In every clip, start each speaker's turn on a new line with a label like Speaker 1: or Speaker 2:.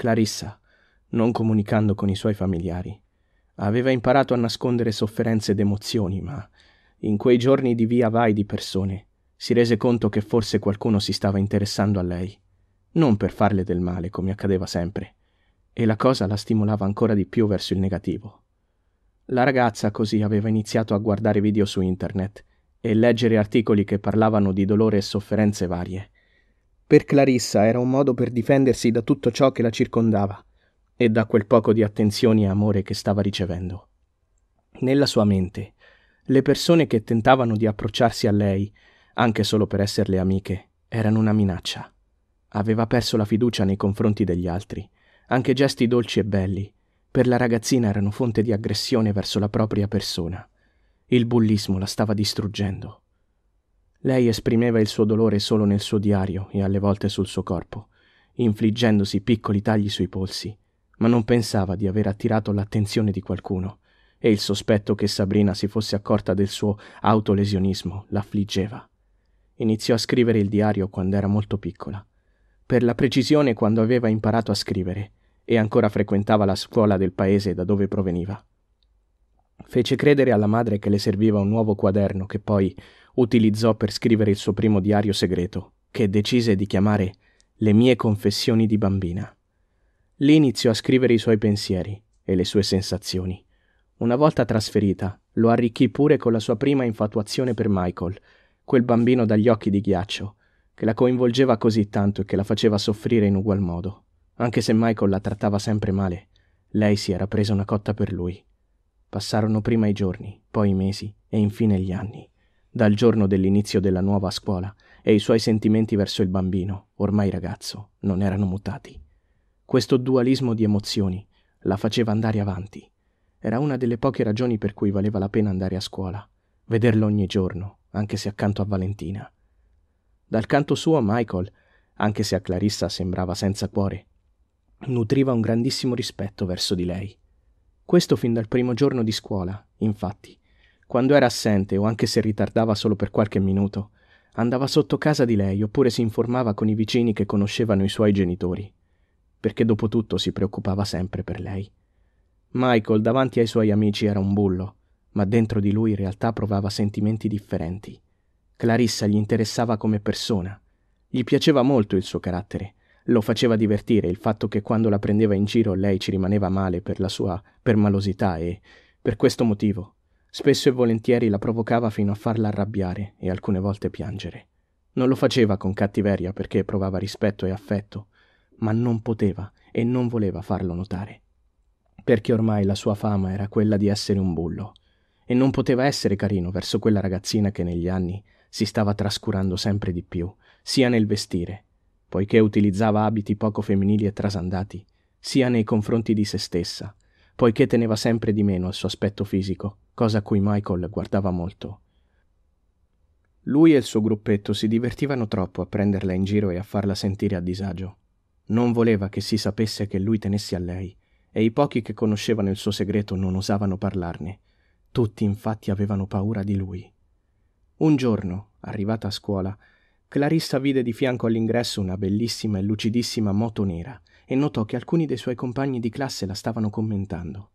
Speaker 1: Clarissa, non comunicando con i suoi familiari, aveva imparato a nascondere sofferenze ed emozioni, ma in quei giorni di via vai di persone si rese conto che forse qualcuno si stava interessando a lei, non per farle del male come accadeva sempre, e la cosa la stimolava ancora di più verso il negativo. La ragazza così aveva iniziato a guardare video su internet e leggere articoli che parlavano di dolore e sofferenze varie, per Clarissa era un modo per difendersi da tutto ciò che la circondava e da quel poco di attenzioni e amore che stava ricevendo. Nella sua mente, le persone che tentavano di approcciarsi a lei, anche solo per esserle amiche, erano una minaccia. Aveva perso la fiducia nei confronti degli altri. Anche gesti dolci e belli, per la ragazzina erano fonte di aggressione verso la propria persona. Il bullismo la stava distruggendo. Lei esprimeva il suo dolore solo nel suo diario e alle volte sul suo corpo, infliggendosi piccoli tagli sui polsi, ma non pensava di aver attirato l'attenzione di qualcuno e il sospetto che Sabrina si fosse accorta del suo autolesionismo l'affliggeva. Iniziò a scrivere il diario quando era molto piccola, per la precisione quando aveva imparato a scrivere e ancora frequentava la scuola del paese da dove proveniva. Fece credere alla madre che le serviva un nuovo quaderno che poi utilizzò per scrivere il suo primo diario segreto, che decise di chiamare Le mie confessioni di bambina. Lì iniziò a scrivere i suoi pensieri e le sue sensazioni. Una volta trasferita, lo arricchì pure con la sua prima infatuazione per Michael, quel bambino dagli occhi di ghiaccio, che la coinvolgeva così tanto e che la faceva soffrire in ugual modo. Anche se Michael la trattava sempre male, lei si era presa una cotta per lui. Passarono prima i giorni, poi i mesi e infine gli anni dal giorno dell'inizio della nuova scuola e i suoi sentimenti verso il bambino, ormai ragazzo, non erano mutati. Questo dualismo di emozioni la faceva andare avanti. Era una delle poche ragioni per cui valeva la pena andare a scuola, vederlo ogni giorno, anche se accanto a Valentina. Dal canto suo Michael, anche se a Clarissa sembrava senza cuore, nutriva un grandissimo rispetto verso di lei. Questo fin dal primo giorno di scuola, infatti, quando era assente o anche se ritardava solo per qualche minuto, andava sotto casa di lei oppure si informava con i vicini che conoscevano i suoi genitori, perché dopo tutto si preoccupava sempre per lei. Michael davanti ai suoi amici era un bullo, ma dentro di lui in realtà provava sentimenti differenti. Clarissa gli interessava come persona. Gli piaceva molto il suo carattere. Lo faceva divertire il fatto che quando la prendeva in giro lei ci rimaneva male per la sua permalosità e, per questo motivo, Spesso e volentieri la provocava fino a farla arrabbiare e alcune volte piangere. Non lo faceva con cattiveria perché provava rispetto e affetto, ma non poteva e non voleva farlo notare. Perché ormai la sua fama era quella di essere un bullo, e non poteva essere carino verso quella ragazzina che negli anni si stava trascurando sempre di più, sia nel vestire, poiché utilizzava abiti poco femminili e trasandati, sia nei confronti di se stessa, poiché teneva sempre di meno il suo aspetto fisico, cosa a cui Michael guardava molto. Lui e il suo gruppetto si divertivano troppo a prenderla in giro e a farla sentire a disagio. Non voleva che si sapesse che lui tenesse a lei, e i pochi che conoscevano il suo segreto non osavano parlarne. Tutti infatti avevano paura di lui. Un giorno, arrivata a scuola, Clarissa vide di fianco all'ingresso una bellissima e lucidissima moto nera e notò che alcuni dei suoi compagni di classe la stavano commentando.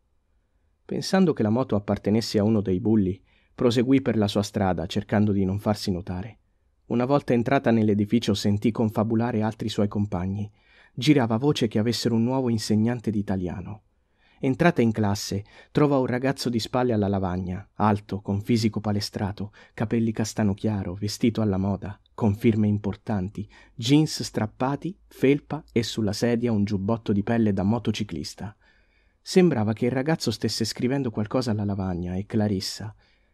Speaker 1: Pensando che la moto appartenesse a uno dei bulli, proseguì per la sua strada cercando di non farsi notare. Una volta entrata nell'edificio sentì confabulare altri suoi compagni. Girava voce che avessero un nuovo insegnante di italiano. Entrata in classe, trova un ragazzo di spalle alla lavagna, alto, con fisico palestrato, capelli castano chiaro, vestito alla moda con firme importanti, jeans strappati, felpa e sulla sedia un giubbotto di pelle da motociclista. Sembrava che il ragazzo stesse scrivendo qualcosa alla lavagna e Clarissa,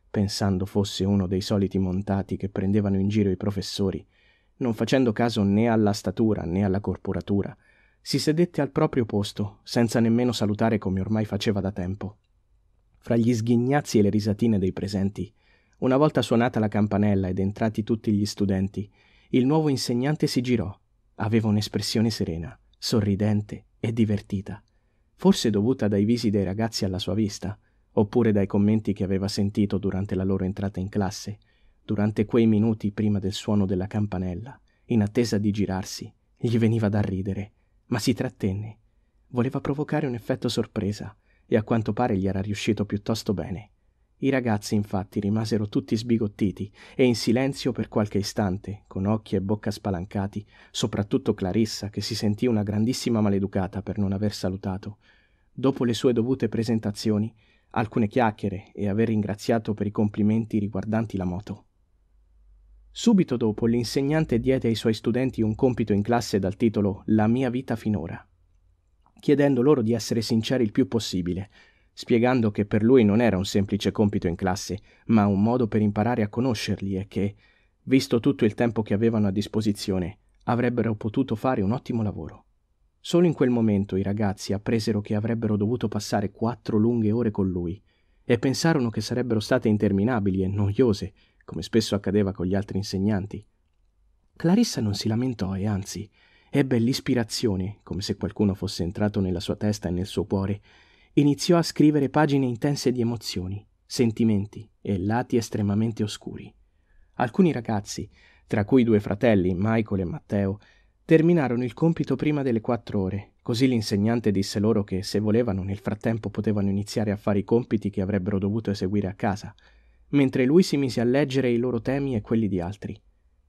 Speaker 1: pensando fosse uno dei soliti montati che prendevano in giro i professori, non facendo caso né alla statura né alla corporatura, si sedette al proprio posto, senza nemmeno salutare come ormai faceva da tempo. Fra gli sghignazzi e le risatine dei presenti, una volta suonata la campanella ed entrati tutti gli studenti, il nuovo insegnante si girò. Aveva un'espressione serena, sorridente e divertita, forse dovuta dai visi dei ragazzi alla sua vista, oppure dai commenti che aveva sentito durante la loro entrata in classe, durante quei minuti prima del suono della campanella, in attesa di girarsi. Gli veniva da ridere, ma si trattenne. Voleva provocare un effetto sorpresa, e a quanto pare gli era riuscito piuttosto bene. I ragazzi infatti rimasero tutti sbigottiti e in silenzio per qualche istante, con occhi e bocca spalancati, soprattutto Clarissa che si sentì una grandissima maleducata per non aver salutato. Dopo le sue dovute presentazioni, alcune chiacchiere e aver ringraziato per i complimenti riguardanti la moto. Subito dopo l'insegnante diede ai suoi studenti un compito in classe dal titolo La mia vita finora, chiedendo loro di essere sinceri il più possibile, spiegando che per lui non era un semplice compito in classe, ma un modo per imparare a conoscerli e che, visto tutto il tempo che avevano a disposizione, avrebbero potuto fare un ottimo lavoro. Solo in quel momento i ragazzi appresero che avrebbero dovuto passare quattro lunghe ore con lui e pensarono che sarebbero state interminabili e noiose, come spesso accadeva con gli altri insegnanti. Clarissa non si lamentò e anzi ebbe l'ispirazione, come se qualcuno fosse entrato nella sua testa e nel suo cuore, iniziò a scrivere pagine intense di emozioni, sentimenti e lati estremamente oscuri. Alcuni ragazzi, tra cui due fratelli, Michael e Matteo, terminarono il compito prima delle quattro ore, così l'insegnante disse loro che se volevano nel frattempo potevano iniziare a fare i compiti che avrebbero dovuto eseguire a casa, mentre lui si mise a leggere i loro temi e quelli di altri.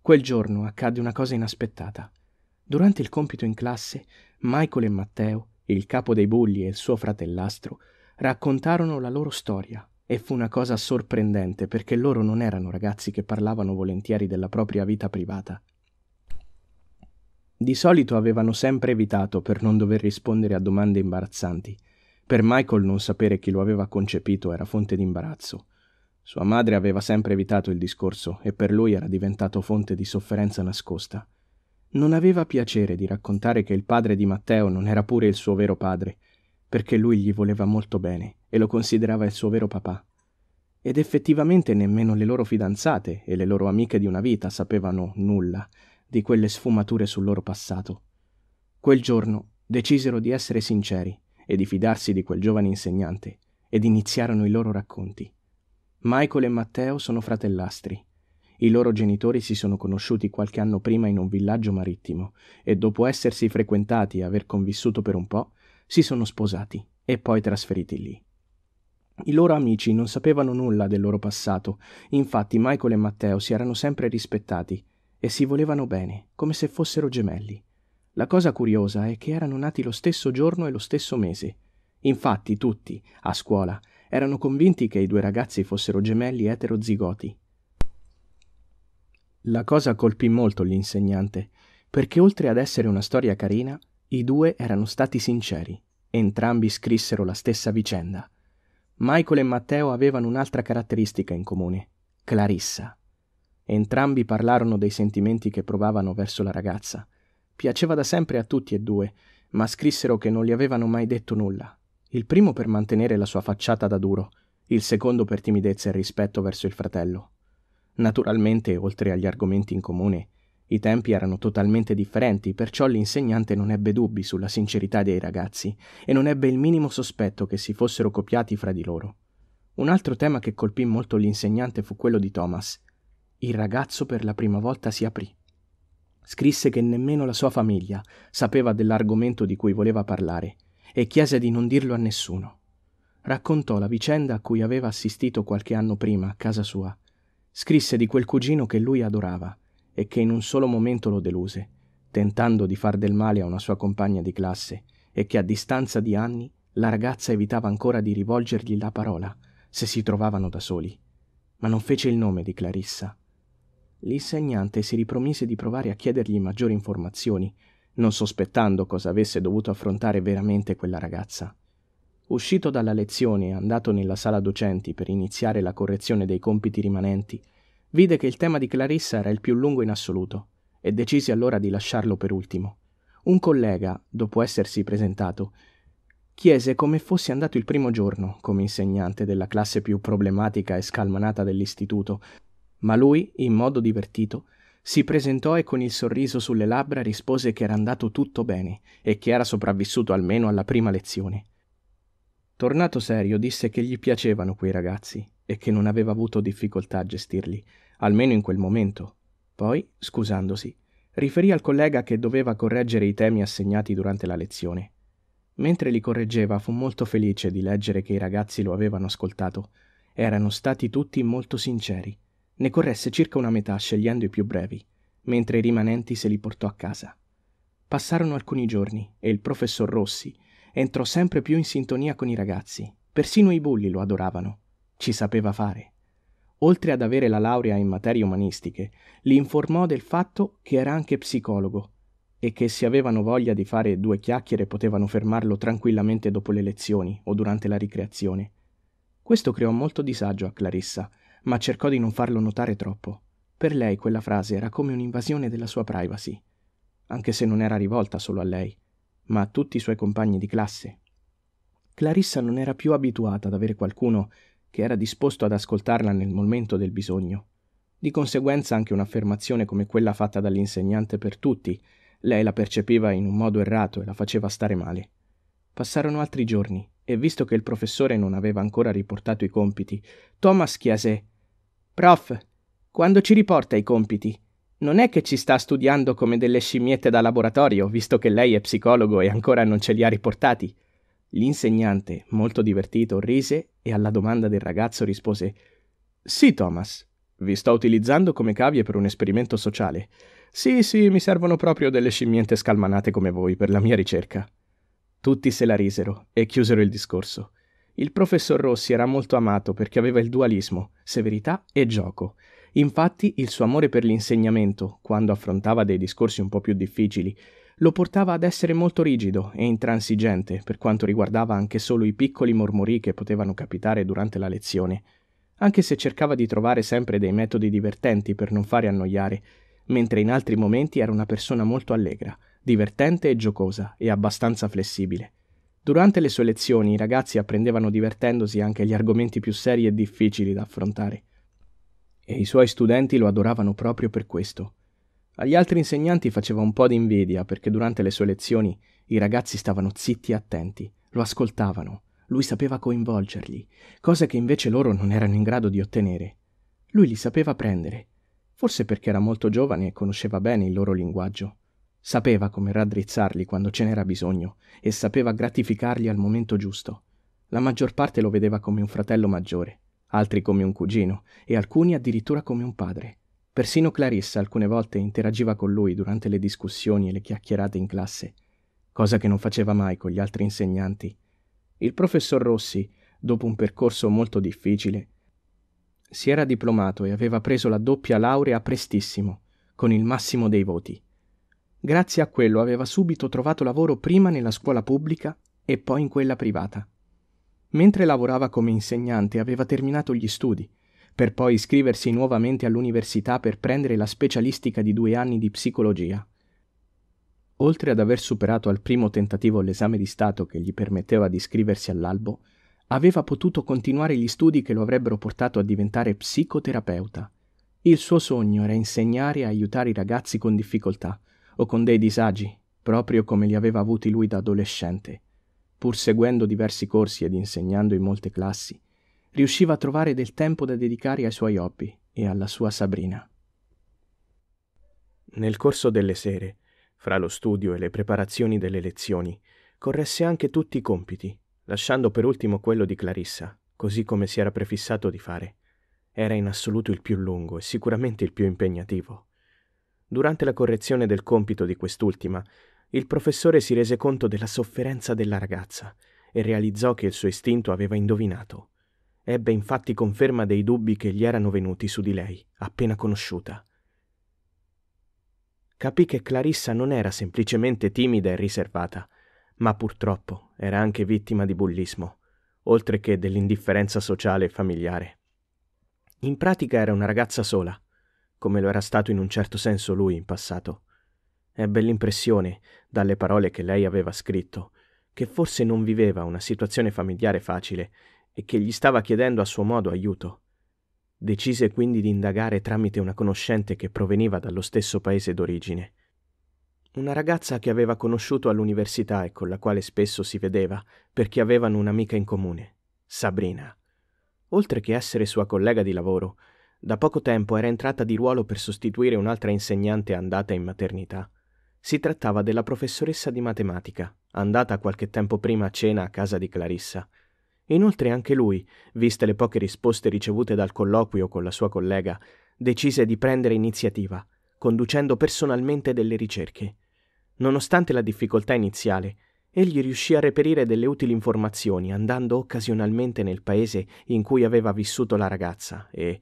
Speaker 1: Quel giorno accadde una cosa inaspettata. Durante il compito in classe, Michael e Matteo il capo dei bulli e il suo fratellastro, raccontarono la loro storia e fu una cosa sorprendente perché loro non erano ragazzi che parlavano volentieri della propria vita privata. Di solito avevano sempre evitato per non dover rispondere a domande imbarazzanti. Per Michael non sapere chi lo aveva concepito era fonte di imbarazzo. Sua madre aveva sempre evitato il discorso e per lui era diventato fonte di sofferenza nascosta. Non aveva piacere di raccontare che il padre di Matteo non era pure il suo vero padre, perché lui gli voleva molto bene e lo considerava il suo vero papà. Ed effettivamente nemmeno le loro fidanzate e le loro amiche di una vita sapevano nulla di quelle sfumature sul loro passato. Quel giorno decisero di essere sinceri e di fidarsi di quel giovane insegnante ed iniziarono i loro racconti. Michael e Matteo sono fratellastri i loro genitori si sono conosciuti qualche anno prima in un villaggio marittimo e dopo essersi frequentati e aver convissuto per un po', si sono sposati e poi trasferiti lì. I loro amici non sapevano nulla del loro passato, infatti Michael e Matteo si erano sempre rispettati e si volevano bene, come se fossero gemelli. La cosa curiosa è che erano nati lo stesso giorno e lo stesso mese. Infatti tutti, a scuola, erano convinti che i due ragazzi fossero gemelli eterozigoti, la cosa colpì molto l'insegnante, perché oltre ad essere una storia carina, i due erano stati sinceri. Entrambi scrissero la stessa vicenda. Michael e Matteo avevano un'altra caratteristica in comune, Clarissa. Entrambi parlarono dei sentimenti che provavano verso la ragazza. Piaceva da sempre a tutti e due, ma scrissero che non gli avevano mai detto nulla. Il primo per mantenere la sua facciata da duro, il secondo per timidezza e rispetto verso il fratello. Naturalmente, oltre agli argomenti in comune, i tempi erano totalmente differenti, perciò l'insegnante non ebbe dubbi sulla sincerità dei ragazzi e non ebbe il minimo sospetto che si fossero copiati fra di loro. Un altro tema che colpì molto l'insegnante fu quello di Thomas. Il ragazzo per la prima volta si aprì. Scrisse che nemmeno la sua famiglia sapeva dell'argomento di cui voleva parlare e chiese di non dirlo a nessuno. Raccontò la vicenda a cui aveva assistito qualche anno prima a casa sua Scrisse di quel cugino che lui adorava e che in un solo momento lo deluse, tentando di far del male a una sua compagna di classe e che a distanza di anni la ragazza evitava ancora di rivolgergli la parola se si trovavano da soli, ma non fece il nome di Clarissa. L'insegnante si ripromise di provare a chiedergli maggiori informazioni, non sospettando cosa avesse dovuto affrontare veramente quella ragazza. Uscito dalla lezione e andato nella sala docenti per iniziare la correzione dei compiti rimanenti, vide che il tema di Clarissa era il più lungo in assoluto e decise allora di lasciarlo per ultimo. Un collega, dopo essersi presentato, chiese come fosse andato il primo giorno come insegnante della classe più problematica e scalmanata dell'istituto, ma lui, in modo divertito, si presentò e con il sorriso sulle labbra rispose che era andato tutto bene e che era sopravvissuto almeno alla prima lezione. Tornato serio, disse che gli piacevano quei ragazzi e che non aveva avuto difficoltà a gestirli, almeno in quel momento. Poi, scusandosi, riferì al collega che doveva correggere i temi assegnati durante la lezione. Mentre li correggeva fu molto felice di leggere che i ragazzi lo avevano ascoltato. Erano stati tutti molto sinceri. Ne corresse circa una metà scegliendo i più brevi, mentre i rimanenti se li portò a casa. Passarono alcuni giorni e il professor Rossi entrò sempre più in sintonia con i ragazzi. Persino i bulli lo adoravano. Ci sapeva fare. Oltre ad avere la laurea in materie umanistiche, li informò del fatto che era anche psicologo e che se avevano voglia di fare due chiacchiere potevano fermarlo tranquillamente dopo le lezioni o durante la ricreazione. Questo creò molto disagio a Clarissa, ma cercò di non farlo notare troppo. Per lei quella frase era come un'invasione della sua privacy, anche se non era rivolta solo a lei ma a tutti i suoi compagni di classe. Clarissa non era più abituata ad avere qualcuno che era disposto ad ascoltarla nel momento del bisogno. Di conseguenza anche un'affermazione come quella fatta dall'insegnante per tutti, lei la percepiva in un modo errato e la faceva stare male. Passarono altri giorni e visto che il professore non aveva ancora riportato i compiti, Thomas chiese Prof, quando ci riporta i compiti? Non è che ci sta studiando come delle scimmiette da laboratorio, visto che lei è psicologo e ancora non ce li ha riportati. L'insegnante, molto divertito, rise e alla domanda del ragazzo rispose Sì, Thomas, vi sto utilizzando come cavie per un esperimento sociale. Sì, sì, mi servono proprio delle scimmiette scalmanate come voi per la mia ricerca. Tutti se la risero e chiusero il discorso. Il professor Rossi era molto amato perché aveva il dualismo, severità e gioco, Infatti il suo amore per l'insegnamento, quando affrontava dei discorsi un po' più difficili, lo portava ad essere molto rigido e intransigente per quanto riguardava anche solo i piccoli mormori che potevano capitare durante la lezione, anche se cercava di trovare sempre dei metodi divertenti per non fare annoiare, mentre in altri momenti era una persona molto allegra, divertente e giocosa e abbastanza flessibile. Durante le sue lezioni i ragazzi apprendevano divertendosi anche gli argomenti più seri e difficili da affrontare e i suoi studenti lo adoravano proprio per questo. Agli altri insegnanti faceva un po' di invidia perché durante le sue lezioni i ragazzi stavano zitti e attenti, lo ascoltavano, lui sapeva coinvolgerli, cose che invece loro non erano in grado di ottenere. Lui li sapeva prendere, forse perché era molto giovane e conosceva bene il loro linguaggio. Sapeva come raddrizzarli quando ce n'era bisogno e sapeva gratificarli al momento giusto. La maggior parte lo vedeva come un fratello maggiore altri come un cugino e alcuni addirittura come un padre. Persino Clarissa alcune volte interagiva con lui durante le discussioni e le chiacchierate in classe, cosa che non faceva mai con gli altri insegnanti. Il professor Rossi, dopo un percorso molto difficile, si era diplomato e aveva preso la doppia laurea prestissimo, con il massimo dei voti. Grazie a quello aveva subito trovato lavoro prima nella scuola pubblica e poi in quella privata. Mentre lavorava come insegnante aveva terminato gli studi, per poi iscriversi nuovamente all'università per prendere la specialistica di due anni di psicologia. Oltre ad aver superato al primo tentativo l'esame di Stato che gli permetteva di iscriversi all'albo, aveva potuto continuare gli studi che lo avrebbero portato a diventare psicoterapeuta. Il suo sogno era insegnare e aiutare i ragazzi con difficoltà o con dei disagi, proprio come li aveva avuti lui da adolescente pur seguendo diversi corsi ed insegnando in molte classi, riusciva a trovare del tempo da dedicare ai suoi hobby e alla sua Sabrina. Nel corso delle sere, fra lo studio e le preparazioni delle lezioni, corresse anche tutti i compiti, lasciando per ultimo quello di Clarissa, così come si era prefissato di fare. Era in assoluto il più lungo e sicuramente il più impegnativo. Durante la correzione del compito di quest'ultima, il professore si rese conto della sofferenza della ragazza e realizzò che il suo istinto aveva indovinato. Ebbe infatti conferma dei dubbi che gli erano venuti su di lei, appena conosciuta. Capì che Clarissa non era semplicemente timida e riservata, ma purtroppo era anche vittima di bullismo, oltre che dell'indifferenza sociale e familiare. In pratica era una ragazza sola, come lo era stato in un certo senso lui in passato ebbe l'impressione, dalle parole che lei aveva scritto, che forse non viveva una situazione familiare facile e che gli stava chiedendo a suo modo aiuto. Decise quindi di indagare tramite una conoscente che proveniva dallo stesso paese d'origine. Una ragazza che aveva conosciuto all'università e con la quale spesso si vedeva perché avevano un'amica in comune, Sabrina. Oltre che essere sua collega di lavoro, da poco tempo era entrata di ruolo per sostituire un'altra insegnante andata in maternità. Si trattava della professoressa di matematica, andata qualche tempo prima a cena a casa di Clarissa. Inoltre anche lui, viste le poche risposte ricevute dal colloquio con la sua collega, decise di prendere iniziativa, conducendo personalmente delle ricerche. Nonostante la difficoltà iniziale, egli riuscì a reperire delle utili informazioni andando occasionalmente nel paese in cui aveva vissuto la ragazza e,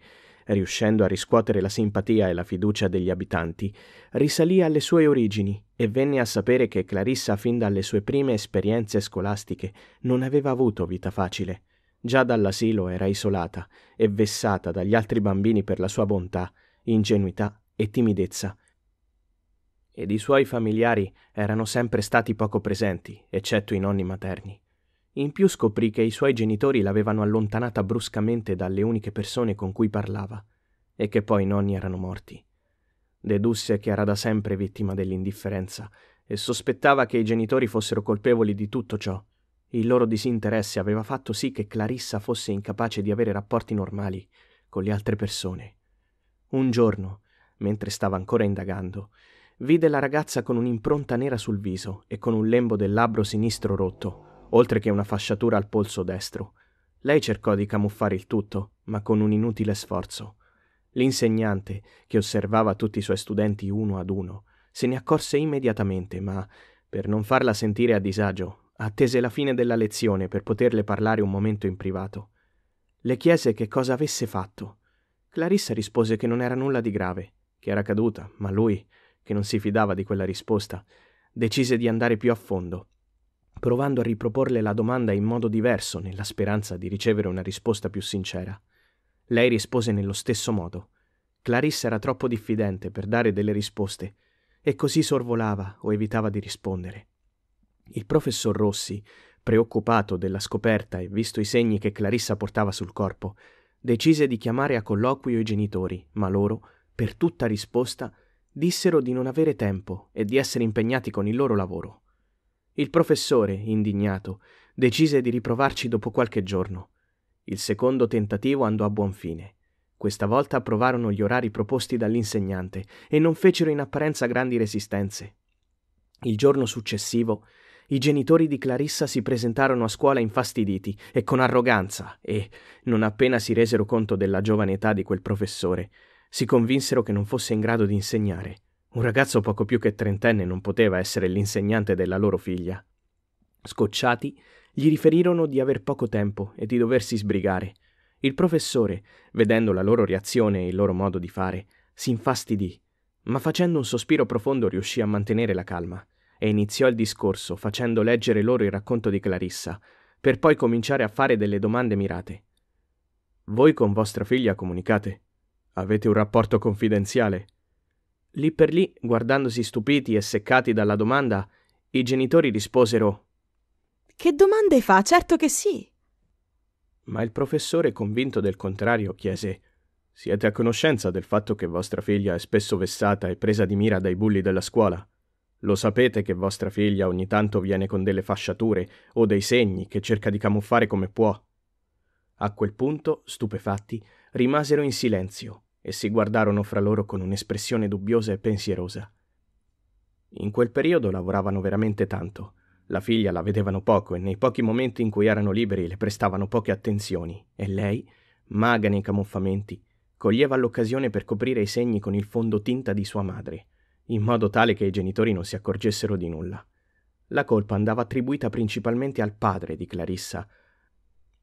Speaker 1: riuscendo a riscuotere la simpatia e la fiducia degli abitanti, risalì alle sue origini e venne a sapere che Clarissa fin dalle sue prime esperienze scolastiche non aveva avuto vita facile. Già dall'asilo era isolata e vessata dagli altri bambini per la sua bontà, ingenuità e timidezza. Ed i suoi familiari erano sempre stati poco presenti, eccetto i nonni materni. In più scoprì che i suoi genitori l'avevano allontanata bruscamente dalle uniche persone con cui parlava e che poi i nonni erano morti. Dedusse che era da sempre vittima dell'indifferenza e sospettava che i genitori fossero colpevoli di tutto ciò. Il loro disinteresse aveva fatto sì che Clarissa fosse incapace di avere rapporti normali con le altre persone. Un giorno, mentre stava ancora indagando, vide la ragazza con un'impronta nera sul viso e con un lembo del labbro sinistro rotto oltre che una fasciatura al polso destro. Lei cercò di camuffare il tutto, ma con un inutile sforzo. L'insegnante, che osservava tutti i suoi studenti uno ad uno, se ne accorse immediatamente, ma, per non farla sentire a disagio, attese la fine della lezione per poterle parlare un momento in privato. Le chiese che cosa avesse fatto. Clarissa rispose che non era nulla di grave, che era caduta, ma lui, che non si fidava di quella risposta, decise di andare più a fondo provando a riproporle la domanda in modo diverso nella speranza di ricevere una risposta più sincera. Lei rispose nello stesso modo. Clarissa era troppo diffidente per dare delle risposte e così sorvolava o evitava di rispondere. Il professor Rossi, preoccupato della scoperta e visto i segni che Clarissa portava sul corpo, decise di chiamare a colloquio i genitori, ma loro, per tutta risposta, dissero di non avere tempo e di essere impegnati con il loro lavoro. Il professore, indignato, decise di riprovarci dopo qualche giorno. Il secondo tentativo andò a buon fine. Questa volta approvarono gli orari proposti dall'insegnante e non fecero in apparenza grandi resistenze. Il giorno successivo i genitori di Clarissa si presentarono a scuola infastiditi e con arroganza e, non appena si resero conto della giovane età di quel professore, si convinsero che non fosse in grado di insegnare. Un ragazzo poco più che trentenne non poteva essere l'insegnante della loro figlia. Scocciati, gli riferirono di aver poco tempo e di doversi sbrigare. Il professore, vedendo la loro reazione e il loro modo di fare, si infastidì, ma facendo un sospiro profondo riuscì a mantenere la calma e iniziò il discorso facendo leggere loro il racconto di Clarissa, per poi cominciare a fare delle domande mirate. Voi con vostra figlia comunicate? Avete un rapporto confidenziale? Lì per lì, guardandosi stupiti e seccati dalla domanda, i genitori risposero
Speaker 2: Che domande fa? Certo che sì.
Speaker 1: Ma il professore, convinto del contrario, chiese Siete a conoscenza del fatto che vostra figlia è spesso vessata e presa di mira dai bulli della scuola? Lo sapete che vostra figlia ogni tanto viene con delle fasciature o dei segni che cerca di camuffare come può? A quel punto, stupefatti, rimasero in silenzio e si guardarono fra loro con un'espressione dubbiosa e pensierosa. In quel periodo lavoravano veramente tanto. La figlia la vedevano poco e nei pochi momenti in cui erano liberi le prestavano poche attenzioni e lei, maga nei camuffamenti, coglieva l'occasione per coprire i segni con il fondotinta di sua madre, in modo tale che i genitori non si accorgessero di nulla. La colpa andava attribuita principalmente al padre di Clarissa.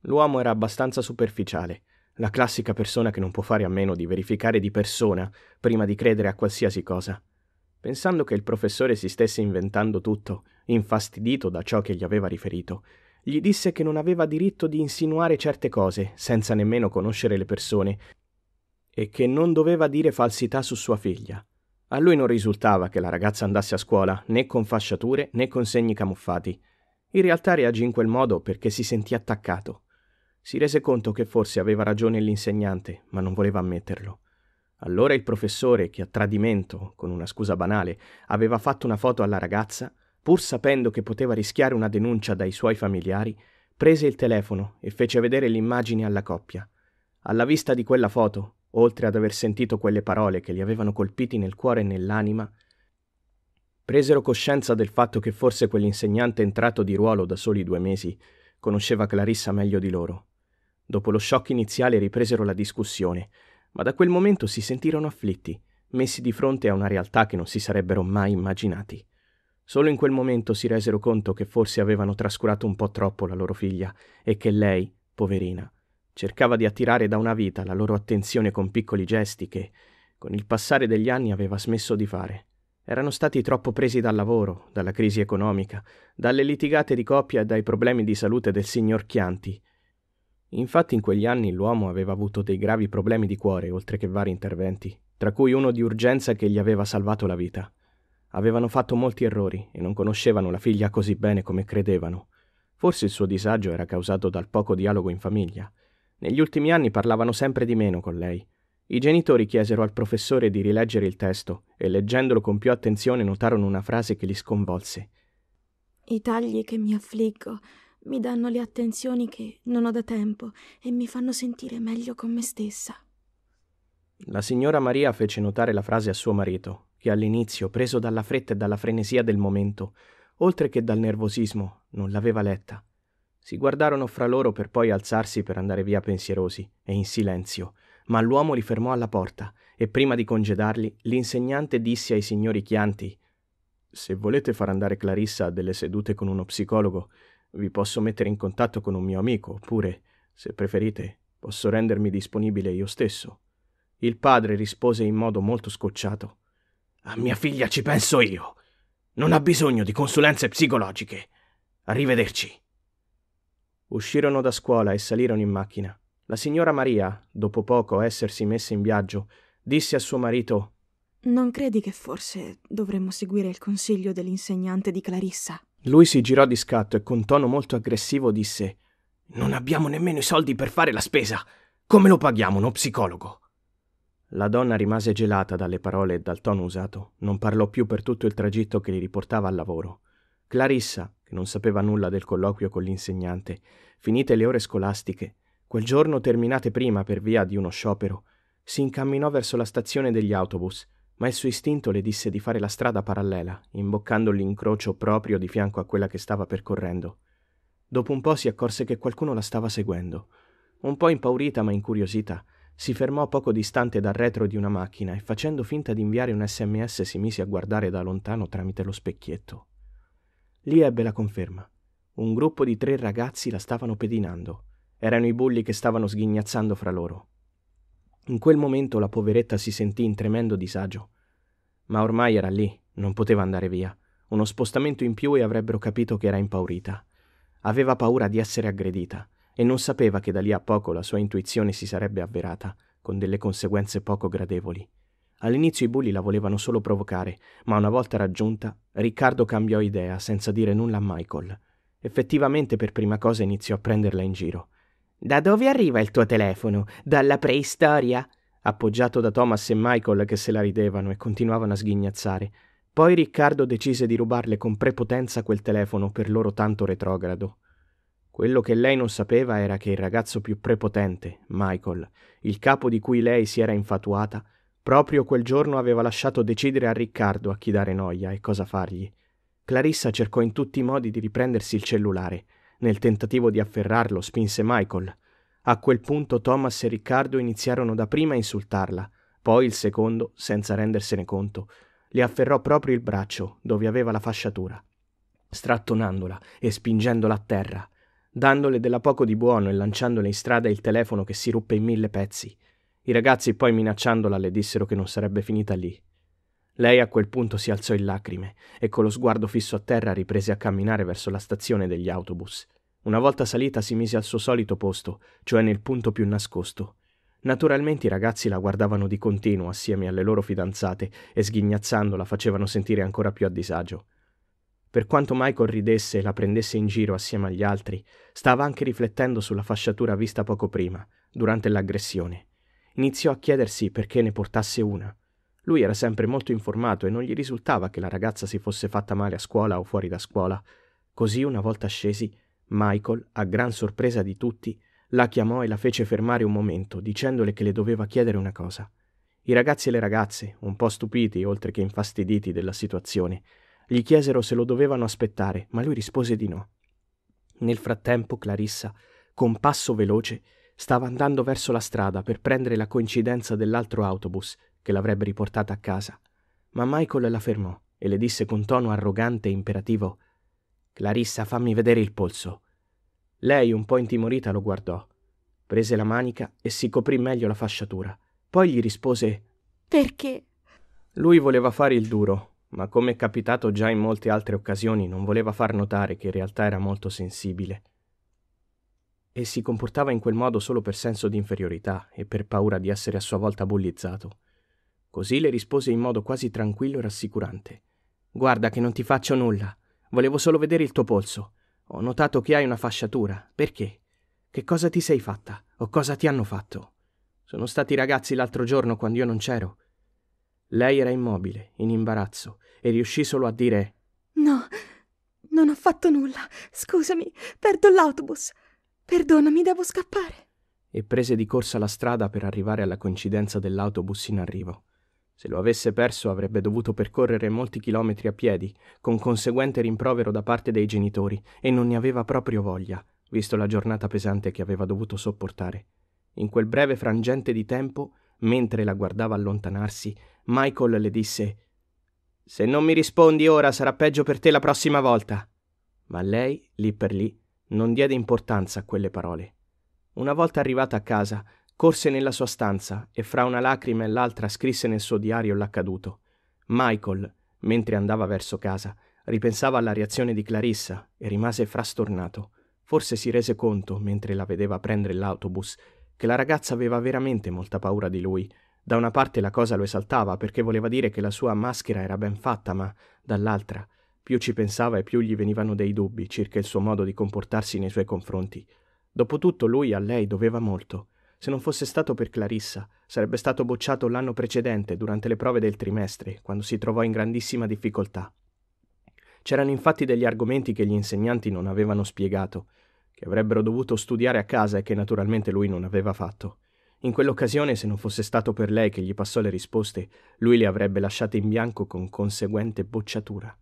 Speaker 1: L'uomo era abbastanza superficiale la classica persona che non può fare a meno di verificare di persona prima di credere a qualsiasi cosa. Pensando che il professore si stesse inventando tutto, infastidito da ciò che gli aveva riferito, gli disse che non aveva diritto di insinuare certe cose senza nemmeno conoscere le persone e che non doveva dire falsità su sua figlia. A lui non risultava che la ragazza andasse a scuola né con fasciature né con segni camuffati. In realtà reagì in quel modo perché si sentì attaccato si rese conto che forse aveva ragione l'insegnante, ma non voleva ammetterlo. Allora il professore, che a tradimento, con una scusa banale, aveva fatto una foto alla ragazza, pur sapendo che poteva rischiare una denuncia dai suoi familiari, prese il telefono e fece vedere l'immagine alla coppia. Alla vista di quella foto, oltre ad aver sentito quelle parole che li avevano colpiti nel cuore e nell'anima, presero coscienza del fatto che forse quell'insegnante entrato di ruolo da soli due mesi conosceva Clarissa meglio di loro. Dopo lo shock iniziale ripresero la discussione, ma da quel momento si sentirono afflitti, messi di fronte a una realtà che non si sarebbero mai immaginati. Solo in quel momento si resero conto che forse avevano trascurato un po' troppo la loro figlia e che lei, poverina, cercava di attirare da una vita la loro attenzione con piccoli gesti che, con il passare degli anni, aveva smesso di fare. Erano stati troppo presi dal lavoro, dalla crisi economica, dalle litigate di coppia e dai problemi di salute del signor Chianti, Infatti in quegli anni l'uomo aveva avuto dei gravi problemi di cuore, oltre che vari interventi, tra cui uno di urgenza che gli aveva salvato la vita. Avevano fatto molti errori e non conoscevano la figlia così bene come credevano. Forse il suo disagio era causato dal poco dialogo in famiglia. Negli ultimi anni parlavano sempre di meno con lei. I genitori chiesero al professore di rileggere il testo e leggendolo con più attenzione notarono una frase che li sconvolse.
Speaker 2: I tagli che mi affliggo mi danno le attenzioni che non ho da tempo e mi fanno sentire meglio con me stessa.
Speaker 1: La signora Maria fece notare la frase a suo marito, che all'inizio, preso dalla fretta e dalla frenesia del momento, oltre che dal nervosismo, non l'aveva letta. Si guardarono fra loro per poi alzarsi per andare via pensierosi e in silenzio, ma l'uomo li fermò alla porta e prima di congedarli l'insegnante disse ai signori Chianti Se volete far andare Clarissa a delle sedute con uno psicologo, vi posso mettere in contatto con un mio amico, oppure, se preferite, posso rendermi disponibile io stesso. Il padre rispose in modo molto scocciato. A mia figlia ci penso io. Non ha bisogno di consulenze psicologiche. Arrivederci. Uscirono da scuola e salirono in macchina. La signora Maria, dopo poco essersi messa in viaggio, disse a suo marito
Speaker 2: Non credi che forse dovremmo seguire il consiglio dell'insegnante di Clarissa?
Speaker 1: Lui si girò di scatto e con tono molto aggressivo disse Non abbiamo nemmeno i soldi per fare la spesa. Come lo paghiamo uno psicologo? La donna rimase gelata dalle parole e dal tono usato, non parlò più per tutto il tragitto che li riportava al lavoro. Clarissa, che non sapeva nulla del colloquio con l'insegnante, finite le ore scolastiche, quel giorno terminate prima per via di uno sciopero, si incamminò verso la stazione degli autobus ma il suo istinto le disse di fare la strada parallela, imboccando l'incrocio proprio di fianco a quella che stava percorrendo. Dopo un po' si accorse che qualcuno la stava seguendo. Un po' impaurita ma incuriosita, si fermò poco distante dal retro di una macchina e facendo finta di inviare un sms si mise a guardare da lontano tramite lo specchietto. Lì ebbe la conferma. Un gruppo di tre ragazzi la stavano pedinando. Erano i bulli che stavano sghignazzando fra loro. In quel momento la poveretta si sentì in tremendo disagio. Ma ormai era lì, non poteva andare via. Uno spostamento in più e avrebbero capito che era impaurita. Aveva paura di essere aggredita e non sapeva che da lì a poco la sua intuizione si sarebbe avverata, con delle conseguenze poco gradevoli. All'inizio i bulli la volevano solo provocare, ma una volta raggiunta, Riccardo cambiò idea senza dire nulla a Michael. Effettivamente per prima cosa iniziò a prenderla in giro. Da dove arriva il tuo telefono? Dalla preistoria? Appoggiato da Thomas e Michael che se la ridevano e continuavano a sghignazzare. Poi Riccardo decise di rubarle con prepotenza quel telefono per loro tanto retrogrado. Quello che lei non sapeva era che il ragazzo più prepotente, Michael, il capo di cui lei si era infatuata, proprio quel giorno aveva lasciato decidere a Riccardo a chi dare noia e cosa fargli. Clarissa cercò in tutti i modi di riprendersi il cellulare, nel tentativo di afferrarlo spinse Michael. A quel punto Thomas e Riccardo iniziarono dapprima a insultarla, poi il secondo, senza rendersene conto, le afferrò proprio il braccio dove aveva la fasciatura, strattonandola e spingendola a terra, dandole della poco di buono e lanciandole in strada il telefono che si ruppe in mille pezzi. I ragazzi poi minacciandola le dissero che non sarebbe finita lì. Lei a quel punto si alzò in lacrime e con lo sguardo fisso a terra riprese a camminare verso la stazione degli autobus. Una volta salita si mise al suo solito posto, cioè nel punto più nascosto. Naturalmente i ragazzi la guardavano di continuo assieme alle loro fidanzate e sghignazzando la facevano sentire ancora più a disagio. Per quanto Michael ridesse e la prendesse in giro assieme agli altri, stava anche riflettendo sulla fasciatura vista poco prima, durante l'aggressione. Iniziò a chiedersi perché ne portasse una. Lui era sempre molto informato e non gli risultava che la ragazza si fosse fatta male a scuola o fuori da scuola. Così una volta scesi, Michael, a gran sorpresa di tutti, la chiamò e la fece fermare un momento, dicendole che le doveva chiedere una cosa. I ragazzi e le ragazze, un po' stupiti oltre che infastiditi della situazione, gli chiesero se lo dovevano aspettare, ma lui rispose di no. Nel frattempo Clarissa, con passo veloce, stava andando verso la strada per prendere la coincidenza dell'altro autobus, che l'avrebbe riportata a casa, ma Michael la fermò e le disse con tono arrogante e imperativo Clarissa, fammi vedere il polso. Lei, un po' intimorita, lo guardò, prese la manica e si coprì meglio la fasciatura. Poi gli rispose Perché? Lui voleva fare il duro, ma come è capitato già in molte altre occasioni non voleva far notare che in realtà era molto sensibile. E si comportava in quel modo solo per senso di inferiorità e per paura di essere a sua volta bullizzato. Così le rispose in modo quasi tranquillo e rassicurante. Guarda che non ti faccio nulla. Volevo solo vedere il tuo polso. Ho notato che hai una fasciatura. Perché? Che cosa ti sei fatta? O cosa ti hanno fatto? Sono stati i ragazzi l'altro giorno quando io non c'ero. Lei era immobile, in imbarazzo, e riuscì solo a dire
Speaker 2: No, non ho fatto nulla. Scusami, perdo l'autobus. Perdonami, devo scappare.
Speaker 1: E prese di corsa la strada per arrivare alla coincidenza dell'autobus in arrivo. Se lo avesse perso avrebbe dovuto percorrere molti chilometri a piedi, con conseguente rimprovero da parte dei genitori, e non ne aveva proprio voglia, visto la giornata pesante che aveva dovuto sopportare. In quel breve frangente di tempo, mentre la guardava allontanarsi, Michael le disse Se non mi rispondi ora sarà peggio per te la prossima volta. Ma lei, lì per lì, non diede importanza a quelle parole. Una volta arrivata a casa, Corse nella sua stanza e fra una lacrima e l'altra scrisse nel suo diario l'accaduto. Michael, mentre andava verso casa, ripensava alla reazione di Clarissa e rimase frastornato. Forse si rese conto, mentre la vedeva prendere l'autobus, che la ragazza aveva veramente molta paura di lui. Da una parte la cosa lo esaltava perché voleva dire che la sua maschera era ben fatta, ma dall'altra, più ci pensava e più gli venivano dei dubbi circa il suo modo di comportarsi nei suoi confronti. Dopotutto lui a lei doveva molto se non fosse stato per Clarissa, sarebbe stato bocciato l'anno precedente durante le prove del trimestre, quando si trovò in grandissima difficoltà. C'erano infatti degli argomenti che gli insegnanti non avevano spiegato, che avrebbero dovuto studiare a casa e che naturalmente lui non aveva fatto. In quell'occasione, se non fosse stato per lei che gli passò le risposte, lui le avrebbe lasciate in bianco con conseguente bocciatura.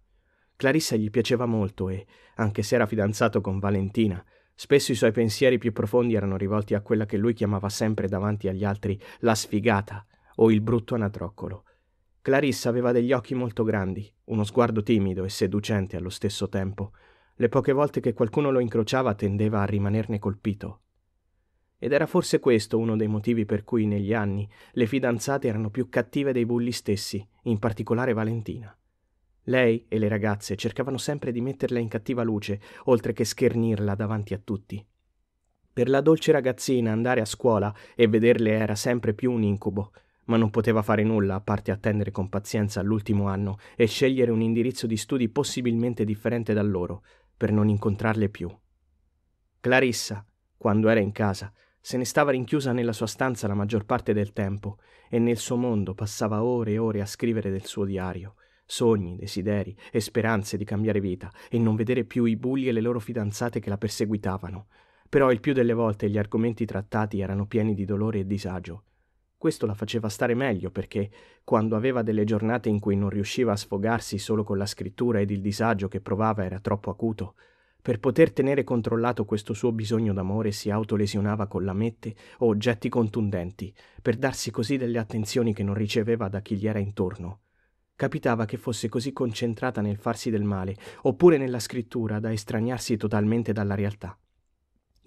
Speaker 1: Clarissa gli piaceva molto e, anche se era fidanzato con Valentina, Spesso i suoi pensieri più profondi erano rivolti a quella che lui chiamava sempre davanti agli altri la sfigata o il brutto anatroccolo. Clarissa aveva degli occhi molto grandi, uno sguardo timido e seducente allo stesso tempo. Le poche volte che qualcuno lo incrociava tendeva a rimanerne colpito. Ed era forse questo uno dei motivi per cui negli anni le fidanzate erano più cattive dei bulli stessi, in particolare Valentina. Lei e le ragazze cercavano sempre di metterla in cattiva luce, oltre che schernirla davanti a tutti. Per la dolce ragazzina andare a scuola e vederle era sempre più un incubo, ma non poteva fare nulla a parte attendere con pazienza l'ultimo anno e scegliere un indirizzo di studi possibilmente differente da loro, per non incontrarle più. Clarissa, quando era in casa, se ne stava rinchiusa nella sua stanza la maggior parte del tempo e nel suo mondo passava ore e ore a scrivere del suo diario, sogni, desideri e speranze di cambiare vita e non vedere più i bulli e le loro fidanzate che la perseguitavano. Però il più delle volte gli argomenti trattati erano pieni di dolore e disagio. Questo la faceva stare meglio perché, quando aveva delle giornate in cui non riusciva a sfogarsi solo con la scrittura ed il disagio che provava era troppo acuto, per poter tenere controllato questo suo bisogno d'amore si autolesionava con lamette o oggetti contundenti, per darsi così delle attenzioni che non riceveva da chi gli era intorno capitava che fosse così concentrata nel farsi del male, oppure nella scrittura, da estraniarsi totalmente dalla realtà.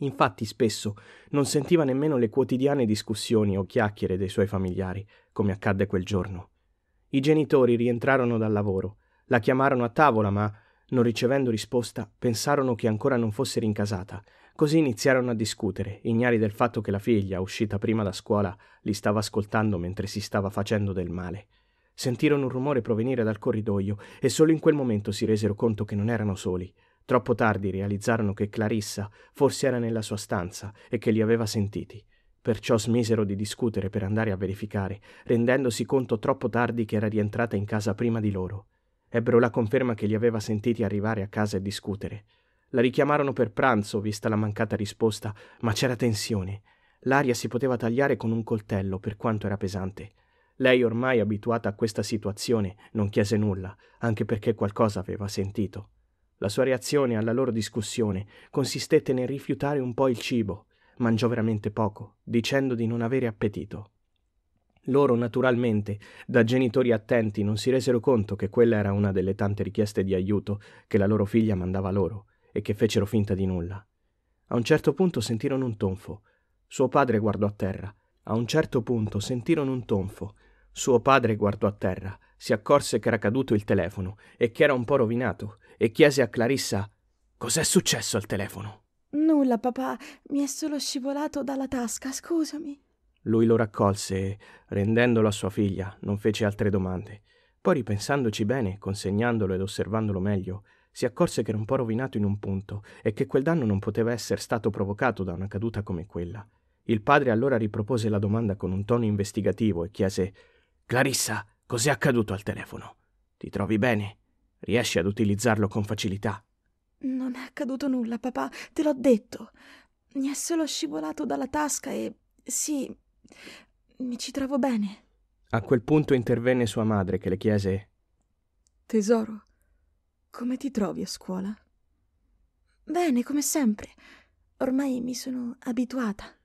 Speaker 1: Infatti spesso non sentiva nemmeno le quotidiane discussioni o chiacchiere dei suoi familiari, come accadde quel giorno. I genitori rientrarono dal lavoro, la chiamarono a tavola, ma, non ricevendo risposta, pensarono che ancora non fosse rincasata, così iniziarono a discutere, ignari del fatto che la figlia, uscita prima da scuola, li stava ascoltando mentre si stava facendo del male. Sentirono un rumore provenire dal corridoio e solo in quel momento si resero conto che non erano soli. Troppo tardi realizzarono che Clarissa forse era nella sua stanza e che li aveva sentiti. Perciò smisero di discutere per andare a verificare, rendendosi conto troppo tardi che era rientrata in casa prima di loro. Ebbero la conferma che li aveva sentiti arrivare a casa e discutere. La richiamarono per pranzo, vista la mancata risposta, ma c'era tensione. L'aria si poteva tagliare con un coltello, per quanto era pesante. Lei, ormai abituata a questa situazione, non chiese nulla, anche perché qualcosa aveva sentito. La sua reazione alla loro discussione consistette nel rifiutare un po' il cibo. Mangiò veramente poco, dicendo di non avere appetito. Loro, naturalmente, da genitori attenti, non si resero conto che quella era una delle tante richieste di aiuto che la loro figlia mandava loro e che fecero finta di nulla. A un certo punto sentirono un tonfo. Suo padre guardò a terra. A un certo punto sentirono un tonfo suo padre guardò a terra, si accorse che era caduto il telefono e che era un po' rovinato e chiese a Clarissa Cos'è successo al telefono?
Speaker 2: Nulla, papà, mi è solo scivolato dalla tasca, scusami.
Speaker 1: Lui lo raccolse e, rendendolo a sua figlia, non fece altre domande. Poi, ripensandoci bene, consegnandolo ed osservandolo meglio, si accorse che era un po' rovinato in un punto e che quel danno non poteva essere stato provocato da una caduta come quella. Il padre allora ripropose la domanda con un tono investigativo e chiese Clarissa, cos'è accaduto al telefono? Ti trovi bene? Riesci ad utilizzarlo con facilità?
Speaker 2: Non è accaduto nulla, papà, te l'ho detto. Mi è solo scivolato dalla tasca e sì, mi ci trovo bene.
Speaker 1: A quel punto intervenne sua madre che le chiese
Speaker 2: Tesoro, come ti trovi a scuola? Bene, come sempre. Ormai mi sono abituata.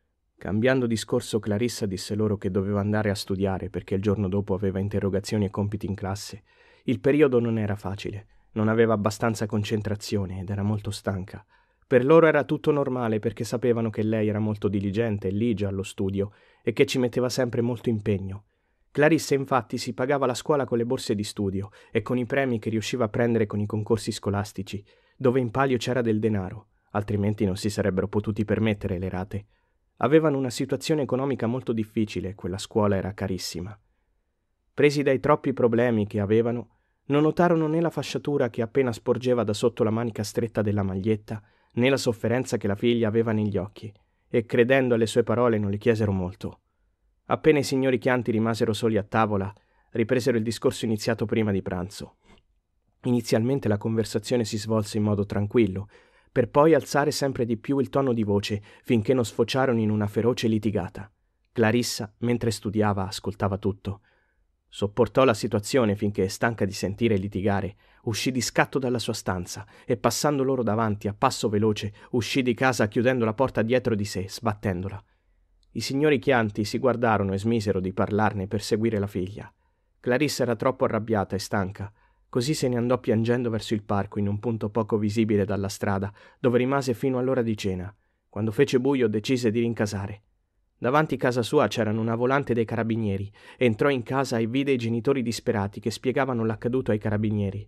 Speaker 1: Cambiando discorso, Clarissa disse loro che doveva andare a studiare perché il giorno dopo aveva interrogazioni e compiti in classe. Il periodo non era facile, non aveva abbastanza concentrazione ed era molto stanca. Per loro era tutto normale perché sapevano che lei era molto diligente e ligia allo studio e che ci metteva sempre molto impegno. Clarissa infatti si pagava la scuola con le borse di studio e con i premi che riusciva a prendere con i concorsi scolastici, dove in palio c'era del denaro, altrimenti non si sarebbero potuti permettere le rate. Avevano una situazione economica molto difficile quella scuola era carissima. Presi dai troppi problemi che avevano, non notarono né la fasciatura che appena sporgeva da sotto la manica stretta della maglietta, né la sofferenza che la figlia aveva negli occhi, e credendo alle sue parole non le chiesero molto. Appena i signori Chianti rimasero soli a tavola, ripresero il discorso iniziato prima di pranzo. Inizialmente la conversazione si svolse in modo tranquillo, per poi alzare sempre di più il tono di voce finché non sfociarono in una feroce litigata. Clarissa, mentre studiava, ascoltava tutto. Sopportò la situazione finché, stanca di sentire litigare, uscì di scatto dalla sua stanza e, passando loro davanti a passo veloce, uscì di casa chiudendo la porta dietro di sé, sbattendola. I signori Chianti si guardarono e smisero di parlarne per seguire la figlia. Clarissa era troppo arrabbiata e stanca così se ne andò piangendo verso il parco in un punto poco visibile dalla strada, dove rimase fino all'ora di cena. Quando fece buio decise di rincasare. Davanti casa sua c'erano una volante dei carabinieri. Entrò in casa e vide i genitori disperati che spiegavano l'accaduto ai carabinieri.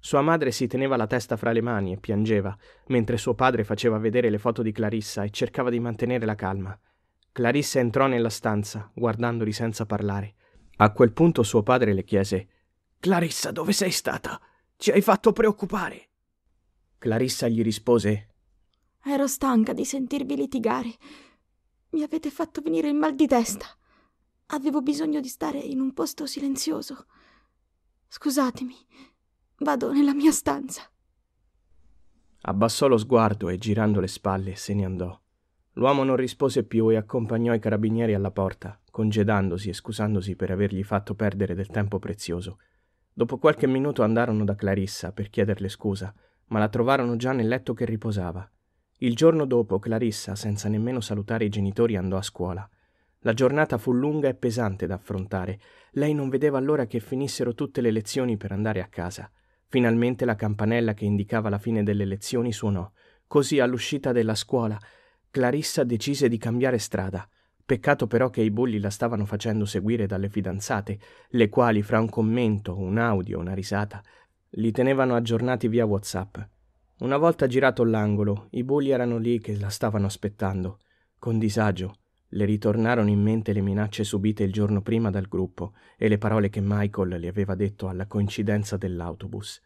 Speaker 1: Sua madre si teneva la testa fra le mani e piangeva, mentre suo padre faceva vedere le foto di Clarissa e cercava di mantenere la calma. Clarissa entrò nella stanza, guardandoli senza parlare. A quel punto suo padre le chiese Clarissa, dove sei stata? Ci hai fatto preoccupare. Clarissa gli rispose:
Speaker 2: Ero stanca di sentirvi litigare. Mi avete fatto venire il mal di testa. Avevo bisogno di stare in un posto silenzioso. Scusatemi, vado nella mia stanza.
Speaker 1: Abbassò lo sguardo e girando le spalle se ne andò. L'uomo non rispose più e accompagnò i carabinieri alla porta, congedandosi e scusandosi per avergli fatto perdere del tempo prezioso. Dopo qualche minuto andarono da Clarissa per chiederle scusa, ma la trovarono già nel letto che riposava. Il giorno dopo Clarissa, senza nemmeno salutare i genitori, andò a scuola. La giornata fu lunga e pesante da affrontare. Lei non vedeva allora che finissero tutte le lezioni per andare a casa. Finalmente la campanella che indicava la fine delle lezioni suonò. Così all'uscita della scuola Clarissa decise di cambiare strada. Peccato però che i bulli la stavano facendo seguire dalle fidanzate, le quali fra un commento, un audio, una risata, li tenevano aggiornati via WhatsApp. Una volta girato l'angolo, i bulli erano lì che la stavano aspettando. Con disagio le ritornarono in mente le minacce subite il giorno prima dal gruppo e le parole che Michael le aveva detto alla coincidenza dell'autobus.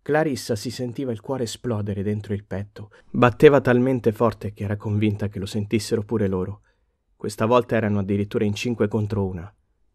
Speaker 1: Clarissa si sentiva il cuore esplodere dentro il petto. Batteva talmente forte che era convinta che lo sentissero pure loro. Questa volta erano addirittura in cinque contro una.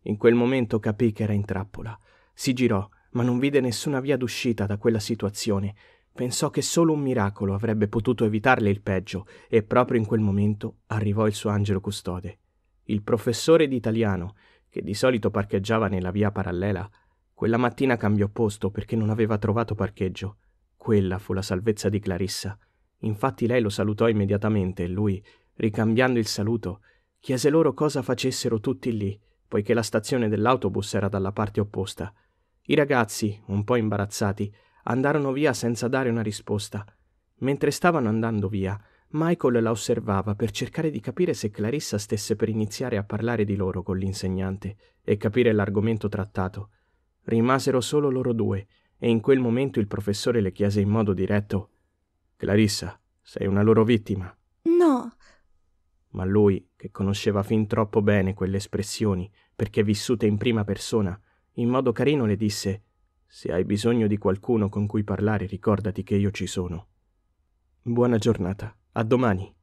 Speaker 1: In quel momento capì che era in trappola. Si girò, ma non vide nessuna via d'uscita da quella situazione. Pensò che solo un miracolo avrebbe potuto evitarle il peggio, e proprio in quel momento arrivò il suo angelo custode. Il professore di italiano, che di solito parcheggiava nella via parallela, quella mattina cambiò posto perché non aveva trovato parcheggio. Quella fu la salvezza di Clarissa. Infatti lei lo salutò immediatamente e lui, ricambiando il saluto, chiese loro cosa facessero tutti lì, poiché la stazione dell'autobus era dalla parte opposta. I ragazzi, un po' imbarazzati, andarono via senza dare una risposta. Mentre stavano andando via, Michael la osservava per cercare di capire se Clarissa stesse per iniziare a parlare di loro con l'insegnante e capire l'argomento trattato. Rimasero solo loro due e in quel momento il professore le chiese in modo diretto Clarissa, sei una loro vittima. No, ma lui, che conosceva fin troppo bene quelle espressioni, perché vissute in prima persona, in modo carino le disse Se hai bisogno di qualcuno con cui parlare ricordati che io ci sono. Buona giornata, a domani.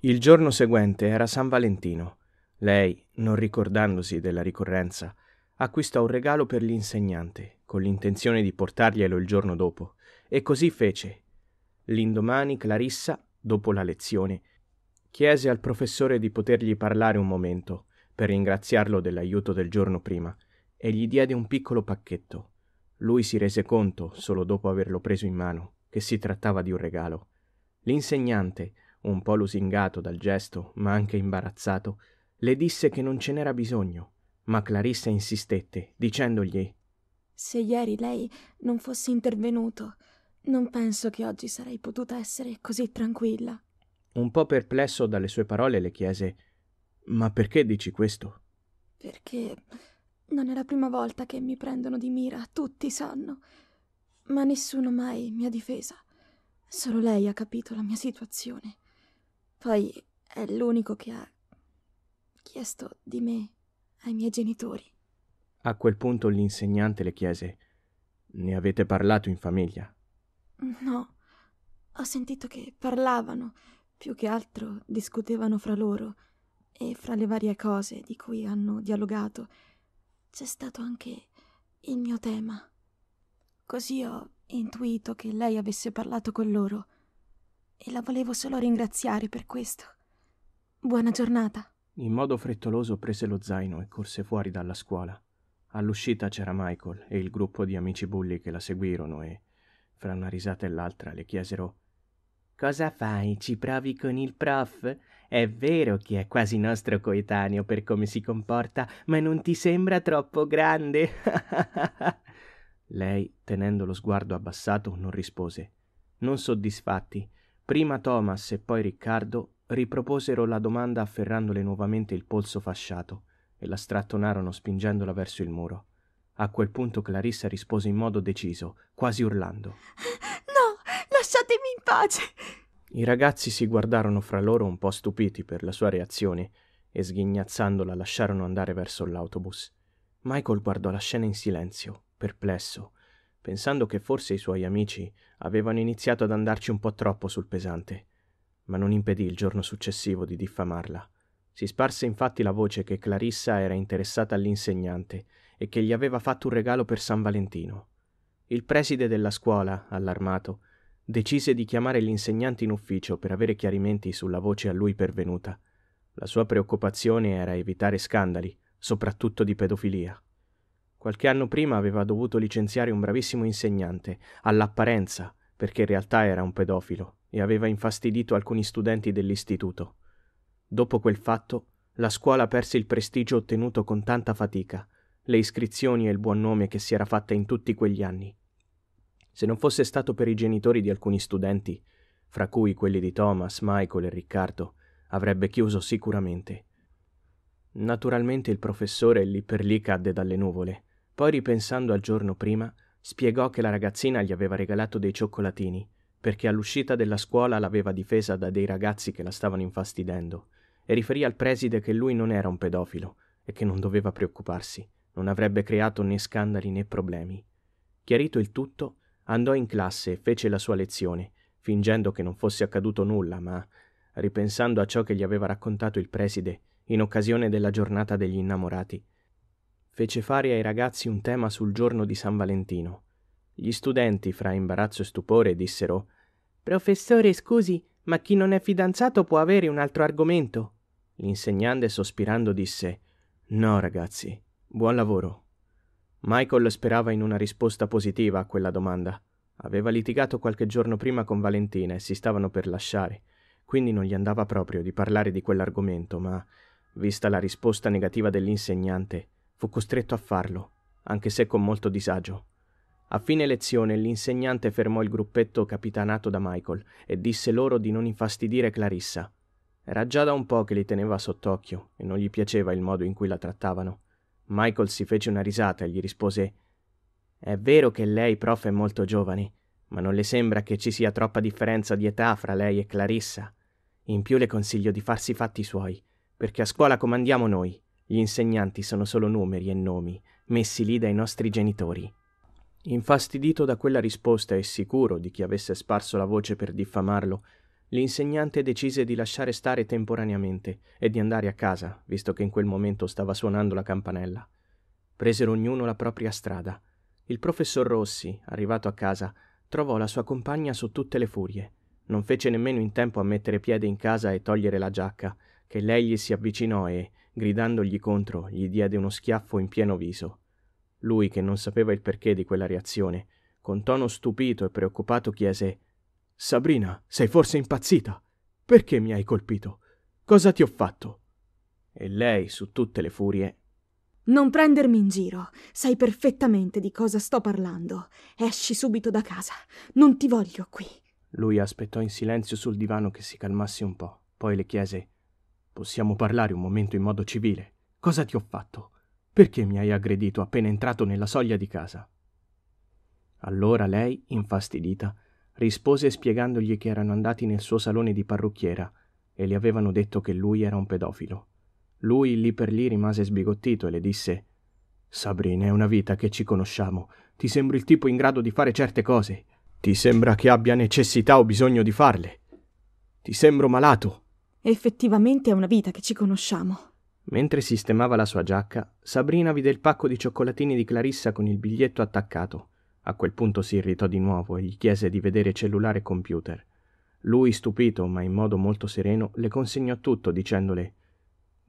Speaker 1: Il giorno seguente era San Valentino. Lei, non ricordandosi della ricorrenza, acquistò un regalo per l'insegnante, con l'intenzione di portarglielo il giorno dopo, e così fece. L'indomani Clarissa, dopo la lezione, Chiese al professore di potergli parlare un momento, per ringraziarlo dell'aiuto del giorno prima, e gli diede un piccolo pacchetto. Lui si rese conto, solo dopo averlo preso in mano, che si trattava di un regalo. L'insegnante, un po' lusingato dal gesto, ma anche imbarazzato, le disse che non ce n'era bisogno, ma Clarissa insistette, dicendogli
Speaker 2: Se ieri lei non fosse intervenuto, non penso che oggi sarei potuta essere così tranquilla.
Speaker 1: Un po' perplesso dalle sue parole le chiese Ma perché dici questo?
Speaker 2: Perché non è la prima volta che mi prendono di mira, tutti sanno. Ma nessuno mai mi ha difesa. Solo lei ha capito la mia situazione. Poi è l'unico che ha chiesto di me ai miei genitori.
Speaker 1: A quel punto l'insegnante le chiese Ne avete parlato in famiglia?
Speaker 2: No, ho sentito che parlavano più che altro discutevano fra loro e fra le varie cose di cui hanno dialogato c'è stato anche il mio tema. Così ho intuito che lei avesse parlato con loro e la volevo solo ringraziare per questo. Buona giornata.
Speaker 1: In modo frettoloso prese lo zaino e corse fuori dalla scuola. All'uscita c'era Michael e il gruppo di amici bulli che la seguirono e, fra una risata e l'altra, le chiesero Cosa fai? Ci provi con il prof? È vero che è quasi nostro coetaneo per come si comporta, ma non ti sembra troppo grande? Lei, tenendo lo sguardo abbassato, non rispose. Non soddisfatti, prima Thomas e poi Riccardo riproposero la domanda afferrandole nuovamente il polso fasciato e la strattonarono spingendola verso il muro. A quel punto Clarissa rispose in modo deciso, quasi urlando
Speaker 2: lasciatemi in pace.
Speaker 1: I ragazzi si guardarono fra loro un po' stupiti per la sua reazione e sghignazzando la lasciarono andare verso l'autobus. Michael guardò la scena in silenzio, perplesso, pensando che forse i suoi amici avevano iniziato ad andarci un po' troppo sul pesante, ma non impedì il giorno successivo di diffamarla. Si sparse infatti la voce che Clarissa era interessata all'insegnante e che gli aveva fatto un regalo per San Valentino. Il preside della scuola, allarmato, decise di chiamare l'insegnante in ufficio per avere chiarimenti sulla voce a lui pervenuta. La sua preoccupazione era evitare scandali, soprattutto di pedofilia. Qualche anno prima aveva dovuto licenziare un bravissimo insegnante, all'apparenza, perché in realtà era un pedofilo, e aveva infastidito alcuni studenti dell'istituto. Dopo quel fatto, la scuola perse il prestigio ottenuto con tanta fatica, le iscrizioni e il buon nome che si era fatta in tutti quegli anni. Se non fosse stato per i genitori di alcuni studenti, fra cui quelli di Thomas, Michael e Riccardo, avrebbe chiuso sicuramente. Naturalmente il professore lì per lì cadde dalle nuvole. Poi ripensando al giorno prima, spiegò che la ragazzina gli aveva regalato dei cioccolatini, perché all'uscita della scuola l'aveva difesa da dei ragazzi che la stavano infastidendo, e riferì al preside che lui non era un pedofilo e che non doveva preoccuparsi, non avrebbe creato né scandali né problemi. Chiarito il tutto, Andò in classe e fece la sua lezione, fingendo che non fosse accaduto nulla, ma, ripensando a ciò che gli aveva raccontato il preside in occasione della giornata degli innamorati, fece fare ai ragazzi un tema sul giorno di San Valentino. Gli studenti, fra imbarazzo e stupore, dissero Professore, scusi, ma chi non è fidanzato può avere un altro argomento. L'insegnante, sospirando, disse No, ragazzi, buon lavoro. Michael sperava in una risposta positiva a quella domanda. Aveva litigato qualche giorno prima con Valentina e si stavano per lasciare, quindi non gli andava proprio di parlare di quell'argomento, ma, vista la risposta negativa dell'insegnante, fu costretto a farlo, anche se con molto disagio. A fine lezione l'insegnante fermò il gruppetto capitanato da Michael e disse loro di non infastidire Clarissa. Era già da un po' che li teneva sott'occhio e non gli piaceva il modo in cui la trattavano. Michael si fece una risata e gli rispose È vero che lei, prof, è molto giovane, ma non le sembra che ci sia troppa differenza di età fra lei e Clarissa. In più le consiglio di farsi i fatti suoi, perché a scuola comandiamo noi. Gli insegnanti sono solo numeri e nomi, messi lì dai nostri genitori. Infastidito da quella risposta e sicuro di chi avesse sparso la voce per diffamarlo, l'insegnante decise di lasciare stare temporaneamente e di andare a casa, visto che in quel momento stava suonando la campanella. Presero ognuno la propria strada. Il professor Rossi, arrivato a casa, trovò la sua compagna su tutte le furie. Non fece nemmeno in tempo a mettere piede in casa e togliere la giacca, che lei gli si avvicinò e, gridandogli contro, gli diede uno schiaffo in pieno viso. Lui, che non sapeva il perché di quella reazione, con tono stupito e preoccupato chiese Sabrina, sei forse impazzita? Perché mi hai colpito? Cosa ti ho fatto? E lei, su tutte le furie.
Speaker 2: Non prendermi in giro. Sai perfettamente di cosa sto parlando. Esci subito da casa. Non ti voglio qui.
Speaker 1: Lui aspettò in silenzio sul divano che si calmasse un po'. Poi le chiese: Possiamo parlare un momento in modo civile. Cosa ti ho fatto? Perché mi hai aggredito appena entrato nella soglia di casa? Allora lei, infastidita, rispose spiegandogli che erano andati nel suo salone di parrucchiera e le avevano detto che lui era un pedofilo. Lui lì per lì rimase sbigottito e le disse Sabrina, è una vita che ci conosciamo. Ti sembri il tipo in grado di fare certe cose. Ti sembra che abbia necessità o bisogno di farle. Ti sembro malato.
Speaker 2: Effettivamente è una vita che ci conosciamo.
Speaker 1: Mentre sistemava la sua giacca, Sabrina vide il pacco di cioccolatini di Clarissa con il biglietto attaccato. A quel punto si irritò di nuovo e gli chiese di vedere cellulare e computer. Lui, stupito, ma in modo molto sereno, le consegnò tutto dicendole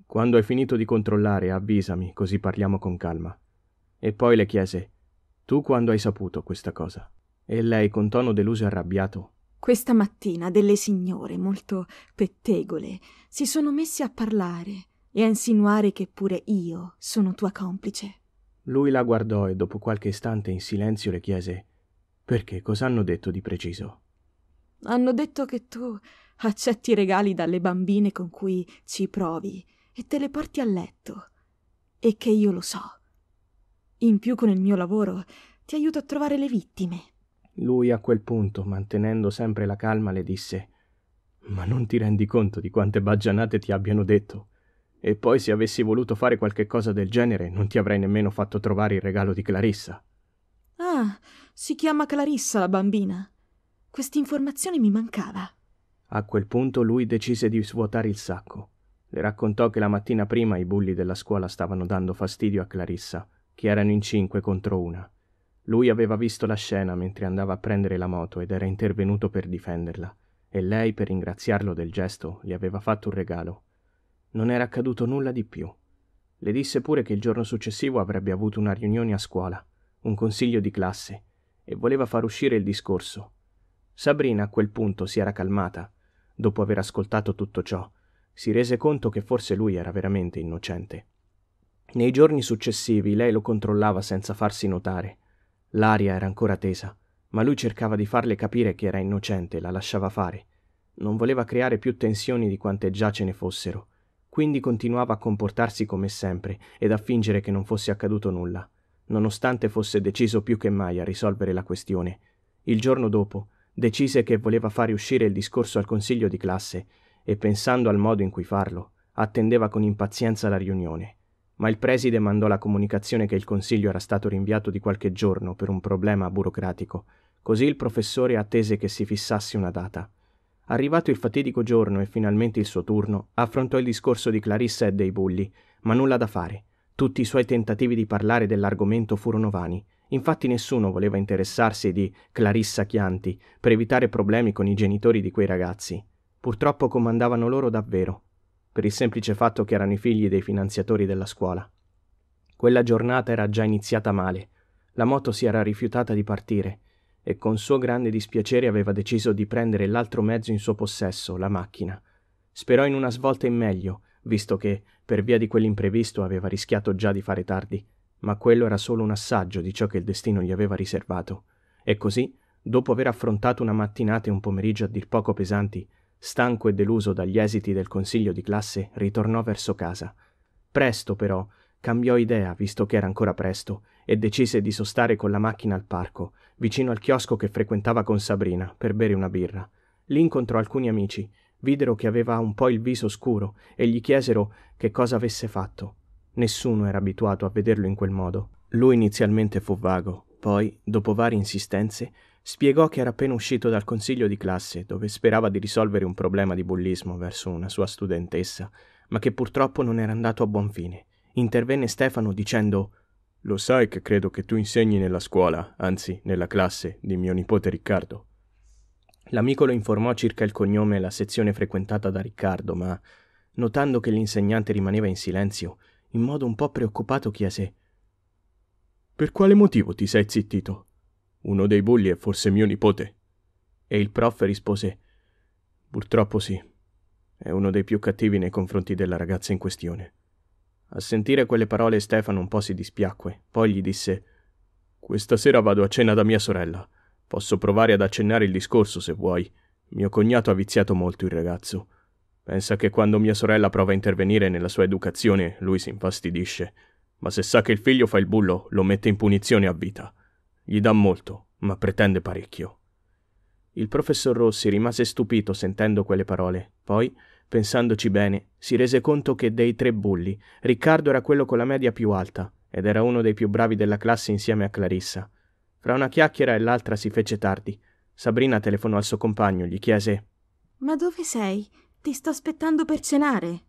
Speaker 1: Quando hai finito di controllare, avvisami, così parliamo con calma. E poi le chiese Tu quando hai saputo questa cosa? E lei, con tono deluso e arrabbiato,
Speaker 2: questa mattina delle signore molto pettegole si sono messe a parlare e a insinuare che pure io sono tua complice.
Speaker 1: Lui la guardò e dopo qualche istante in silenzio le chiese Perché cosa hanno detto di preciso?
Speaker 2: Hanno detto che tu accetti regali dalle bambine con cui ci provi e te le porti a letto. E che io lo so. In più con il mio lavoro ti aiuto a trovare le vittime.
Speaker 1: Lui a quel punto, mantenendo sempre la calma, le disse Ma non ti rendi conto di quante baggianate ti abbiano detto? E poi se avessi voluto fare qualche cosa del genere non ti avrei nemmeno fatto trovare il regalo di Clarissa.
Speaker 3: Ah,
Speaker 2: si chiama Clarissa la bambina. Quest'informazione mi mancava.
Speaker 1: A quel punto lui decise di svuotare il sacco. Le raccontò che la mattina prima i bulli della scuola stavano dando fastidio a Clarissa, che erano in cinque contro una. Lui aveva visto la scena mentre andava a prendere la moto ed era intervenuto per difenderla, e lei, per ringraziarlo del gesto, gli aveva fatto un regalo, non era accaduto nulla di più. Le disse pure che il giorno successivo avrebbe avuto una riunione a scuola, un consiglio di classe, e voleva far uscire il discorso. Sabrina a quel punto si era calmata, dopo aver ascoltato tutto ciò, si rese conto che forse lui era veramente innocente. Nei giorni successivi lei lo controllava senza farsi notare. L'aria era ancora tesa, ma lui cercava di farle capire che era innocente, e la lasciava fare. Non voleva creare più tensioni di quante già ce ne fossero. Quindi continuava a comportarsi come sempre ed a fingere che non fosse accaduto nulla, nonostante fosse deciso più che mai a risolvere la questione. Il giorno dopo decise che voleva fare uscire il discorso al consiglio di classe e pensando al modo in cui farlo, attendeva con impazienza la riunione. Ma il preside mandò la comunicazione che il consiglio era stato rinviato di qualche giorno per un problema burocratico. Così il professore attese che si fissasse una data. Arrivato il fatidico giorno e finalmente il suo turno, affrontò il discorso di Clarissa e dei bulli, ma nulla da fare. Tutti i suoi tentativi di parlare dell'argomento furono vani. Infatti nessuno voleva interessarsi di Clarissa Chianti per evitare problemi con i genitori di quei ragazzi. Purtroppo comandavano loro davvero, per il semplice fatto che erano i figli dei finanziatori della scuola. Quella giornata era già iniziata male. La moto si era rifiutata di partire e con suo grande dispiacere aveva deciso di prendere l'altro mezzo in suo possesso, la macchina. Sperò in una svolta in meglio, visto che, per via di quell'imprevisto, aveva rischiato già di fare tardi, ma quello era solo un assaggio di ciò che il destino gli aveva riservato. E così, dopo aver affrontato una mattinata e un pomeriggio a dir poco pesanti, stanco e deluso dagli esiti del consiglio di classe, ritornò verso casa. Presto, però, cambiò idea, visto che era ancora presto, e decise di sostare con la macchina al parco, vicino al chiosco che frequentava con Sabrina, per bere una birra. Lì incontrò alcuni amici, videro che aveva un po' il viso scuro e gli chiesero che cosa avesse fatto. Nessuno era abituato a vederlo in quel modo. Lui inizialmente fu vago, poi, dopo varie insistenze, spiegò che era appena uscito dal consiglio di classe, dove sperava di risolvere un problema di bullismo verso una sua studentessa, ma che purtroppo non era andato a buon fine. Intervenne Stefano dicendo lo sai che credo che tu insegni nella scuola, anzi nella classe, di mio nipote Riccardo. L'amico lo informò circa il cognome e la sezione frequentata da Riccardo, ma, notando che l'insegnante rimaneva in silenzio, in modo un po' preoccupato chiese Per quale motivo ti sei zittito? Uno dei bulli è forse mio nipote. E il prof rispose Purtroppo sì. È uno dei più cattivi nei confronti della ragazza in questione. A sentire quelle parole Stefano un po' si dispiacque, poi gli disse Questa sera vado a cena da mia sorella. Posso provare ad accennare il discorso se vuoi. Mio cognato ha viziato molto il ragazzo. Pensa che quando mia sorella prova a intervenire nella sua educazione, lui si infastidisce. Ma se sa che il figlio fa il bullo, lo mette in punizione a vita. Gli dà molto, ma pretende parecchio. Il professor Rossi rimase stupito sentendo quelle parole, poi Pensandoci bene, si rese conto che dei tre bulli, Riccardo era quello con la media più alta ed era uno dei più bravi della classe insieme a Clarissa. Fra una chiacchiera e l'altra si fece tardi. Sabrina telefonò al suo compagno, gli chiese
Speaker 2: Ma dove sei? Ti sto aspettando per cenare.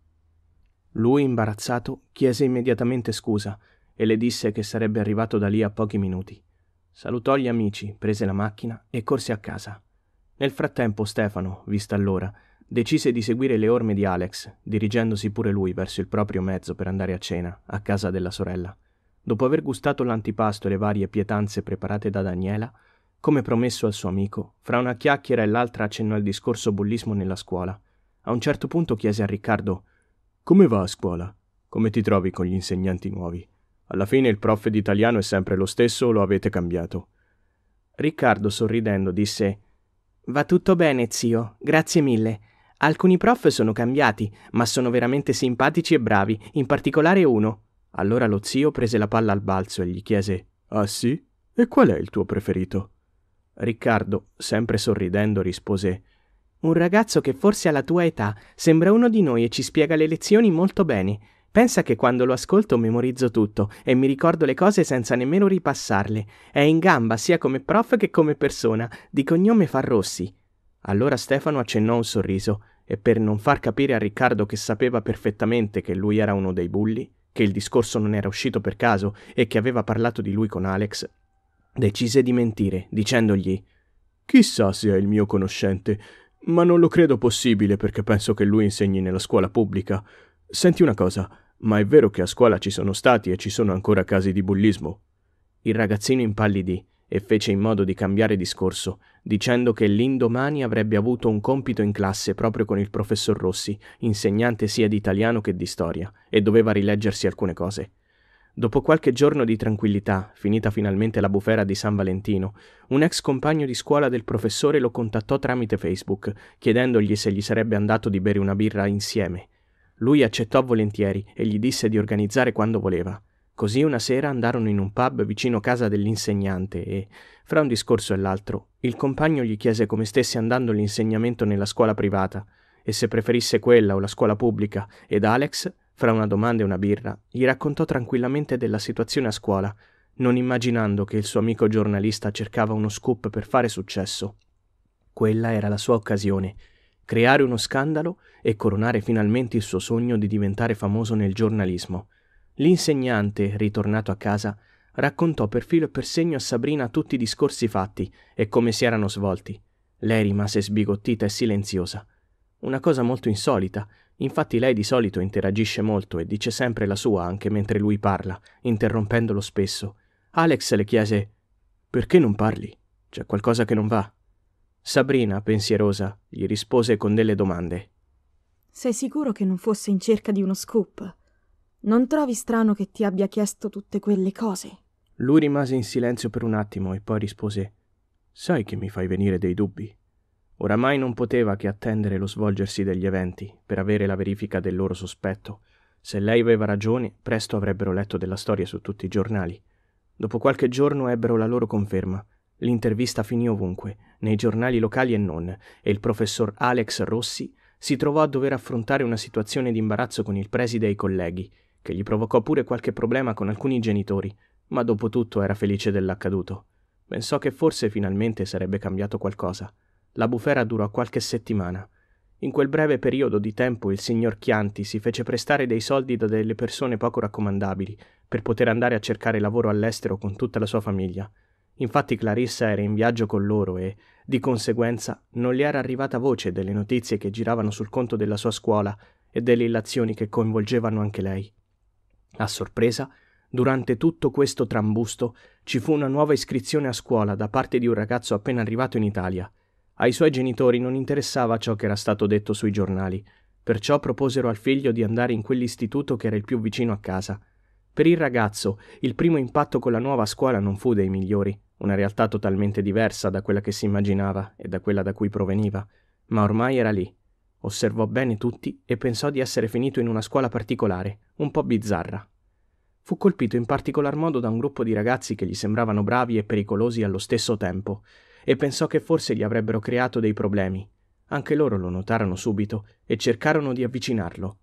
Speaker 1: Lui, imbarazzato, chiese immediatamente scusa e le disse che sarebbe arrivato da lì a pochi minuti. Salutò gli amici, prese la macchina e corse a casa. Nel frattempo Stefano, vista allora, Decise di seguire le orme di Alex, dirigendosi pure lui verso il proprio mezzo per andare a cena, a casa della sorella. Dopo aver gustato l'antipasto e le varie pietanze preparate da Daniela, come promesso al suo amico, fra una chiacchiera e l'altra accennò il discorso bullismo nella scuola. A un certo punto chiese a Riccardo Come va a scuola? Come ti trovi con gli insegnanti nuovi? Alla fine il prof d'italiano è sempre lo stesso o lo avete cambiato? Riccardo sorridendo disse Va tutto bene, zio, grazie mille. Alcuni prof sono cambiati, ma sono veramente simpatici e bravi, in particolare uno. Allora lo zio prese la palla al balzo e gli chiese Ah sì? E qual è il tuo preferito? Riccardo, sempre sorridendo, rispose Un ragazzo che forse ha la tua età, sembra uno di noi e ci spiega le lezioni molto bene. Pensa che quando lo ascolto memorizzo tutto e mi ricordo le cose senza nemmeno ripassarle. È in gamba sia come prof che come persona, di cognome Farrossi. Allora Stefano accennò un sorriso e per non far capire a Riccardo che sapeva perfettamente che lui era uno dei bulli, che il discorso non era uscito per caso e che aveva parlato di lui con Alex, decise di mentire, dicendogli Chissà se è il mio conoscente, ma non lo credo possibile perché penso che lui insegni nella scuola pubblica. Senti una cosa, ma è vero che a scuola ci sono stati e ci sono ancora casi di bullismo? Il ragazzino impallidì e fece in modo di cambiare discorso, dicendo che l'indomani avrebbe avuto un compito in classe proprio con il professor Rossi, insegnante sia di italiano che di storia, e doveva rileggersi alcune cose. Dopo qualche giorno di tranquillità, finita finalmente la bufera di San Valentino, un ex compagno di scuola del professore lo contattò tramite Facebook, chiedendogli se gli sarebbe andato di bere una birra insieme. Lui accettò volentieri e gli disse di organizzare quando voleva. Così una sera andarono in un pub vicino casa dell'insegnante e, fra un discorso e l'altro, il compagno gli chiese come stesse andando l'insegnamento nella scuola privata e se preferisse quella o la scuola pubblica ed Alex, fra una domanda e una birra, gli raccontò tranquillamente della situazione a scuola, non immaginando che il suo amico giornalista cercava uno scoop per fare successo. Quella era la sua occasione, creare uno scandalo e coronare finalmente il suo sogno di diventare famoso nel giornalismo. L'insegnante, ritornato a casa, raccontò per filo e per segno a Sabrina tutti i discorsi fatti e come si erano svolti. Lei rimase sbigottita e silenziosa. Una cosa molto insolita, infatti lei di solito interagisce molto e dice sempre la sua anche mentre lui parla, interrompendolo spesso. Alex le chiese Perché non parli? C'è qualcosa che non va? Sabrina, pensierosa, gli rispose con delle domande.
Speaker 2: Sei sicuro che non fosse in cerca di uno scoop? Non trovi strano che ti abbia chiesto tutte quelle cose?
Speaker 1: Lui rimase in silenzio per un attimo e poi rispose Sai che mi fai venire dei dubbi. Oramai non poteva che attendere lo svolgersi degli eventi per avere la verifica del loro sospetto. Se lei aveva ragione, presto avrebbero letto della storia su tutti i giornali. Dopo qualche giorno ebbero la loro conferma. L'intervista finì ovunque, nei giornali locali e non, e il professor Alex Rossi si trovò a dover affrontare una situazione di imbarazzo con il preside e i colleghi, che gli provocò pure qualche problema con alcuni genitori, ma dopo tutto era felice dell'accaduto. Pensò che forse finalmente sarebbe cambiato qualcosa. La bufera durò qualche settimana. In quel breve periodo di tempo il signor Chianti si fece prestare dei soldi da delle persone poco raccomandabili per poter andare a cercare lavoro all'estero con tutta la sua famiglia. Infatti Clarissa era in viaggio con loro e, di conseguenza, non le era arrivata voce delle notizie che giravano sul conto della sua scuola e delle illazioni che coinvolgevano anche lei. A sorpresa, Durante tutto questo trambusto ci fu una nuova iscrizione a scuola da parte di un ragazzo appena arrivato in Italia. Ai suoi genitori non interessava ciò che era stato detto sui giornali, perciò proposero al figlio di andare in quell'istituto che era il più vicino a casa. Per il ragazzo il primo impatto con la nuova scuola non fu dei migliori, una realtà totalmente diversa da quella che si immaginava e da quella da cui proveniva, ma ormai era lì. Osservò bene tutti e pensò di essere finito in una scuola particolare, un po' bizzarra. Fu colpito in particolar modo da un gruppo di ragazzi che gli sembravano bravi e pericolosi allo stesso tempo, e pensò che forse gli avrebbero creato dei problemi. Anche loro lo notarono subito e cercarono di avvicinarlo.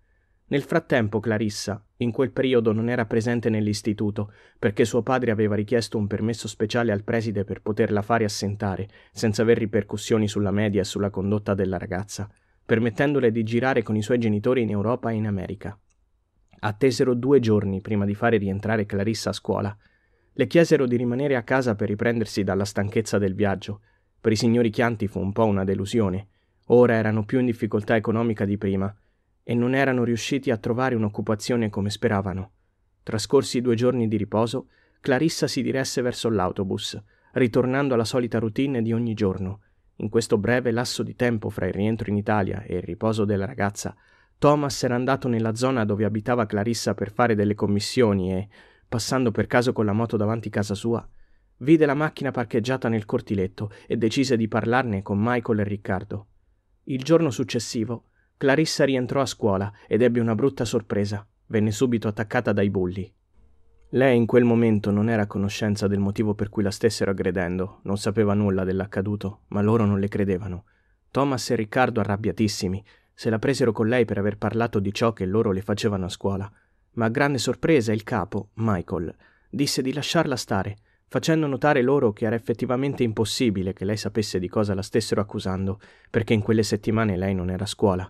Speaker 1: Nel frattempo Clarissa, in quel periodo non era presente nell'istituto, perché suo padre aveva richiesto un permesso speciale al preside per poterla fare assentare, senza aver ripercussioni sulla media e sulla condotta della ragazza, permettendole di girare con i suoi genitori in Europa e in America. Attesero due giorni prima di fare rientrare Clarissa a scuola. Le chiesero di rimanere a casa per riprendersi dalla stanchezza del viaggio. Per i signori Chianti fu un po' una delusione. Ora erano più in difficoltà economica di prima e non erano riusciti a trovare un'occupazione come speravano. Trascorsi due giorni di riposo, Clarissa si diresse verso l'autobus, ritornando alla solita routine di ogni giorno. In questo breve lasso di tempo fra il rientro in Italia e il riposo della ragazza, Thomas era andato nella zona dove abitava Clarissa per fare delle commissioni e, passando per caso con la moto davanti casa sua, vide la macchina parcheggiata nel cortiletto e decise di parlarne con Michael e Riccardo. Il giorno successivo, Clarissa rientrò a scuola ed ebbe una brutta sorpresa. Venne subito attaccata dai bulli. Lei in quel momento non era a conoscenza del motivo per cui la stessero aggredendo, non sapeva nulla dell'accaduto, ma loro non le credevano. Thomas e Riccardo, arrabbiatissimi, se la presero con lei per aver parlato di ciò che loro le facevano a scuola, ma a grande sorpresa il capo, Michael, disse di lasciarla stare, facendo notare loro che era effettivamente impossibile che lei sapesse di cosa la stessero accusando, perché in quelle settimane lei non era a scuola.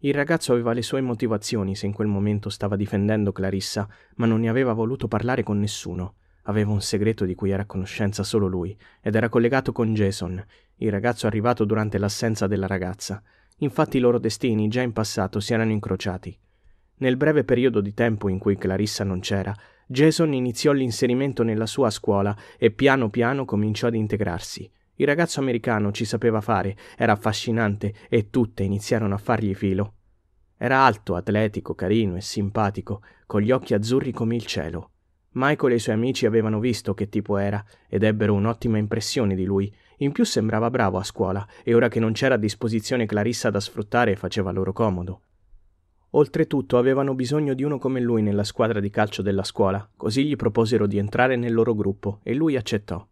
Speaker 1: Il ragazzo aveva le sue motivazioni se in quel momento stava difendendo Clarissa, ma non ne aveva voluto parlare con nessuno. Aveva un segreto di cui era a conoscenza solo lui, ed era collegato con Jason, il ragazzo arrivato durante l'assenza della ragazza. Infatti i loro destini già in passato si erano incrociati. Nel breve periodo di tempo in cui Clarissa non c'era, Jason iniziò l'inserimento nella sua scuola e piano piano cominciò ad integrarsi. Il ragazzo americano ci sapeva fare, era affascinante e tutte iniziarono a fargli filo. Era alto, atletico, carino e simpatico, con gli occhi azzurri come il cielo. Michael e i suoi amici avevano visto che tipo era ed ebbero un'ottima impressione di lui in più sembrava bravo a scuola e ora che non c'era a disposizione Clarissa da sfruttare faceva loro comodo. Oltretutto avevano bisogno di uno come lui nella squadra di calcio della scuola, così gli proposero di entrare nel loro gruppo e lui accettò.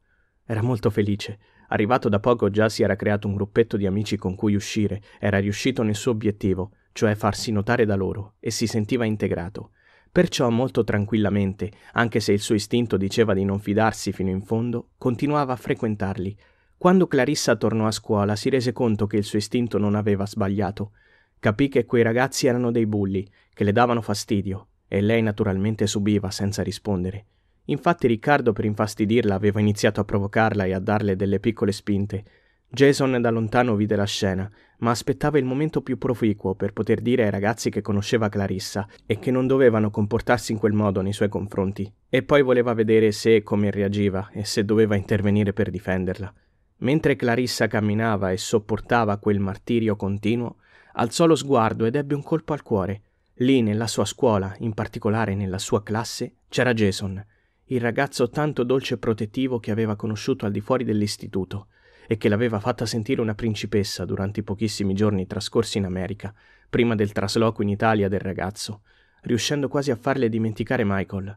Speaker 1: Era molto felice. Arrivato da poco già si era creato un gruppetto di amici con cui uscire, era riuscito nel suo obiettivo, cioè farsi notare da loro, e si sentiva integrato. Perciò molto tranquillamente, anche se il suo istinto diceva di non fidarsi fino in fondo, continuava a frequentarli, quando Clarissa tornò a scuola si rese conto che il suo istinto non aveva sbagliato. Capì che quei ragazzi erano dei bulli, che le davano fastidio, e lei naturalmente subiva senza rispondere. Infatti Riccardo per infastidirla aveva iniziato a provocarla e a darle delle piccole spinte. Jason da lontano vide la scena, ma aspettava il momento più proficuo per poter dire ai ragazzi che conosceva Clarissa e che non dovevano comportarsi in quel modo nei suoi confronti. E poi voleva vedere se e come reagiva e se doveva intervenire per difenderla. Mentre Clarissa camminava e sopportava quel martirio continuo, alzò lo sguardo ed ebbe un colpo al cuore. Lì, nella sua scuola, in particolare nella sua classe, c'era Jason, il ragazzo tanto dolce e protettivo che aveva conosciuto al di fuori dell'istituto e che l'aveva fatta sentire una principessa durante i pochissimi giorni trascorsi in America, prima del trasloco in Italia del ragazzo, riuscendo quasi a farle dimenticare Michael.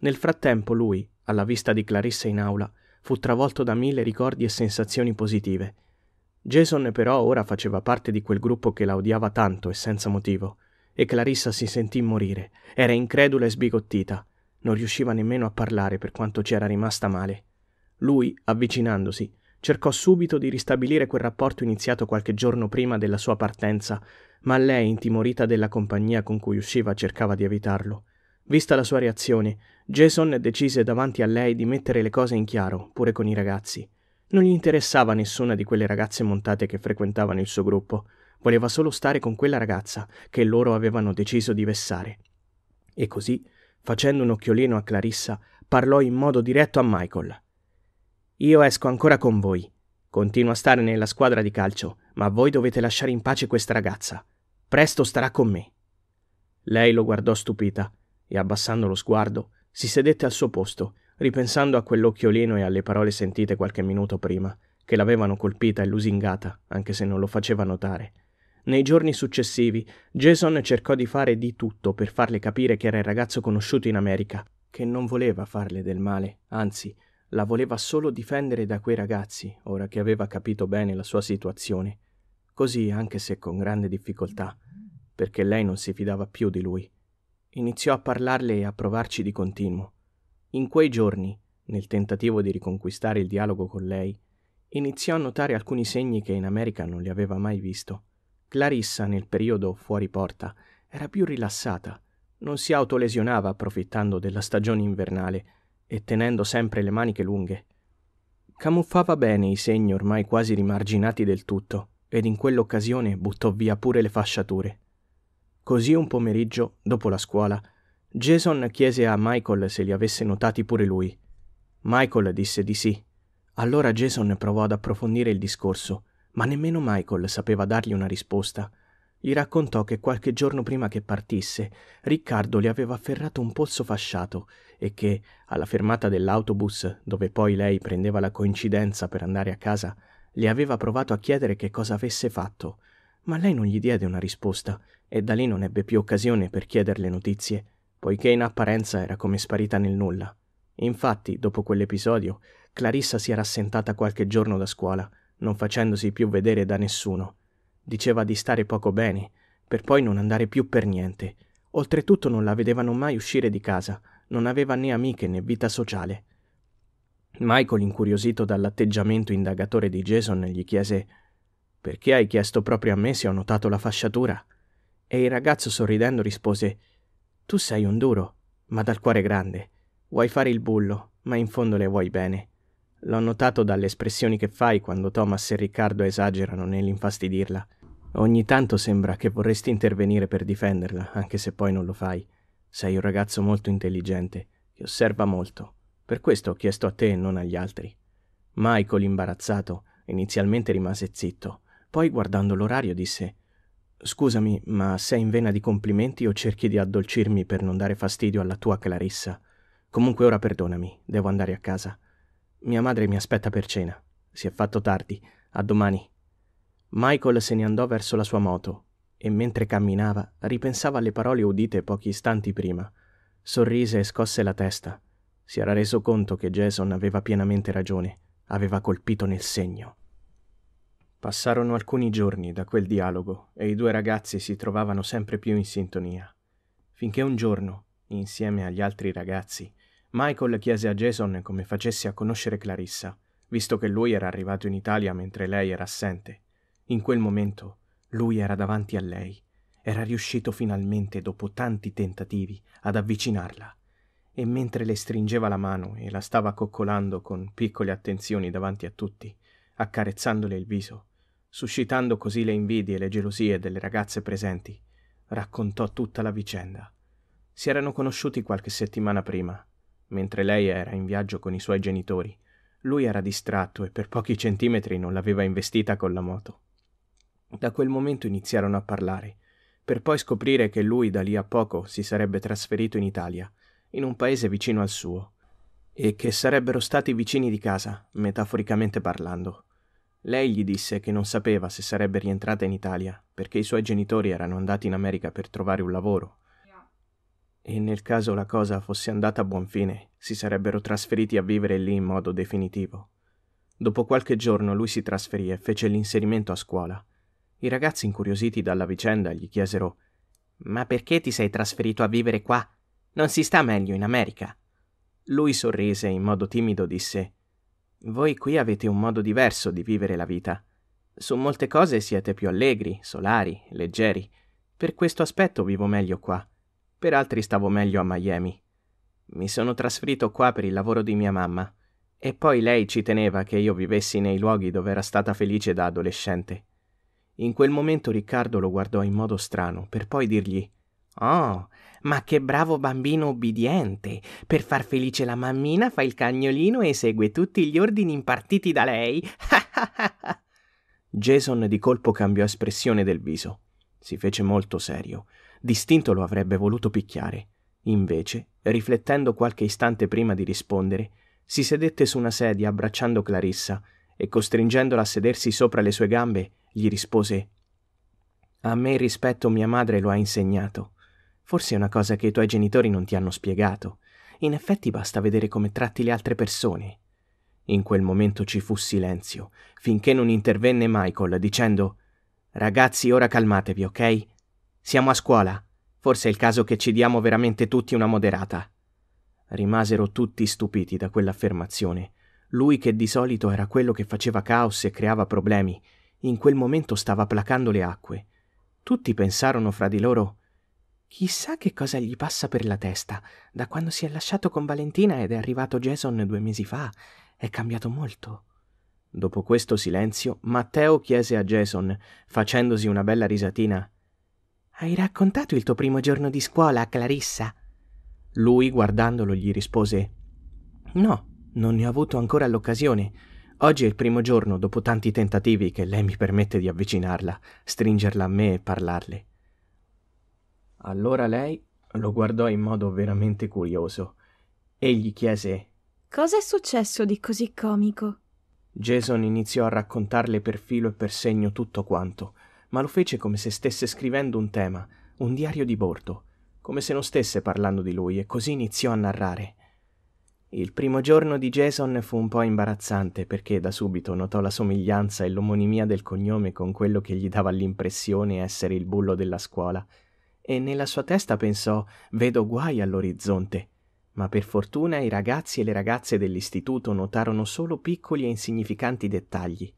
Speaker 1: Nel frattempo lui, alla vista di Clarissa in aula, fu travolto da mille ricordi e sensazioni positive. Jason però ora faceva parte di quel gruppo che la odiava tanto e senza motivo, e Clarissa si sentì morire, era incredula e sbigottita, non riusciva nemmeno a parlare per quanto ci era rimasta male. Lui, avvicinandosi, cercò subito di ristabilire quel rapporto iniziato qualche giorno prima della sua partenza, ma lei, intimorita della compagnia con cui usciva, cercava di evitarlo. Vista la sua reazione, Jason decise davanti a lei di mettere le cose in chiaro, pure con i ragazzi. Non gli interessava nessuna di quelle ragazze montate che frequentavano il suo gruppo, voleva solo stare con quella ragazza che loro avevano deciso di vessare. E così, facendo un occhiolino a Clarissa, parlò in modo diretto a Michael. Io esco ancora con voi. Continuo a stare nella squadra di calcio, ma voi dovete lasciare in pace questa ragazza. Presto starà con me. Lei lo guardò stupita e abbassando lo sguardo si sedette al suo posto, ripensando a quell'occhiolino e alle parole sentite qualche minuto prima, che l'avevano colpita e lusingata, anche se non lo faceva notare. Nei giorni successivi, Jason cercò di fare di tutto per farle capire che era il ragazzo conosciuto in America, che non voleva farle del male, anzi, la voleva solo difendere da quei ragazzi, ora che aveva capito bene la sua situazione. Così, anche se con grande difficoltà, perché lei non si fidava più di lui Iniziò a parlarle e a provarci di continuo. In quei giorni, nel tentativo di riconquistare il dialogo con lei, iniziò a notare alcuni segni che in America non li aveva mai visto. Clarissa, nel periodo fuori porta, era più rilassata, non si autolesionava approfittando della stagione invernale e tenendo sempre le maniche lunghe. Camuffava bene i segni ormai quasi rimarginati del tutto, ed in quell'occasione buttò via pure le fasciature. Così un pomeriggio, dopo la scuola, Jason chiese a Michael se li avesse notati pure lui. Michael disse di sì. Allora Jason provò ad approfondire il discorso, ma nemmeno Michael sapeva dargli una risposta. Gli raccontò che qualche giorno prima che partisse, Riccardo le aveva afferrato un polso fasciato e che, alla fermata dell'autobus, dove poi lei prendeva la coincidenza per andare a casa, le aveva provato a chiedere che cosa avesse fatto ma lei non gli diede una risposta e da lì non ebbe più occasione per chiederle notizie, poiché in apparenza era come sparita nel nulla. Infatti, dopo quell'episodio, Clarissa si era assentata qualche giorno da scuola, non facendosi più vedere da nessuno. Diceva di stare poco bene, per poi non andare più per niente. Oltretutto non la vedevano mai uscire di casa, non aveva né amiche né vita sociale. Michael, incuriosito dall'atteggiamento indagatore di Jason, gli chiese perché hai chiesto proprio a me se ho notato la fasciatura? E il ragazzo sorridendo rispose Tu sei un duro, ma dal cuore grande. Vuoi fare il bullo, ma in fondo le vuoi bene. L'ho notato dalle espressioni che fai quando Thomas e Riccardo esagerano nell'infastidirla. Ogni tanto sembra che vorresti intervenire per difenderla, anche se poi non lo fai. Sei un ragazzo molto intelligente, che osserva molto. Per questo ho chiesto a te e non agli altri. Michael, imbarazzato, inizialmente rimase zitto, poi, guardando l'orario, disse Scusami, ma sei in vena di complimenti o cerchi di addolcirmi per non dare fastidio alla tua Clarissa? Comunque ora perdonami, devo andare a casa. Mia madre mi aspetta per cena. Si è fatto tardi. A domani. Michael se ne andò verso la sua moto e mentre camminava ripensava alle parole udite pochi istanti prima. Sorrise e scosse la testa. Si era reso conto che Jason aveva pienamente ragione, aveva colpito nel segno. Passarono alcuni giorni da quel dialogo e i due ragazzi si trovavano sempre più in sintonia, finché un giorno, insieme agli altri ragazzi, Michael chiese a Jason come facesse a conoscere Clarissa, visto che lui era arrivato in Italia mentre lei era assente. In quel momento lui era davanti a lei, era riuscito finalmente, dopo tanti tentativi, ad avvicinarla, e mentre le stringeva la mano e la stava coccolando con piccole attenzioni davanti a tutti, accarezzandole il viso, suscitando così le invidie e le gelosie delle ragazze presenti, raccontò tutta la vicenda. Si erano conosciuti qualche settimana prima, mentre lei era in viaggio con i suoi genitori. Lui era distratto e per pochi centimetri non l'aveva investita con la moto. Da quel momento iniziarono a parlare, per poi scoprire che lui da lì a poco si sarebbe trasferito in Italia, in un paese vicino al suo, e che sarebbero stati vicini di casa, metaforicamente parlando. Lei gli disse che non sapeva se sarebbe rientrata in Italia perché i suoi genitori erano andati in America per trovare un lavoro. E nel caso la cosa fosse andata a buon fine, si sarebbero trasferiti a vivere lì in modo definitivo. Dopo qualche giorno lui si trasferì e fece l'inserimento a scuola. I ragazzi incuriositi dalla vicenda gli chiesero Ma perché ti sei trasferito a vivere qua? Non si sta meglio in America? Lui sorrise e in modo timido disse voi qui avete un modo diverso di vivere la vita. Su molte cose siete più allegri, solari, leggeri. Per questo aspetto vivo meglio qua. Per altri stavo meglio a Miami. Mi sono trasferito qua per il lavoro di mia mamma. E poi lei ci teneva che io vivessi nei luoghi dove era stata felice da adolescente. In quel momento Riccardo lo guardò in modo strano, per poi dirgli Oh, ma che bravo bambino obbediente! Per far felice la mammina fa il cagnolino e segue tutti gli ordini impartiti da lei. Jason di colpo cambiò espressione del viso. Si fece molto serio. Distinto lo avrebbe voluto picchiare. Invece, riflettendo qualche istante prima di rispondere, si sedette su una sedia abbracciando Clarissa e costringendola a sedersi sopra le sue gambe, gli rispose A me il rispetto mia madre lo ha insegnato. Forse è una cosa che i tuoi genitori non ti hanno spiegato. In effetti basta vedere come tratti le altre persone. In quel momento ci fu silenzio, finché non intervenne Michael dicendo Ragazzi, ora calmatevi, ok? Siamo a scuola. Forse è il caso che ci diamo veramente tutti una moderata. Rimasero tutti stupiti da quell'affermazione. Lui che di solito era quello che faceva caos e creava problemi, in quel momento stava placando le acque. Tutti pensarono fra di loro Chissà che cosa gli passa per la testa. Da quando si è lasciato con Valentina ed è arrivato Jason due mesi fa, è cambiato molto. Dopo questo silenzio, Matteo chiese a Jason, facendosi una bella risatina: Hai raccontato il tuo primo giorno di scuola a Clarissa? Lui, guardandolo, gli rispose: No, non ne ho avuto ancora l'occasione. Oggi è il primo giorno dopo tanti tentativi che lei mi permette di avvicinarla, stringerla a me e parlarle. Allora lei lo guardò in modo veramente curioso e gli chiese
Speaker 2: Cosa è successo di così comico?
Speaker 1: Jason iniziò a raccontarle per filo e per segno tutto quanto, ma lo fece come se stesse scrivendo un tema, un diario di bordo, come se non stesse parlando di lui, e così iniziò a narrare. Il primo giorno di Jason fu un po' imbarazzante perché da subito notò la somiglianza e l'omonimia del cognome con quello che gli dava l'impressione essere il bullo della scuola, e nella sua testa pensò vedo guai all'orizzonte. Ma per fortuna i ragazzi e le ragazze dell'istituto notarono solo piccoli e insignificanti dettagli,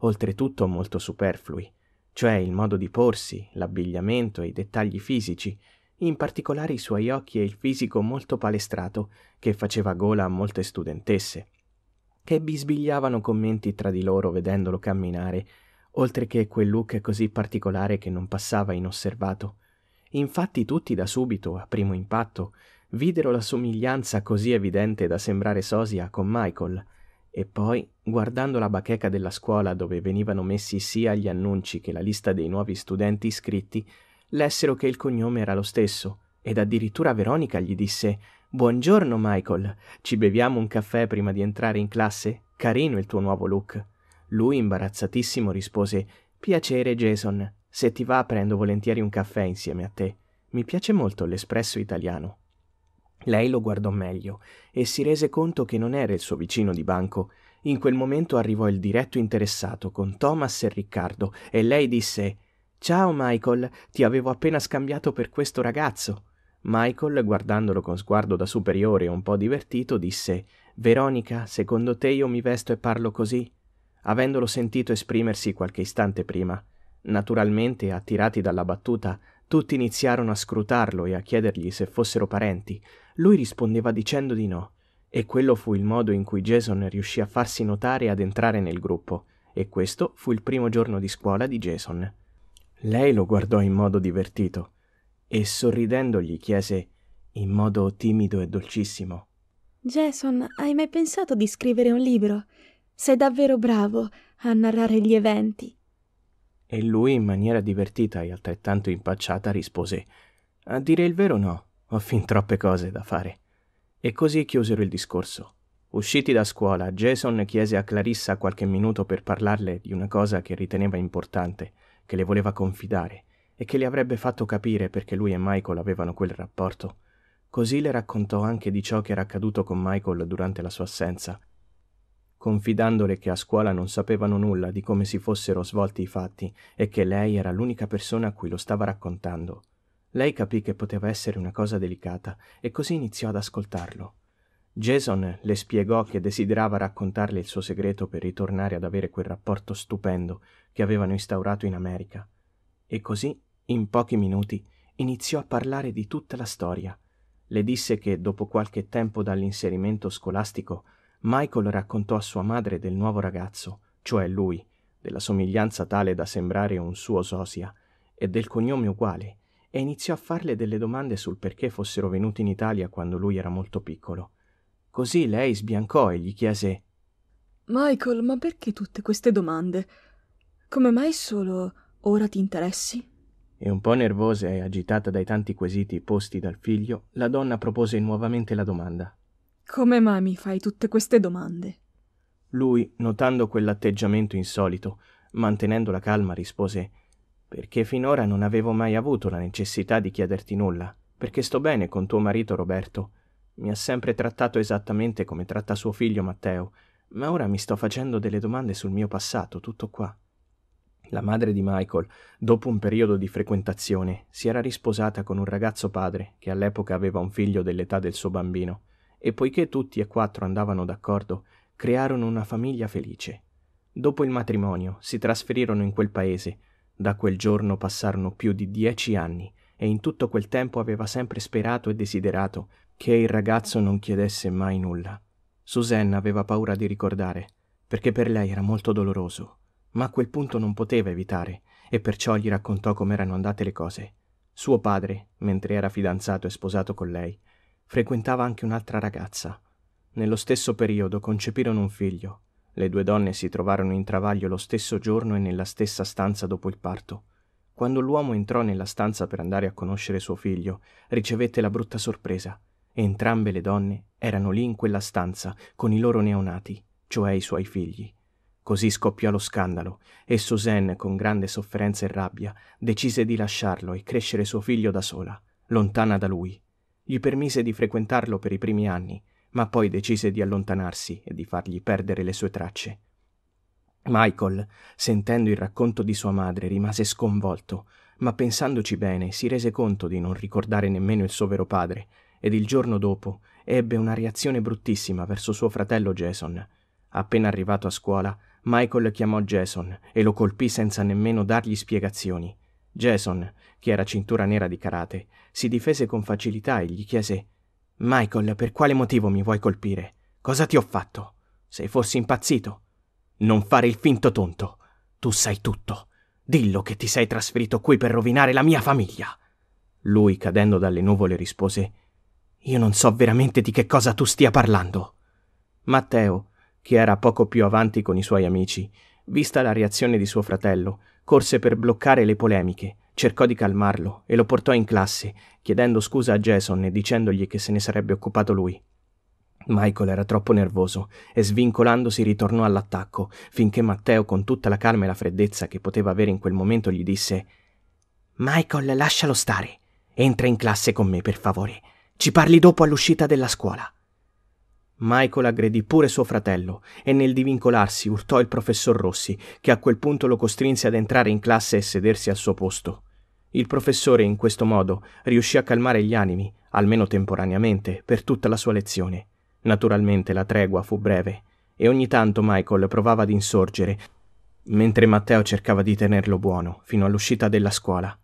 Speaker 1: oltretutto molto superflui, cioè il modo di porsi, l'abbigliamento e i dettagli fisici, in particolare i suoi occhi e il fisico molto palestrato che faceva gola a molte studentesse, che bisbigliavano commenti tra di loro vedendolo camminare, oltre che quel look così particolare che non passava inosservato Infatti tutti da subito, a primo impatto, videro la somiglianza così evidente da sembrare sosia con Michael, e poi, guardando la bacheca della scuola dove venivano messi sia gli annunci che la lista dei nuovi studenti iscritti, lessero che il cognome era lo stesso, ed addirittura Veronica gli disse Buongiorno Michael, ci beviamo un caffè prima di entrare in classe? Carino il tuo nuovo look. Lui, imbarazzatissimo, rispose Piacere Jason, se ti va prendo volentieri un caffè insieme a te. Mi piace molto l'espresso italiano. Lei lo guardò meglio e si rese conto che non era il suo vicino di banco. In quel momento arrivò il diretto interessato con Thomas e Riccardo e lei disse Ciao Michael, ti avevo appena scambiato per questo ragazzo. Michael, guardandolo con sguardo da superiore e un po' divertito, disse Veronica, secondo te io mi vesto e parlo così? Avendolo sentito esprimersi qualche istante prima, Naturalmente, attirati dalla battuta, tutti iniziarono a scrutarlo e a chiedergli se fossero parenti. Lui rispondeva dicendo di no, e quello fu il modo in cui Jason riuscì a farsi notare e ad entrare nel gruppo, e questo fu il primo giorno di scuola di Jason. Lei lo guardò in modo divertito e sorridendo gli chiese in modo timido e dolcissimo:
Speaker 2: Jason, hai mai pensato di scrivere un libro? Sei davvero bravo a narrare gli eventi.
Speaker 1: E lui, in maniera divertita e altrettanto impacciata, rispose A dire il vero no, ho fin troppe cose da fare. E così chiusero il discorso. Usciti da scuola, Jason chiese a Clarissa qualche minuto per parlarle di una cosa che riteneva importante, che le voleva confidare e che le avrebbe fatto capire perché lui e Michael avevano quel rapporto. Così le raccontò anche di ciò che era accaduto con Michael durante la sua assenza confidandole che a scuola non sapevano nulla di come si fossero svolti i fatti e che lei era l'unica persona a cui lo stava raccontando. Lei capì che poteva essere una cosa delicata e così iniziò ad ascoltarlo. Jason le spiegò che desiderava raccontarle il suo segreto per ritornare ad avere quel rapporto stupendo che avevano instaurato in America. E così, in pochi minuti, iniziò a parlare di tutta la storia. Le disse che dopo qualche tempo dall'inserimento scolastico Michael raccontò a sua madre del nuovo ragazzo, cioè lui, della somiglianza tale da sembrare un suo sosia e del cognome uguale, e iniziò a farle delle domande sul perché fossero venuti in Italia quando lui era molto piccolo. Così lei sbiancò e gli chiese
Speaker 2: Michael, ma perché tutte queste domande? Come mai solo ora ti interessi?
Speaker 1: E un po' nervosa e agitata dai tanti quesiti posti dal figlio, la donna propose nuovamente la domanda.
Speaker 2: Come mai mi fai tutte queste domande?
Speaker 1: Lui, notando quell'atteggiamento insolito, mantenendo la calma, rispose Perché finora non avevo mai avuto la necessità di chiederti nulla, perché sto bene con tuo marito Roberto. Mi ha sempre trattato esattamente come tratta suo figlio Matteo, ma ora mi sto facendo delle domande sul mio passato, tutto qua. La madre di Michael, dopo un periodo di frequentazione, si era risposata con un ragazzo padre che all'epoca aveva un figlio dell'età del suo bambino e poiché tutti e quattro andavano d'accordo, crearono una famiglia felice. Dopo il matrimonio si trasferirono in quel paese. Da quel giorno passarono più di dieci anni e in tutto quel tempo aveva sempre sperato e desiderato che il ragazzo non chiedesse mai nulla. Suzanne aveva paura di ricordare, perché per lei era molto doloroso, ma a quel punto non poteva evitare e perciò gli raccontò come erano andate le cose. Suo padre, mentre era fidanzato e sposato con lei, frequentava anche un'altra ragazza. Nello stesso periodo concepirono un figlio. Le due donne si trovarono in travaglio lo stesso giorno e nella stessa stanza dopo il parto. Quando l'uomo entrò nella stanza per andare a conoscere suo figlio, ricevette la brutta sorpresa. Entrambe le donne erano lì in quella stanza con i loro neonati, cioè i suoi figli. Così scoppiò lo scandalo e Suzanne, con grande sofferenza e rabbia, decise di lasciarlo e crescere suo figlio da sola, lontana da lui gli permise di frequentarlo per i primi anni, ma poi decise di allontanarsi e di fargli perdere le sue tracce. Michael, sentendo il racconto di sua madre, rimase sconvolto, ma pensandoci bene si rese conto di non ricordare nemmeno il suo vero padre, ed il giorno dopo ebbe una reazione bruttissima verso suo fratello Jason. Appena arrivato a scuola, Michael chiamò Jason e lo colpì senza nemmeno dargli spiegazioni. Jason, che era cintura nera di karate, si difese con facilità e gli chiese Michael, per quale motivo mi vuoi colpire? Cosa ti ho fatto? Se fossi impazzito. Non fare il finto tonto. Tu sai tutto. Dillo che ti sei trasferito qui per rovinare la mia famiglia. Lui, cadendo dalle nuvole, rispose Io non so veramente di che cosa tu stia parlando. Matteo, che era poco più avanti con i suoi amici, vista la reazione di suo fratello, corse per bloccare le polemiche, cercò di calmarlo e lo portò in classe, chiedendo scusa a Jason e dicendogli che se ne sarebbe occupato lui. Michael era troppo nervoso e svincolandosi ritornò all'attacco, finché Matteo, con tutta la calma e la freddezza che poteva avere in quel momento, gli disse Michael, lascialo stare. Entra in classe con me, per favore. Ci parli dopo all'uscita della scuola. Michael aggredì pure suo fratello e nel divincolarsi urtò il professor Rossi, che a quel punto lo costrinse ad entrare in classe e sedersi al suo posto. Il professore in questo modo riuscì a calmare gli animi, almeno temporaneamente, per tutta la sua lezione. Naturalmente la tregua fu breve e ogni tanto Michael provava ad insorgere, mentre Matteo cercava di tenerlo buono fino all'uscita della scuola.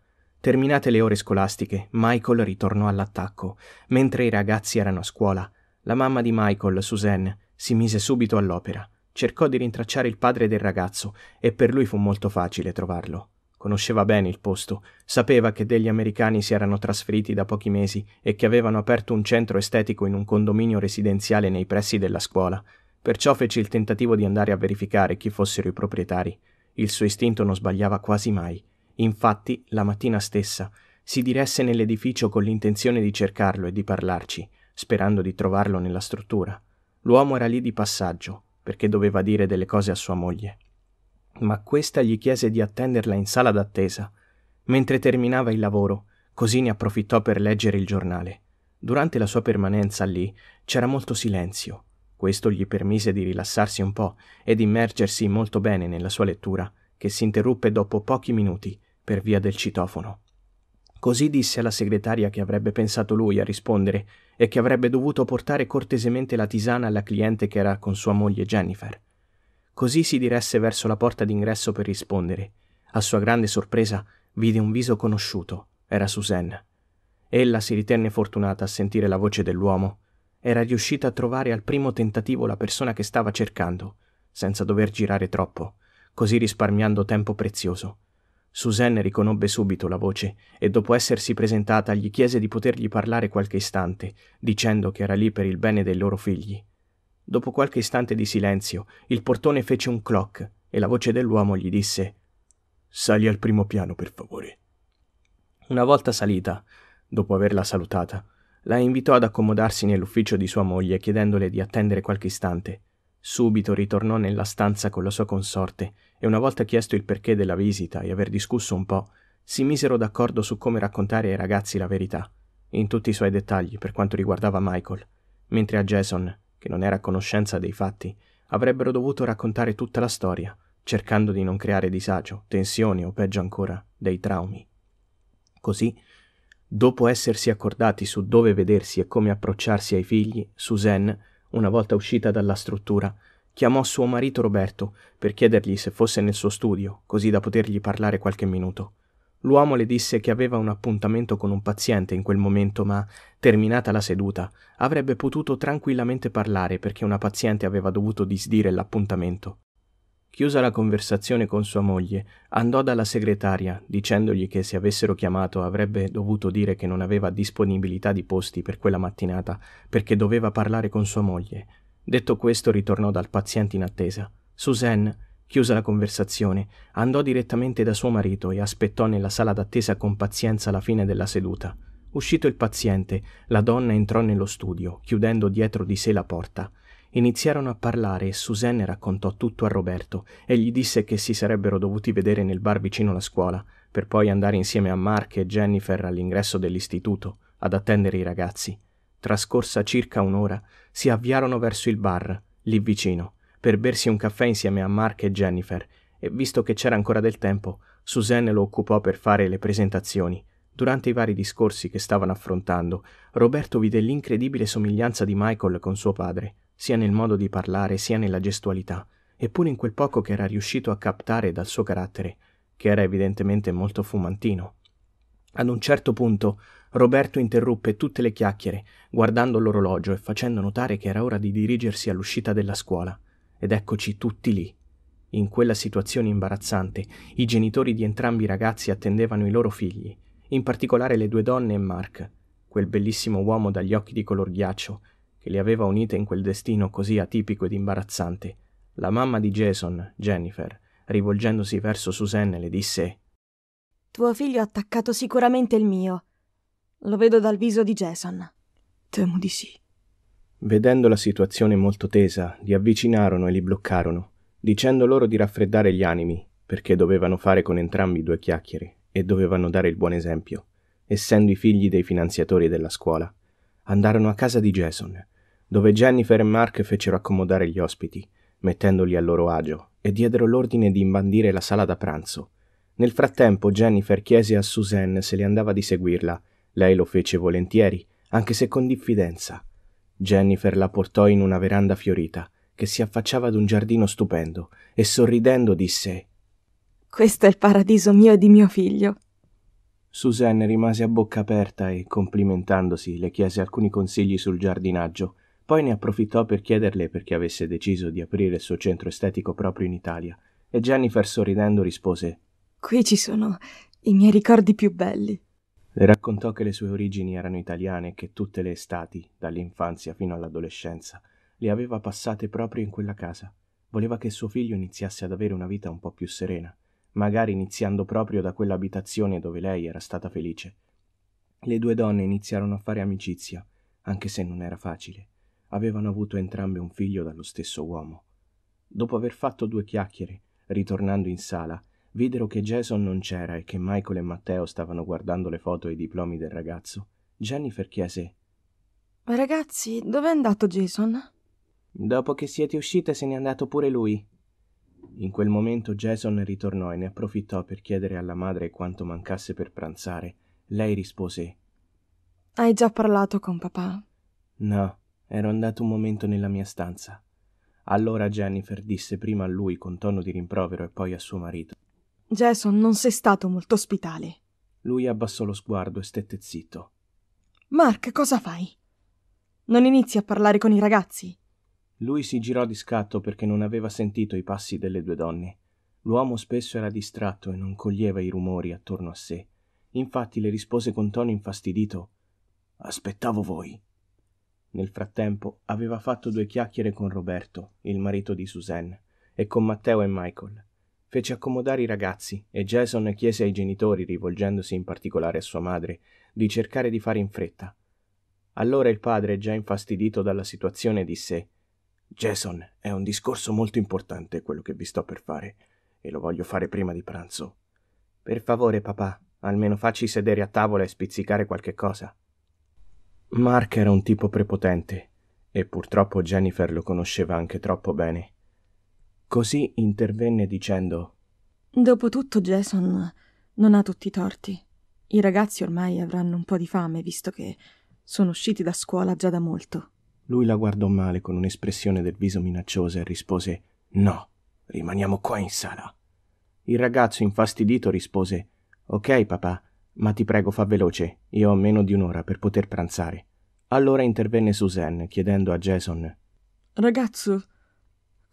Speaker 1: Terminate le ore scolastiche, Michael ritornò all'attacco. Mentre i ragazzi erano a scuola, la mamma di Michael, Suzanne, si mise subito all'opera. Cercò di rintracciare il padre del ragazzo e per lui fu molto facile trovarlo. Conosceva bene il posto, sapeva che degli americani si erano trasferiti da pochi mesi e che avevano aperto un centro estetico in un condominio residenziale nei pressi della scuola, perciò fece il tentativo di andare a verificare chi fossero i proprietari. Il suo istinto non sbagliava quasi mai. Infatti, la mattina stessa, si diresse nell'edificio con l'intenzione di cercarlo e di parlarci, sperando di trovarlo nella struttura. L'uomo era lì di passaggio, perché doveva dire delle cose a sua moglie ma questa gli chiese di attenderla in sala d'attesa, mentre terminava il lavoro, così ne approfittò per leggere il giornale. Durante la sua permanenza lì c'era molto silenzio. Questo gli permise di rilassarsi un po' ed immergersi molto bene nella sua lettura, che si interruppe dopo pochi minuti per via del citofono. Così disse alla segretaria che avrebbe pensato lui a rispondere e che avrebbe dovuto portare cortesemente la tisana alla cliente che era con sua moglie Jennifer. Così si diresse verso la porta d'ingresso per rispondere. A sua grande sorpresa vide un viso conosciuto. Era Suzanne. Ella si ritenne fortunata a sentire la voce dell'uomo. Era riuscita a trovare al primo tentativo la persona che stava cercando, senza dover girare troppo, così risparmiando tempo prezioso. Suzanne riconobbe subito la voce e dopo essersi presentata gli chiese di potergli parlare qualche istante, dicendo che era lì per il bene dei loro figli. Dopo qualche istante di silenzio, il portone fece un clock e la voce dell'uomo gli disse Sali al primo piano, per favore. Una volta salita, dopo averla salutata, la invitò ad accomodarsi nell'ufficio di sua moglie chiedendole di attendere qualche istante. Subito ritornò nella stanza con la sua consorte e una volta chiesto il perché della visita e aver discusso un po', si misero d'accordo su come raccontare ai ragazzi la verità, in tutti i suoi dettagli per quanto riguardava Michael, mentre a Jason che non era a conoscenza dei fatti, avrebbero dovuto raccontare tutta la storia, cercando di non creare disagio, tensioni o peggio ancora, dei traumi. Così, dopo essersi accordati su dove vedersi e come approcciarsi ai figli, Suzanne, una volta uscita dalla struttura, chiamò suo marito Roberto per chiedergli se fosse nel suo studio, così da potergli parlare qualche minuto. L'uomo le disse che aveva un appuntamento con un paziente in quel momento, ma, terminata la seduta, avrebbe potuto tranquillamente parlare perché una paziente aveva dovuto disdire l'appuntamento. Chiusa la conversazione con sua moglie, andò dalla segretaria dicendogli che se avessero chiamato avrebbe dovuto dire che non aveva disponibilità di posti per quella mattinata perché doveva parlare con sua moglie. Detto questo ritornò dal paziente in attesa. Suzanne Chiusa la conversazione, andò direttamente da suo marito e aspettò nella sala d'attesa con pazienza la fine della seduta. Uscito il paziente, la donna entrò nello studio, chiudendo dietro di sé la porta. Iniziarono a parlare e Suzanne raccontò tutto a Roberto e gli disse che si sarebbero dovuti vedere nel bar vicino alla scuola, per poi andare insieme a Mark e Jennifer all'ingresso dell'istituto, ad attendere i ragazzi. Trascorsa circa un'ora, si avviarono verso il bar, lì vicino per bersi un caffè insieme a Mark e Jennifer e visto che c'era ancora del tempo, Suzanne lo occupò per fare le presentazioni. Durante i vari discorsi che stavano affrontando, Roberto vide l'incredibile somiglianza di Michael con suo padre, sia nel modo di parlare sia nella gestualità, eppure in quel poco che era riuscito a captare dal suo carattere, che era evidentemente molto fumantino. Ad un certo punto Roberto interruppe tutte le chiacchiere, guardando l'orologio e facendo notare che era ora di dirigersi all'uscita della scuola ed eccoci tutti lì. In quella situazione imbarazzante, i genitori di entrambi i ragazzi attendevano i loro figli, in particolare le due donne e Mark, quel bellissimo uomo dagli occhi di color ghiaccio che li aveva unite in quel destino così atipico ed imbarazzante. La mamma di Jason, Jennifer, rivolgendosi verso Suzanne, le disse:
Speaker 2: Tuo figlio ha attaccato sicuramente il mio. Lo vedo dal viso di Jason. Temo di sì.
Speaker 1: Vedendo la situazione molto tesa, li avvicinarono e li bloccarono, dicendo loro di raffreddare gli animi, perché dovevano fare con entrambi due chiacchiere e dovevano dare il buon esempio, essendo i figli dei finanziatori della scuola. Andarono a casa di Jason, dove Jennifer e Mark fecero accomodare gli ospiti, mettendoli a loro agio, e diedero l'ordine di imbandire la sala da pranzo. Nel frattempo Jennifer chiese a Suzanne se le andava di seguirla. Lei lo fece volentieri, anche se con diffidenza. Jennifer la portò in una veranda fiorita, che si affacciava ad un giardino stupendo, e sorridendo disse
Speaker 2: Questo è il paradiso mio e di mio figlio.
Speaker 1: Suzanne rimase a bocca aperta e, complimentandosi, le chiese alcuni consigli sul giardinaggio, poi ne approfittò per chiederle perché avesse deciso di aprire il suo centro estetico proprio in Italia, e Jennifer sorridendo rispose
Speaker 2: Qui ci sono i miei ricordi più belli.
Speaker 1: Le raccontò che le sue origini erano italiane e che tutte le estati, dall'infanzia fino all'adolescenza, le aveva passate proprio in quella casa. Voleva che suo figlio iniziasse ad avere una vita un po' più serena, magari iniziando proprio da quell'abitazione dove lei era stata felice. Le due donne iniziarono a fare amicizia, anche se non era facile. Avevano avuto entrambe un figlio dallo stesso uomo. Dopo aver fatto due chiacchiere, ritornando in sala, videro che Jason non c'era e che Michael e Matteo stavano guardando le foto e i diplomi del ragazzo, Jennifer chiese:
Speaker 2: Ragazzi, dov'è andato Jason?
Speaker 1: Dopo che siete uscite se n'è andato pure lui. In quel momento Jason ritornò e ne approfittò per chiedere alla madre quanto mancasse per pranzare. Lei rispose:
Speaker 2: Hai già parlato con papà?
Speaker 1: No, ero andato un momento nella mia stanza. Allora Jennifer disse prima a lui con tono di rimprovero e poi a suo marito:
Speaker 2: Jason, non sei stato molto ospitale.
Speaker 1: Lui abbassò lo sguardo e stette zitto.
Speaker 2: Mark, cosa fai? Non inizi a parlare con i ragazzi?
Speaker 1: Lui si girò di scatto perché non aveva sentito i passi delle due donne. L'uomo spesso era distratto e non coglieva i rumori attorno a sé. Infatti le rispose con tono infastidito Aspettavo voi. Nel frattempo aveva fatto due chiacchiere con Roberto, il marito di Suzanne, e con Matteo e Michael fece accomodare i ragazzi e Jason chiese ai genitori, rivolgendosi in particolare a sua madre, di cercare di fare in fretta. Allora il padre, già infastidito dalla situazione, disse Jason, è un discorso molto importante quello che vi sto per fare e lo voglio fare prima di pranzo. Per favore, papà, almeno facci sedere a tavola e spizzicare qualche cosa. Mark era un tipo prepotente e purtroppo Jennifer lo conosceva anche troppo bene. Così intervenne dicendo
Speaker 2: Dopotutto Jason non ha tutti i torti. I ragazzi ormai avranno un po' di fame, visto che sono usciti da scuola già da molto.
Speaker 1: Lui la guardò male con un'espressione del viso minacciosa e rispose No, rimaniamo qua in sala. Il ragazzo infastidito rispose Ok papà, ma ti prego fa veloce, io ho meno di un'ora per poter pranzare. Allora intervenne Suzanne chiedendo a Jason
Speaker 2: Ragazzo,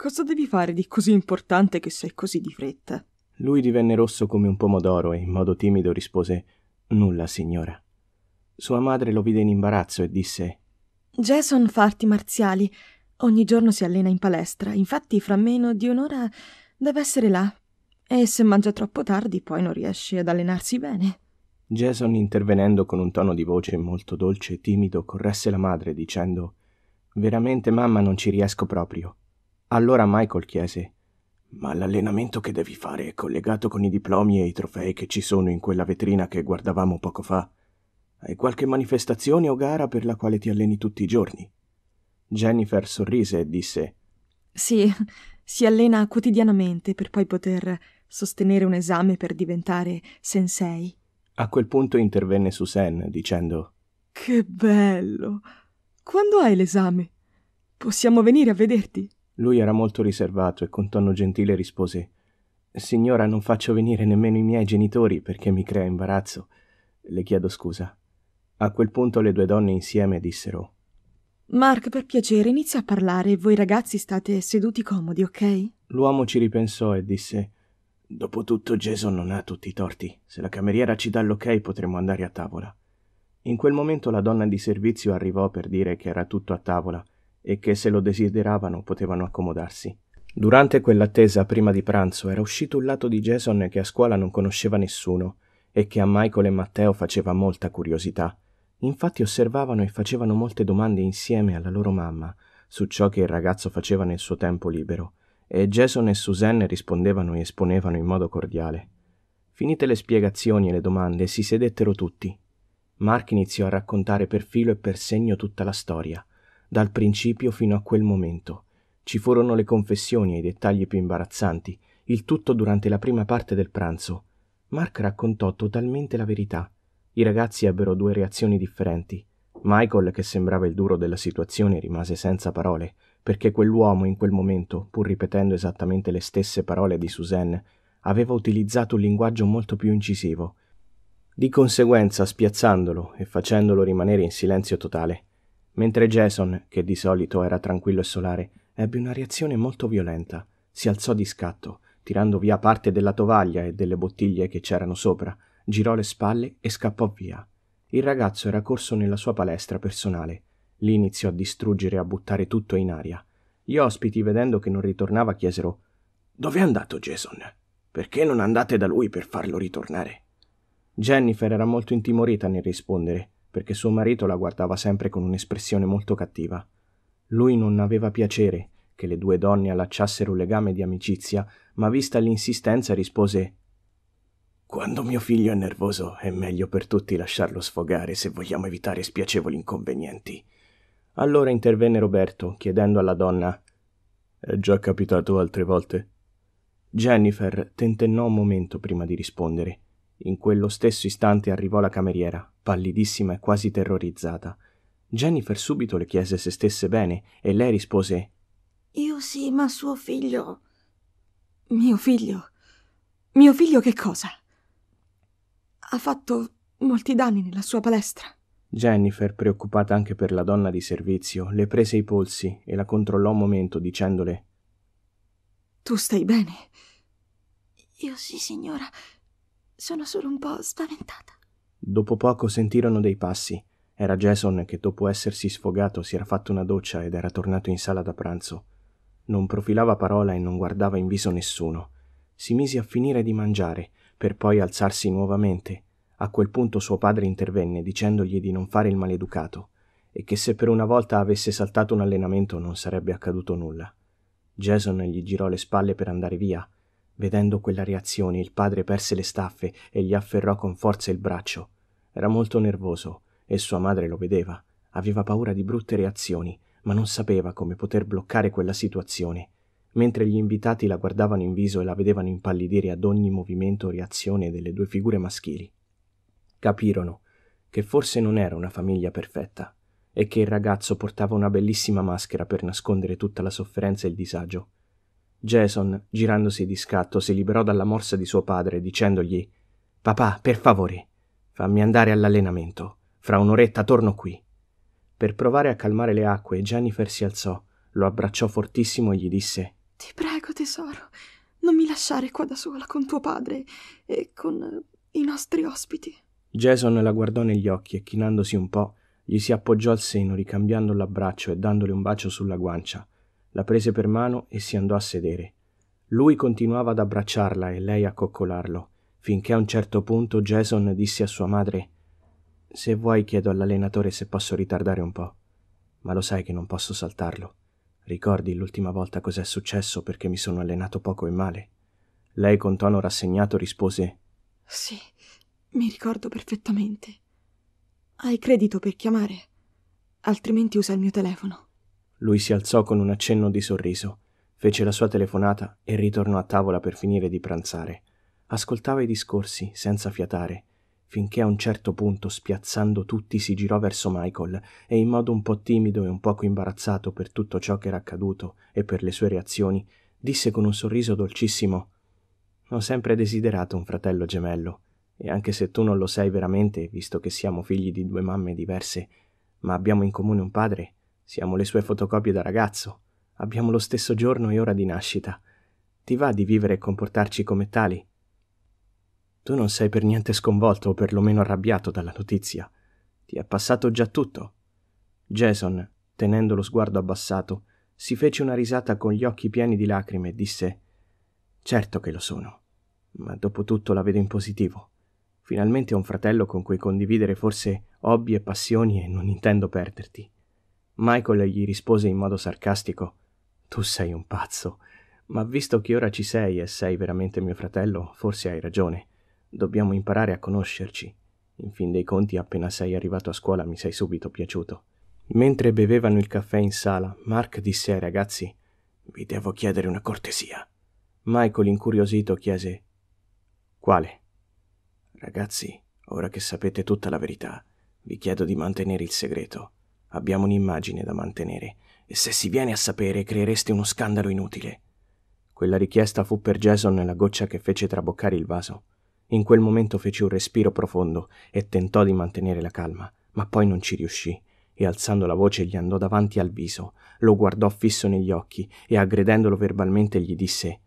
Speaker 2: Cosa devi fare di così importante che sei così di fretta?
Speaker 1: Lui divenne rosso come un pomodoro e in modo timido rispose Nulla, signora. Sua madre lo vide in imbarazzo e disse
Speaker 2: Jason fa arti marziali. Ogni giorno si allena in palestra. Infatti, fra meno di un'ora deve essere là. E se mangia troppo tardi, poi non riesce ad allenarsi bene.
Speaker 1: Jason, intervenendo con un tono di voce molto dolce e timido, corresse la madre dicendo Veramente, mamma, non ci riesco proprio. Allora Michael chiese: Ma l'allenamento che devi fare è collegato con i diplomi e i trofei che ci sono in quella vetrina che guardavamo poco fa? Hai qualche manifestazione o gara per la quale ti alleni tutti i giorni? Jennifer sorrise e disse:
Speaker 2: Sì, si allena quotidianamente per poi poter sostenere un esame per diventare sensei.
Speaker 1: A quel punto intervenne Susan dicendo:
Speaker 2: Che bello! Quando hai l'esame? Possiamo venire a vederti?
Speaker 1: Lui era molto riservato e con tono gentile rispose Signora, non faccio venire nemmeno i miei genitori perché mi crea imbarazzo. Le chiedo scusa. A quel punto le due donne insieme dissero
Speaker 2: Mark, per piacere, inizia a parlare. Voi ragazzi state seduti comodi, ok?
Speaker 1: L'uomo ci ripensò e disse Dopotutto Jason non ha tutti i torti. Se la cameriera ci dà l'ok potremo andare a tavola. In quel momento la donna di servizio arrivò per dire che era tutto a tavola e che se lo desideravano potevano accomodarsi. Durante quell'attesa prima di pranzo era uscito un lato di Jason che a scuola non conosceva nessuno e che a Michael e Matteo faceva molta curiosità. Infatti osservavano e facevano molte domande insieme alla loro mamma su ciò che il ragazzo faceva nel suo tempo libero, e Jason e Suzanne rispondevano e esponevano in modo cordiale. Finite le spiegazioni e le domande, si sedettero tutti. Mark iniziò a raccontare per filo e per segno tutta la storia, dal principio fino a quel momento. Ci furono le confessioni e i dettagli più imbarazzanti, il tutto durante la prima parte del pranzo. Mark raccontò totalmente la verità. I ragazzi ebbero due reazioni differenti. Michael, che sembrava il duro della situazione, rimase senza parole, perché quell'uomo in quel momento, pur ripetendo esattamente le stesse parole di Suzanne, aveva utilizzato un linguaggio molto più incisivo. Di conseguenza, spiazzandolo e facendolo rimanere in silenzio totale, Mentre Jason, che di solito era tranquillo e solare, ebbe una reazione molto violenta, si alzò di scatto, tirando via parte della tovaglia e delle bottiglie che c'erano sopra, girò le spalle e scappò via. Il ragazzo era corso nella sua palestra personale. Lì iniziò a distruggere e a buttare tutto in aria. Gli ospiti, vedendo che non ritornava, chiesero Dove è andato Jason? Perché non andate da lui per farlo ritornare? Jennifer era molto intimorita nel rispondere perché suo marito la guardava sempre con un'espressione molto cattiva. Lui non aveva piacere che le due donne allacciassero un legame di amicizia, ma vista l'insistenza rispose Quando mio figlio è nervoso è meglio per tutti lasciarlo sfogare se vogliamo evitare spiacevoli inconvenienti. Allora intervenne Roberto, chiedendo alla donna È già capitato altre volte? Jennifer tentennò un momento prima di rispondere. In quello stesso istante arrivò la cameriera, pallidissima e quasi terrorizzata. Jennifer subito le chiese se stesse bene e lei rispose
Speaker 2: Io sì, ma suo figlio. Mio figlio. Mio figlio che cosa? Ha fatto molti danni nella sua palestra.
Speaker 1: Jennifer, preoccupata anche per la donna di servizio, le prese i polsi e la controllò un momento dicendole
Speaker 2: Tu stai bene? Io sì, signora. Sono solo un po' spaventata.
Speaker 1: Dopo poco sentirono dei passi. Era Jason che dopo essersi sfogato si era fatto una doccia ed era tornato in sala da pranzo. Non profilava parola e non guardava in viso nessuno. Si mise a finire di mangiare, per poi alzarsi nuovamente. A quel punto suo padre intervenne dicendogli di non fare il maleducato e che se per una volta avesse saltato un allenamento non sarebbe accaduto nulla. Jason gli girò le spalle per andare via, Vedendo quella reazione, il padre perse le staffe e gli afferrò con forza il braccio. Era molto nervoso e sua madre lo vedeva. Aveva paura di brutte reazioni, ma non sapeva come poter bloccare quella situazione. Mentre gli invitati la guardavano in viso e la vedevano impallidire ad ogni movimento o reazione delle due figure maschili, capirono che forse non era una famiglia perfetta e che il ragazzo portava una bellissima maschera per nascondere tutta la sofferenza e il disagio. Jason, girandosi di scatto, si liberò dalla morsa di suo padre, dicendogli Papà, per favore, fammi andare all'allenamento. Fra un'oretta torno qui. Per provare a calmare le acque, Jennifer si alzò, lo abbracciò fortissimo e gli disse
Speaker 2: Ti prego, tesoro, non mi lasciare qua da sola con tuo padre e con i nostri ospiti.
Speaker 1: Jason la guardò negli occhi e chinandosi un po', gli si appoggiò al seno, ricambiando l'abbraccio e dandole un bacio sulla guancia, la prese per mano e si andò a sedere. Lui continuava ad abbracciarla e lei a coccolarlo, finché a un certo punto Jason disse a sua madre Se vuoi chiedo all'allenatore se posso ritardare un po', ma lo sai che non posso saltarlo. Ricordi l'ultima volta cos'è successo perché mi sono allenato poco e male? Lei con tono rassegnato rispose
Speaker 2: Sì, mi ricordo perfettamente. Hai credito per chiamare, altrimenti usa il mio telefono.
Speaker 1: Lui si alzò con un accenno di sorriso, fece la sua telefonata e ritornò a tavola per finire di pranzare. Ascoltava i discorsi, senza fiatare, finché a un certo punto, spiazzando tutti, si girò verso Michael e in modo un po' timido e un poco imbarazzato per tutto ciò che era accaduto e per le sue reazioni, disse con un sorriso dolcissimo Ho sempre desiderato un fratello gemello, e anche se tu non lo sei veramente, visto che siamo figli di due mamme diverse, ma abbiamo in comune un padre, siamo le sue fotocopie da ragazzo. Abbiamo lo stesso giorno e ora di nascita. Ti va di vivere e comportarci come tali? Tu non sei per niente sconvolto o perlomeno arrabbiato dalla notizia. Ti è passato già tutto. Jason, tenendo lo sguardo abbassato, si fece una risata con gli occhi pieni di lacrime e disse Certo che lo sono, ma dopo tutto la vedo in positivo. Finalmente ho un fratello con cui condividere forse hobby e passioni e non intendo perderti. Michael gli rispose in modo sarcastico Tu sei un pazzo, ma visto che ora ci sei e sei veramente mio fratello, forse hai ragione. Dobbiamo imparare a conoscerci. In fin dei conti, appena sei arrivato a scuola mi sei subito piaciuto. Mentre bevevano il caffè in sala, Mark disse ai ragazzi Vi devo chiedere una cortesia. Michael, incuriosito, chiese Quale? Ragazzi, ora che sapete tutta la verità, vi chiedo di mantenere il segreto. Abbiamo un'immagine da mantenere e se si viene a sapere creeresti uno scandalo inutile. Quella richiesta fu per Jason la goccia che fece traboccare il vaso. In quel momento fece un respiro profondo e tentò di mantenere la calma, ma poi non ci riuscì e alzando la voce gli andò davanti al viso, lo guardò fisso negli occhi e aggredendolo verbalmente gli disse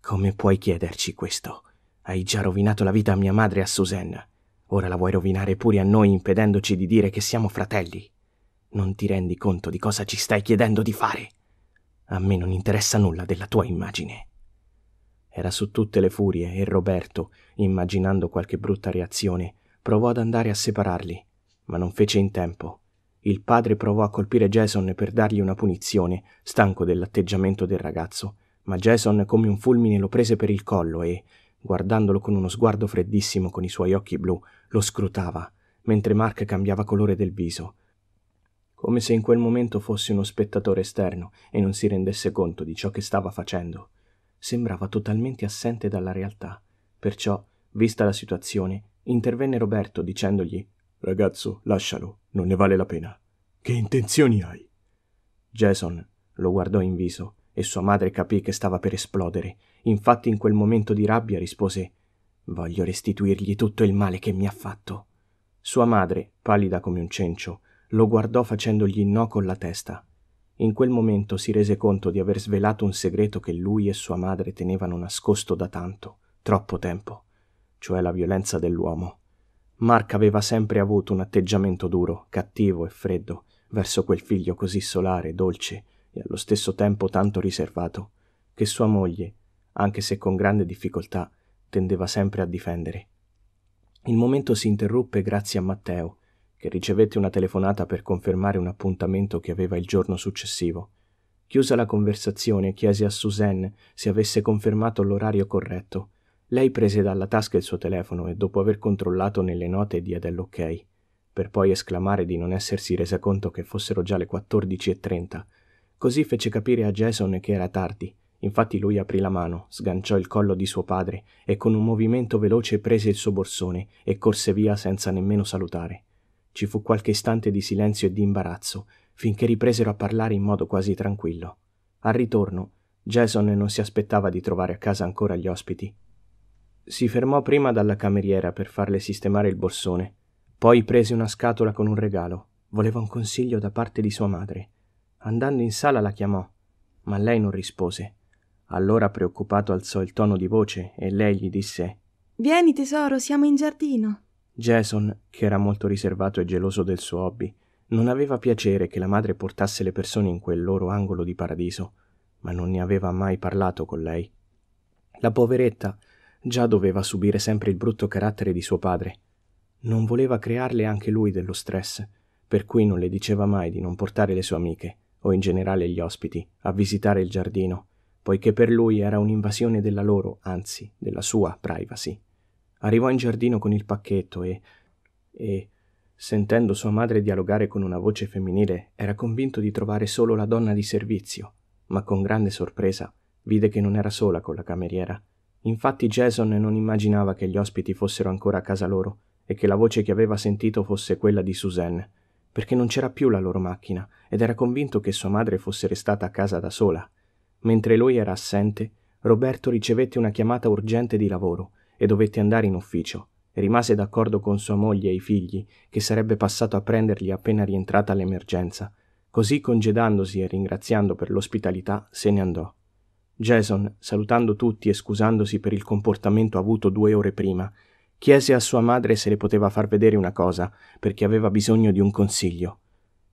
Speaker 1: Come puoi chiederci questo? Hai già rovinato la vita a mia madre e a Susanna. Ora la vuoi rovinare pure a noi impedendoci di dire che siamo fratelli. Non ti rendi conto di cosa ci stai chiedendo di fare? A me non interessa nulla della tua immagine. Era su tutte le furie e Roberto, immaginando qualche brutta reazione, provò ad andare a separarli, ma non fece in tempo. Il padre provò a colpire Jason per dargli una punizione, stanco dell'atteggiamento del ragazzo, ma Jason come un fulmine lo prese per il collo e, guardandolo con uno sguardo freddissimo con i suoi occhi blu, lo scrutava, mentre Mark cambiava colore del viso, come se in quel momento fosse uno spettatore esterno e non si rendesse conto di ciò che stava facendo. Sembrava totalmente assente dalla realtà, perciò, vista la situazione, intervenne Roberto dicendogli Ragazzo, lascialo, non ne vale la pena. Che intenzioni hai? Jason lo guardò in viso e sua madre capì che stava per esplodere. Infatti in quel momento di rabbia rispose Voglio restituirgli tutto il male che mi ha fatto. Sua madre, pallida come un cencio, lo guardò facendogli no con la testa. In quel momento si rese conto di aver svelato un segreto che lui e sua madre tenevano nascosto da tanto, troppo tempo, cioè la violenza dell'uomo. Mark aveva sempre avuto un atteggiamento duro, cattivo e freddo verso quel figlio così solare, dolce e allo stesso tempo tanto riservato, che sua moglie, anche se con grande difficoltà, tendeva sempre a difendere. Il momento si interruppe grazie a Matteo, che ricevette una telefonata per confermare un appuntamento che aveva il giorno successivo. Chiusa la conversazione, chiese a Suzanne se avesse confermato l'orario corretto. Lei prese dalla tasca il suo telefono e dopo aver controllato nelle note diede l'ok, per poi esclamare di non essersi resa conto che fossero già le 14.30. Così fece capire a Jason che era tardi. Infatti lui aprì la mano, sganciò il collo di suo padre e con un movimento veloce prese il suo borsone e corse via senza nemmeno salutare. Ci fu qualche istante di silenzio e di imbarazzo, finché ripresero a parlare in modo quasi tranquillo. Al ritorno, Jason non si aspettava di trovare a casa ancora gli ospiti. Si fermò prima dalla cameriera per farle sistemare il borsone, poi prese una scatola con un regalo. Voleva un consiglio da parte di sua madre. Andando in sala la chiamò, ma lei non rispose. Allora preoccupato alzò il tono di voce e lei gli disse
Speaker 2: Vieni tesoro, siamo in giardino.
Speaker 1: Jason, che era molto riservato e geloso del suo hobby, non aveva piacere che la madre portasse le persone in quel loro angolo di paradiso, ma non ne aveva mai parlato con lei. La poveretta già doveva subire sempre il brutto carattere di suo padre. Non voleva crearle anche lui dello stress, per cui non le diceva mai di non portare le sue amiche, o in generale gli ospiti, a visitare il giardino, poiché per lui era un'invasione della loro, anzi della sua privacy arrivò in giardino con il pacchetto e e sentendo sua madre dialogare con una voce femminile era convinto di trovare solo la donna di servizio ma con grande sorpresa vide che non era sola con la cameriera infatti jason non immaginava che gli ospiti fossero ancora a casa loro e che la voce che aveva sentito fosse quella di Suzanne perché non c'era più la loro macchina ed era convinto che sua madre fosse restata a casa da sola mentre lui era assente Roberto ricevette una chiamata urgente di lavoro e dovetti andare in ufficio. Rimase d'accordo con sua moglie e i figli che sarebbe passato a prenderli appena rientrata l'emergenza. Così congedandosi e ringraziando per l'ospitalità, se ne andò. Jason, salutando tutti e scusandosi per il comportamento avuto due ore prima, chiese a sua madre se le poteva far vedere una cosa, perché aveva bisogno di un consiglio.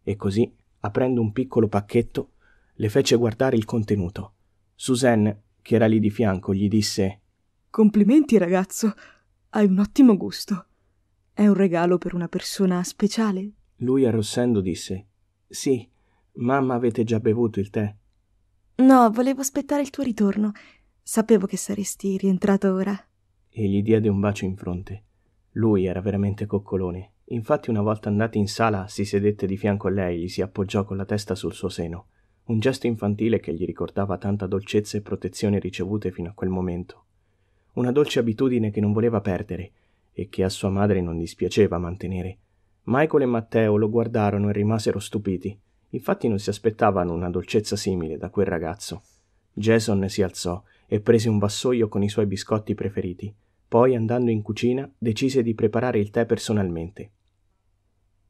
Speaker 1: E così, aprendo un piccolo pacchetto, le fece guardare il contenuto. Suzanne, che era lì di fianco, gli disse
Speaker 2: Complimenti, ragazzo. Hai un ottimo gusto. È un regalo per una persona speciale?
Speaker 1: Lui arrossendo disse: Sì, mamma avete già bevuto il tè.
Speaker 2: No, volevo aspettare il tuo ritorno. Sapevo che saresti rientrato ora.
Speaker 1: E gli diede un bacio in fronte. Lui era veramente coccolone. Infatti, una volta andati in sala, si sedette di fianco a lei e gli si appoggiò con la testa sul suo seno. Un gesto infantile che gli ricordava tanta dolcezza e protezione ricevute fino a quel momento una dolce abitudine che non voleva perdere e che a sua madre non dispiaceva mantenere. Michael e Matteo lo guardarono e rimasero stupiti. Infatti non si aspettavano una dolcezza simile da quel ragazzo. Jason si alzò e prese un vassoio con i suoi biscotti preferiti. Poi, andando in cucina, decise di preparare il tè personalmente.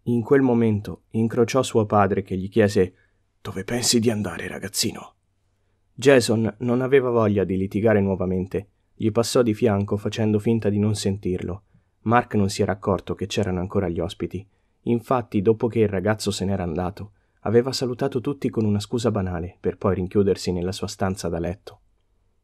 Speaker 1: In quel momento incrociò suo padre che gli chiese Dove pensi di andare, ragazzino? Jason non aveva voglia di litigare nuovamente gli passò di fianco facendo finta di non sentirlo. Mark non si era accorto che c'erano ancora gli ospiti. Infatti, dopo che il ragazzo se n'era andato, aveva salutato tutti con una scusa banale per poi rinchiudersi nella sua stanza da letto.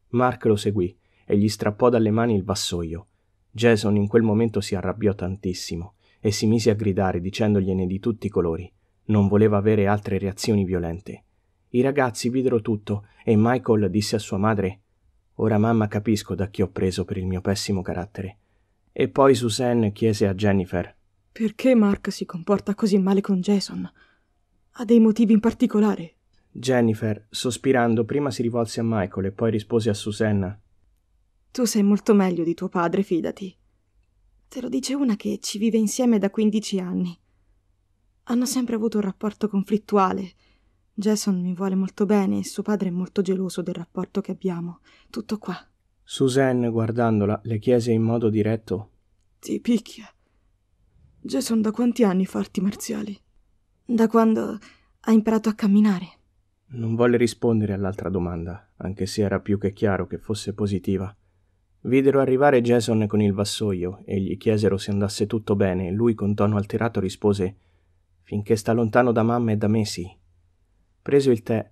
Speaker 1: Mark lo seguì e gli strappò dalle mani il vassoio. Jason in quel momento si arrabbiò tantissimo e si mise a gridare dicendogliene di tutti i colori. Non voleva avere altre reazioni violente. I ragazzi videro tutto e Michael disse a sua madre Ora mamma capisco da chi ho preso per il mio pessimo carattere. E poi Suzanne chiese a Jennifer:
Speaker 2: Perché Mark si comporta così male con Jason? Ha dei motivi in particolare?
Speaker 1: Jennifer, sospirando, prima si rivolse a Michael e poi rispose a Susanna:
Speaker 2: Tu sei molto meglio di tuo padre, fidati. Te lo dice una che ci vive insieme da 15 anni. Hanno sempre avuto un rapporto conflittuale Jason mi vuole molto bene e suo padre è molto geloso del rapporto che abbiamo. Tutto qua.
Speaker 1: Suzanne, guardandola, le chiese in modo diretto:
Speaker 2: Ti picchia. Jason, da quanti anni fa arti marziali? Da quando ha imparato a camminare.
Speaker 1: Non volle rispondere all'altra domanda, anche se era più che chiaro che fosse positiva. Videro arrivare Jason con il vassoio e gli chiesero se andasse tutto bene e lui con tono alterato rispose Finché sta lontano da mamma e da me sì. Preso il tè,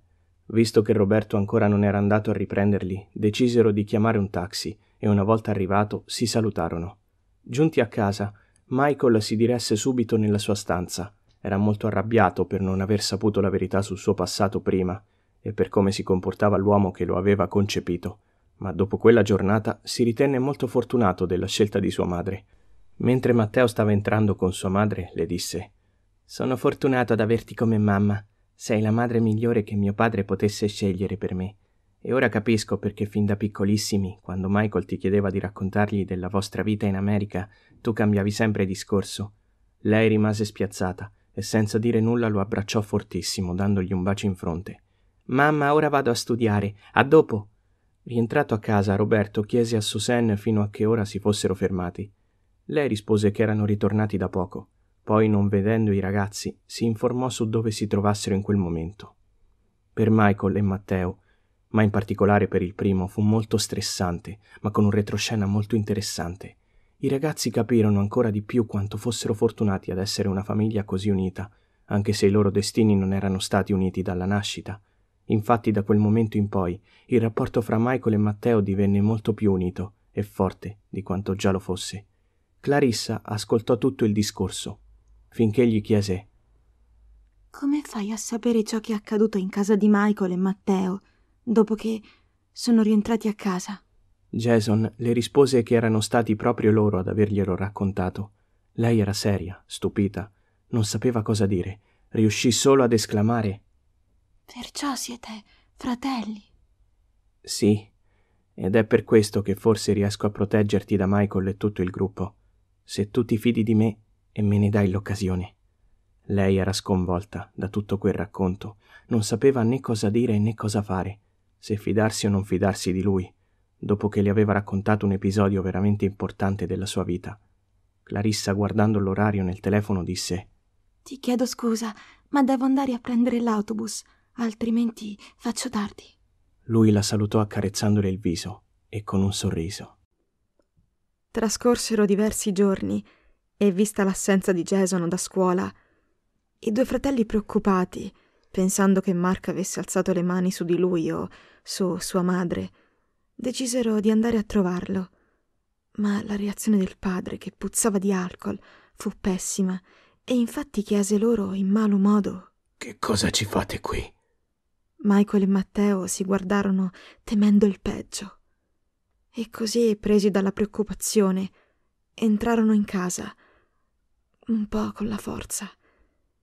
Speaker 1: visto che Roberto ancora non era andato a riprenderli, decisero di chiamare un taxi e una volta arrivato si salutarono. Giunti a casa, Michael si diresse subito nella sua stanza. Era molto arrabbiato per non aver saputo la verità sul suo passato prima e per come si comportava l'uomo che lo aveva concepito, ma dopo quella giornata si ritenne molto fortunato della scelta di sua madre. Mentre Matteo stava entrando con sua madre, le disse Sono fortunato ad averti come mamma. Sei la madre migliore che mio padre potesse scegliere per me. E ora capisco perché fin da piccolissimi, quando Michael ti chiedeva di raccontargli della vostra vita in America, tu cambiavi sempre discorso. Lei rimase spiazzata e senza dire nulla lo abbracciò fortissimo, dandogli un bacio in fronte. Mamma, ora vado a studiare. A dopo. Rientrato a casa, Roberto chiese a Suzanne fino a che ora si fossero fermati. Lei rispose che erano ritornati da poco. Poi, non vedendo i ragazzi, si informò su dove si trovassero in quel momento. Per Michael e Matteo, ma in particolare per il primo, fu molto stressante, ma con un retroscena molto interessante. I ragazzi capirono ancora di più quanto fossero fortunati ad essere una famiglia così unita, anche se i loro destini non erano stati uniti dalla nascita. Infatti da quel momento in poi il rapporto fra Michael e Matteo divenne molto più unito e forte di quanto già lo fosse. Clarissa ascoltò tutto il discorso, finché gli chiese
Speaker 2: Come fai a sapere ciò che è accaduto in casa di Michael e Matteo dopo che sono rientrati a casa?
Speaker 1: Jason le rispose che erano stati proprio loro ad averglielo raccontato. Lei era seria, stupita, non sapeva cosa dire, riuscì solo ad esclamare
Speaker 2: Perciò siete
Speaker 3: fratelli.
Speaker 1: Sì, ed è per questo che forse riesco a proteggerti da Michael e tutto il gruppo. Se tu ti fidi di me, e me ne dai l'occasione. Lei era sconvolta da tutto quel racconto, non sapeva né cosa dire né cosa fare, se fidarsi o non fidarsi di lui, dopo che le aveva raccontato un episodio veramente importante della sua vita. Clarissa, guardando l'orario nel telefono, disse
Speaker 2: Ti chiedo scusa, ma devo andare a prendere l'autobus, altrimenti faccio tardi.
Speaker 1: Lui la salutò accarezzandole il viso e con un sorriso.
Speaker 2: Trascorsero diversi giorni e vista l'assenza di Jason da scuola, i due fratelli preoccupati, pensando che Mark avesse alzato le mani su di lui o su sua madre, decisero di andare a trovarlo. Ma la reazione del padre, che puzzava di alcol, fu pessima e infatti chiese loro in malo modo:
Speaker 1: Che cosa ci fate qui?
Speaker 2: Michael e Matteo si guardarono temendo il peggio. E così, presi dalla preoccupazione, entrarono in casa un po' con la forza,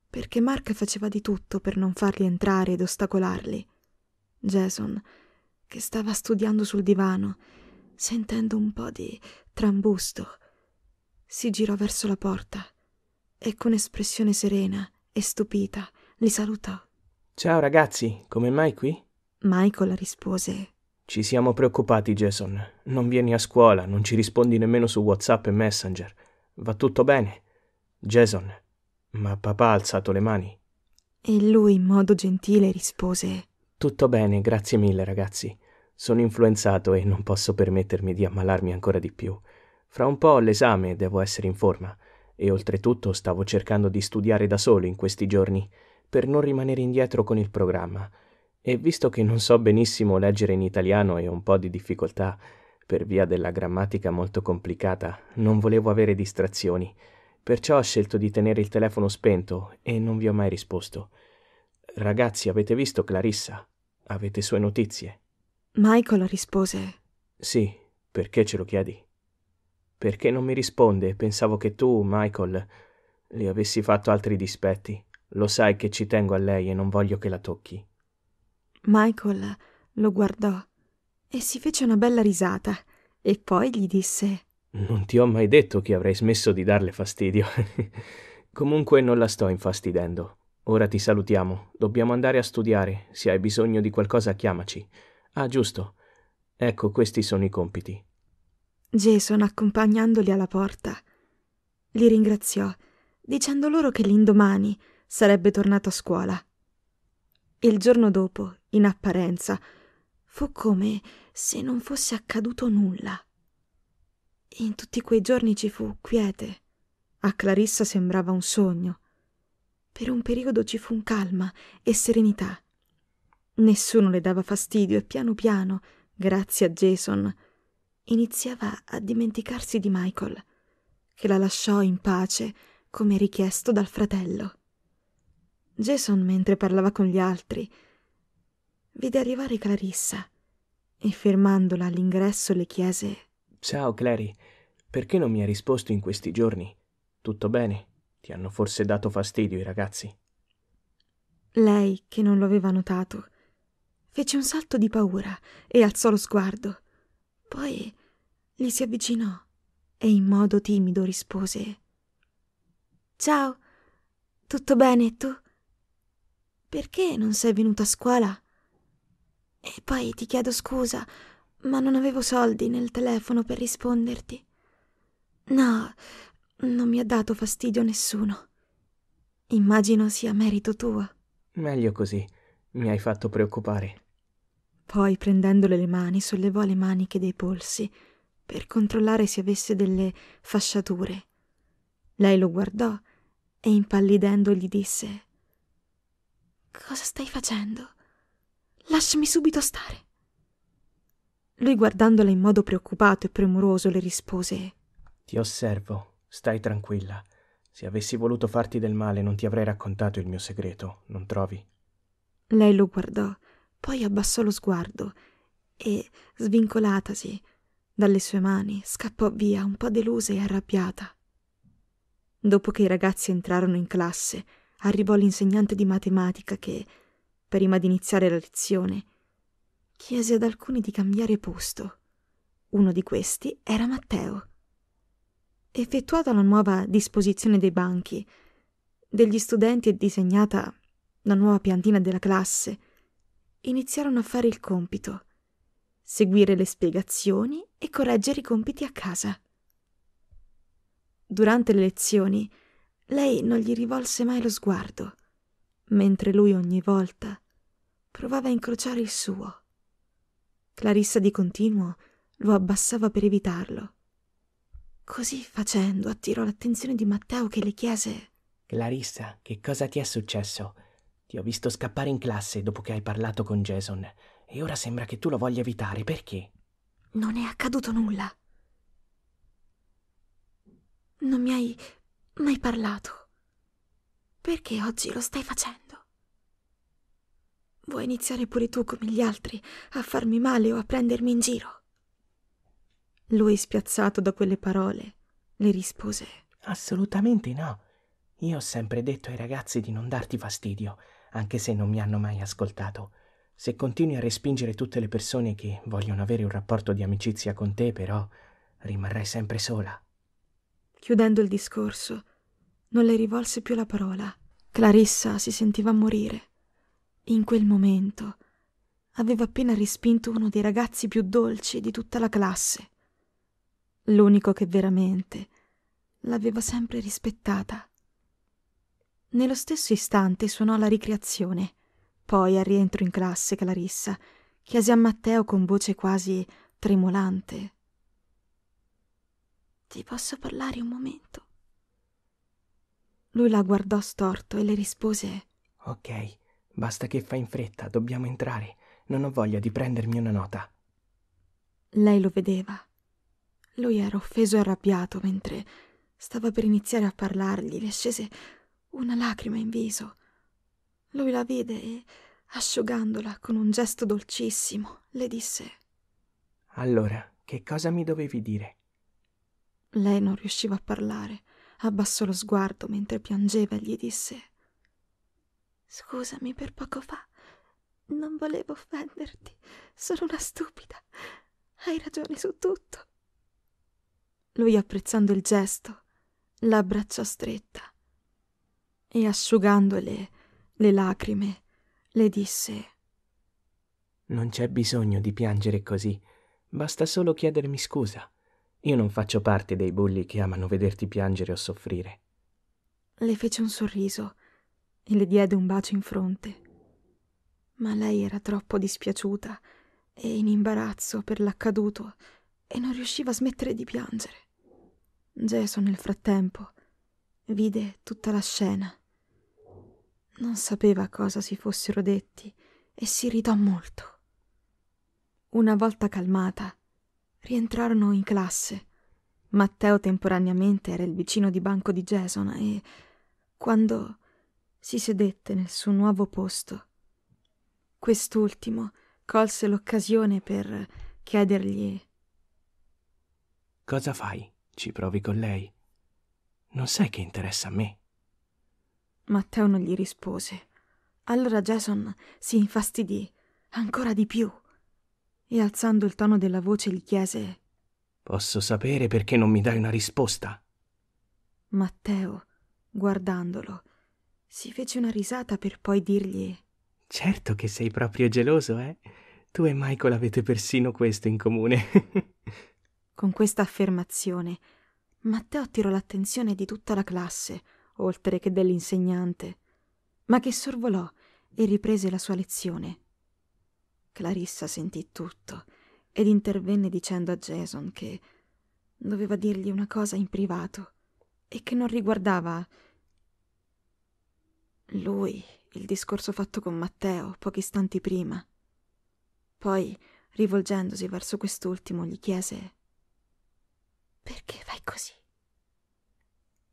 Speaker 2: perché Mark faceva di tutto per non farli entrare ed ostacolarli. Jason, che stava studiando sul divano, sentendo un po' di trambusto, si girò verso la porta e con espressione serena e stupita li salutò.
Speaker 1: Ciao ragazzi, come mai qui?
Speaker 2: Michael rispose.
Speaker 1: Ci siamo preoccupati, Jason. Non vieni a scuola, non ci rispondi nemmeno su WhatsApp e Messenger. Va tutto bene? Jason, ma papà ha alzato le mani.
Speaker 2: E lui in modo gentile rispose
Speaker 1: Tutto bene, grazie mille ragazzi. Sono influenzato e non posso permettermi di ammalarmi ancora di più. Fra un po' ho l'esame devo essere in forma. E oltretutto stavo cercando di studiare da solo in questi giorni, per non rimanere indietro con il programma. E visto che non so benissimo leggere in italiano e ho un po' di difficoltà, per via della grammatica molto complicata, non volevo avere distrazioni Perciò ho scelto di tenere il telefono spento e non vi ho mai risposto. Ragazzi, avete visto Clarissa? Avete sue notizie?
Speaker 2: Michael rispose.
Speaker 1: Sì, perché ce lo chiedi? Perché non mi risponde? Pensavo che tu, Michael, le avessi fatto altri dispetti. Lo sai che ci tengo a lei e non voglio che la tocchi.
Speaker 2: Michael lo guardò e si fece una bella risata e poi gli disse
Speaker 1: non ti ho mai detto che avrei smesso di darle fastidio. Comunque non la sto infastidendo. Ora ti salutiamo. Dobbiamo andare a studiare. Se hai bisogno di qualcosa chiamaci. Ah, giusto. Ecco, questi sono i compiti.
Speaker 2: Jason, accompagnandoli alla porta, li ringraziò, dicendo loro che l'indomani sarebbe tornato a scuola. Il giorno dopo, in apparenza, fu come se non fosse accaduto nulla. In tutti quei giorni ci fu quiete. A Clarissa sembrava un sogno. Per un periodo ci fu calma e serenità. Nessuno le dava fastidio e piano piano, grazie a Jason, iniziava a dimenticarsi di Michael, che la lasciò in pace come richiesto dal fratello. Jason, mentre parlava con gli altri, vide arrivare Clarissa e fermandola all'ingresso le chiese
Speaker 1: Ciao, Clary. Perché non mi hai risposto in questi giorni? Tutto bene? Ti hanno forse dato fastidio i ragazzi?
Speaker 2: Lei, che non lo aveva notato, fece un salto di paura e alzò lo sguardo. Poi gli si avvicinò e in modo timido rispose Ciao, tutto bene tu? Perché non sei venuta a scuola? E poi ti chiedo scusa, ma non avevo soldi nel telefono per risponderti. No, non mi ha dato fastidio nessuno. Immagino sia merito tuo.
Speaker 1: Meglio così, mi hai fatto preoccupare.
Speaker 2: Poi, prendendole le mani, sollevò le maniche dei polsi per controllare se avesse delle fasciature. Lei lo guardò e impallidendo gli disse Cosa stai facendo? Lasciami subito stare. Lui guardandola in modo preoccupato e premuroso le rispose
Speaker 1: Ti osservo, stai tranquilla. Se avessi voluto farti del male non ti avrei raccontato il mio segreto, non trovi?
Speaker 2: Lei lo guardò, poi abbassò lo sguardo e, svincolatasi dalle sue mani, scappò via un po' delusa e arrabbiata. Dopo che i ragazzi entrarono in classe, arrivò l'insegnante di matematica che, prima di iniziare la lezione, chiese ad alcuni di cambiare posto. Uno di questi era Matteo. Effettuata la nuova disposizione dei banchi, degli studenti e disegnata la nuova piantina della classe, iniziarono a fare il compito, seguire le spiegazioni e correggere i compiti a casa. Durante le lezioni, lei non gli rivolse mai lo sguardo, mentre lui ogni volta provava a incrociare il suo. Clarissa di continuo lo abbassava per evitarlo. Così facendo attirò l'attenzione di Matteo che le chiese
Speaker 1: Clarissa, che cosa ti è successo? Ti ho visto scappare in classe dopo che hai parlato con Jason e ora sembra che tu lo voglia evitare. Perché?
Speaker 2: Non è accaduto nulla. Non mi hai mai parlato. Perché oggi lo stai facendo? Vuoi iniziare pure tu come gli altri a farmi male o a prendermi in giro? Lui, spiazzato da quelle parole, le rispose: Assolutamente no.
Speaker 1: Io ho sempre detto ai ragazzi di non darti fastidio, anche se non mi hanno mai ascoltato. Se continui a respingere tutte le persone che vogliono avere un rapporto di amicizia con te, però, rimarrai sempre sola.
Speaker 2: Chiudendo il discorso, non le rivolse più la parola. Clarissa si sentiva morire. In quel momento aveva appena respinto uno dei ragazzi più dolci di tutta la classe, l'unico che veramente l'aveva sempre rispettata. Nello stesso istante suonò la ricreazione, poi al rientro in classe Clarissa chiese a Matteo con voce quasi tremolante. Ti posso parlare un momento? Lui la guardò storto e le rispose
Speaker 1: Ok, Basta che fa in fretta, dobbiamo entrare. Non ho voglia di prendermi una nota.
Speaker 2: Lei lo vedeva. Lui era offeso e arrabbiato mentre stava per iniziare a parlargli. Le scese una lacrima in viso. Lui la vide e, asciugandola con un gesto dolcissimo, le disse:
Speaker 1: Allora, che cosa mi dovevi dire?
Speaker 2: Lei non riusciva a parlare. Abbassò lo sguardo mentre piangeva e gli disse: Scusami per poco fa. Non volevo offenderti. Sono una stupida. Hai ragione su tutto. Lui, apprezzando il gesto, la abbracciò stretta e asciugandole le lacrime, le disse
Speaker 1: Non c'è bisogno di piangere così. Basta solo chiedermi scusa. Io non faccio parte dei bulli che amano vederti piangere o soffrire.
Speaker 2: Le fece un sorriso e le diede un bacio in fronte. Ma lei era troppo dispiaciuta e in imbarazzo per l'accaduto e non riusciva a smettere di piangere. Jason nel frattempo vide tutta la scena. Non sapeva cosa si fossero detti e si irritò molto. Una volta calmata, rientrarono in classe. Matteo temporaneamente era il vicino di banco di Jason e, quando si sedette nel suo nuovo posto. Quest'ultimo colse l'occasione per chiedergli
Speaker 3: Cosa
Speaker 1: fai? Ci provi con lei? Non sai che interessa a me?
Speaker 2: Matteo non gli rispose. Allora Jason si infastidì ancora di più e alzando il tono della voce gli chiese
Speaker 1: Posso sapere perché non mi dai una risposta?
Speaker 2: Matteo, guardandolo, si fece una risata per poi dirgli
Speaker 1: Certo che sei proprio geloso, eh? Tu e Michael avete persino questo in comune.
Speaker 2: Con questa affermazione, Matteo attirò l'attenzione di tutta la classe, oltre che dell'insegnante, ma che sorvolò e riprese la sua lezione. Clarissa sentì tutto ed intervenne dicendo a Jason che doveva dirgli una cosa in privato e che non riguardava lui, il discorso fatto con Matteo pochi istanti prima. Poi, rivolgendosi verso quest'ultimo, gli chiese Perché fai così?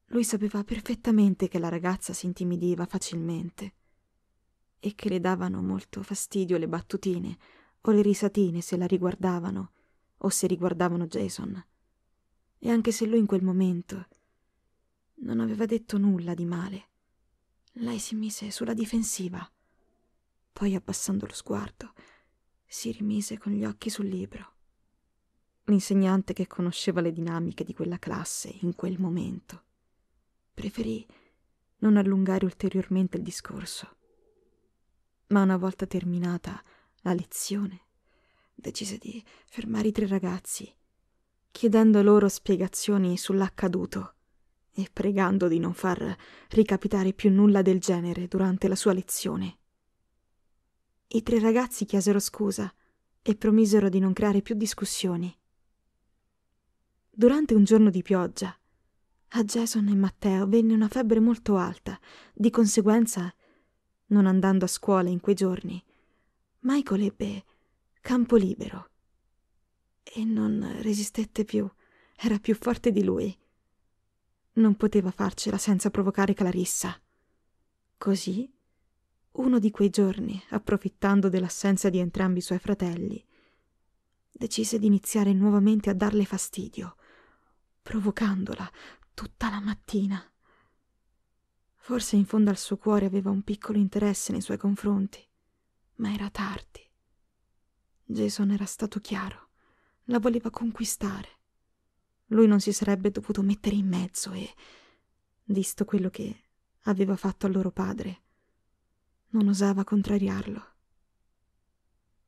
Speaker 2: Lui sapeva perfettamente che la ragazza si intimidiva facilmente e che le davano molto fastidio le battutine o le risatine se la riguardavano o se riguardavano Jason. E anche se lui in quel momento non aveva detto nulla di male, lei si mise sulla difensiva. Poi, abbassando lo sguardo, si rimise con gli occhi sul libro. L'insegnante che conosceva le dinamiche di quella classe in quel momento preferì non allungare ulteriormente il discorso. Ma una volta terminata la lezione, decise di fermare i tre ragazzi, chiedendo loro spiegazioni sull'accaduto e pregando di non far ricapitare più nulla del genere durante la sua lezione. I tre ragazzi chiesero scusa e promisero di non creare più discussioni. Durante un giorno di pioggia, a Jason e Matteo venne una febbre molto alta, di conseguenza, non andando a scuola in quei giorni, Michael ebbe campo libero e non resistette più, era più forte di lui. Non poteva farcela senza provocare Clarissa. Così, uno di quei giorni, approfittando dell'assenza di entrambi i suoi fratelli, decise di iniziare nuovamente a darle fastidio, provocandola tutta la mattina. Forse in fondo al suo cuore aveva un piccolo interesse nei suoi confronti, ma era tardi. Jason era stato chiaro, la voleva conquistare. Lui non si sarebbe dovuto mettere in mezzo e, visto quello che aveva fatto al loro padre, non osava contrariarlo.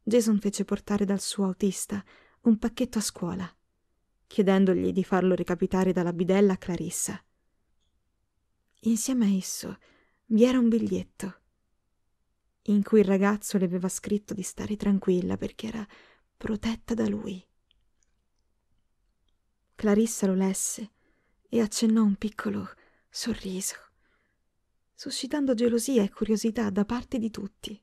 Speaker 2: Jason fece portare dal suo autista un pacchetto a scuola, chiedendogli di farlo recapitare dalla bidella a Clarissa. Insieme a esso vi era un biglietto in cui il ragazzo le aveva scritto di stare tranquilla perché era protetta da lui Clarissa lo lesse e accennò un piccolo sorriso, suscitando gelosia e curiosità da parte di tutti.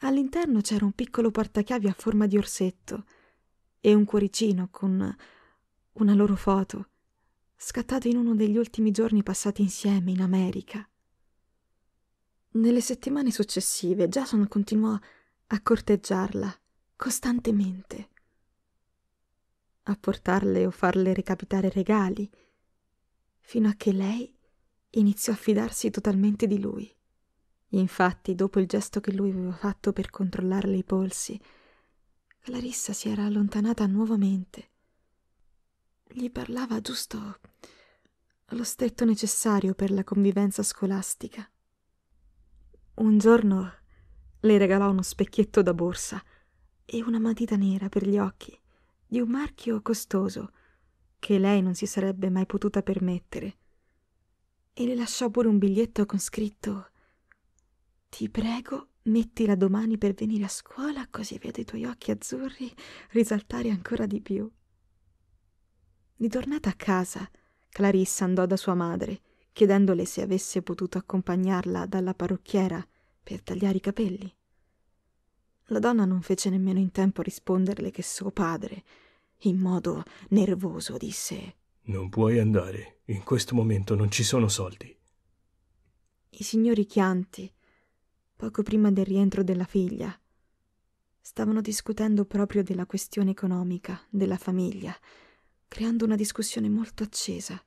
Speaker 2: All'interno c'era un piccolo portachiavi a forma di orsetto e un cuoricino con una loro foto, scattata in uno degli ultimi giorni passati insieme in America. Nelle settimane successive Jason continuò a corteggiarla costantemente a portarle o farle recapitare regali, fino a che lei iniziò a fidarsi totalmente di lui. Infatti, dopo il gesto che lui aveva fatto per controllarle i polsi, Clarissa si era allontanata nuovamente. Gli parlava giusto lo stretto necessario per la convivenza scolastica. Un giorno le regalò uno specchietto da borsa e una matita nera per gli occhi di un marchio costoso che lei non si sarebbe mai potuta permettere. E le lasciò pure un biglietto con scritto Ti prego, mettila domani per venire a scuola così vedo i tuoi occhi azzurri risaltare ancora di più. Ritornata a casa, Clarissa andò da sua madre, chiedendole se avesse potuto accompagnarla dalla parrucchiera per tagliare i capelli. La donna non fece nemmeno in tempo a risponderle che suo padre, in modo nervoso, disse
Speaker 1: Non puoi andare, in questo momento non ci sono soldi.
Speaker 2: I signori Chianti, poco prima del rientro della figlia, stavano discutendo proprio della questione economica della famiglia, creando una discussione molto accesa.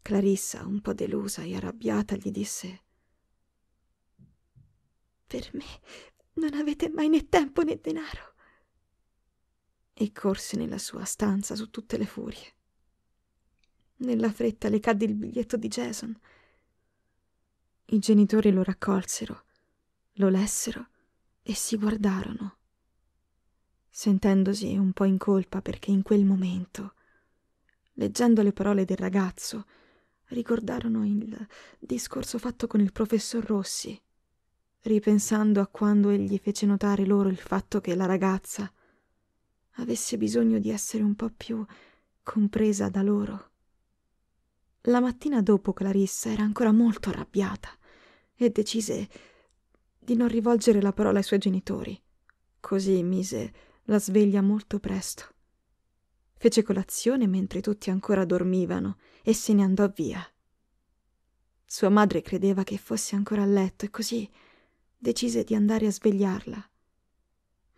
Speaker 2: Clarissa, un po' delusa e arrabbiata, gli disse Per me non avete mai né tempo né denaro. E corse nella sua stanza su tutte le furie. Nella fretta le cadde il biglietto di Jason. I genitori lo raccolsero, lo lessero e si guardarono, sentendosi un po' in colpa perché in quel momento, leggendo le parole del ragazzo, ricordarono il discorso fatto con il professor Rossi ripensando a quando egli fece notare loro il fatto che la ragazza avesse bisogno di essere un po' più compresa da loro. La mattina dopo Clarissa era ancora molto arrabbiata e decise di non rivolgere la parola ai suoi genitori. Così mise la sveglia molto presto. Fece colazione mentre tutti ancora dormivano e se ne andò via. Sua madre credeva che fosse ancora a letto e così decise di andare a svegliarla.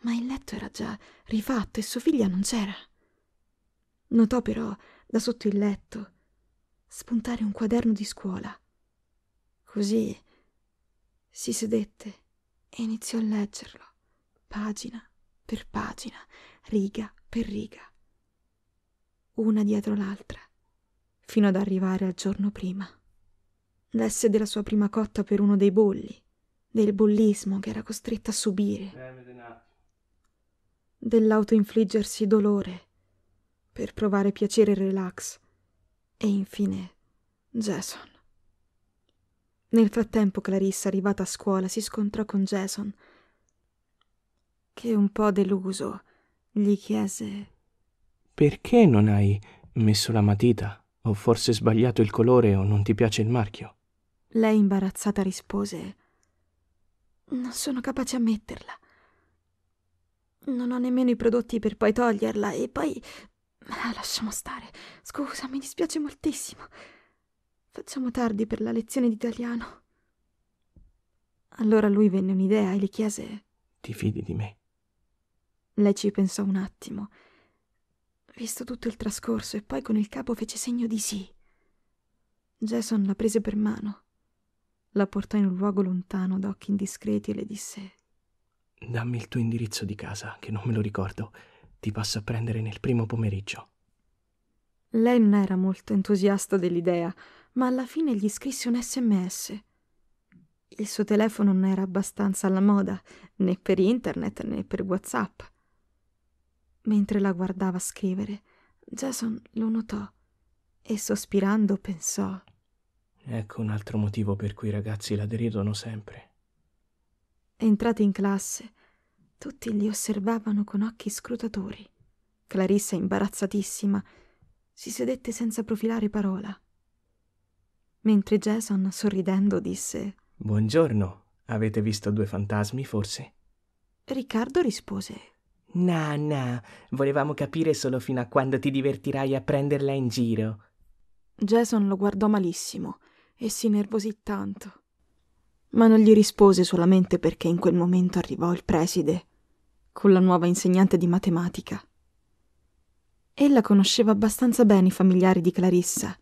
Speaker 2: Ma il letto era già rifatto e sua figlia non c'era. Notò però, da sotto il letto, spuntare un quaderno di scuola. Così si sedette e iniziò a leggerlo, pagina per pagina, riga per riga, una dietro l'altra, fino ad arrivare al giorno prima. Lesse della sua prima cotta per uno dei bolli, del bullismo che era costretta a subire, dell'autoinfliggersi dolore per provare piacere e relax, e infine Jason. Nel frattempo Clarissa, arrivata a scuola, si scontrò con Jason, che un po' deluso gli chiese
Speaker 1: Perché non hai messo la matita? Ho forse sbagliato il colore o non ti piace il marchio?
Speaker 2: Lei imbarazzata rispose non sono capace a metterla. Non ho nemmeno i prodotti per poi toglierla e poi... Ah, lasciamo stare. Scusa, mi dispiace moltissimo. Facciamo tardi per la lezione di italiano. Allora lui venne un'idea e le chiese... Ti fidi di me? Lei ci pensò un attimo, visto tutto il trascorso e poi con il capo fece segno di sì. Jason la prese per mano. La portò in un luogo lontano da occhi indiscreti e le disse:
Speaker 1: Dammi il tuo indirizzo di casa, che non me lo ricordo. Ti passo a prendere nel primo pomeriggio.
Speaker 2: Lei non era molto entusiasta dell'idea, ma alla fine gli scrisse un sms. Il suo telefono non era abbastanza alla moda, né per internet né per WhatsApp. Mentre la guardava scrivere, Jason lo notò e sospirando pensò:
Speaker 1: Ecco un altro motivo per cui i ragazzi la deridono sempre.
Speaker 2: Entrata in classe, tutti li osservavano con occhi scrutatori. Clarissa, imbarazzatissima, si sedette senza profilare parola. Mentre Jason, sorridendo, disse:
Speaker 1: Buongiorno, avete visto due fantasmi, forse?
Speaker 2: Riccardo rispose:
Speaker 1: No, no, volevamo capire solo fino a quando ti divertirai a
Speaker 2: prenderla in giro. Jason lo guardò malissimo e si nervosì tanto. Ma non gli rispose solamente perché in quel momento arrivò il preside, con la nuova insegnante di matematica. Ella conosceva abbastanza bene i familiari di Clarissa,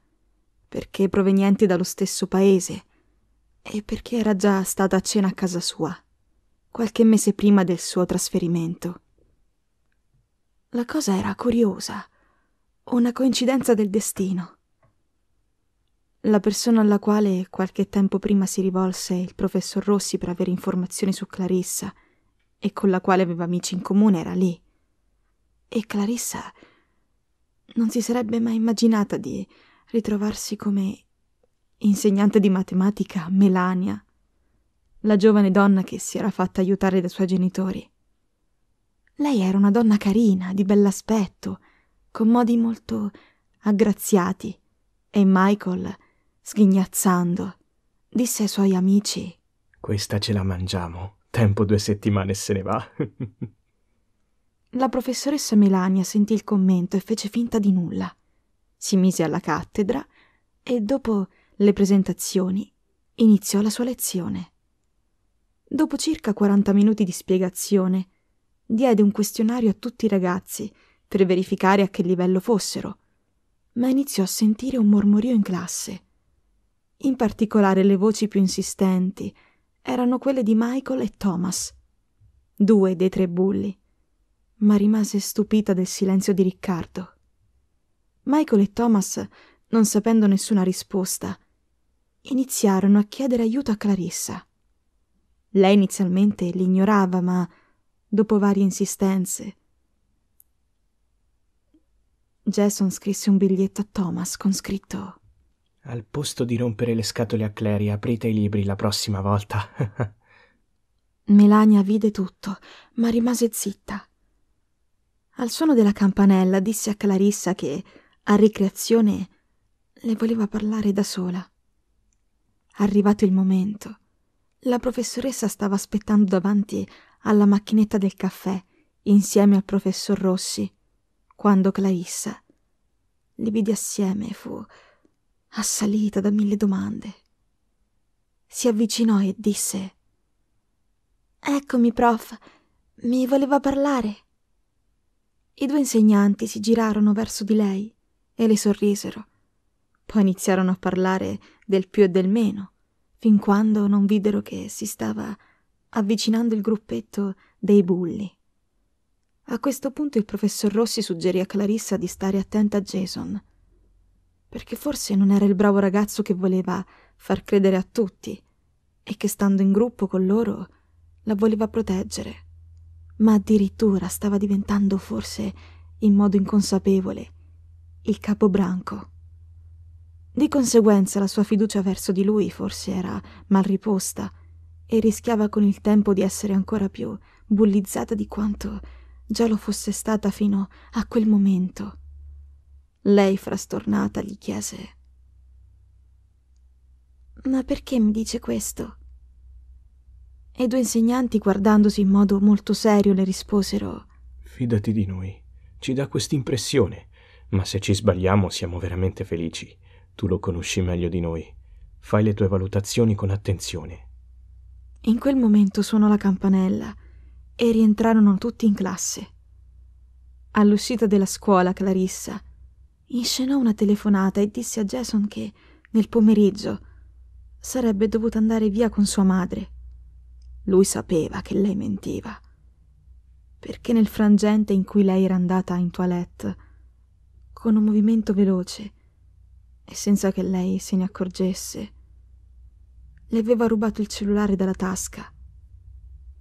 Speaker 2: perché provenienti dallo stesso paese e perché era già stata a cena a casa sua, qualche mese prima del suo trasferimento. La cosa era curiosa, una coincidenza del destino. La persona alla quale qualche tempo prima si rivolse il professor Rossi per avere informazioni su Clarissa e con la quale aveva amici in comune era lì. E Clarissa non si sarebbe mai immaginata di ritrovarsi come insegnante di matematica Melania, la giovane donna che si era fatta aiutare dai suoi genitori. Lei era una donna carina, di bell'aspetto, con modi molto aggraziati, e Michael sghignazzando, disse ai suoi amici:
Speaker 1: Questa ce la mangiamo. Tempo due settimane se ne va.
Speaker 2: la professoressa Melania sentì il commento e fece finta di nulla. Si mise alla cattedra e dopo le presentazioni iniziò la sua lezione. Dopo circa 40 minuti di spiegazione, diede un questionario a tutti i ragazzi per verificare a che livello fossero, ma iniziò a sentire un mormorio in classe. In particolare le voci più insistenti erano quelle di Michael e Thomas, due dei tre bulli, ma rimase stupita del silenzio di Riccardo. Michael e Thomas, non sapendo nessuna risposta, iniziarono a chiedere aiuto a Clarissa. Lei inizialmente li ignorava, ma dopo varie insistenze. Jason scrisse un biglietto a Thomas con scritto
Speaker 1: al posto di rompere le scatole a Clary, aprite i libri la prossima volta.
Speaker 2: Melania vide tutto, ma rimase zitta. Al suono della campanella disse a Clarissa che, a ricreazione, le voleva parlare da sola. Arrivato il momento, la professoressa stava aspettando davanti alla macchinetta del caffè insieme al professor Rossi, quando Clarissa li vide assieme e fu assalita da mille domande. Si avvicinò e disse Eccomi, prof, mi voleva parlare. I due insegnanti si girarono verso di lei e le sorrisero. Poi iniziarono a parlare del più e del meno, fin quando non videro che si stava avvicinando il gruppetto dei bulli. A questo punto il professor Rossi suggerì a Clarissa di stare attenta a Jason perché forse non era il bravo ragazzo che voleva far credere a tutti e che stando in gruppo con loro la voleva proteggere, ma addirittura stava diventando forse, in modo inconsapevole, il capobranco. Di conseguenza la sua fiducia verso di lui forse era mal riposta e rischiava con il tempo di essere ancora più bullizzata di quanto già lo fosse stata fino a quel momento. Lei, frastornata, gli chiese Ma perché mi dice questo? E i due insegnanti, guardandosi in modo molto serio, le risposero
Speaker 1: Fidati di noi, ci dà quest'impressione, ma se ci sbagliamo siamo veramente felici. Tu lo conosci meglio di noi. Fai le tue valutazioni con attenzione.
Speaker 2: In quel momento suonò la campanella e rientrarono tutti in classe. All'uscita della scuola, Clarissa, inscenò una telefonata e disse a Jason che nel pomeriggio sarebbe dovuta andare via con sua madre. Lui sapeva che lei mentiva, perché nel frangente in cui lei era andata in toilette, con un movimento veloce e senza che lei se ne accorgesse, le aveva rubato il cellulare dalla tasca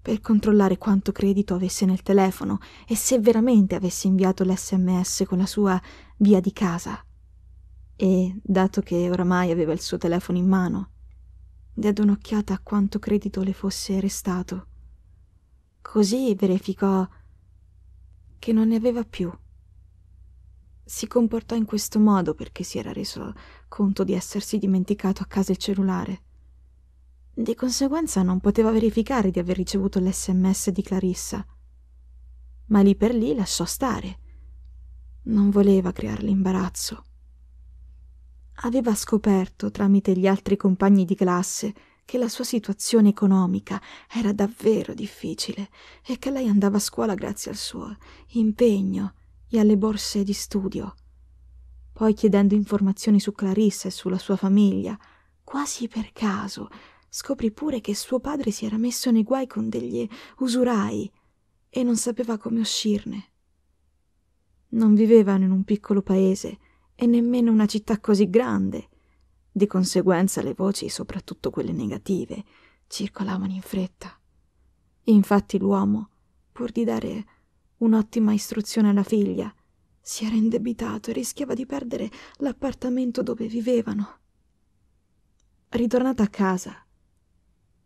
Speaker 2: per controllare quanto credito avesse nel telefono e se veramente avesse inviato l'SMS con la sua via di casa. E, dato che oramai aveva il suo telefono in mano, diede un'occhiata a quanto credito le fosse restato. Così verificò che non ne aveva più. Si comportò in questo modo perché si era reso conto di essersi dimenticato a casa il cellulare. Di conseguenza non poteva verificare di aver ricevuto l'SMS di Clarissa. Ma lì per lì lasciò stare non voleva crearle imbarazzo. Aveva scoperto, tramite gli altri compagni di classe, che la sua situazione economica era davvero difficile e che lei andava a scuola grazie al suo impegno e alle borse di studio. Poi chiedendo informazioni su Clarissa e sulla sua famiglia, quasi per caso, scoprì pure che suo padre si era messo nei guai con degli usurai e non sapeva come uscirne. Non vivevano in un piccolo paese e nemmeno una città così grande. Di conseguenza le voci, soprattutto quelle negative, circolavano in fretta. Infatti l'uomo, pur di dare un'ottima istruzione alla figlia, si era indebitato e rischiava di perdere l'appartamento dove vivevano. Ritornata a casa,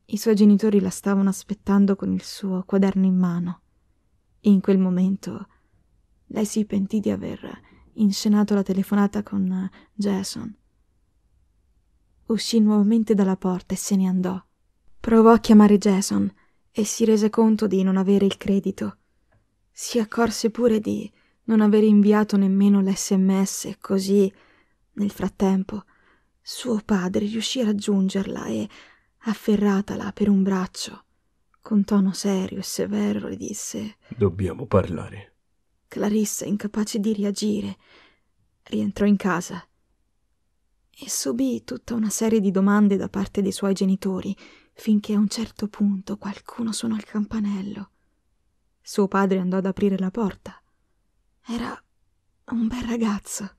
Speaker 2: i suoi genitori la stavano aspettando con il suo quaderno in mano. In quel momento lei si pentì di aver inscenato la telefonata con eh, Jason. Uscì nuovamente dalla porta e se ne andò. Provò a chiamare Jason e si rese conto di non avere il credito. Si accorse pure di non aver inviato nemmeno l'SMS e così, nel frattempo, suo padre riuscì a raggiungerla e, afferratala per un braccio, con tono serio e severo, le disse
Speaker 1: Dobbiamo parlare.
Speaker 2: Clarissa, incapace di reagire, rientrò in casa e subì tutta una serie di domande da parte dei suoi genitori, finché a un certo punto qualcuno suonò il campanello. Suo padre andò ad aprire la porta. Era un bel ragazzo.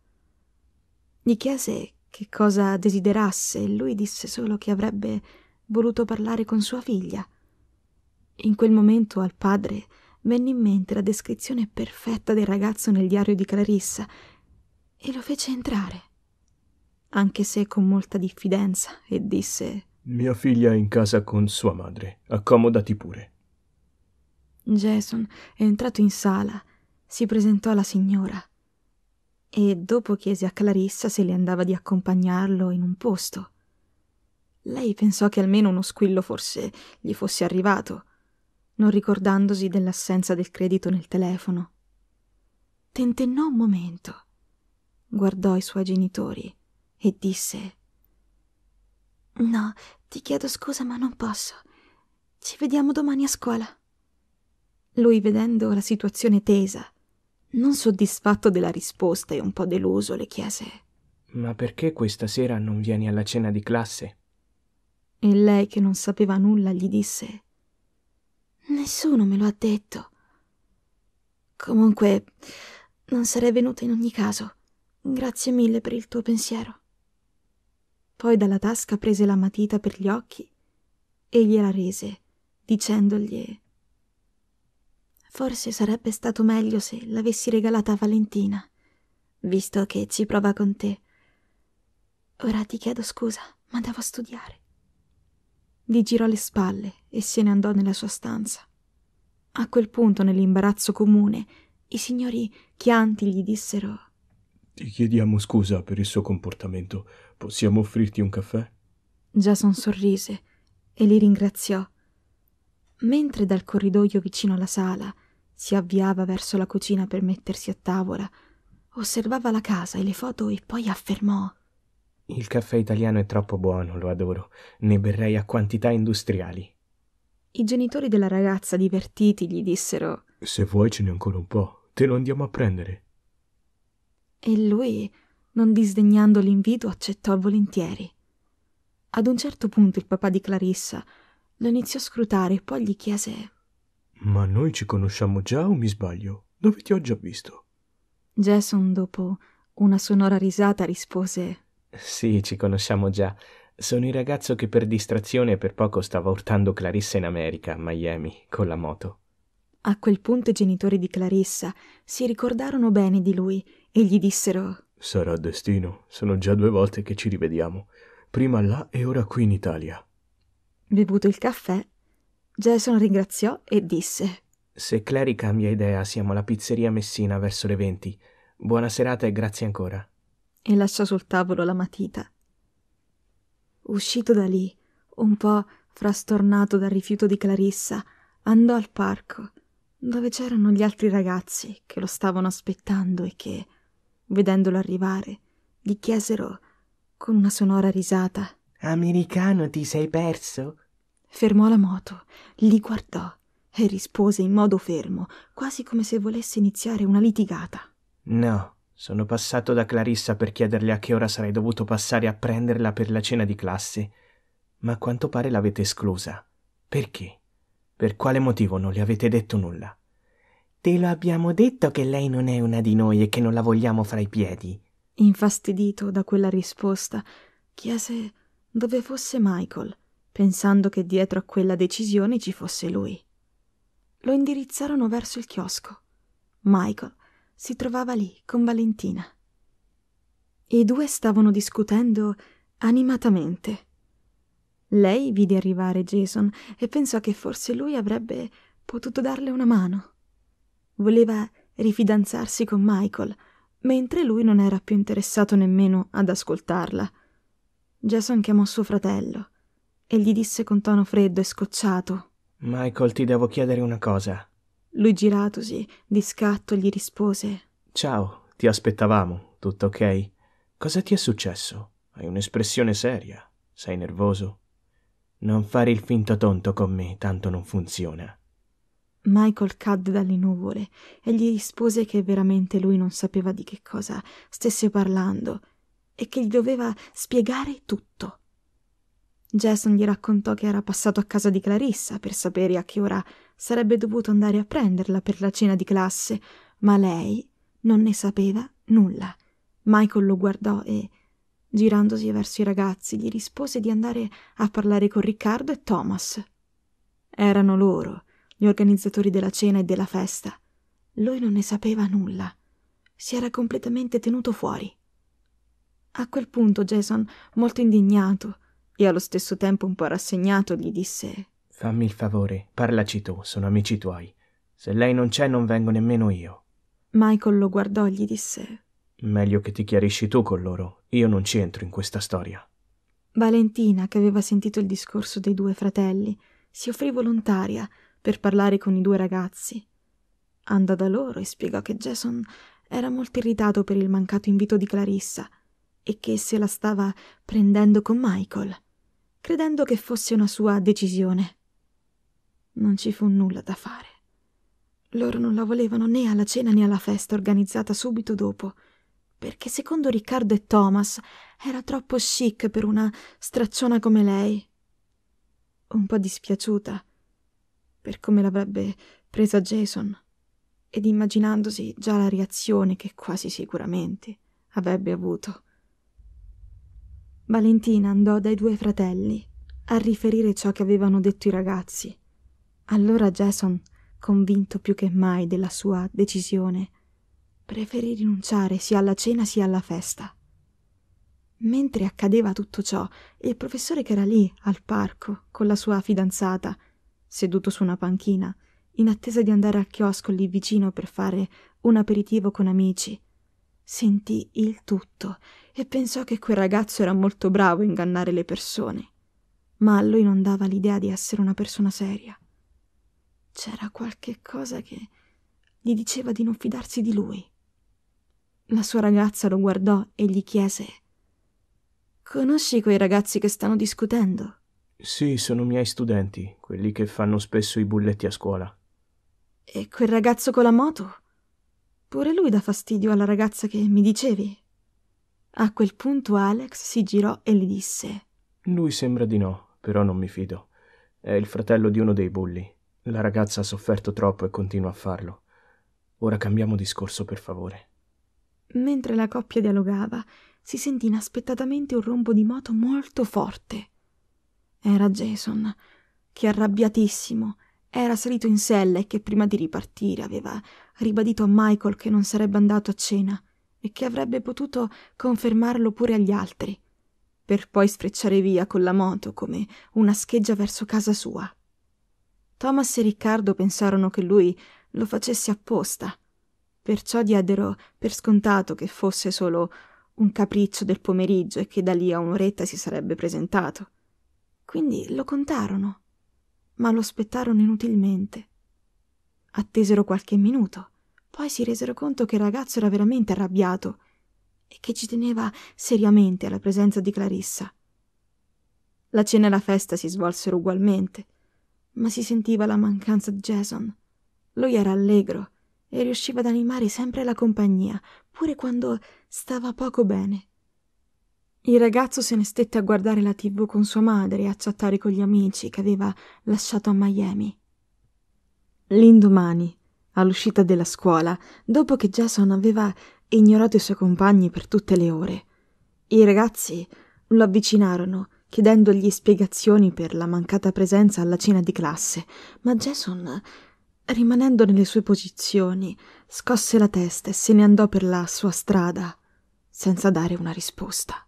Speaker 2: Gli chiese che cosa desiderasse e lui disse solo che avrebbe voluto parlare con sua figlia. In quel momento al padre venne in mente la descrizione perfetta del ragazzo nel diario di Clarissa e lo fece entrare, anche se con molta diffidenza, e disse
Speaker 1: Mia figlia è in casa con sua madre, accomodati pure.
Speaker 2: Jason è entrato in sala, si presentò alla signora e dopo chiese a Clarissa se le andava di accompagnarlo in un posto. Lei pensò che almeno uno squillo forse gli fosse arrivato non ricordandosi dell'assenza del credito nel telefono. Tentennò un momento, guardò i suoi genitori e disse No, ti chiedo scusa ma non posso. Ci vediamo domani a scuola. Lui, vedendo la situazione tesa, non soddisfatto della risposta e un po' deluso, le chiese
Speaker 1: Ma perché questa sera non vieni alla cena di classe?
Speaker 2: E lei, che non sapeva nulla, gli disse Nessuno me lo ha detto. Comunque, non sarei venuta in ogni caso. Grazie mille per il tuo pensiero. Poi dalla tasca prese la matita per gli occhi e gliela rese, dicendogli Forse sarebbe stato meglio se l'avessi regalata a Valentina, visto che ci prova con te. Ora ti chiedo scusa, ma devo studiare. Gli girò le spalle e se ne andò nella sua stanza. A quel punto, nell'imbarazzo comune, i signori Chianti gli dissero:
Speaker 1: Ti chiediamo scusa per il suo comportamento. Possiamo offrirti un caffè?
Speaker 2: Jason sorrise e li ringraziò. Mentre dal corridoio vicino alla sala si avviava verso la cucina per mettersi a tavola, osservava la casa e le foto e poi affermò:
Speaker 1: il caffè italiano è troppo buono, lo adoro. Ne berrei a quantità industriali.
Speaker 2: I genitori della ragazza, divertiti, gli dissero:
Speaker 1: Se vuoi ce n'è ancora un po', te lo andiamo a prendere.
Speaker 2: E lui, non disdegnando l'invito, accettò volentieri. Ad un certo punto il papà di Clarissa lo iniziò a scrutare e poi gli chiese:
Speaker 1: Ma noi ci conosciamo già o mi sbaglio? Dove ti ho già visto?
Speaker 2: Jason, dopo una sonora risata, rispose:
Speaker 1: sì, ci conosciamo già. Sono il ragazzo che per distrazione per poco stava urtando Clarissa in America, a Miami, con la moto.
Speaker 2: A quel punto i genitori di Clarissa si ricordarono bene di lui e gli dissero:
Speaker 1: Sarà destino, sono già due volte che ci rivediamo, prima là e ora qui in Italia.
Speaker 2: Bevuto il caffè, Jason ringraziò e disse:
Speaker 1: Se Clary cambia idea, siamo alla pizzeria Messina verso le 20. Buona serata e grazie ancora
Speaker 2: e lasciò sul tavolo la matita. Uscito da lì, un po' frastornato dal rifiuto di Clarissa, andò al parco, dove c'erano gli altri ragazzi che lo stavano aspettando e che, vedendolo arrivare, gli chiesero con una sonora risata:
Speaker 1: Americano, ti sei
Speaker 2: perso? Fermò la moto, li guardò e rispose in modo fermo, quasi come se volesse iniziare una litigata.
Speaker 1: No, sono passato da Clarissa per chiederle a che ora sarei dovuto passare a prenderla per la cena di classe, ma a quanto pare l'avete esclusa. Perché? Per quale motivo non le avete detto nulla? Te lo abbiamo detto che lei non è una di noi e che non la vogliamo fra i piedi.
Speaker 2: Infastidito da quella risposta, chiese dove fosse Michael, pensando che dietro a quella decisione ci fosse lui. Lo indirizzarono verso il chiosco. Michael si trovava lì con Valentina. I due stavano discutendo animatamente. Lei vide arrivare Jason e pensò che forse lui avrebbe potuto darle una mano. Voleva rifidanzarsi con Michael, mentre lui non era più interessato nemmeno ad ascoltarla. Jason chiamò suo fratello e gli disse con tono freddo e scocciato:
Speaker 1: Michael, ti devo chiedere una cosa.
Speaker 2: Lui giratosi, di scatto gli rispose:
Speaker 1: Ciao, ti aspettavamo, tutto ok? Cosa ti è successo? Hai un'espressione seria. Sei nervoso? Non fare il finto tonto con me, tanto non funziona.
Speaker 2: Michael cadde dalle nuvole e gli rispose che veramente lui non sapeva di che cosa stesse parlando e che gli doveva spiegare tutto. Jason gli raccontò che era passato a casa di Clarissa per sapere a che ora sarebbe dovuto andare a prenderla per la cena di classe, ma lei non ne sapeva nulla. Michael lo guardò e, girandosi verso i ragazzi, gli rispose di andare a parlare con Riccardo e Thomas. Erano loro, gli organizzatori della cena e della festa. Lui non ne sapeva nulla. Si era completamente tenuto fuori. A quel punto Jason, molto indignato e allo stesso tempo un po' rassegnato, gli disse
Speaker 1: Fammi il favore, parlaci tu, sono amici tuoi. Se lei non c'è non vengo nemmeno io.
Speaker 2: Michael lo guardò e gli disse
Speaker 1: Meglio che ti chiarisci tu con loro, io non ci entro in questa storia.
Speaker 2: Valentina, che aveva sentito il discorso dei due fratelli, si offrì volontaria per parlare con i due ragazzi. Andò da loro e spiegò che Jason era molto irritato per il mancato invito di Clarissa e che se la stava prendendo con Michael, credendo che fosse una sua decisione. Non ci fu nulla da fare. Loro non la volevano né alla cena né alla festa organizzata subito dopo, perché secondo Riccardo e Thomas era troppo chic per una stracciona come lei. Un po' dispiaciuta per come l'avrebbe presa Jason ed immaginandosi già la reazione che quasi sicuramente avrebbe avuto. Valentina andò dai due fratelli a riferire ciò che avevano detto i ragazzi allora Jason, convinto più che mai della sua decisione, preferì rinunciare sia alla cena sia alla festa. Mentre accadeva tutto ciò, il professore che era lì, al parco, con la sua fidanzata, seduto su una panchina, in attesa di andare al chiosco lì vicino per fare un aperitivo con amici, sentì il tutto e pensò che quel ragazzo era molto bravo a ingannare le persone. Ma a lui non dava l'idea di essere una persona seria c'era qualche cosa che gli diceva di non fidarsi di lui. La sua ragazza lo guardò e gli chiese Conosci quei ragazzi che stanno discutendo?
Speaker 1: Sì, sono miei studenti, quelli che fanno spesso i bulletti a scuola.
Speaker 2: E quel ragazzo con la moto? Pure lui dà fastidio alla ragazza che mi dicevi. A quel punto Alex si girò e le disse
Speaker 1: Lui sembra di no, però non mi fido. È il fratello di uno dei bulli. La ragazza ha sofferto troppo e continua a farlo. Ora cambiamo discorso, per favore.
Speaker 2: Mentre la coppia dialogava, si sentì inaspettatamente un rombo di moto molto forte. Era Jason, che arrabbiatissimo era salito in sella e che prima di ripartire aveva ribadito a Michael che non sarebbe andato a cena e che avrebbe potuto confermarlo pure agli altri, per poi sfrecciare via con la moto come una scheggia verso casa sua. Thomas e Riccardo pensarono che lui lo facesse apposta. Perciò diedero per scontato che fosse solo un capriccio del pomeriggio e che da lì a un'oretta si sarebbe presentato. Quindi lo contarono, ma lo aspettarono inutilmente. Attesero qualche minuto, poi si resero conto che il ragazzo era veramente arrabbiato e che ci teneva seriamente alla presenza di Clarissa. La cena e la festa si svolsero ugualmente ma si sentiva la mancanza di Jason. Lui era allegro e riusciva ad animare sempre la compagnia, pure quando stava poco bene. Il ragazzo se ne stette a guardare la tv con sua madre e a chattare con gli amici che aveva lasciato a Miami. L'indomani, all'uscita della scuola, dopo che Jason aveva ignorato i suoi compagni per tutte le ore, i ragazzi lo avvicinarono chiedendogli spiegazioni per la mancata presenza alla cena di classe, ma Jason, rimanendo nelle sue posizioni, scosse la testa e se ne andò per la sua strada, senza dare una risposta.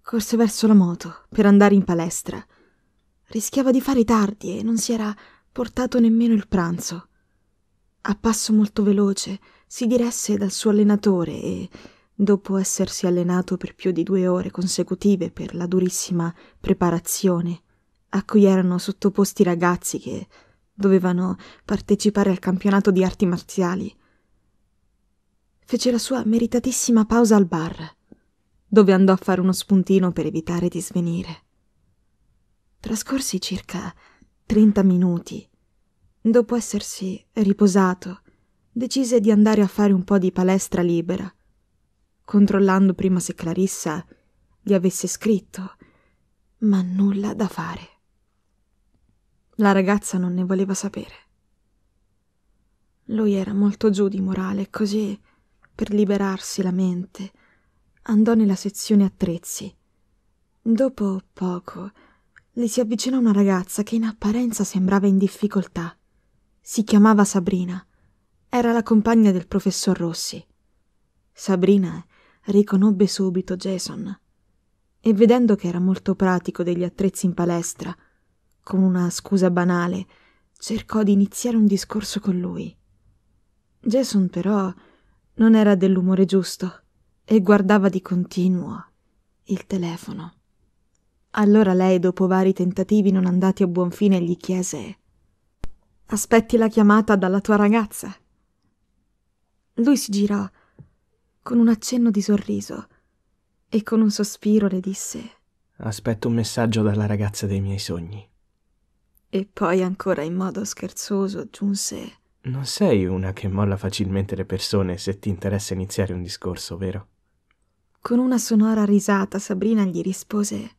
Speaker 2: Corse verso la moto per andare in palestra. Rischiava di fare tardi e non si era portato nemmeno il pranzo. A passo molto veloce si diresse dal suo allenatore e dopo essersi allenato per più di due ore consecutive per la durissima preparazione a cui erano sottoposti i ragazzi che dovevano partecipare al campionato di arti marziali. Fece la sua meritatissima pausa al bar, dove andò a fare uno spuntino per evitare di svenire. Trascorsi circa 30 minuti, dopo essersi riposato, decise di andare a fare un po' di palestra libera controllando prima se Clarissa gli avesse scritto, ma nulla da fare. La ragazza non ne voleva sapere. Lui era molto giù di morale, così, per liberarsi la mente, andò nella sezione attrezzi. Dopo poco gli si avvicinò una ragazza che in apparenza sembrava in difficoltà. Si chiamava Sabrina. Era la compagna del professor Rossi. Sabrina è riconobbe subito Jason e vedendo che era molto pratico degli attrezzi in palestra, con una scusa banale, cercò di iniziare un discorso con lui. Jason però non era dell'umore giusto e guardava di continuo il telefono. Allora lei, dopo vari tentativi non andati a buon fine, gli chiese Aspetti la chiamata dalla tua ragazza. Lui si girò con un accenno di sorriso e con un sospiro le disse
Speaker 1: Aspetto un messaggio dalla ragazza dei miei sogni.
Speaker 2: E poi ancora in modo scherzoso aggiunse
Speaker 1: Non sei una che molla facilmente le persone se ti interessa iniziare un discorso, vero?
Speaker 2: Con una sonora risata Sabrina gli rispose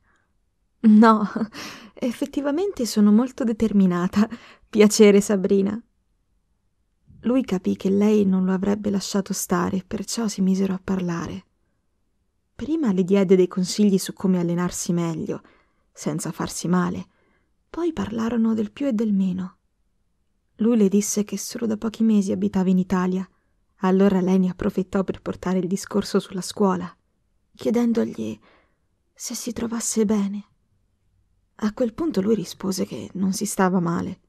Speaker 2: No, effettivamente sono molto determinata. Piacere, Sabrina. Lui capì che lei non lo avrebbe lasciato stare, perciò si misero a parlare. Prima le diede dei consigli su come allenarsi meglio, senza farsi male. Poi parlarono del più e del meno. Lui le disse che solo da pochi mesi abitava in Italia. Allora lei ne approfittò per portare il discorso sulla scuola, chiedendogli se si trovasse bene. A quel punto lui rispose che non si stava male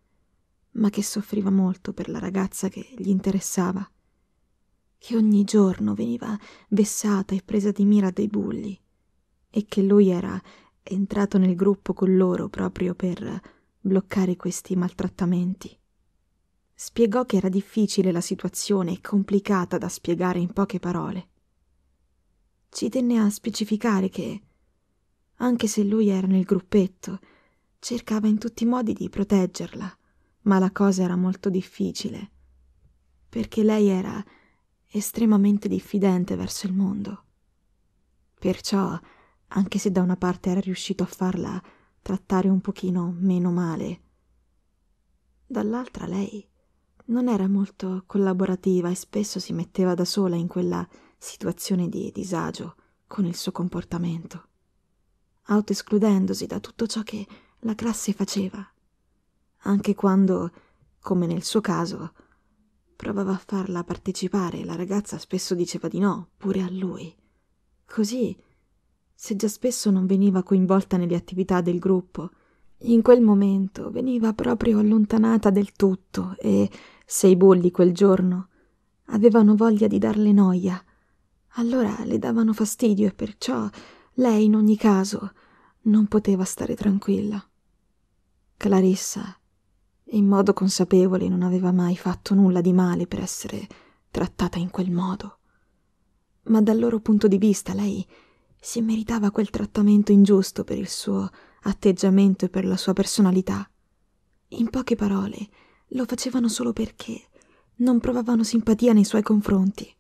Speaker 2: ma che soffriva molto per la ragazza che gli interessava, che ogni giorno veniva vessata e presa di mira dai bulli, e che lui era entrato nel gruppo con loro proprio per bloccare questi maltrattamenti. Spiegò che era difficile la situazione e complicata da spiegare in poche parole. Ci tenne a specificare che, anche se lui era nel gruppetto, cercava in tutti i modi di proteggerla ma la cosa era molto difficile, perché lei era estremamente diffidente verso il mondo. Perciò, anche se da una parte era riuscito a farla trattare un pochino meno male, dall'altra lei non era molto collaborativa e spesso si metteva da sola in quella situazione di disagio con il suo comportamento, autoescludendosi da tutto ciò che la classe faceva anche quando, come nel suo caso, provava a farla partecipare la ragazza spesso diceva di no, pure a lui. Così, se già spesso non veniva coinvolta nelle attività del gruppo, in quel momento veniva proprio allontanata del tutto e, se i bulli quel giorno avevano voglia di darle noia, allora le davano fastidio e perciò lei in ogni caso non poteva stare tranquilla. Clarissa in modo consapevole non aveva mai fatto nulla di male per essere trattata in quel modo. Ma dal loro punto di vista lei si meritava quel trattamento ingiusto per il suo atteggiamento e per la sua personalità. In poche parole, lo facevano solo perché non provavano simpatia nei suoi confronti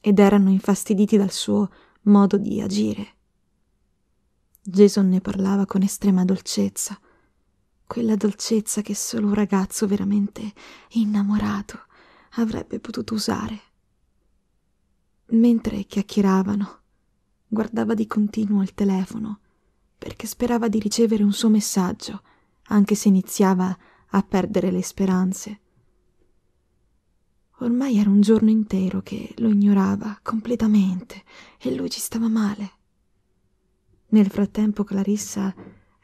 Speaker 2: ed erano infastiditi dal suo modo di agire. Jason ne parlava con estrema dolcezza quella dolcezza che solo un ragazzo veramente innamorato avrebbe potuto usare. Mentre chiacchieravano, guardava di continuo il telefono perché sperava di ricevere un suo messaggio, anche se iniziava a perdere le speranze. Ormai era un giorno intero che lo ignorava completamente e lui ci stava male. Nel frattempo Clarissa,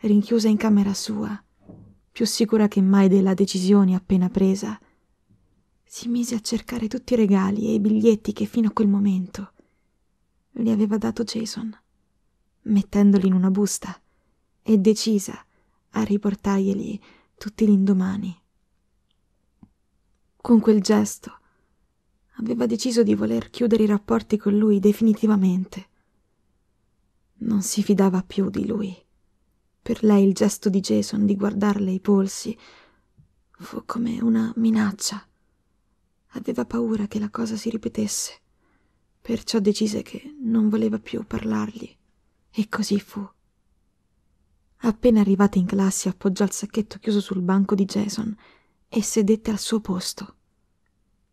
Speaker 2: rinchiusa in camera sua, più sicura che mai della decisione appena presa, si mise a cercare tutti i regali e i biglietti che fino a quel momento le aveva dato Jason, mettendoli in una busta e decisa a riportarglieli tutti l'indomani. Con quel gesto aveva deciso di voler chiudere i rapporti con lui definitivamente. Non si fidava più di lui per lei il gesto di Jason di guardarle i polsi fu come una minaccia. Aveva paura che la cosa si ripetesse, perciò decise che non voleva più parlargli. E così fu. Appena arrivata in classe appoggiò il sacchetto chiuso sul banco di Jason e sedette al suo posto.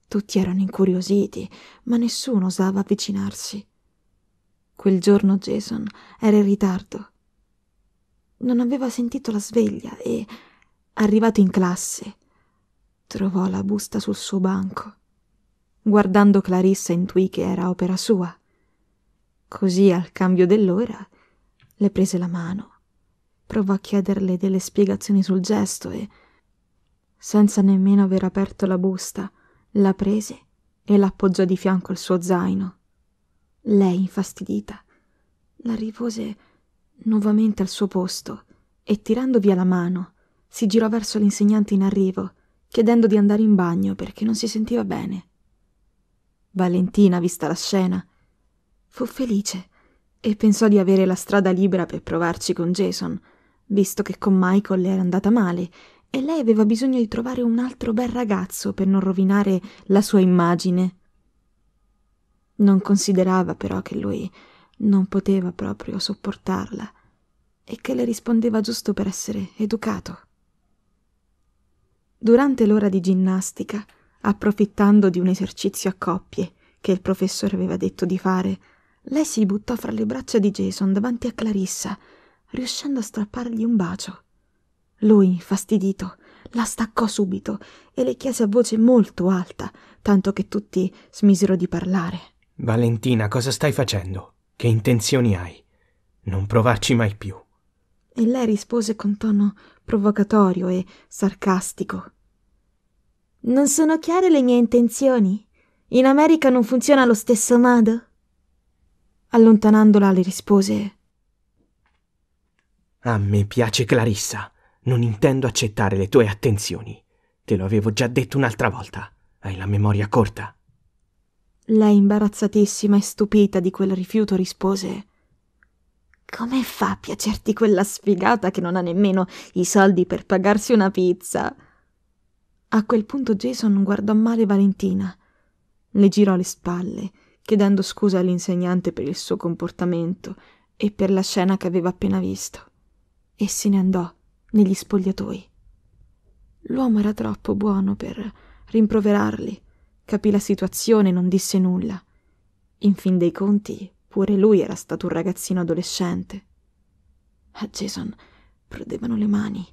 Speaker 2: Tutti erano incuriositi, ma nessuno osava avvicinarsi. Quel giorno Jason era in ritardo non aveva sentito la sveglia e, arrivato in classe, trovò la busta sul suo banco. Guardando Clarissa intuì che era opera sua. Così, al cambio dell'ora, le prese la mano, provò a chiederle delle spiegazioni sul gesto e, senza nemmeno aver aperto la busta, la prese e l'appoggiò di fianco al suo zaino. Lei, infastidita, la ripose nuovamente al suo posto e tirando via la mano si girò verso l'insegnante in arrivo, chiedendo di andare in bagno perché non si sentiva bene. Valentina, vista la scena, fu felice e pensò di avere la strada libera per provarci con Jason, visto che con Michael le era andata male e lei aveva bisogno di trovare un altro bel ragazzo per non rovinare la sua immagine. Non considerava però che lui non poteva proprio sopportarla e che le rispondeva giusto per essere educato. Durante l'ora di ginnastica, approfittando di un esercizio a coppie che il professore aveva detto di fare, lei si buttò fra le braccia di Jason davanti a Clarissa, riuscendo a strappargli un bacio. Lui, infastidito, la staccò subito e le chiese a voce molto alta, tanto che tutti smisero di parlare.
Speaker 1: Valentina, cosa stai facendo? Che intenzioni hai? Non provarci mai più.
Speaker 2: E lei rispose con tono provocatorio e sarcastico. Non sono chiare le mie intenzioni. In America non funziona allo stesso modo. Allontanandola le rispose.
Speaker 1: A me piace Clarissa. Non intendo accettare le tue attenzioni. Te lo avevo già detto un'altra volta. Hai la memoria
Speaker 2: corta. Lei, imbarazzatissima e stupita di quel rifiuto, rispose Come fa a piacerti quella sfigata che non ha nemmeno i soldi per pagarsi una pizza? A quel punto Jason guardò male Valentina. Le girò le spalle, chiedendo scusa all'insegnante per il suo comportamento e per la scena che aveva appena visto, e se ne andò negli spogliatoi. L'uomo era troppo buono per rimproverarli Capì la situazione e non disse nulla. In fin dei conti, pure lui era stato un ragazzino adolescente. A Jason prudevano le mani.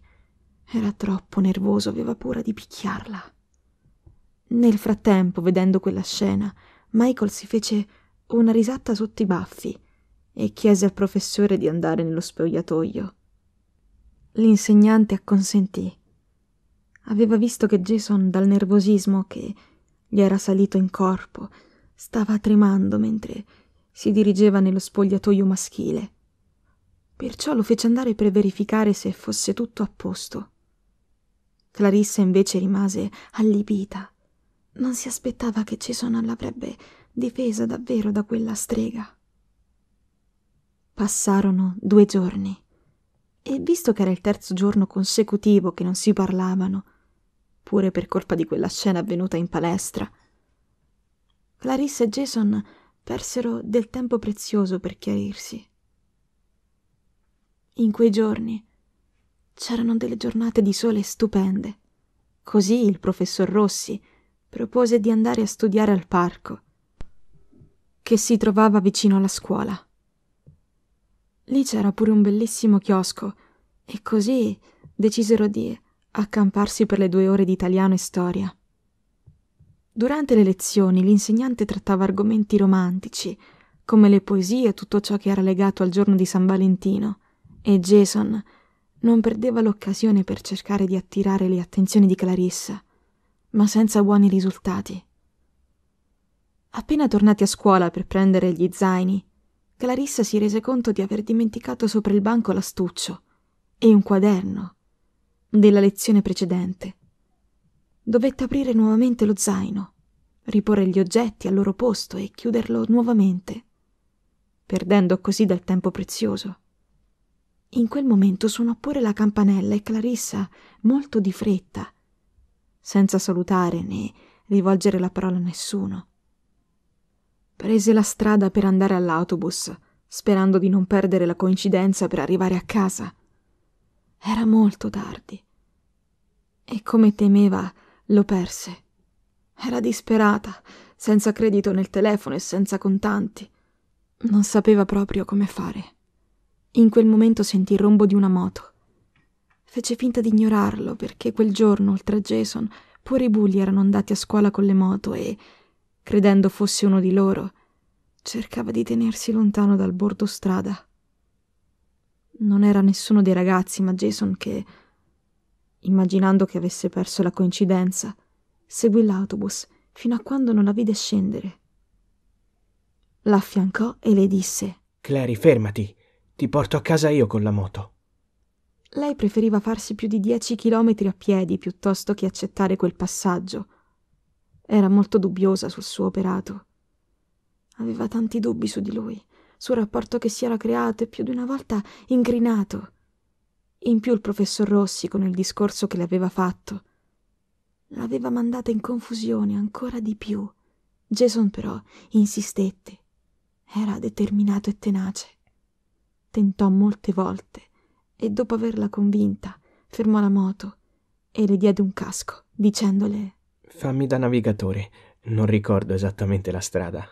Speaker 2: Era troppo nervoso, aveva paura di picchiarla. Nel frattempo, vedendo quella scena, Michael si fece una risata sotto i baffi e chiese al professore di andare nello spogliatoio. L'insegnante acconsentì. Aveva visto che Jason, dal nervosismo che gli era salito in corpo, stava tremando mentre si dirigeva nello spogliatoio maschile. Perciò lo fece andare per verificare se fosse tutto a posto. Clarissa invece rimase allibita. Non si aspettava che Cesona l'avrebbe difesa davvero da quella strega. Passarono due giorni e visto che era il terzo giorno consecutivo che non si parlavano, pure per colpa di quella scena avvenuta in palestra. Clarissa e Jason persero del tempo prezioso per chiarirsi. In quei giorni c'erano delle giornate di sole stupende. Così il professor Rossi propose di andare a studiare al parco, che si trovava vicino alla scuola. Lì c'era pure un bellissimo chiosco e così decisero di accamparsi per le due ore di italiano e storia. Durante le lezioni l'insegnante trattava argomenti romantici, come le poesie e tutto ciò che era legato al giorno di San Valentino, e Jason non perdeva l'occasione per cercare di attirare le attenzioni di Clarissa, ma senza buoni risultati. Appena tornati a scuola per prendere gli zaini, Clarissa si rese conto di aver dimenticato sopra il banco l'astuccio e un quaderno della lezione precedente. Dovette aprire nuovamente lo zaino, riporre gli oggetti al loro posto e chiuderlo nuovamente, perdendo così del tempo prezioso. In quel momento suonò pure la campanella e Clarissa, molto di fretta, senza salutare né rivolgere la parola a nessuno, prese la strada per andare all'autobus, sperando di non perdere la coincidenza per arrivare a casa. Era molto tardi. E come temeva, lo perse. Era disperata, senza credito nel telefono e senza contanti. Non sapeva proprio come fare. In quel momento sentì il rombo di una moto. Fece finta di ignorarlo perché quel giorno, oltre a Jason, pure i bulli erano andati a scuola con le moto e, credendo fosse uno di loro, cercava di tenersi lontano dal bordo strada. Non era nessuno dei ragazzi, ma Jason che, immaginando che avesse perso la coincidenza, seguì l'autobus fino a quando non la vide scendere. L'affiancò e le disse:
Speaker 1: Clary, fermati. Ti porto a casa io con la moto.
Speaker 2: Lei preferiva farsi più di dieci chilometri a piedi piuttosto che accettare quel passaggio. Era molto dubbiosa sul suo operato. Aveva tanti dubbi su di lui sul rapporto che si era creato e più di una volta ingrinato. In più il professor Rossi con il discorso che le aveva fatto. L'aveva mandata in confusione ancora di più. Jason però insistette. Era determinato e tenace. Tentò molte volte e dopo averla convinta fermò la moto e le diede un casco, dicendole
Speaker 1: Fammi da navigatore, non ricordo esattamente la strada.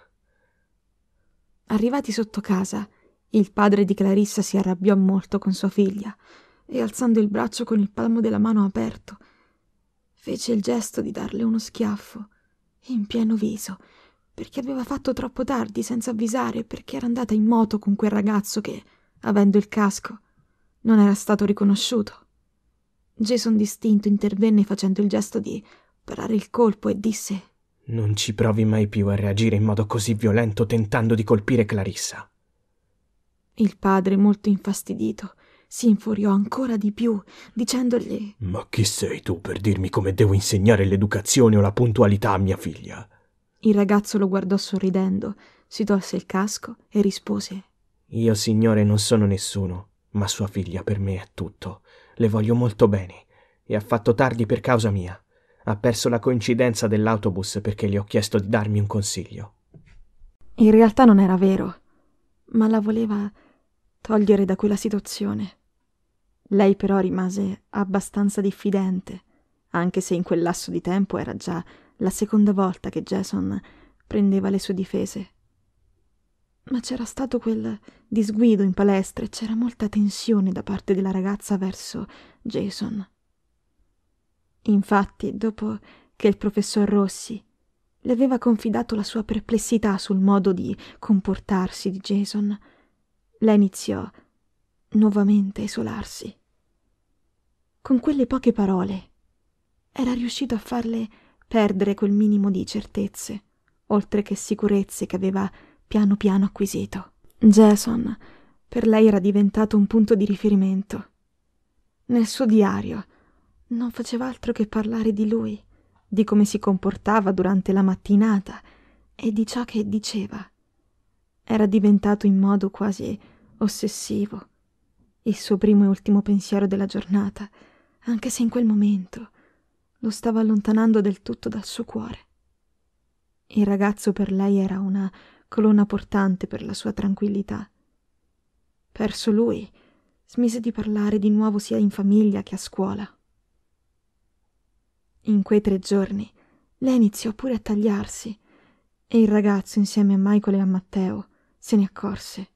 Speaker 2: Arrivati sotto casa, il padre di Clarissa si arrabbiò molto con sua figlia e alzando il braccio con il palmo della mano aperto, fece il gesto di darle uno schiaffo in pieno viso, perché aveva fatto troppo tardi senza avvisare perché era andata in moto con quel ragazzo che, avendo il casco, non era stato riconosciuto. Jason distinto intervenne facendo il gesto di parare il colpo e disse
Speaker 1: non ci provi mai più a reagire in modo così violento tentando di colpire Clarissa.
Speaker 2: Il padre, molto infastidito, si infuriò ancora di più, dicendogli
Speaker 1: Ma chi sei tu per dirmi come devo insegnare l'educazione o la puntualità a mia figlia?
Speaker 2: Il ragazzo lo guardò sorridendo, si tolse il casco e rispose
Speaker 1: Io, signore, non sono nessuno, ma sua figlia per me è tutto. Le voglio molto bene e ha fatto tardi per causa mia. Ha perso la coincidenza dell'autobus perché gli ho chiesto di darmi un consiglio.
Speaker 2: In realtà non era vero, ma la voleva togliere da quella situazione. Lei però rimase abbastanza diffidente, anche se in quel lasso di tempo era già la seconda volta che Jason prendeva le sue difese. Ma c'era stato quel disguido in palestra e c'era molta tensione da parte della ragazza verso Jason. Infatti, dopo che il professor Rossi le aveva confidato la sua perplessità sul modo di comportarsi di Jason, lei iniziò nuovamente a isolarsi. Con quelle poche parole era riuscito a farle perdere quel minimo di certezze, oltre che sicurezze che aveva piano piano acquisito. Jason per lei era diventato un punto di riferimento. Nel suo diario non faceva altro che parlare di lui, di come si comportava durante la mattinata e di ciò che diceva. Era diventato in modo quasi ossessivo, il suo primo e ultimo pensiero della giornata, anche se in quel momento lo stava allontanando del tutto dal suo cuore. Il ragazzo per lei era una colonna portante per la sua tranquillità. Perso lui, smise di parlare di nuovo sia in famiglia che a scuola. In quei tre giorni lei iniziò pure a tagliarsi e il ragazzo insieme a Michael e a Matteo se ne accorse.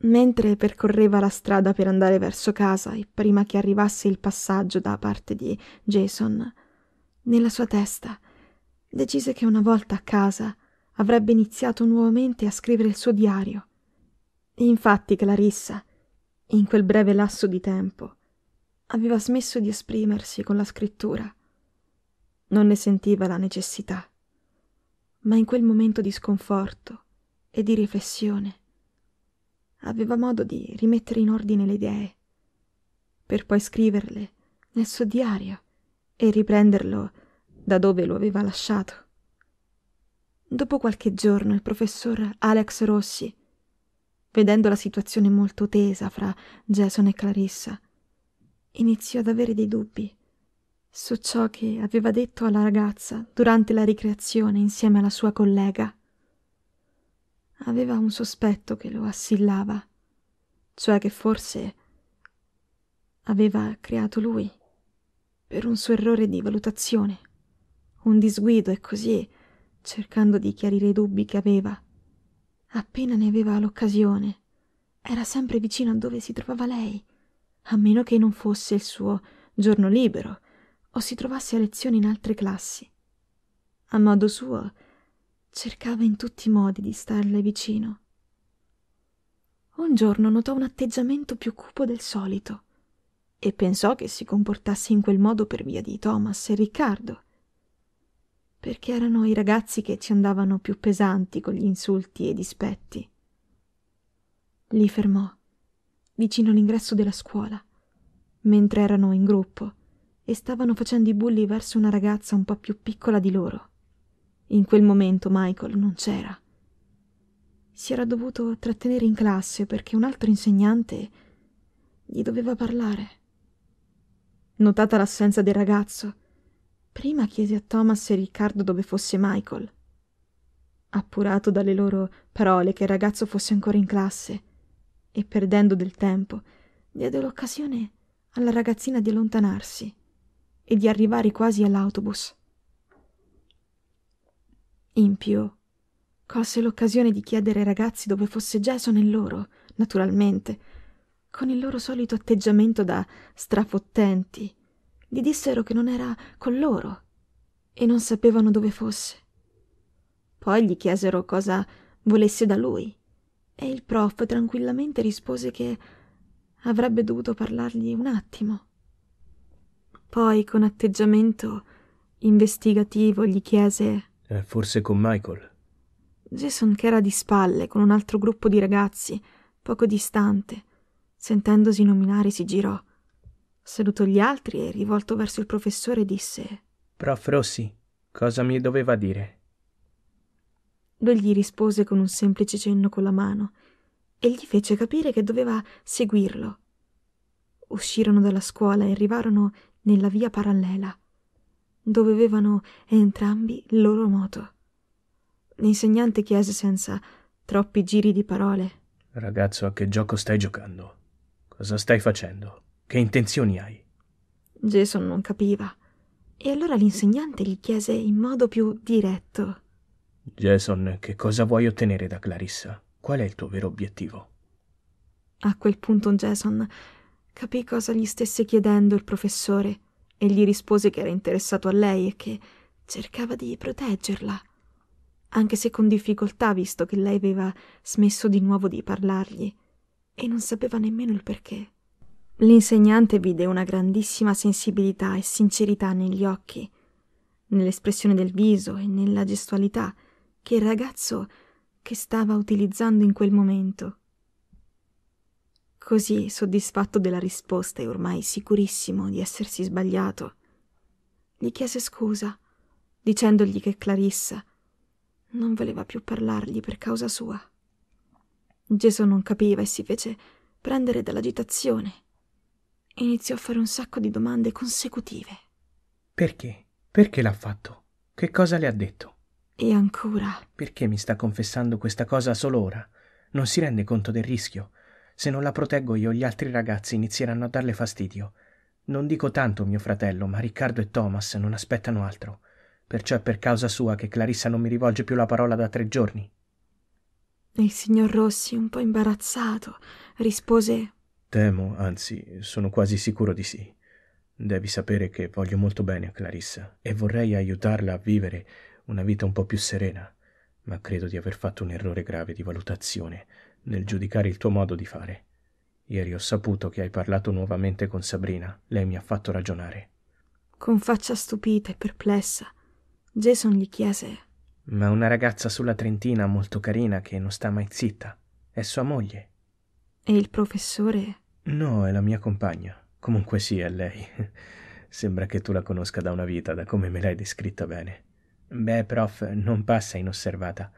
Speaker 2: Mentre percorreva la strada per andare verso casa e prima che arrivasse il passaggio da parte di Jason, nella sua testa decise che una volta a casa avrebbe iniziato nuovamente a scrivere il suo diario. Infatti Clarissa, in quel breve lasso di tempo, aveva smesso di esprimersi con la scrittura non ne sentiva la necessità. Ma in quel momento di sconforto e di riflessione aveva modo di rimettere in ordine le idee, per poi scriverle nel suo diario e riprenderlo da dove lo aveva lasciato. Dopo qualche giorno il professor Alex Rossi, vedendo la situazione molto tesa fra Jason e Clarissa, iniziò ad avere dei dubbi su ciò che aveva detto alla ragazza durante la ricreazione insieme alla sua collega. Aveva un sospetto che lo assillava, cioè che forse aveva creato lui per un suo errore di valutazione, un disguido e così, cercando di chiarire i dubbi che aveva. Appena ne aveva l'occasione, era sempre vicino a dove si trovava lei, a meno che non fosse il suo giorno libero o si trovasse a lezione in altre classi. A modo suo, cercava in tutti i modi di starle vicino. Un giorno notò un atteggiamento più cupo del solito e pensò che si comportasse in quel modo per via di Thomas e Riccardo, perché erano i ragazzi che ci andavano più pesanti con gli insulti e i dispetti. Li fermò, vicino all'ingresso della scuola, mentre erano in gruppo, e stavano facendo i bulli verso una ragazza un po' più piccola di loro. In quel momento Michael non c'era. Si era dovuto trattenere in classe perché un altro insegnante gli doveva parlare. Notata l'assenza del ragazzo, prima chiese a Thomas e Riccardo dove fosse Michael. Appurato dalle loro parole che il ragazzo fosse ancora in classe e perdendo del tempo, diede l'occasione alla ragazzina di allontanarsi e di arrivare quasi all'autobus. In più, colse l'occasione di chiedere ai ragazzi dove fosse Jason e loro, naturalmente, con il loro solito atteggiamento da strafottenti. Gli dissero che non era con loro e non sapevano dove fosse. Poi gli chiesero cosa volesse da lui e il prof tranquillamente rispose che avrebbe dovuto parlargli un attimo poi, con atteggiamento investigativo, gli chiese:
Speaker 3: È eh, forse
Speaker 1: con Michael?
Speaker 2: Jason, che era di spalle con un altro gruppo di ragazzi, poco distante, sentendosi nominare, si girò. Salutò gli altri e, rivolto verso il professore, disse:
Speaker 1: Prof. Rossi, cosa mi doveva dire?
Speaker 2: Lui gli rispose con un semplice cenno con la mano e gli fece capire che doveva seguirlo. Uscirono dalla scuola e arrivarono nella via parallela, dove avevano entrambi il loro moto. L'insegnante chiese senza troppi giri di parole.
Speaker 1: Ragazzo, a che gioco stai giocando? Cosa stai facendo? Che intenzioni hai?
Speaker 2: Jason non capiva. E allora l'insegnante gli chiese in modo più diretto.
Speaker 1: Jason, che cosa vuoi ottenere da Clarissa? Qual è il tuo vero obiettivo?
Speaker 2: A quel punto Jason Capì cosa gli stesse chiedendo il professore e gli rispose che era interessato a lei e che cercava di proteggerla, anche se con difficoltà visto che lei aveva smesso di nuovo di parlargli e non sapeva nemmeno il perché. L'insegnante vide una grandissima sensibilità e sincerità negli occhi, nell'espressione del viso e nella gestualità che il ragazzo che stava utilizzando in quel momento Così, soddisfatto della risposta e ormai sicurissimo di essersi sbagliato, gli chiese scusa, dicendogli che Clarissa non voleva più parlargli per causa sua. Gesù non capiva e si fece prendere dall'agitazione. Iniziò a fare un sacco di domande consecutive.
Speaker 1: Perché? Perché l'ha fatto? Che cosa le ha detto?
Speaker 2: E ancora.
Speaker 1: Perché mi sta confessando questa cosa solo ora? Non si rende conto del rischio? Se non la proteggo io, gli altri ragazzi inizieranno a darle fastidio. Non dico tanto mio fratello, ma Riccardo e Thomas non aspettano altro. Perciò è per causa sua che Clarissa non mi rivolge più la parola da tre giorni.
Speaker 2: Il signor Rossi, un po' imbarazzato, rispose
Speaker 1: Temo, anzi, sono quasi sicuro di sì. Devi sapere che voglio molto bene a Clarissa e vorrei aiutarla a vivere una vita un po' più serena, ma credo di aver fatto un errore grave di valutazione nel giudicare il tuo modo di fare. Ieri ho saputo che hai parlato nuovamente con Sabrina. Lei mi ha fatto ragionare.
Speaker 2: Con faccia stupita e perplessa, Jason gli chiese:
Speaker 1: Ma una ragazza sulla Trentina molto carina che non sta mai zitta. È sua moglie.
Speaker 2: E il professore?
Speaker 1: No, è la mia compagna. Comunque sì, è lei. Sembra che tu la conosca da una vita, da come me l'hai descritta bene. Beh, prof, non passa inosservata.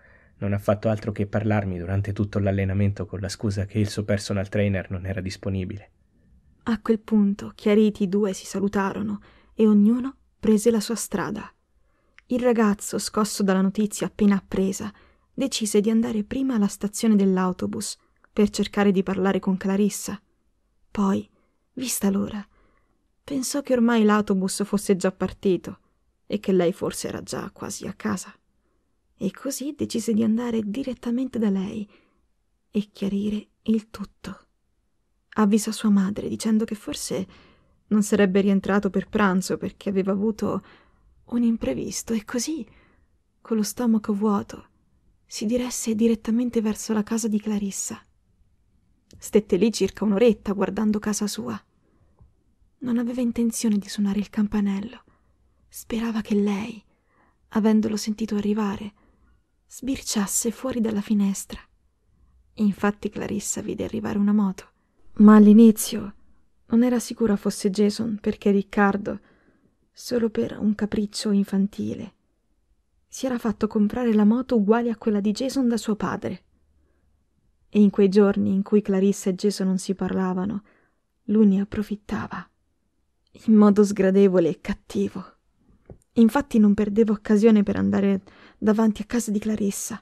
Speaker 1: Non ha fatto altro che parlarmi durante tutto l'allenamento con la scusa che il suo personal trainer non era disponibile.
Speaker 2: A quel punto, chiariti i due si salutarono e ognuno prese la sua strada. Il ragazzo, scosso dalla notizia appena appresa, decise di andare prima alla stazione dell'autobus per cercare di parlare con Clarissa. Poi, vista l'ora, pensò che ormai l'autobus fosse già partito e che lei forse era già quasi a casa e così decise di andare direttamente da lei e chiarire il tutto. Avvisò sua madre dicendo che forse non sarebbe rientrato per pranzo perché aveva avuto un imprevisto e così, con lo stomaco vuoto, si diresse direttamente verso la casa di Clarissa. Stette lì circa un'oretta guardando casa sua. Non aveva intenzione di suonare il campanello. Sperava che lei, avendolo sentito arrivare, sbirciasse fuori dalla finestra. Infatti Clarissa vide arrivare una moto, ma all'inizio non era sicura fosse Jason perché Riccardo, solo per un capriccio infantile, si era fatto comprare la moto uguale a quella di Jason da suo padre. E in quei giorni in cui Clarissa e Jason non si parlavano, lui ne approfittava, in modo sgradevole e cattivo. Infatti non perdeva occasione per andare davanti a casa di Clarissa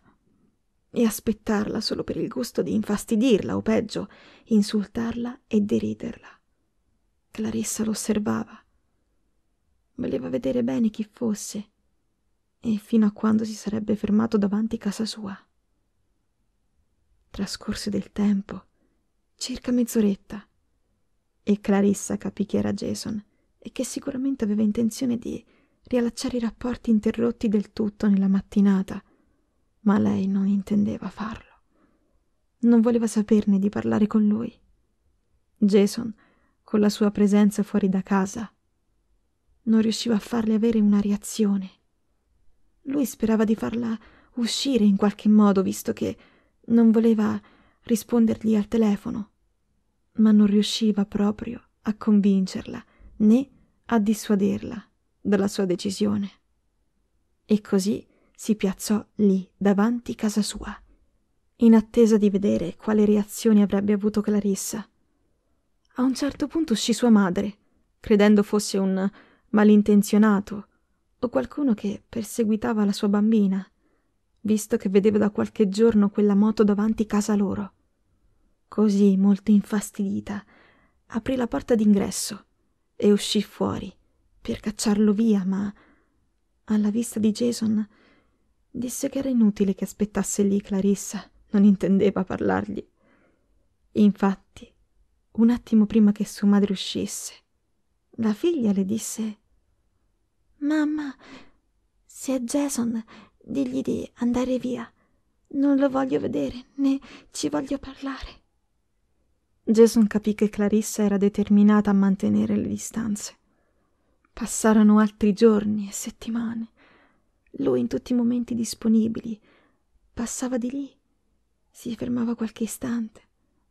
Speaker 2: e aspettarla solo per il gusto di infastidirla o peggio, insultarla e deriderla. Clarissa lo osservava. Voleva vedere bene chi fosse e fino a quando si sarebbe fermato davanti casa sua. Trascorse del tempo, circa mezz'oretta, e Clarissa capì che era Jason e che sicuramente aveva intenzione di riallacciare i rapporti interrotti del tutto nella mattinata, ma lei non intendeva farlo. Non voleva saperne di parlare con lui. Jason, con la sua presenza fuori da casa, non riusciva a farle avere una reazione. Lui sperava di farla uscire in qualche modo, visto che non voleva rispondergli al telefono, ma non riusciva proprio a convincerla né a dissuaderla dalla sua decisione. E così si piazzò lì, davanti casa sua, in attesa di vedere quale reazione avrebbe avuto Clarissa. A un certo punto uscì sua madre, credendo fosse un malintenzionato o qualcuno che perseguitava la sua bambina, visto che vedeva da qualche giorno quella moto davanti casa loro. Così, molto infastidita, aprì la porta d'ingresso e uscì fuori, per cacciarlo via, ma alla vista di Jason disse che era inutile che aspettasse lì Clarissa, non intendeva parlargli. Infatti, un attimo prima che sua madre uscisse, la figlia le disse Mamma, se è Jason, digli di andare via. Non lo voglio vedere, né ci voglio parlare. Jason capì che Clarissa era determinata a mantenere le distanze. Passarono altri giorni e settimane. Lui in tutti i momenti disponibili passava di lì, si fermava qualche istante,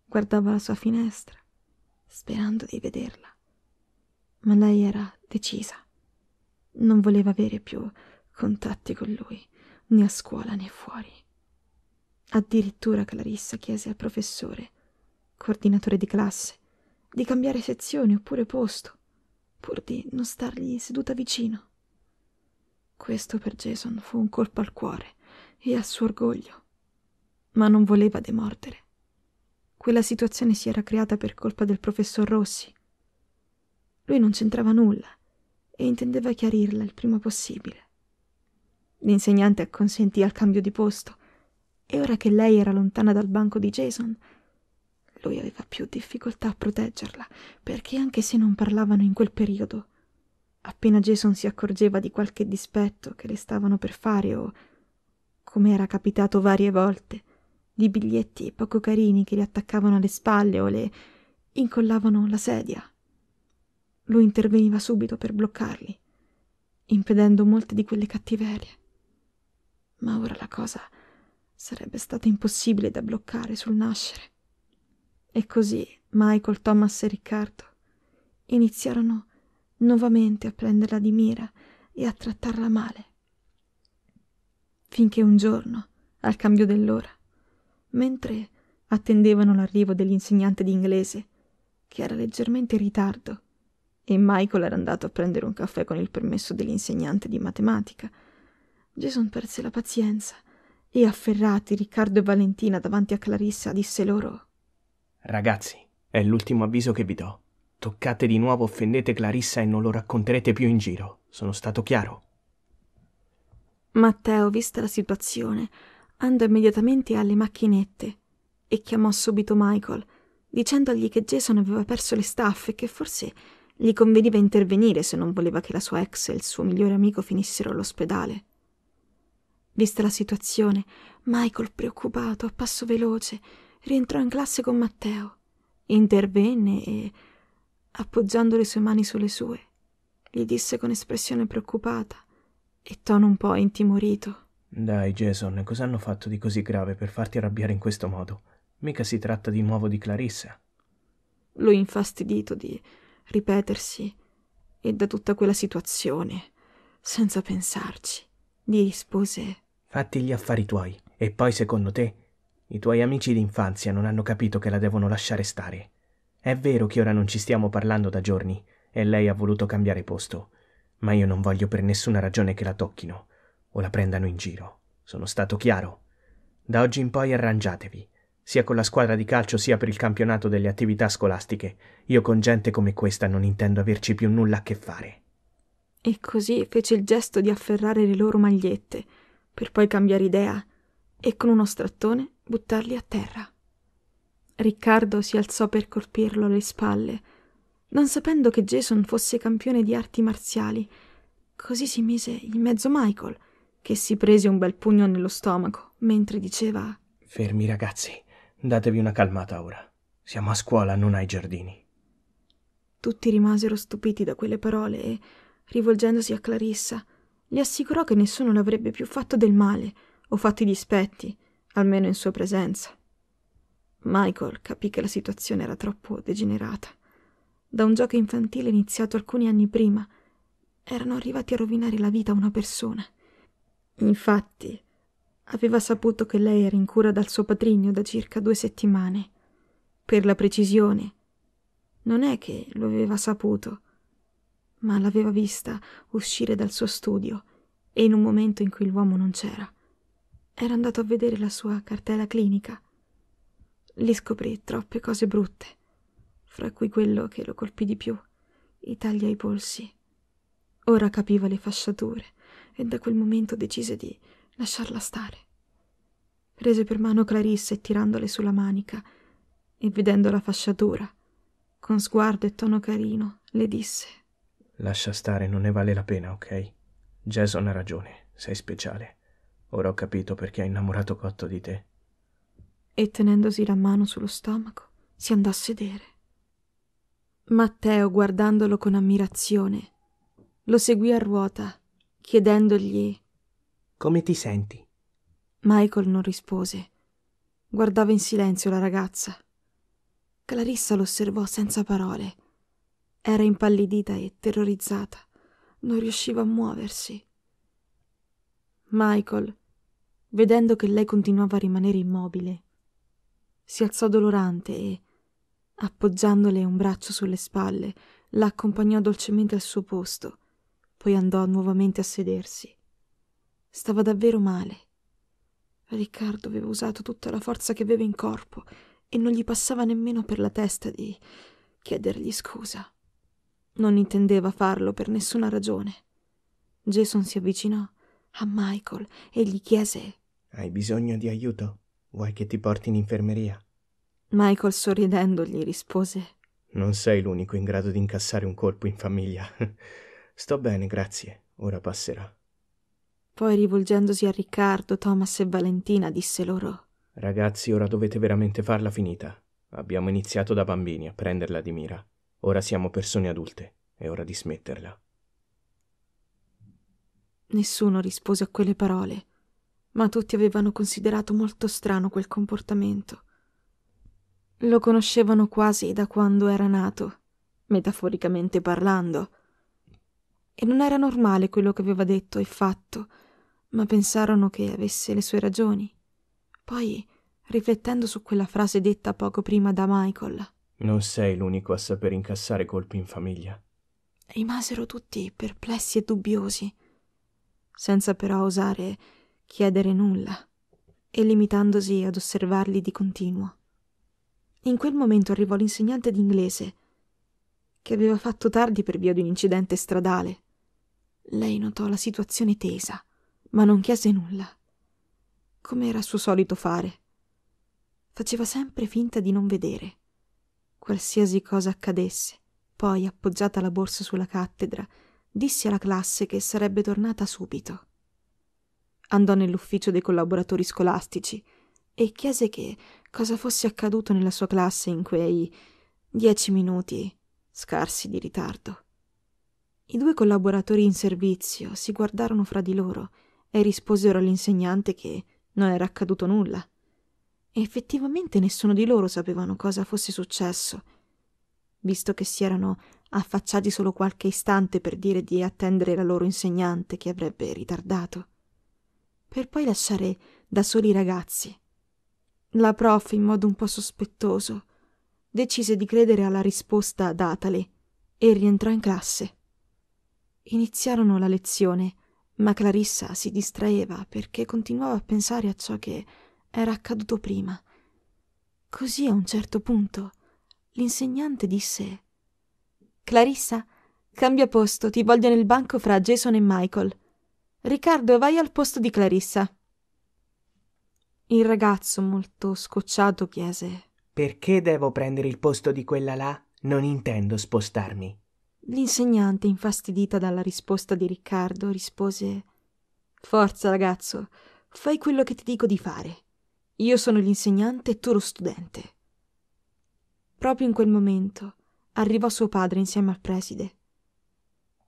Speaker 2: guardava la sua finestra, sperando di vederla. Ma lei era decisa. Non voleva avere più contatti con lui, né a scuola né fuori. Addirittura Clarissa chiese al professore, coordinatore di classe, di cambiare sezione oppure posto pur di non stargli seduta vicino. Questo per Jason fu un colpo al cuore e al suo orgoglio, ma non voleva demordere. Quella situazione si era creata per colpa del professor Rossi. Lui non c'entrava nulla e intendeva chiarirla il prima possibile. L'insegnante acconsentì al cambio di posto e ora che lei era lontana dal banco di Jason, lui aveva più difficoltà a proteggerla perché anche se non parlavano in quel periodo appena jason si accorgeva di qualche dispetto che le stavano per fare o come era capitato varie volte di biglietti poco carini che le attaccavano alle spalle o le incollavano la sedia lui interveniva subito per bloccarli impedendo molte di quelle cattiverie ma ora la cosa sarebbe stata impossibile da bloccare sul nascere e così Michael, Thomas e Riccardo iniziarono nuovamente a prenderla di mira e a trattarla male. Finché un giorno, al cambio dell'ora, mentre attendevano l'arrivo dell'insegnante di inglese, che era leggermente in ritardo, e Michael era andato a prendere un caffè con il permesso dell'insegnante di matematica, Jason perse la pazienza e, afferrati Riccardo e Valentina davanti a Clarissa, disse loro
Speaker 1: Ragazzi, è l'ultimo avviso che vi do. Toccate di nuovo, offendete Clarissa e non lo racconterete più in giro. Sono stato chiaro?
Speaker 2: Matteo, vista la situazione, andò immediatamente alle macchinette e chiamò subito Michael, dicendogli che Jason aveva perso le staffe e che forse gli conveniva intervenire se non voleva che la sua ex e il suo migliore amico finissero all'ospedale. Vista la situazione, Michael, preoccupato, a passo veloce, rientrò in classe con Matteo, intervenne e, appoggiando le sue mani sulle sue, gli disse con espressione preoccupata e tono un po' intimorito.
Speaker 1: Dai, Jason, cosa hanno fatto di così grave per farti arrabbiare in questo modo? Mica si tratta di nuovo di
Speaker 2: Clarissa. Lui infastidito di ripetersi e da tutta quella situazione, senza pensarci, gli rispose
Speaker 1: Fatti gli affari tuoi, e poi secondo te i tuoi amici d'infanzia non hanno capito che la devono lasciare stare. È vero che ora non ci stiamo parlando da giorni e lei ha voluto cambiare posto, ma io non voglio per nessuna ragione che la tocchino o la prendano in giro. Sono stato chiaro. Da oggi in poi arrangiatevi, sia con la squadra di calcio sia per il campionato delle attività scolastiche. Io con gente come questa non intendo averci più nulla a che fare.
Speaker 2: E così fece il gesto di afferrare le loro magliette, per poi cambiare idea, e con uno strattone buttarli a terra. Riccardo si alzò per colpirlo alle spalle, non sapendo che Jason fosse campione di arti marziali. Così si mise in mezzo Michael, che si prese un bel pugno nello stomaco mentre diceva:
Speaker 1: Fermi ragazzi, datevi una calmata ora. Siamo a scuola, non ai giardini.
Speaker 2: Tutti rimasero stupiti da quelle parole e, rivolgendosi a Clarissa, le assicurò che nessuno l'avrebbe più fatto del male o fatto i dispetti almeno in sua presenza. Michael capì che la situazione era troppo degenerata. Da un gioco infantile iniziato alcuni anni prima, erano arrivati a rovinare la vita a una persona. Infatti, aveva saputo che lei era in cura dal suo patrigno da circa due settimane. Per la precisione, non è che lo aveva saputo, ma l'aveva vista uscire dal suo studio e in un momento in cui l'uomo non c'era era andato a vedere la sua cartella clinica. Lì scoprì troppe cose brutte, fra cui quello che lo colpì di più, i tagli ai polsi. Ora capiva le fasciature e da quel momento decise di lasciarla stare. Prese per mano Clarissa e tirandole sulla manica e vedendo la fasciatura, con sguardo e tono carino, le disse:
Speaker 1: Lascia stare, non ne vale la pena, ok? Jason ha ragione, sei speciale. Ora ho capito perché ha innamorato Cotto di te.
Speaker 2: E tenendosi la mano sullo stomaco, si andò a sedere. Matteo, guardandolo con ammirazione, lo seguì a ruota, chiedendogli
Speaker 1: Come ti senti?
Speaker 2: Michael non rispose. Guardava in silenzio la ragazza. Clarissa lo osservò senza parole. Era impallidita e terrorizzata. Non riusciva a muoversi. Michael, vedendo che lei continuava a rimanere immobile. Si alzò dolorante e, appoggiandole un braccio sulle spalle, la accompagnò dolcemente al suo posto, poi andò nuovamente a sedersi. Stava davvero male. Riccardo aveva usato tutta la forza che aveva in corpo e non gli passava nemmeno per la testa di chiedergli scusa. Non intendeva farlo per nessuna ragione. Jason si avvicinò a Michael e gli chiese
Speaker 1: hai bisogno di aiuto? Vuoi che ti porti in infermeria?
Speaker 2: Michael sorridendo gli rispose.
Speaker 1: Non sei l'unico in grado di incassare un colpo in famiglia. Sto bene, grazie. Ora passerà.
Speaker 2: Poi rivolgendosi a Riccardo, Thomas e Valentina disse loro.
Speaker 1: Ragazzi, ora dovete veramente farla finita. Abbiamo iniziato da bambini a prenderla di mira. Ora siamo persone adulte. È ora di smetterla.
Speaker 2: Nessuno rispose a quelle parole ma tutti avevano considerato molto strano quel comportamento. Lo conoscevano quasi da quando era nato, metaforicamente parlando. E non era normale quello che aveva detto e fatto, ma pensarono che avesse le sue ragioni. Poi, riflettendo su quella frase detta poco prima da Michael,
Speaker 1: Non sei l'unico a saper incassare colpi in famiglia.
Speaker 2: Rimasero tutti perplessi e dubbiosi, senza però osare chiedere nulla e limitandosi ad osservarli di continuo. In quel momento arrivò l'insegnante d'inglese, che aveva fatto tardi per via di un incidente stradale. Lei notò la situazione tesa, ma non chiese nulla, come era suo solito fare. Faceva sempre finta di non vedere. Qualsiasi cosa accadesse, poi, appoggiata la borsa sulla cattedra, disse alla classe che sarebbe tornata subito. Andò nell'ufficio dei collaboratori scolastici e chiese che cosa fosse accaduto nella sua classe in quei dieci minuti scarsi di ritardo. I due collaboratori in servizio si guardarono fra di loro e risposero all'insegnante che non era accaduto nulla. Effettivamente nessuno di loro sapevano cosa fosse successo, visto che si erano affacciati solo qualche istante per dire di attendere la loro insegnante che avrebbe ritardato per poi lasciare da soli i ragazzi. La prof, in modo un po' sospettoso, decise di credere alla risposta datale e rientrò in classe. Iniziarono la lezione, ma Clarissa si distraeva perché continuava a pensare a ciò che era accaduto prima. Così a un certo punto l'insegnante disse Clarissa, cambia posto, ti voglio nel banco fra Jason e Michael. Riccardo, vai al posto di Clarissa. Il ragazzo, molto scocciato, chiese:
Speaker 1: Perché devo prendere il posto di quella là? Non intendo spostarmi.
Speaker 2: L'insegnante, infastidita dalla risposta di Riccardo, rispose: Forza, ragazzo, fai quello che ti dico di fare. Io sono l'insegnante e tu lo studente. Proprio in quel momento arrivò suo padre insieme al preside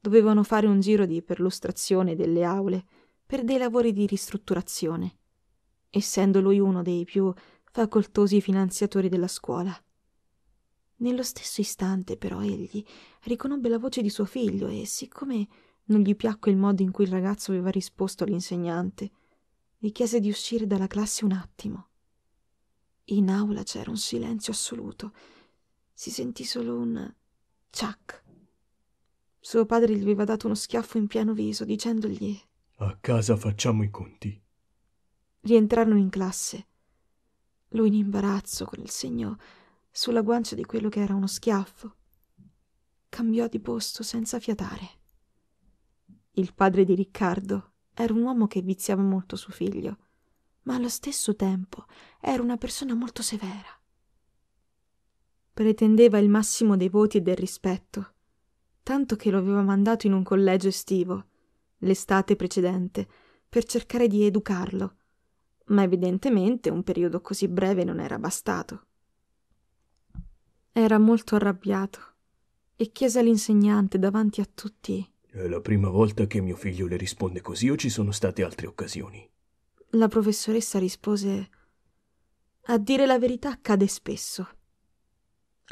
Speaker 2: dovevano fare un giro di perlustrazione delle aule per dei lavori di ristrutturazione, essendo lui uno dei più facoltosi finanziatori della scuola. Nello stesso istante, però, egli riconobbe la voce di suo figlio e, siccome non gli piacque il modo in cui il ragazzo aveva risposto all'insegnante, gli chiese di uscire dalla classe un attimo. In aula c'era un silenzio assoluto. Si sentì solo un ciac suo padre gli aveva dato uno schiaffo in pieno viso, dicendogli
Speaker 1: A casa facciamo i conti.
Speaker 2: Rientrarono in classe. Lui in imbarazzo, con il segno sulla guancia di quello che era uno schiaffo. Cambiò di posto senza fiatare. Il padre di Riccardo era un uomo che viziava molto suo figlio, ma allo stesso tempo era una persona molto severa. Pretendeva il massimo dei voti e del rispetto tanto che lo aveva mandato in un collegio estivo, l'estate precedente, per cercare di educarlo. Ma evidentemente un periodo così breve non era bastato. Era molto arrabbiato e chiese all'insegnante davanti a tutti.
Speaker 1: È la prima volta che mio figlio le risponde così o ci sono state altre occasioni?
Speaker 2: La professoressa rispose A dire la verità accade spesso.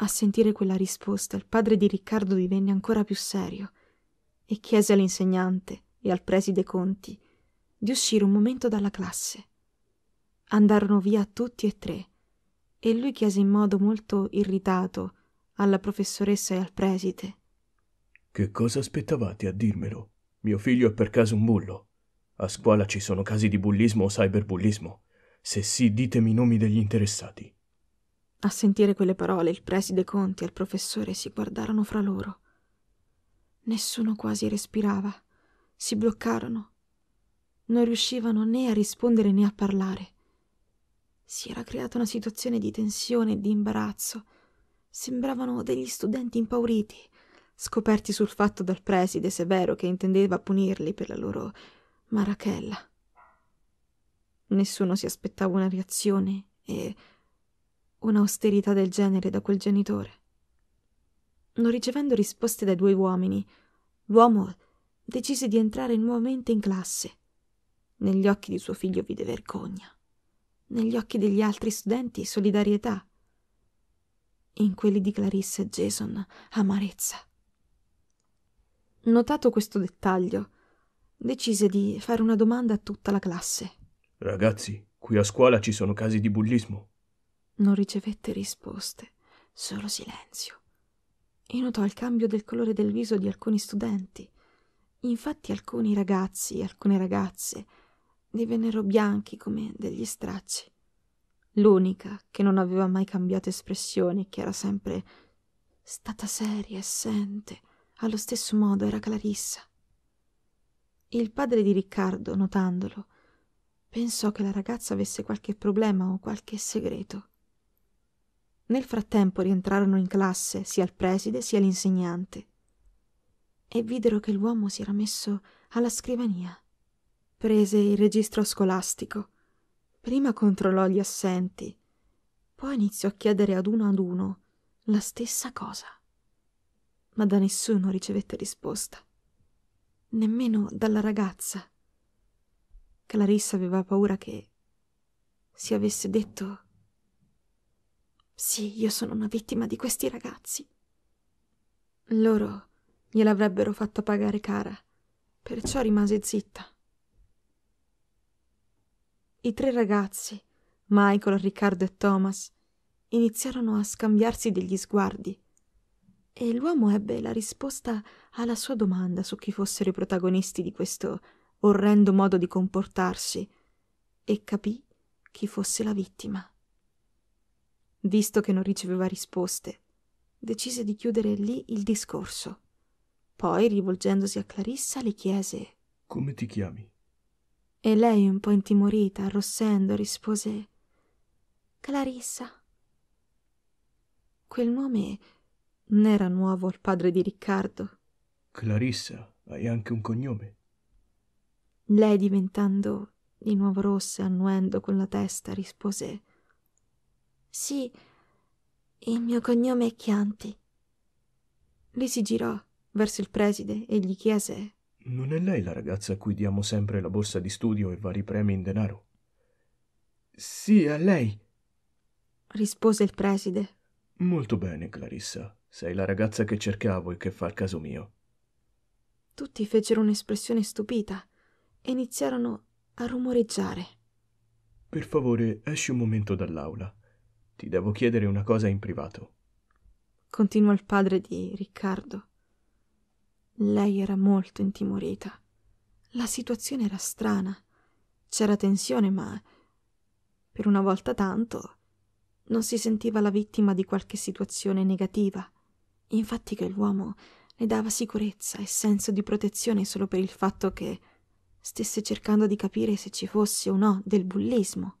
Speaker 2: A sentire quella risposta il padre di Riccardo divenne ancora più serio e chiese all'insegnante e al preside Conti di uscire un momento dalla classe. Andarono via tutti e tre e lui chiese in modo molto irritato alla professoressa e al preside.
Speaker 1: Che cosa aspettavate a dirmelo? Mio figlio è per caso un bullo. A scuola ci sono casi di bullismo o cyberbullismo. Se sì, ditemi i nomi degli interessati.
Speaker 2: A sentire quelle parole il preside Conti e il professore si guardarono fra loro. Nessuno quasi respirava, si bloccarono. Non riuscivano né a rispondere né a parlare. Si era creata una situazione di tensione e di imbarazzo. Sembravano degli studenti impauriti, scoperti sul fatto dal preside severo che intendeva punirli per la loro marachella. Nessuno si aspettava una reazione e un'austerità del genere da quel genitore. Non ricevendo risposte dai due uomini, l'uomo decise di entrare nuovamente in classe. Negli occhi di suo figlio vide vergogna, negli occhi degli altri studenti solidarietà, in quelli di Clarissa e Jason amarezza. Notato questo dettaglio, decise di fare una domanda a tutta la classe.
Speaker 3: Ragazzi,
Speaker 1: qui a scuola ci sono casi di bullismo.
Speaker 2: Non ricevette risposte, solo silenzio. E notò il cambio del colore del viso di alcuni studenti. Infatti alcuni ragazzi e alcune ragazze divennero bianchi come degli stracci. L'unica che non aveva mai cambiato espressione, che era sempre stata seria e assente, allo stesso modo era Clarissa. Il padre di Riccardo, notandolo, pensò che la ragazza avesse qualche problema o qualche segreto. Nel frattempo rientrarono in classe sia il preside sia l'insegnante e videro che l'uomo si era messo alla scrivania. Prese il registro scolastico. Prima controllò gli assenti, poi iniziò a chiedere ad uno ad uno la stessa cosa. Ma da nessuno ricevette risposta, nemmeno dalla ragazza. Clarissa aveva paura che si avesse detto sì, io sono una vittima di questi ragazzi. Loro gliel'avrebbero fatta pagare cara, perciò rimase zitta. I tre ragazzi, Michael, Riccardo e Thomas, iniziarono a scambiarsi degli sguardi e l'uomo ebbe la risposta alla sua domanda su chi fossero i protagonisti di questo orrendo modo di comportarsi e capì chi fosse la vittima visto che non riceveva risposte, decise di chiudere lì il discorso. Poi, rivolgendosi a Clarissa, le chiese
Speaker 1: Come ti chiami?
Speaker 2: E lei, un po' intimorita, arrossendo, rispose Clarissa. Quel nome non era nuovo al padre di Riccardo.
Speaker 1: Clarissa, hai anche un cognome.
Speaker 2: Lei, diventando di nuovo rossa e annuendo con la testa, rispose sì, il mio cognome è Chianti. Lei si girò verso il preside e gli chiese:
Speaker 1: Non è lei la ragazza a cui diamo sempre la borsa di studio e vari premi in denaro? Sì, è lei,
Speaker 2: rispose il preside.
Speaker 1: Molto bene, Clarissa. Sei la ragazza che cercavo e che fa il caso mio.
Speaker 2: Tutti fecero un'espressione stupita e iniziarono a rumoreggiare.
Speaker 1: Per favore, esci un momento dall'aula. Ti devo chiedere una cosa in privato.
Speaker 2: Continuò il padre di Riccardo. Lei era molto intimorita. La situazione era strana. C'era tensione, ma per una volta tanto non si sentiva la vittima di qualche situazione negativa. Infatti che l'uomo le dava sicurezza e senso di protezione solo per il fatto che stesse cercando di capire se ci fosse o no del bullismo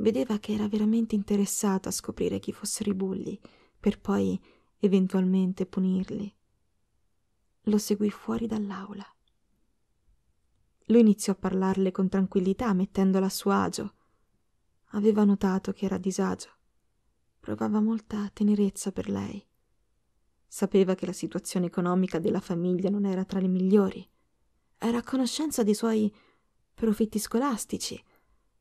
Speaker 2: vedeva che era veramente interessato a scoprire chi fossero i bulli, per poi eventualmente punirli. Lo seguì fuori dall'aula. Lo iniziò a parlarle con tranquillità, mettendola a suo agio. Aveva notato che era a disagio. Provava molta tenerezza per lei. Sapeva che la situazione economica della famiglia non era tra le migliori. Era a conoscenza dei suoi profitti scolastici,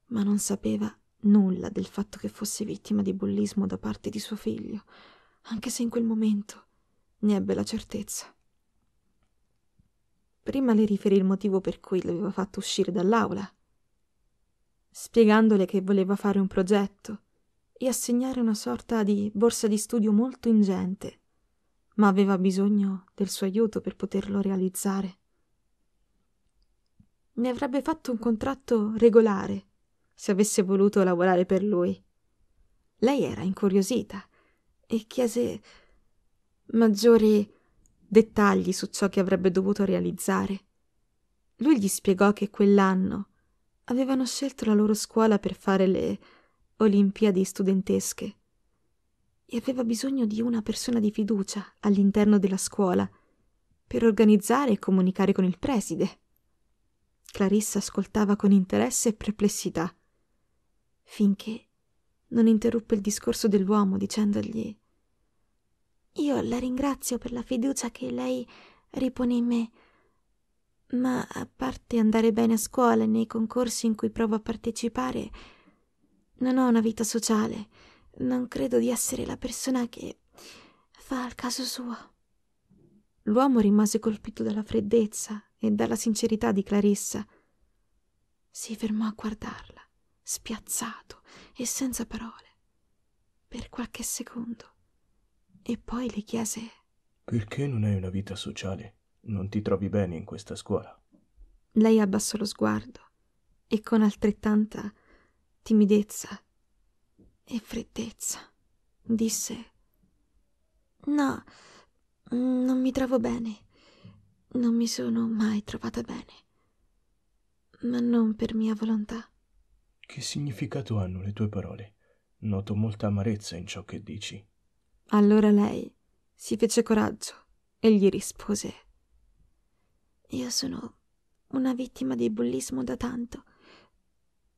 Speaker 2: ma non sapeva nulla del fatto che fosse vittima di bullismo da parte di suo figlio, anche se in quel momento ne ebbe la certezza. Prima le riferì il motivo per cui l'aveva fatto uscire dall'aula, spiegandole che voleva fare un progetto e assegnare una sorta di borsa di studio molto ingente, ma aveva bisogno del suo aiuto per poterlo realizzare. Ne avrebbe fatto un contratto regolare se avesse voluto lavorare per lui. Lei era incuriosita e chiese maggiori dettagli su ciò che avrebbe dovuto realizzare. Lui gli spiegò che quell'anno avevano scelto la loro scuola per fare le Olimpiadi studentesche e aveva bisogno di una persona di fiducia all'interno della scuola per organizzare e comunicare con il preside. Clarissa ascoltava con interesse e perplessità finché non interruppe il discorso dell'uomo dicendogli Io la ringrazio per la fiducia che lei ripone in me, ma a parte andare bene a scuola e nei concorsi in cui provo a partecipare, non ho una vita sociale, non credo di essere la persona che fa al caso suo. L'uomo rimase colpito dalla freddezza e dalla sincerità di Clarissa. Si fermò a guardarla spiazzato e senza parole per qualche secondo e poi le chiese
Speaker 1: perché non hai una vita sociale non ti trovi bene in questa scuola
Speaker 2: lei abbassò lo sguardo e con altrettanta timidezza e freddezza disse no non mi trovo bene non mi sono mai trovata bene ma non per mia volontà
Speaker 1: che significato hanno le tue parole? Noto molta amarezza in ciò che dici.
Speaker 2: Allora lei si fece coraggio e gli rispose. Io sono una vittima di bullismo da tanto,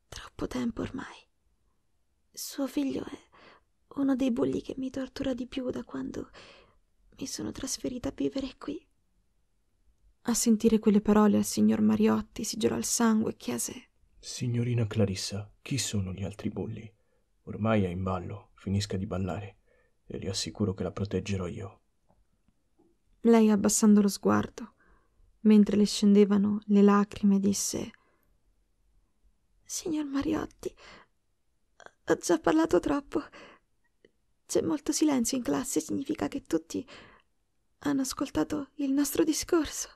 Speaker 2: troppo tempo ormai. Suo figlio è uno dei bulli che mi tortura di più da quando mi sono trasferita a vivere qui. A sentire quelle parole al signor Mariotti si girò il sangue e chiese
Speaker 1: Signorina Clarissa, chi sono gli altri bulli? Ormai è in ballo, finisca di ballare, e le assicuro che la proteggerò io.
Speaker 2: Lei abbassando lo sguardo, mentre le scendevano le lacrime, disse Signor Mariotti, ho già parlato troppo. C'è molto silenzio in classe, significa che tutti hanno ascoltato il nostro discorso.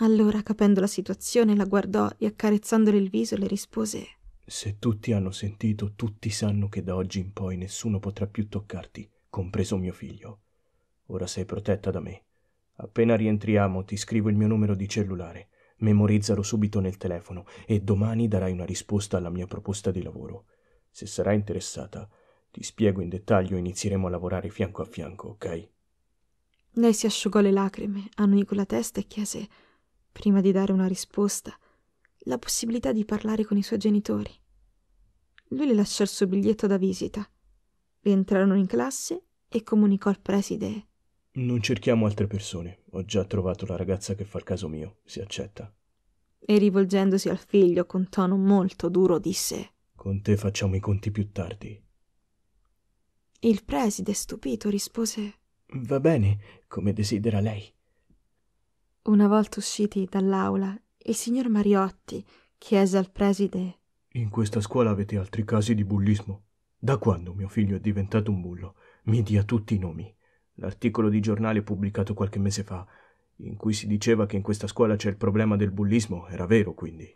Speaker 2: Allora, capendo la situazione, la guardò e accarezzandole il viso le rispose
Speaker 1: Se tutti hanno sentito, tutti sanno che da oggi in poi nessuno potrà più toccarti, compreso mio figlio. Ora sei protetta da me. Appena rientriamo ti scrivo il mio numero di cellulare, memorizzalo subito nel telefono e domani darai una risposta alla mia proposta di lavoro. Se sarai interessata, ti spiego in dettaglio e inizieremo a lavorare fianco a fianco, ok?
Speaker 2: Lei si asciugò le lacrime, annui con la testa e chiese prima di dare una risposta, la possibilità di parlare con i suoi genitori. Lui le lasciò il suo biglietto da visita. Rientrarono in classe e comunicò al preside.
Speaker 1: Non cerchiamo altre persone. Ho già trovato la ragazza che fa il caso mio. Si accetta.
Speaker 2: E rivolgendosi al figlio con tono molto duro disse:
Speaker 1: Con te facciamo i conti più tardi.
Speaker 2: Il preside, stupito, rispose:
Speaker 1: Va bene, come desidera lei.
Speaker 2: Una volta usciti dall'aula, il signor Mariotti chiese al preside:
Speaker 1: In questa scuola avete altri casi di bullismo? Da quando mio figlio è diventato un bullo? Mi dia tutti i nomi. L'articolo di giornale pubblicato qualche mese fa, in cui si diceva che in questa scuola c'è il problema del bullismo, era vero quindi?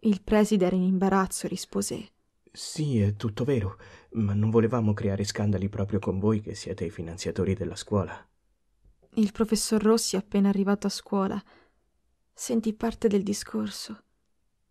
Speaker 2: Il preside era in imbarazzo e rispose:
Speaker 1: Sì, è tutto vero, ma non volevamo creare scandali proprio con voi che siete i finanziatori della scuola
Speaker 2: il professor Rossi appena arrivato a scuola sentì parte del discorso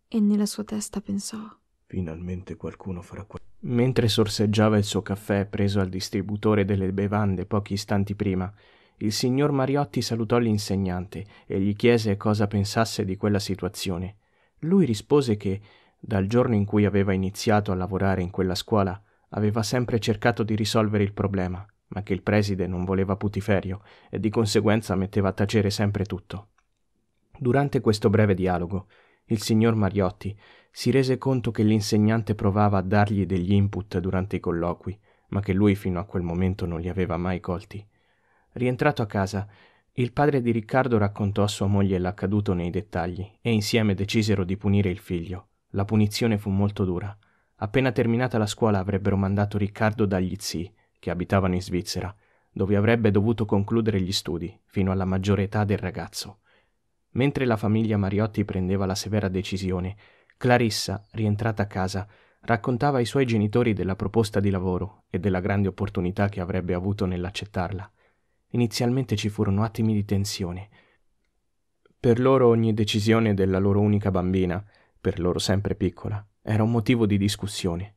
Speaker 2: e nella sua testa pensò
Speaker 1: Finalmente qualcuno farà questo. Mentre sorseggiava il suo caffè preso al distributore delle bevande pochi istanti prima, il signor Mariotti salutò l'insegnante e gli chiese cosa pensasse di quella situazione. Lui rispose che, dal giorno in cui aveva iniziato a lavorare in quella scuola, aveva sempre cercato di risolvere il problema ma che il preside non voleva putiferio e di conseguenza metteva a tacere sempre tutto. Durante questo breve dialogo, il signor Mariotti si rese conto che l'insegnante provava a dargli degli input durante i colloqui, ma che lui fino a quel momento non li aveva mai colti. Rientrato a casa, il padre di Riccardo raccontò a sua moglie l'accaduto nei dettagli e insieme decisero di punire il figlio. La punizione fu molto dura. Appena terminata la scuola avrebbero mandato Riccardo dagli zii che abitavano in Svizzera, dove avrebbe dovuto concludere gli studi fino alla maggiore età del ragazzo. Mentre la famiglia Mariotti prendeva la severa decisione, Clarissa, rientrata a casa, raccontava ai suoi genitori della proposta di lavoro e della grande opportunità che avrebbe avuto nell'accettarla. Inizialmente ci furono attimi di tensione. Per loro ogni decisione della loro unica bambina, per loro sempre piccola, era un motivo di discussione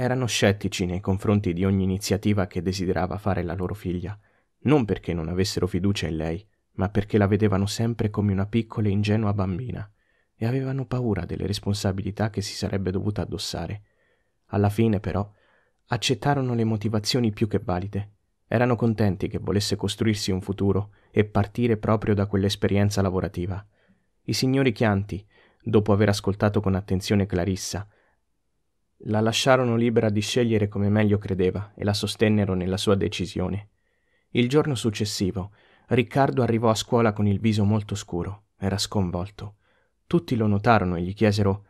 Speaker 1: erano scettici nei confronti di ogni iniziativa che desiderava fare la loro figlia, non perché non avessero fiducia in lei, ma perché la vedevano sempre come una piccola e ingenua bambina e avevano paura delle responsabilità che si sarebbe dovuta addossare. Alla fine, però, accettarono le motivazioni più che valide. Erano contenti che volesse costruirsi un futuro e partire proprio da quell'esperienza lavorativa. I signori Chianti, dopo aver ascoltato con attenzione Clarissa, la lasciarono libera di scegliere come meglio credeva e la sostennero nella sua decisione. Il giorno successivo, Riccardo arrivò a scuola con il viso molto scuro. Era sconvolto. Tutti lo notarono e gli chiesero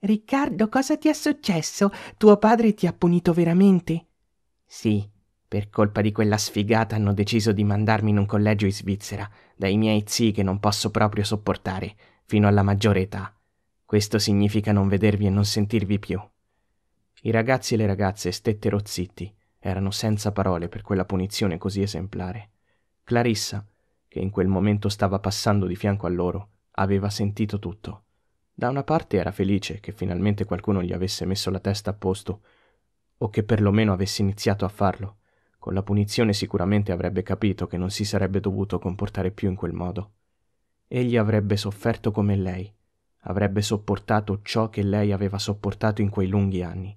Speaker 1: Riccardo, cosa ti è successo? Tuo padre ti ha punito veramente? Sì, per colpa di quella sfigata hanno deciso di mandarmi in un collegio in Svizzera, dai miei zii che non posso proprio sopportare, fino alla maggiore età. Questo significa non vedervi e non sentirvi più. I ragazzi e le ragazze stettero zitti, erano senza parole per quella punizione così esemplare. Clarissa, che in quel momento stava passando di fianco a loro, aveva sentito tutto. Da una parte era felice che finalmente qualcuno gli avesse messo la testa a posto, o che perlomeno avesse iniziato a farlo. Con la punizione sicuramente avrebbe capito che non si sarebbe dovuto comportare più in quel modo. Egli avrebbe sofferto come lei, avrebbe sopportato ciò che lei aveva sopportato in quei lunghi anni,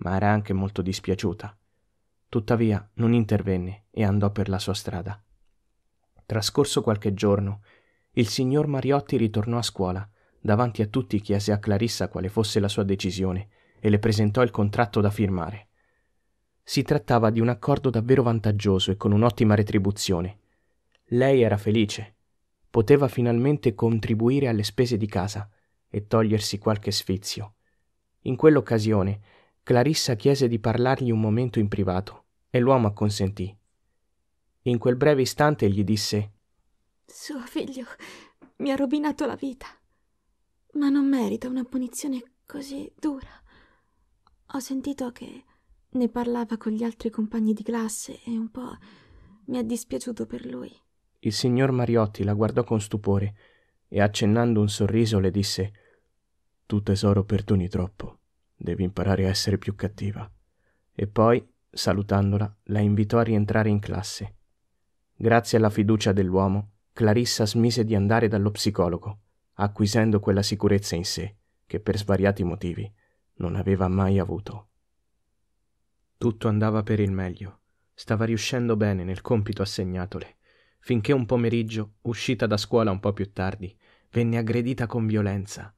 Speaker 1: ma era anche molto dispiaciuta. Tuttavia non intervenne e andò per la sua strada. Trascorso qualche giorno, il signor Mariotti ritornò a scuola. Davanti a tutti chiese a Clarissa quale fosse la sua decisione e le presentò il contratto da firmare. Si trattava di un accordo davvero vantaggioso e con un'ottima retribuzione. Lei era felice. Poteva finalmente contribuire alle spese di casa e togliersi qualche sfizio. In quell'occasione clarissa chiese di parlargli un momento in privato e l'uomo acconsentì in quel breve istante gli disse
Speaker 3: suo
Speaker 2: figlio mi ha rovinato la vita ma non merita una punizione così dura ho sentito che ne parlava con gli altri compagni di classe e un po' mi è dispiaciuto per lui.
Speaker 1: Il signor Mariotti la guardò con stupore e accennando un sorriso le disse Tu tesoro perdoni troppo. Devi imparare a essere più cattiva. E poi, salutandola, la invitò a rientrare in classe. Grazie alla fiducia dell'uomo, Clarissa smise di andare dallo psicologo, acquisendo quella sicurezza in sé che per svariati motivi non aveva mai avuto. Tutto andava per il meglio. Stava riuscendo bene nel compito assegnatole, finché un pomeriggio, uscita da scuola un po' più tardi, venne aggredita con violenza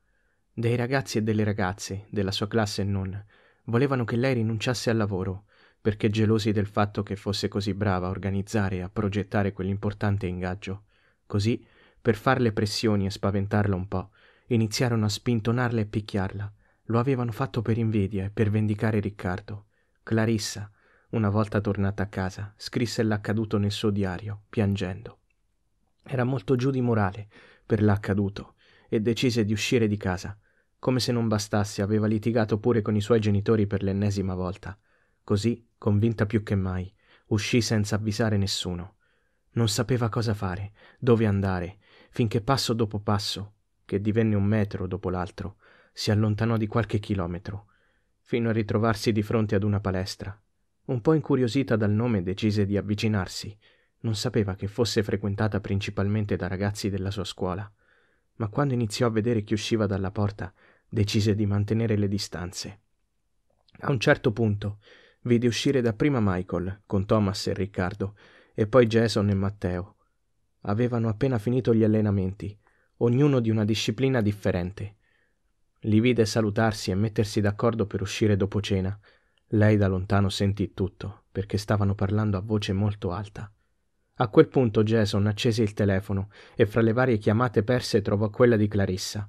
Speaker 1: dei ragazzi e delle ragazze, della sua classe e non, volevano che lei rinunciasse al lavoro, perché gelosi del fatto che fosse così brava a organizzare e a progettare quell'importante ingaggio. Così, per farle pressioni e spaventarla un po', iniziarono a spintonarla e picchiarla. Lo avevano fatto per invidia e per vendicare Riccardo. Clarissa, una volta tornata a casa, scrisse l'accaduto nel suo diario, piangendo. Era molto giù di morale per l'accaduto e decise di uscire di casa come se non bastasse, aveva litigato pure con i suoi genitori per l'ennesima volta. Così, convinta più che mai, uscì senza avvisare nessuno. Non sapeva cosa fare, dove andare, finché passo dopo passo, che divenne un metro dopo l'altro, si allontanò di qualche chilometro, fino a ritrovarsi di fronte ad una palestra. Un po' incuriosita dal nome decise di avvicinarsi. Non sapeva che fosse frequentata principalmente da ragazzi della sua scuola. Ma quando iniziò a vedere chi usciva dalla porta, decise di mantenere le distanze. A un certo punto vide uscire dapprima Michael con Thomas e Riccardo e poi Jason e Matteo. Avevano appena finito gli allenamenti, ognuno di una disciplina differente. Li vide salutarsi e mettersi d'accordo per uscire dopo cena. Lei da lontano sentì tutto, perché stavano parlando a voce molto alta. A quel punto Jason accese il telefono e fra le varie chiamate perse trovò quella di Clarissa.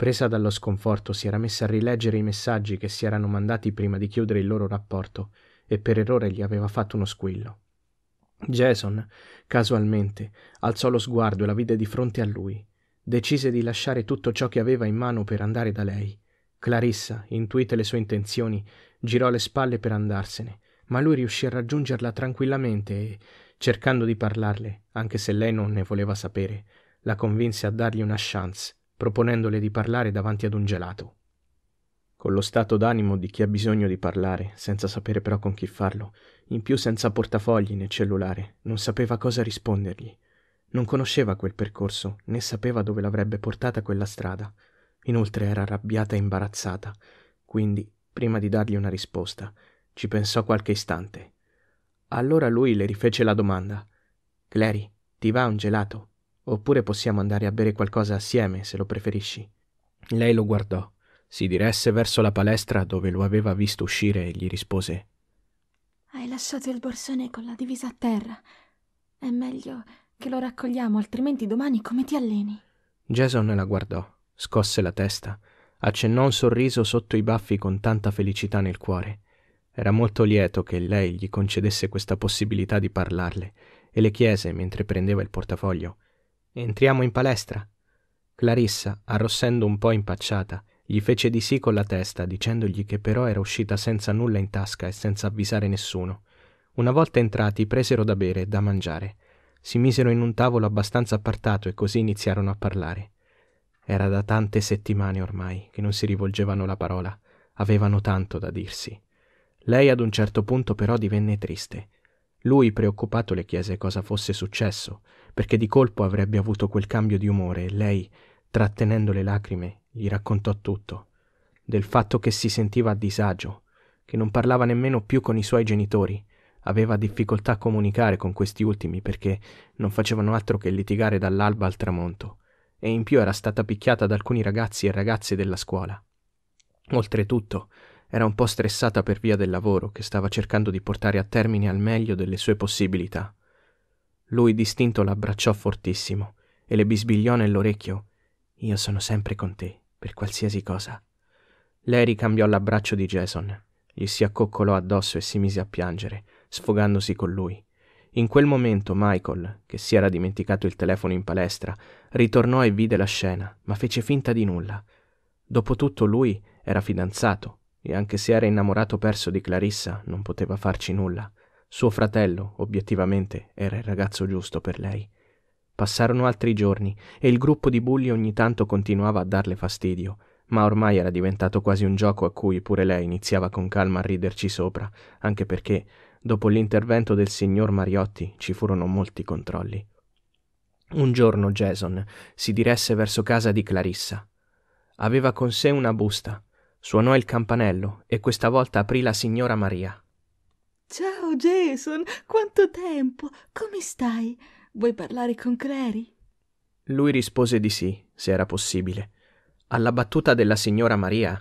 Speaker 1: Presa dallo sconforto, si era messa a rileggere i messaggi che si erano mandati prima di chiudere il loro rapporto e per errore gli aveva fatto uno squillo. Jason, casualmente, alzò lo sguardo e la vide di fronte a lui. Decise di lasciare tutto ciò che aveva in mano per andare da lei. Clarissa, intuite le sue intenzioni, girò le spalle per andarsene, ma lui riuscì a raggiungerla tranquillamente e, cercando di parlarle, anche se lei non ne voleva sapere, la convinse a dargli una chance proponendole di parlare davanti ad un gelato. Con lo stato d'animo di chi ha bisogno di parlare, senza sapere però con chi farlo, in più senza portafogli né cellulare, non sapeva cosa rispondergli. Non conosceva quel percorso, né sapeva dove l'avrebbe portata quella strada. Inoltre era arrabbiata e imbarazzata, quindi, prima di dargli una risposta, ci pensò qualche istante. Allora lui le rifece la domanda. Clary, ti va un gelato? Oppure possiamo andare a bere qualcosa assieme, se lo preferisci. Lei lo guardò, si diresse verso la palestra dove lo aveva visto uscire e gli rispose
Speaker 2: Hai lasciato il borsone con la divisa a terra. È meglio che lo raccogliamo, altrimenti domani come ti alleni?
Speaker 1: Jason la guardò, scosse la testa, accennò un sorriso sotto i baffi con tanta felicità nel cuore. Era molto lieto che lei gli concedesse questa possibilità di parlarle e le chiese, mentre prendeva il portafoglio, Entriamo in palestra. Clarissa, arrossendo un po' impacciata, gli fece di sì con la testa, dicendogli che però era uscita senza nulla in tasca e senza avvisare nessuno. Una volta entrati presero da bere e da mangiare. Si misero in un tavolo abbastanza appartato e così iniziarono a parlare. Era da tante settimane ormai che non si rivolgevano la parola, avevano tanto da dirsi. Lei ad un certo punto però divenne triste. Lui, preoccupato, le chiese cosa fosse successo, perché di colpo avrebbe avuto quel cambio di umore e lei, trattenendo le lacrime, gli raccontò tutto, del fatto che si sentiva a disagio, che non parlava nemmeno più con i suoi genitori, aveva difficoltà a comunicare con questi ultimi perché non facevano altro che litigare dall'alba al tramonto, e in più era stata picchiata da alcuni ragazzi e ragazze della scuola. Oltretutto, era un po' stressata per via del lavoro che stava cercando di portare a termine al meglio delle sue possibilità. Lui distinto l'abbracciò fortissimo e le bisbigliò nell'orecchio Io sono sempre con te, per qualsiasi cosa. Lei ricambiò l'abbraccio di Jason, gli si accoccolò addosso e si mise a piangere, sfogandosi con lui. In quel momento Michael, che si era dimenticato il telefono in palestra, ritornò e vide la scena, ma fece finta di nulla. Dopotutto lui era fidanzato e anche se era innamorato perso di Clarissa non poteva farci nulla. Suo fratello, obiettivamente, era il ragazzo giusto per lei. Passarono altri giorni e il gruppo di bulli ogni tanto continuava a darle fastidio, ma ormai era diventato quasi un gioco a cui pure lei iniziava con calma a riderci sopra, anche perché, dopo l'intervento del signor Mariotti, ci furono molti controlli. Un giorno Jason si diresse verso casa di Clarissa. Aveva con sé una busta, suonò il campanello e questa volta aprì la signora Maria.
Speaker 3: Ciao Jason,
Speaker 2: quanto tempo! Come stai? Vuoi parlare con Clary?
Speaker 1: Lui rispose di sì, se era possibile. Alla battuta della signora Maria.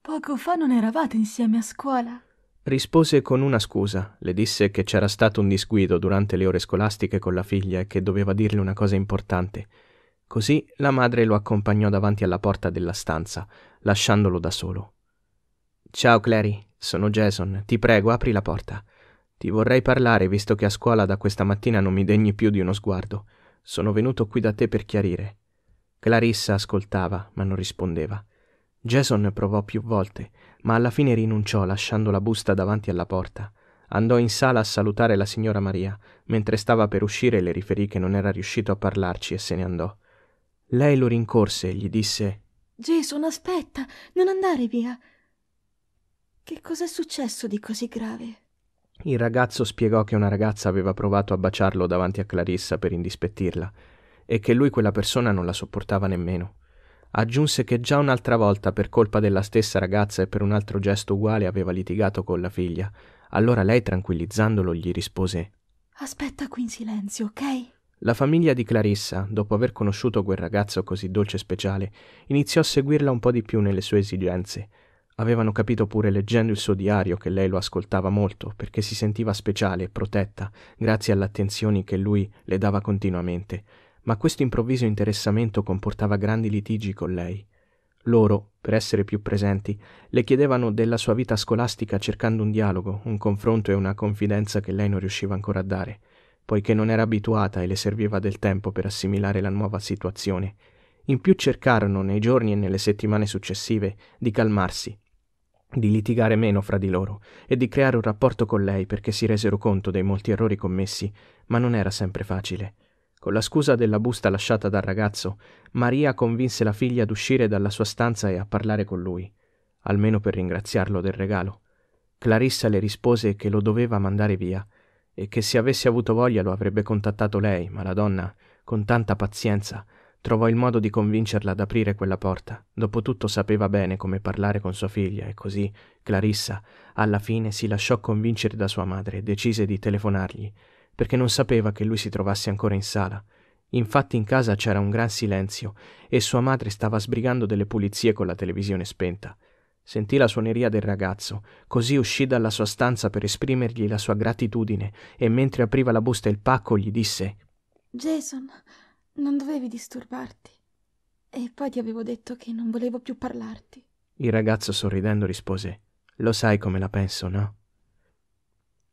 Speaker 2: Poco fa non eravate insieme a scuola?
Speaker 1: Rispose con una scusa, le disse che c'era stato un disguido durante le ore scolastiche con la figlia e che doveva dirle una cosa importante. Così la madre lo accompagnò davanti alla porta della stanza, lasciandolo da solo. Ciao Clary, sono Jason, ti prego, apri la porta. Ti vorrei parlare visto che a scuola da questa mattina non mi degni più di uno sguardo. Sono venuto qui da te per chiarire. Clarissa ascoltava, ma non rispondeva. Jason provò più volte, ma alla fine rinunciò lasciando la busta davanti alla porta. Andò in sala a salutare la signora Maria. Mentre stava per uscire le riferì che non era riuscito a parlarci e se ne andò. Lei lo rincorse e gli disse
Speaker 2: Jason, aspetta, non andare via. Che cos'è successo di così grave?
Speaker 1: Il ragazzo spiegò che una ragazza aveva provato a baciarlo davanti a Clarissa per indispettirla e che lui quella persona non la sopportava nemmeno. Aggiunse che già un'altra volta, per colpa della stessa ragazza e per un altro gesto uguale, aveva litigato con la figlia. Allora lei, tranquillizzandolo, gli rispose
Speaker 2: Aspetta qui in silenzio, ok?
Speaker 1: La famiglia di Clarissa, dopo aver conosciuto quel ragazzo così dolce e speciale, iniziò a seguirla un po' di più nelle sue esigenze Avevano capito pure leggendo il suo diario che lei lo ascoltava molto perché si sentiva speciale e protetta grazie alle attenzioni che lui le dava continuamente, ma questo improvviso interessamento comportava grandi litigi con lei. Loro, per essere più presenti, le chiedevano della sua vita scolastica cercando un dialogo, un confronto e una confidenza che lei non riusciva ancora a dare, poiché non era abituata e le serviva del tempo per assimilare la nuova situazione. In più cercarono nei giorni e nelle settimane successive di calmarsi di litigare meno fra di loro e di creare un rapporto con lei perché si resero conto dei molti errori commessi, ma non era sempre facile. Con la scusa della busta lasciata dal ragazzo, Maria convinse la figlia ad uscire dalla sua stanza e a parlare con lui, almeno per ringraziarlo del regalo. Clarissa le rispose che lo doveva mandare via e che se avesse avuto voglia lo avrebbe contattato lei, ma la donna, con tanta pazienza, Trovò il modo di convincerla ad aprire quella porta. Dopotutto sapeva bene come parlare con sua figlia e così Clarissa alla fine si lasciò convincere da sua madre e decise di telefonargli, perché non sapeva che lui si trovasse ancora in sala. Infatti in casa c'era un gran silenzio e sua madre stava sbrigando delle pulizie con la televisione spenta. Sentì la suoneria del ragazzo, così uscì dalla sua stanza per esprimergli la sua gratitudine e mentre apriva la busta e il pacco gli disse
Speaker 2: Jason, non dovevi disturbarti. E poi ti avevo detto che non volevo più parlarti.
Speaker 1: Il ragazzo sorridendo rispose Lo sai come la penso, no?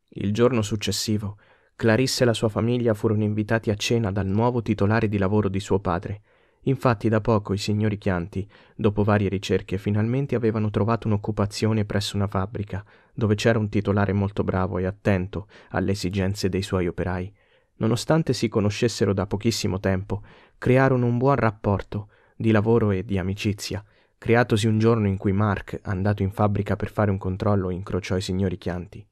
Speaker 1: Il giorno successivo, Clarisse e la sua famiglia furono invitati a cena dal nuovo titolare di lavoro di suo padre. Infatti da poco i signori Chianti, dopo varie ricerche, finalmente avevano trovato un'occupazione presso una fabbrica, dove c'era un titolare molto bravo e attento alle esigenze dei suoi operai, nonostante si conoscessero da pochissimo tempo, crearono un buon rapporto di lavoro e di amicizia, creatosi un giorno in cui Mark, andato in fabbrica per fare un controllo, incrociò i signori Chianti.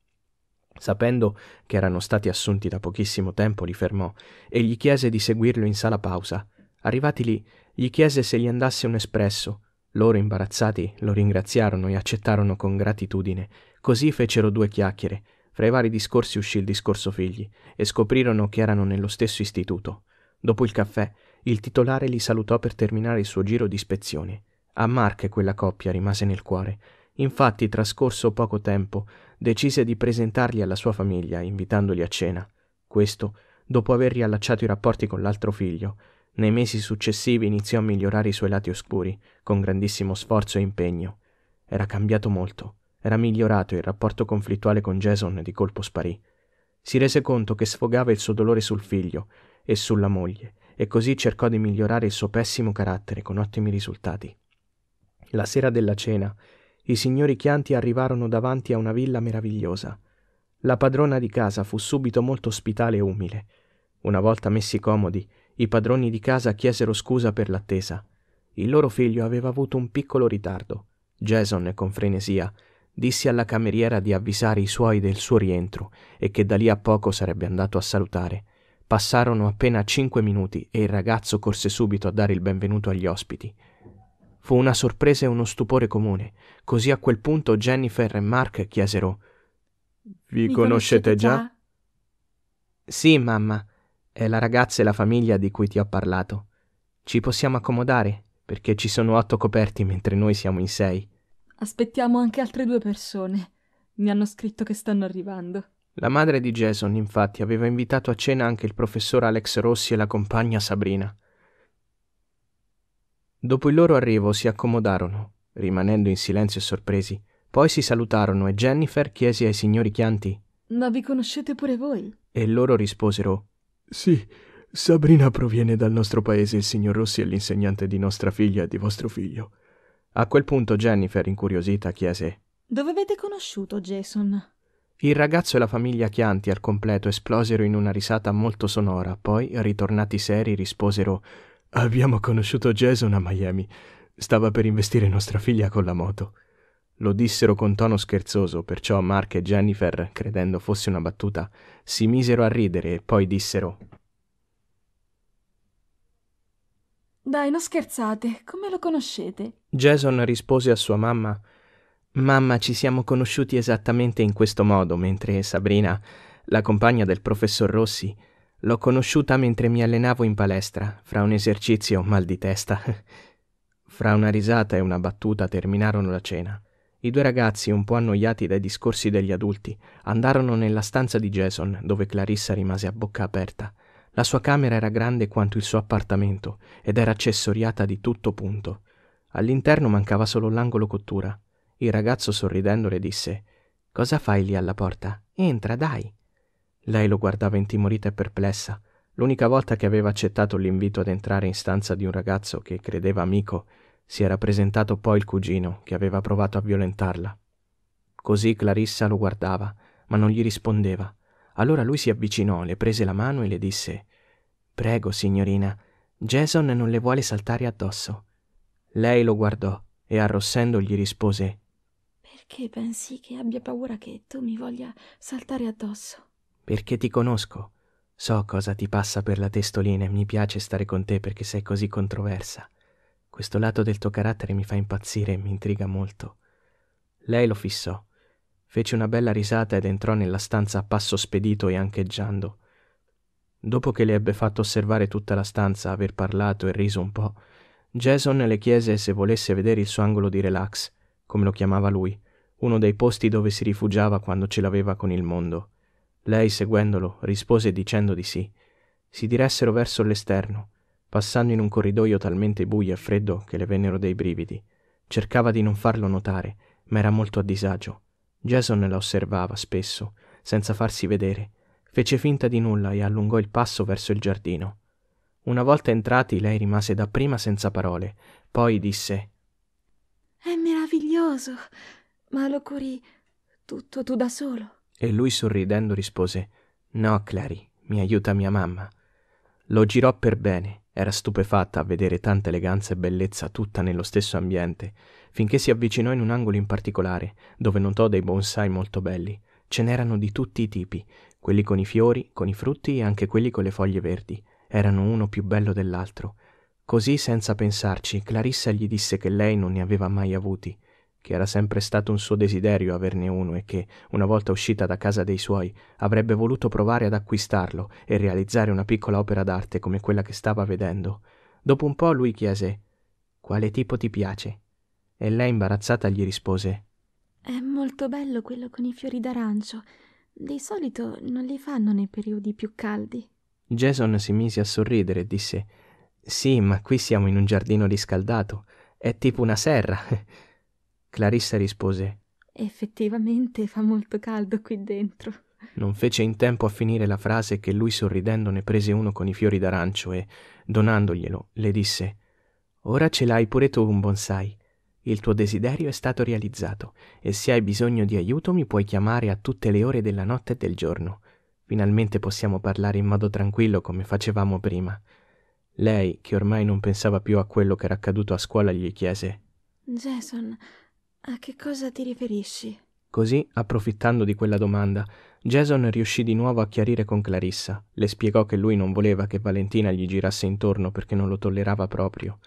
Speaker 1: Sapendo che erano stati assunti da pochissimo tempo, li fermò e gli chiese di seguirlo in sala pausa. Arrivati lì, gli chiese se gli andasse un espresso. Loro, imbarazzati, lo ringraziarono e accettarono con gratitudine. Così fecero due chiacchiere fra i vari discorsi uscì il discorso figli e scoprirono che erano nello stesso istituto. Dopo il caffè, il titolare li salutò per terminare il suo giro di ispezioni. A Mark quella coppia rimase nel cuore. Infatti, trascorso poco tempo, decise di presentarli alla sua famiglia, invitandoli a cena. Questo, dopo aver riallacciato i rapporti con l'altro figlio, nei mesi successivi iniziò a migliorare i suoi lati oscuri, con grandissimo sforzo e impegno. Era cambiato molto. Era migliorato il rapporto conflittuale con Jason di colpo sparì. Si rese conto che sfogava il suo dolore sul figlio e sulla moglie, e così cercò di migliorare il suo pessimo carattere con ottimi risultati. La sera della cena, i signori Chianti arrivarono davanti a una villa meravigliosa. La padrona di casa fu subito molto ospitale e umile. Una volta messi comodi, i padroni di casa chiesero scusa per l'attesa. Il loro figlio aveva avuto un piccolo ritardo. Jason, con frenesia, Dissi alla cameriera di avvisare i suoi del suo rientro e che da lì a poco sarebbe andato a salutare. Passarono appena cinque minuti e il ragazzo corse subito a dare il benvenuto agli ospiti. Fu una sorpresa e uno stupore comune, così a quel punto Jennifer e Mark chiesero Vi conoscete già? Sì, mamma, è la ragazza e la famiglia di cui ti ho parlato. Ci possiamo accomodare, perché ci sono otto coperti mentre noi siamo in sei.
Speaker 2: Aspettiamo anche altre due persone. Mi hanno scritto che stanno arrivando.
Speaker 1: La madre di Jason, infatti, aveva invitato a cena anche il professor Alex Rossi e la compagna Sabrina. Dopo il loro arrivo si accomodarono, rimanendo in silenzio e sorpresi. Poi si salutarono e Jennifer chiese ai signori Chianti:
Speaker 2: Ma vi conoscete pure voi?
Speaker 1: E loro risposero: Sì, Sabrina proviene dal nostro paese, il signor Rossi è l'insegnante di nostra figlia e di vostro figlio. A quel punto Jennifer, incuriosita, chiese
Speaker 2: Dove avete conosciuto Jason?
Speaker 1: Il ragazzo e la famiglia Chianti al completo esplosero in una risata molto sonora, poi, ritornati seri, risposero Abbiamo conosciuto Jason a Miami. Stava per investire nostra figlia con la moto. Lo dissero con tono scherzoso, perciò Mark e Jennifer, credendo fosse una battuta, si misero a ridere e poi dissero
Speaker 2: Dai, non scherzate, come lo conoscete?
Speaker 1: Jason rispose a sua mamma Mamma, ci siamo conosciuti esattamente in questo modo, mentre Sabrina, la compagna del professor Rossi, l'ho conosciuta mentre mi allenavo in palestra, fra un esercizio mal di testa. fra una risata e una battuta terminarono la cena. I due ragazzi, un po' annoiati dai discorsi degli adulti, andarono nella stanza di Jason, dove Clarissa rimase a bocca aperta. La sua camera era grande quanto il suo appartamento ed era accessoriata di tutto punto. All'interno mancava solo l'angolo cottura. Il ragazzo sorridendo le disse Cosa fai lì alla porta? Entra, dai. Lei lo guardava intimorita e perplessa. L'unica volta che aveva accettato l'invito ad entrare in stanza di un ragazzo che credeva amico, si era presentato poi il cugino che aveva provato a violentarla. Così Clarissa lo guardava, ma non gli rispondeva. Allora lui si avvicinò, le prese la mano e le disse Prego, signorina. Jason non le vuole saltare addosso. Lei lo guardò e arrossendo gli rispose
Speaker 2: Perché pensi che abbia paura che tu mi voglia saltare addosso?
Speaker 1: Perché ti conosco. So cosa ti passa per la testolina e mi piace stare con te perché sei così controversa. Questo lato del tuo carattere mi fa impazzire e mi intriga molto. Lei lo fissò, fece una bella risata ed entrò nella stanza a passo spedito e ancheggiando. Dopo che le ebbe fatto osservare tutta la stanza, aver parlato e riso un po', Jason le chiese se volesse vedere il suo angolo di relax, come lo chiamava lui, uno dei posti dove si rifugiava quando ce l'aveva con il mondo. Lei, seguendolo, rispose dicendo di sì. Si diressero verso l'esterno, passando in un corridoio talmente buio e freddo che le vennero dei brividi. Cercava di non farlo notare, ma era molto a disagio. Jason la osservava spesso, senza farsi vedere, Fece finta di nulla e allungò il passo verso il giardino. Una volta entrati, lei rimase dapprima senza parole, poi disse:
Speaker 2: È meraviglioso, ma lo curi tutto tu da solo.
Speaker 1: E lui sorridendo rispose: No, Clary, mi aiuta mia mamma. Lo girò per bene. Era stupefatta a vedere tanta eleganza e bellezza tutta nello stesso ambiente, finché si avvicinò in un angolo in particolare, dove notò dei bonsai molto belli. Ce n'erano di tutti i tipi, quelli con i fiori, con i frutti e anche quelli con le foglie verdi. Erano uno più bello dell'altro. Così, senza pensarci, Clarissa gli disse che lei non ne aveva mai avuti, che era sempre stato un suo desiderio averne uno e che, una volta uscita da casa dei suoi, avrebbe voluto provare ad acquistarlo e realizzare una piccola opera d'arte come quella che stava vedendo. Dopo un po' lui chiese Quale tipo ti piace? E lei imbarazzata gli rispose
Speaker 2: È molto bello quello con i fiori d'arancio di solito non li fanno nei periodi più caldi.
Speaker 1: Jason si mise a sorridere e disse Sì, ma qui siamo in un giardino riscaldato. È tipo una serra. Clarissa rispose
Speaker 2: Effettivamente fa molto caldo qui dentro.
Speaker 1: Non fece in tempo a finire la frase che lui sorridendo ne prese uno con i fiori d'arancio e, donandoglielo, le disse Ora ce l'hai pure tu un bonsai. Il tuo desiderio è stato realizzato e se hai bisogno di aiuto mi puoi chiamare a tutte le ore della notte e del giorno. Finalmente possiamo parlare in modo tranquillo come facevamo prima. Lei, che ormai non pensava più a quello che era accaduto a scuola, gli chiese
Speaker 2: Jason, a che cosa ti riferisci?
Speaker 1: Così, approfittando di quella domanda, Jason riuscì di nuovo a chiarire con Clarissa. Le spiegò che lui non voleva che Valentina gli girasse intorno perché non lo tollerava proprio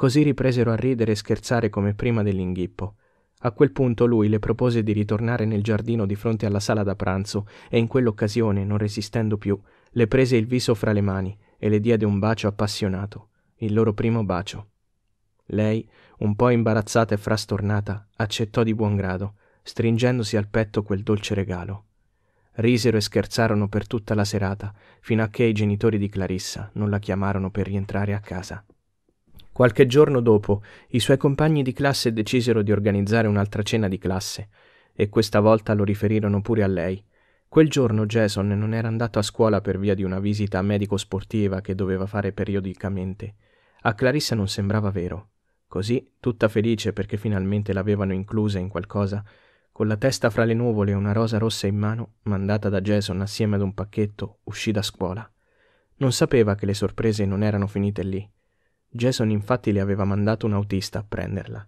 Speaker 1: così ripresero a ridere e scherzare come prima dell'inghippo a quel punto lui le propose di ritornare nel giardino di fronte alla sala da pranzo e in quell'occasione non resistendo più le prese il viso fra le mani e le diede un bacio appassionato il loro primo bacio lei un po imbarazzata e frastornata accettò di buon grado stringendosi al petto quel dolce regalo risero e scherzarono per tutta la serata fino a che i genitori di clarissa non la chiamarono per rientrare a casa Qualche giorno dopo, i suoi compagni di classe decisero di organizzare un'altra cena di classe, e questa volta lo riferirono pure a lei. Quel giorno Jason non era andato a scuola per via di una visita medico-sportiva che doveva fare periodicamente. A Clarissa non sembrava vero. Così, tutta felice perché finalmente l'avevano inclusa in qualcosa, con la testa fra le nuvole e una rosa rossa in mano, mandata da Jason assieme ad un pacchetto, uscì da scuola. Non sapeva che le sorprese non erano finite lì. Jason infatti le aveva mandato un autista a prenderla.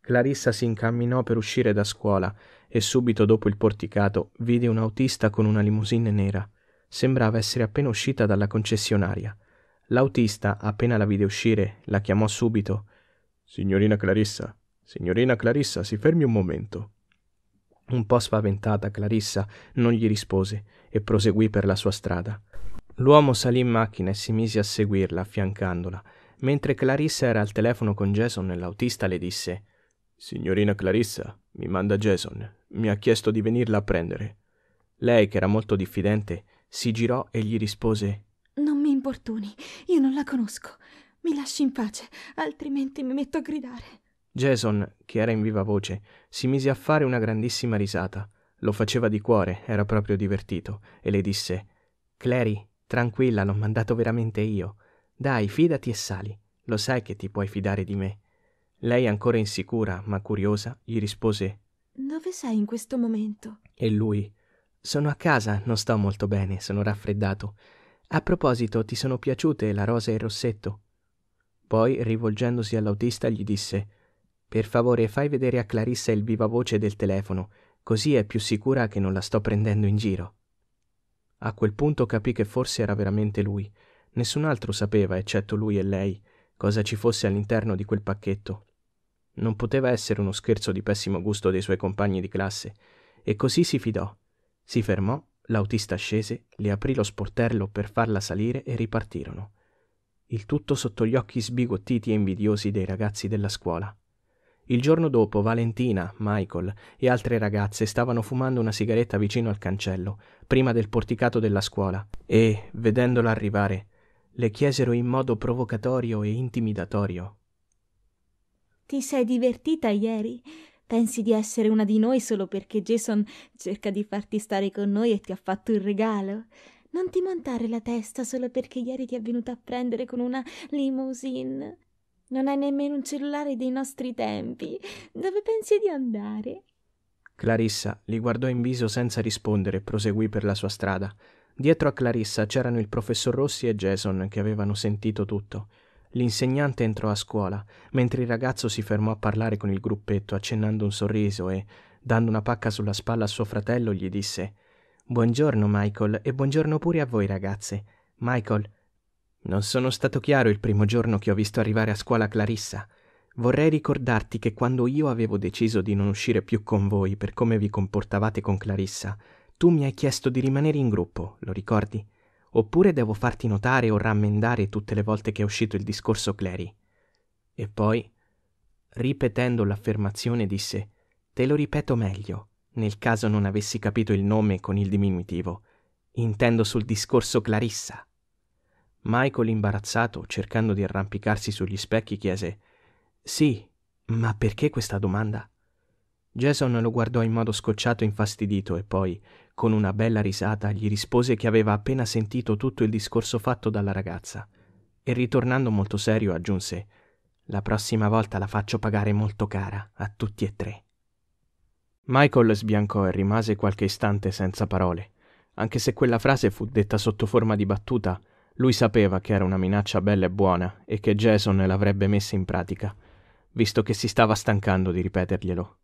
Speaker 1: Clarissa si incamminò per uscire da scuola e subito dopo il porticato vide un autista con una limousine nera. Sembrava essere appena uscita dalla concessionaria. L'autista, appena la vide uscire, la chiamò subito. Signorina Clarissa, signorina Clarissa, si fermi un momento. Un po' spaventata, Clarissa non gli rispose e proseguì per la sua strada. L'uomo salì in macchina e si mise a seguirla, affiancandola Mentre Clarissa era al telefono con Jason, l'autista le disse Signorina Clarissa, mi manda Jason. Mi ha chiesto di venirla a prendere. Lei, che era molto diffidente, si girò e gli rispose
Speaker 2: Non mi importuni, io non la conosco. Mi lasci in pace, altrimenti mi metto a gridare.
Speaker 1: Jason, che era in viva voce, si mise a fare una grandissima risata. Lo faceva di cuore, era proprio divertito, e le disse Clary, tranquilla, l'ho mandato veramente io. Dai, fidati e sali. Lo sai che ti puoi fidare di me. Lei, ancora insicura, ma curiosa, gli rispose
Speaker 2: Dove sei in questo momento?
Speaker 1: E lui Sono a casa, non sto molto bene, sono raffreddato. A proposito, ti sono piaciute la rosa e il rossetto? Poi, rivolgendosi all'autista, gli disse Per favore, fai vedere a Clarissa il voce del telefono, così è più sicura che non la sto prendendo in giro. A quel punto capì che forse era veramente lui, Nessun altro sapeva, eccetto lui e lei, cosa ci fosse all'interno di quel pacchetto. Non poteva essere uno scherzo di pessimo gusto dei suoi compagni di classe, e così si fidò. Si fermò, l'autista scese, le aprì lo sportello per farla salire e ripartirono. Il tutto sotto gli occhi sbigottiti e invidiosi dei ragazzi della scuola. Il giorno dopo Valentina, Michael e altre ragazze stavano fumando una sigaretta vicino al cancello, prima del porticato della scuola, e, vedendola arrivare, le chiesero in modo provocatorio e intimidatorio.
Speaker 2: Ti sei divertita ieri? Pensi di essere una di noi solo perché Jason cerca di farti stare con noi e ti ha fatto il regalo? Non ti montare la testa solo perché ieri ti è venuta a prendere con una limousine. Non hai nemmeno un cellulare dei nostri tempi. Dove pensi di andare?
Speaker 1: Clarissa li guardò in viso senza rispondere e proseguì per la sua strada. Dietro a Clarissa c'erano il professor Rossi e Jason che avevano sentito tutto. L'insegnante entrò a scuola, mentre il ragazzo si fermò a parlare con il gruppetto, accennando un sorriso e, dando una pacca sulla spalla a suo fratello, gli disse Buongiorno Michael e buongiorno pure a voi ragazze. Michael, non sono stato chiaro il primo giorno che ho visto arrivare a scuola Clarissa. Vorrei ricordarti che quando io avevo deciso di non uscire più con voi per come vi comportavate con Clarissa, tu mi hai chiesto di rimanere in gruppo, lo ricordi? Oppure devo farti notare o rammendare tutte le volte che è uscito il discorso Clary? E poi, ripetendo l'affermazione, disse Te lo ripeto meglio, nel caso non avessi capito il nome con il diminutivo. Intendo sul discorso Clarissa. Michael, imbarazzato, cercando di arrampicarsi sugli specchi, chiese Sì, ma perché questa domanda? Jason lo guardò in modo scocciato e infastidito e poi, con una bella risata gli rispose che aveva appena sentito tutto il discorso fatto dalla ragazza e ritornando molto serio aggiunse La prossima volta la faccio pagare molto cara a tutti e tre. Michael sbiancò e rimase qualche istante senza parole. Anche se quella frase fu detta sotto forma di battuta, lui sapeva che era una minaccia bella e buona e che Jason l'avrebbe messa in pratica, visto che si stava stancando di ripeterglielo.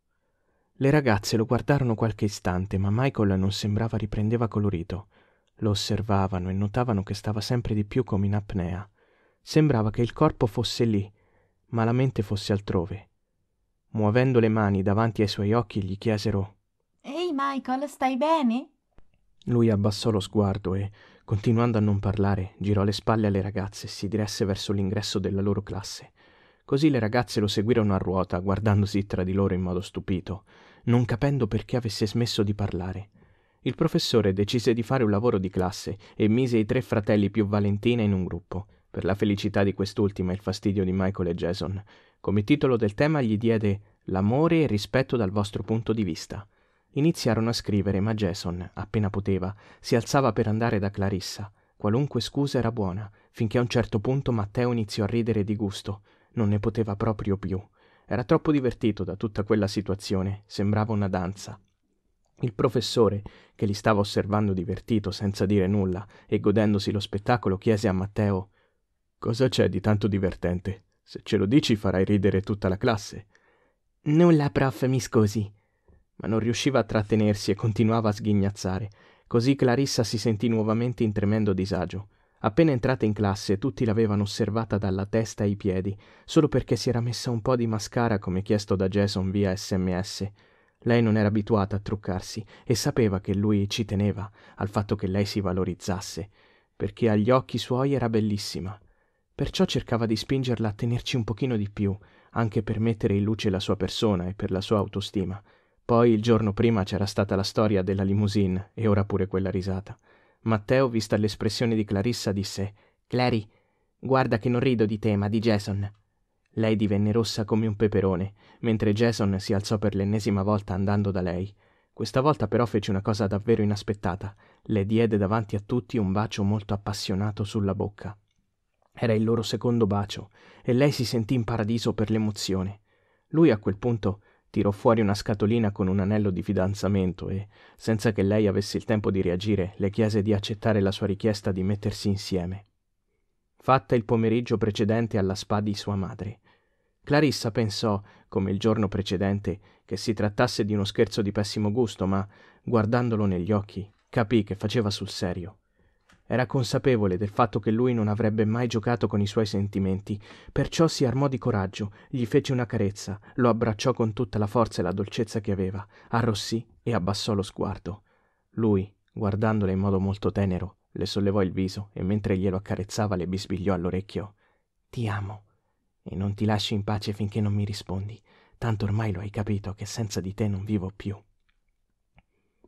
Speaker 1: Le ragazze lo guardarono qualche istante, ma Michael non sembrava riprendeva colorito. Lo osservavano e notavano che stava sempre di più come in apnea. Sembrava che il corpo fosse lì, ma la mente fosse altrove. Muovendo le mani davanti ai suoi occhi gli chiesero
Speaker 2: Ehi Michael, stai bene?
Speaker 1: Lui abbassò lo sguardo e, continuando a non parlare, girò le spalle alle ragazze e si diresse verso l'ingresso della loro classe. Così le ragazze lo seguirono a ruota, guardandosi tra di loro in modo stupito non capendo perché avesse smesso di parlare. Il professore decise di fare un lavoro di classe e mise i tre fratelli più Valentina in un gruppo, per la felicità di quest'ultima e il fastidio di Michael e Jason. Come titolo del tema gli diede L'amore e il rispetto dal vostro punto di vista. Iniziarono a scrivere, ma Jason, appena poteva, si alzava per andare da Clarissa. Qualunque scusa era buona, finché a un certo punto Matteo iniziò a ridere di gusto. Non ne poteva proprio più. Era troppo divertito da tutta quella situazione, sembrava una danza. Il professore, che li stava osservando divertito senza dire nulla e godendosi lo spettacolo, chiese a Matteo Cosa c'è di tanto divertente? Se ce lo dici farai ridere tutta la classe. Nulla, prof, mi scusi. Ma non riusciva a trattenersi e continuava a sghignazzare. Così Clarissa si sentì nuovamente in tremendo disagio. Appena entrata in classe tutti l'avevano osservata dalla testa ai piedi, solo perché si era messa un po' di mascara come chiesto da Jason via sms. Lei non era abituata a truccarsi e sapeva che lui ci teneva al fatto che lei si valorizzasse, perché agli occhi suoi era bellissima. Perciò cercava di spingerla a tenerci un pochino di più, anche per mettere in luce la sua persona e per la sua autostima. Poi il giorno prima c'era stata la storia della limousine e ora pure quella risata matteo vista l'espressione di clarissa disse clary guarda che non rido di te ma di jason lei divenne rossa come un peperone mentre jason si alzò per l'ennesima volta andando da lei questa volta però fece una cosa davvero inaspettata le diede davanti a tutti un bacio molto appassionato sulla bocca era il loro secondo bacio e lei si sentì in paradiso per l'emozione lui a quel punto tirò fuori una scatolina con un anello di fidanzamento e, senza che lei avesse il tempo di reagire, le chiese di accettare la sua richiesta di mettersi insieme. Fatta il pomeriggio precedente alla spa di sua madre. Clarissa pensò, come il giorno precedente, che si trattasse di uno scherzo di pessimo gusto, ma, guardandolo negli occhi, capì che faceva sul serio. Era consapevole del fatto che lui non avrebbe mai giocato con i suoi sentimenti, perciò si armò di coraggio, gli fece una carezza, lo abbracciò con tutta la forza e la dolcezza che aveva, arrossì e abbassò lo sguardo. Lui, guardandola in modo molto tenero, le sollevò il viso e mentre glielo accarezzava le bisbigliò all'orecchio Ti amo e non ti lasci in pace finché non mi rispondi, tanto ormai lo hai capito che senza di te non vivo più.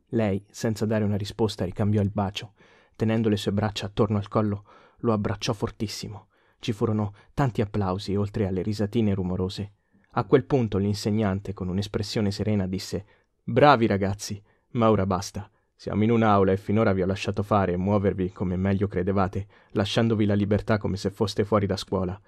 Speaker 1: Lei, senza dare una risposta, ricambiò il bacio tenendo le sue braccia attorno al collo, lo abbracciò fortissimo. Ci furono tanti applausi, oltre alle risatine rumorose. A quel punto l'insegnante, con un'espressione serena, disse Bravi ragazzi, ma ora basta. Siamo in un'aula e finora vi ho lasciato fare e muovervi come meglio credevate, lasciandovi la libertà come se foste fuori da scuola.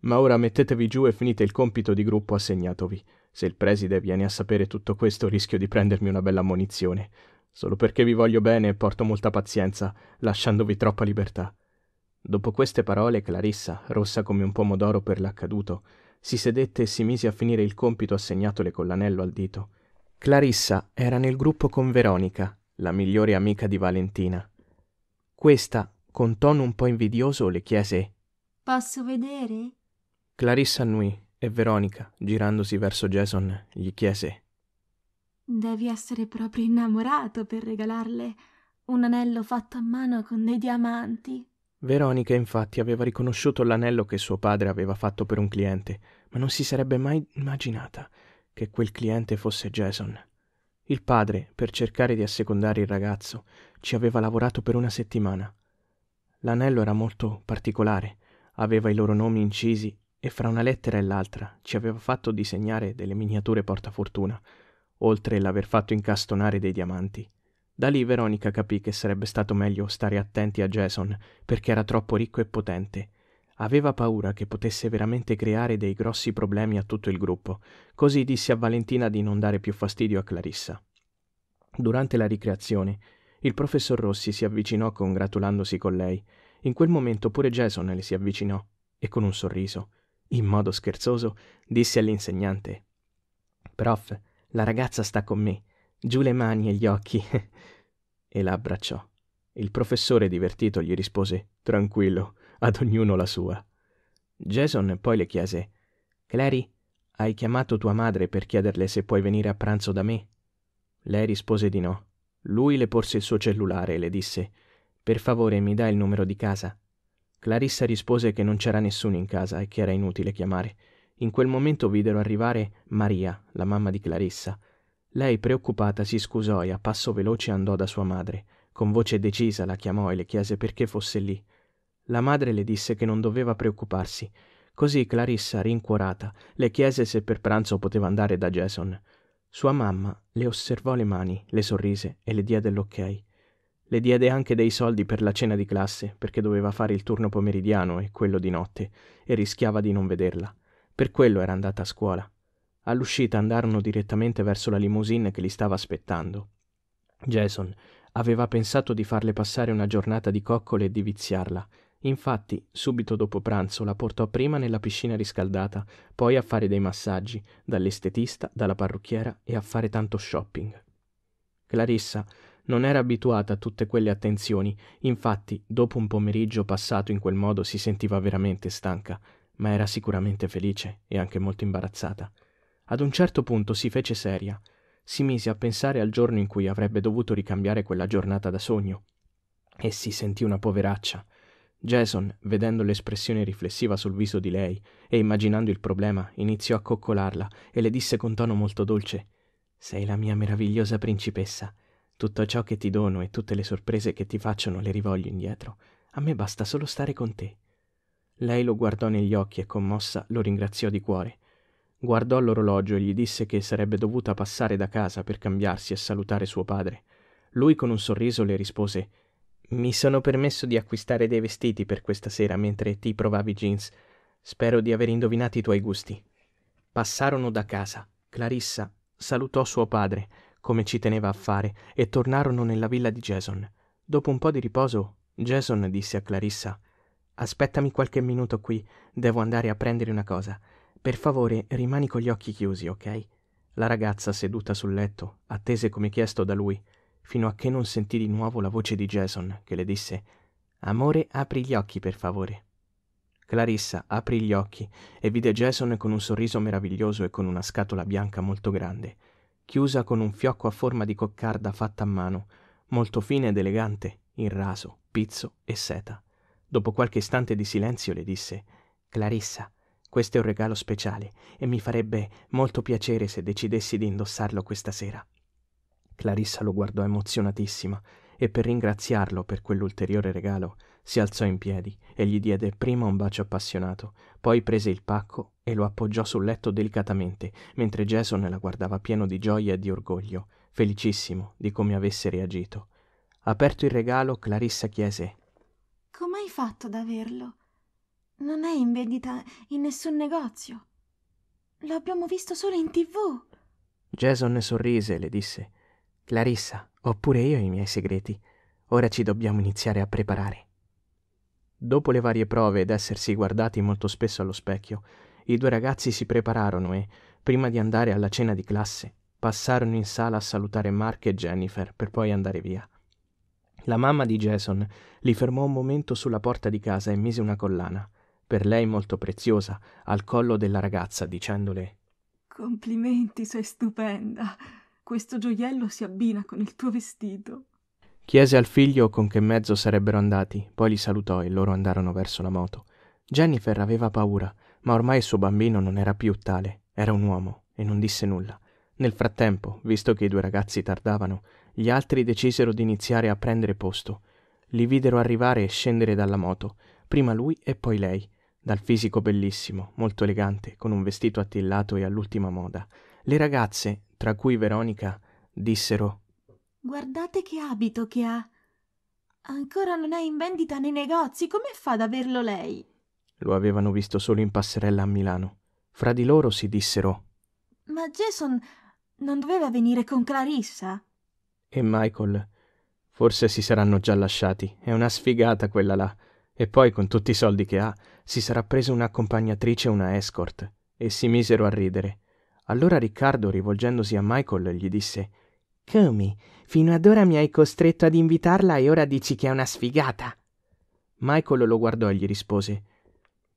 Speaker 1: Ma ora mettetevi giù e finite il compito di gruppo assegnatovi. Se il preside viene a sapere tutto questo rischio di prendermi una bella ammonizione. Solo perché vi voglio bene e porto molta pazienza, lasciandovi troppa libertà. Dopo queste parole, Clarissa, rossa come un pomodoro per l'accaduto, si sedette e si mise a finire il compito assegnatole con l'anello al dito. Clarissa era nel gruppo con Veronica, la migliore amica di Valentina. Questa, con tono un po' invidioso, le chiese
Speaker 2: Posso vedere?
Speaker 1: Clarissa annui e Veronica, girandosi verso Jason, gli chiese
Speaker 2: Devi essere proprio innamorato per regalarle un anello fatto a mano con dei diamanti.
Speaker 1: Veronica infatti aveva riconosciuto l'anello che suo padre aveva fatto per un cliente, ma non si sarebbe mai immaginata che quel cliente fosse Jason. Il padre, per cercare di assecondare il ragazzo, ci aveva lavorato per una settimana. L'anello era molto particolare, aveva i loro nomi incisi e fra una lettera e l'altra ci aveva fatto disegnare delle miniature portafortuna oltre l'aver fatto incastonare dei diamanti. Da lì Veronica capì che sarebbe stato meglio stare attenti a Jason, perché era troppo ricco e potente. Aveva paura che potesse veramente creare dei grossi problemi a tutto il gruppo, così disse a Valentina di non dare più fastidio a Clarissa. Durante la ricreazione, il professor Rossi si avvicinò congratulandosi con lei. In quel momento pure Jason le si avvicinò e con un sorriso, in modo scherzoso, disse all'insegnante: Prof, la ragazza sta con me giù le mani e gli occhi e la abbracciò il professore divertito gli rispose tranquillo ad ognuno la sua jason poi le chiese clary hai chiamato tua madre per chiederle se puoi venire a pranzo da me lei rispose di no lui le porse il suo cellulare e le disse per favore mi dai il numero di casa clarissa rispose che non c'era nessuno in casa e che era inutile chiamare in quel momento videro arrivare maria la mamma di clarissa lei preoccupata si scusò e a passo veloce andò da sua madre con voce decisa la chiamò e le chiese perché fosse lì la madre le disse che non doveva preoccuparsi così clarissa rincuorata le chiese se per pranzo poteva andare da jason sua mamma le osservò le mani le sorrise e le diede l'ok le diede anche dei soldi per la cena di classe perché doveva fare il turno pomeridiano e quello di notte e rischiava di non vederla per quello era andata a scuola. All'uscita andarono direttamente verso la limousine che li stava aspettando. Jason aveva pensato di farle passare una giornata di coccole e di viziarla. Infatti, subito dopo pranzo la portò prima nella piscina riscaldata, poi a fare dei massaggi, dall'estetista, dalla parrucchiera e a fare tanto shopping. Clarissa non era abituata a tutte quelle attenzioni, infatti, dopo un pomeriggio passato in quel modo si sentiva veramente stanca ma era sicuramente felice e anche molto imbarazzata. Ad un certo punto si fece seria, si mise a pensare al giorno in cui avrebbe dovuto ricambiare quella giornata da sogno e si sentì una poveraccia. Jason, vedendo l'espressione riflessiva sul viso di lei e immaginando il problema, iniziò a coccolarla e le disse con tono molto dolce Sei la mia meravigliosa principessa. Tutto ciò che ti dono e tutte le sorprese che ti faccio le rivoglio indietro. A me basta solo stare con te. Lei lo guardò negli occhi e commossa lo ringraziò di cuore. Guardò l'orologio e gli disse che sarebbe dovuta passare da casa per cambiarsi e salutare suo padre. Lui con un sorriso le rispose Mi sono permesso di acquistare dei vestiti per questa sera mentre ti provavi jeans. Spero di aver indovinato i tuoi gusti. Passarono da casa. Clarissa salutò suo padre, come ci teneva a fare, e tornarono nella villa di Jason. Dopo un po' di riposo, Jason disse a Clarissa Aspettami qualche minuto qui, devo andare a prendere una cosa. Per favore, rimani con gli occhi chiusi, ok? La ragazza, seduta sul letto, attese come chiesto da lui, fino a che non sentì di nuovo la voce di Jason, che le disse Amore, apri gli occhi, per favore. Clarissa aprì gli occhi e vide Jason con un sorriso meraviglioso e con una scatola bianca molto grande, chiusa con un fiocco a forma di coccarda fatta a mano, molto fine ed elegante, in raso, pizzo e seta. Dopo qualche istante di silenzio le disse Clarissa, questo è un regalo speciale e mi farebbe molto piacere se decidessi di indossarlo questa sera. Clarissa lo guardò emozionatissima e per ringraziarlo per quell'ulteriore regalo si alzò in piedi e gli diede prima un bacio appassionato, poi prese il pacco e lo appoggiò sul letto delicatamente, mentre Jason la guardava pieno di gioia e di orgoglio, felicissimo di come avesse reagito. Aperto il regalo, Clarissa chiese
Speaker 2: Com'hai ecco, fatto ad averlo? Non è in vendita in nessun negozio. L'abbiamo visto solo in tv.
Speaker 1: Jason sorrise e le disse: Clarissa, ho pure io i miei segreti. Ora ci dobbiamo iniziare a preparare. Dopo le varie prove ed essersi guardati molto spesso allo specchio, i due ragazzi si prepararono e, prima di andare alla cena di classe, passarono in sala a salutare Mark e Jennifer per poi andare via. La mamma di Jason li fermò un momento sulla porta di casa e mise una collana, per lei molto preziosa, al collo della ragazza, dicendole
Speaker 2: Complimenti, sei stupenda. Questo gioiello si abbina con il tuo vestito.
Speaker 1: Chiese al figlio con che mezzo sarebbero andati, poi li salutò e loro andarono verso la moto. Jennifer aveva paura, ma ormai il suo bambino non era più tale, era un uomo e non disse nulla. Nel frattempo, visto che i due ragazzi tardavano, gli altri decisero di iniziare a prendere posto. Li videro arrivare e scendere dalla moto, prima lui e poi lei, dal fisico bellissimo, molto elegante, con un vestito attillato e all'ultima moda. Le ragazze, tra cui Veronica, dissero
Speaker 2: Guardate che abito che ha. Ancora non è in vendita nei negozi, come fa ad averlo lei?
Speaker 1: Lo avevano visto solo in passerella a Milano. Fra di loro si dissero
Speaker 2: Ma Jason non doveva venire con Clarissa?
Speaker 1: e Michael. Forse si saranno già lasciati. È una sfigata quella là. E poi, con tutti i soldi che ha, si sarà preso un'accompagnatrice e una escort. E si misero a ridere. Allora Riccardo, rivolgendosi a Michael, gli disse Come? Fino ad ora mi hai costretto ad invitarla e ora dici che è una sfigata. Michael lo guardò e gli rispose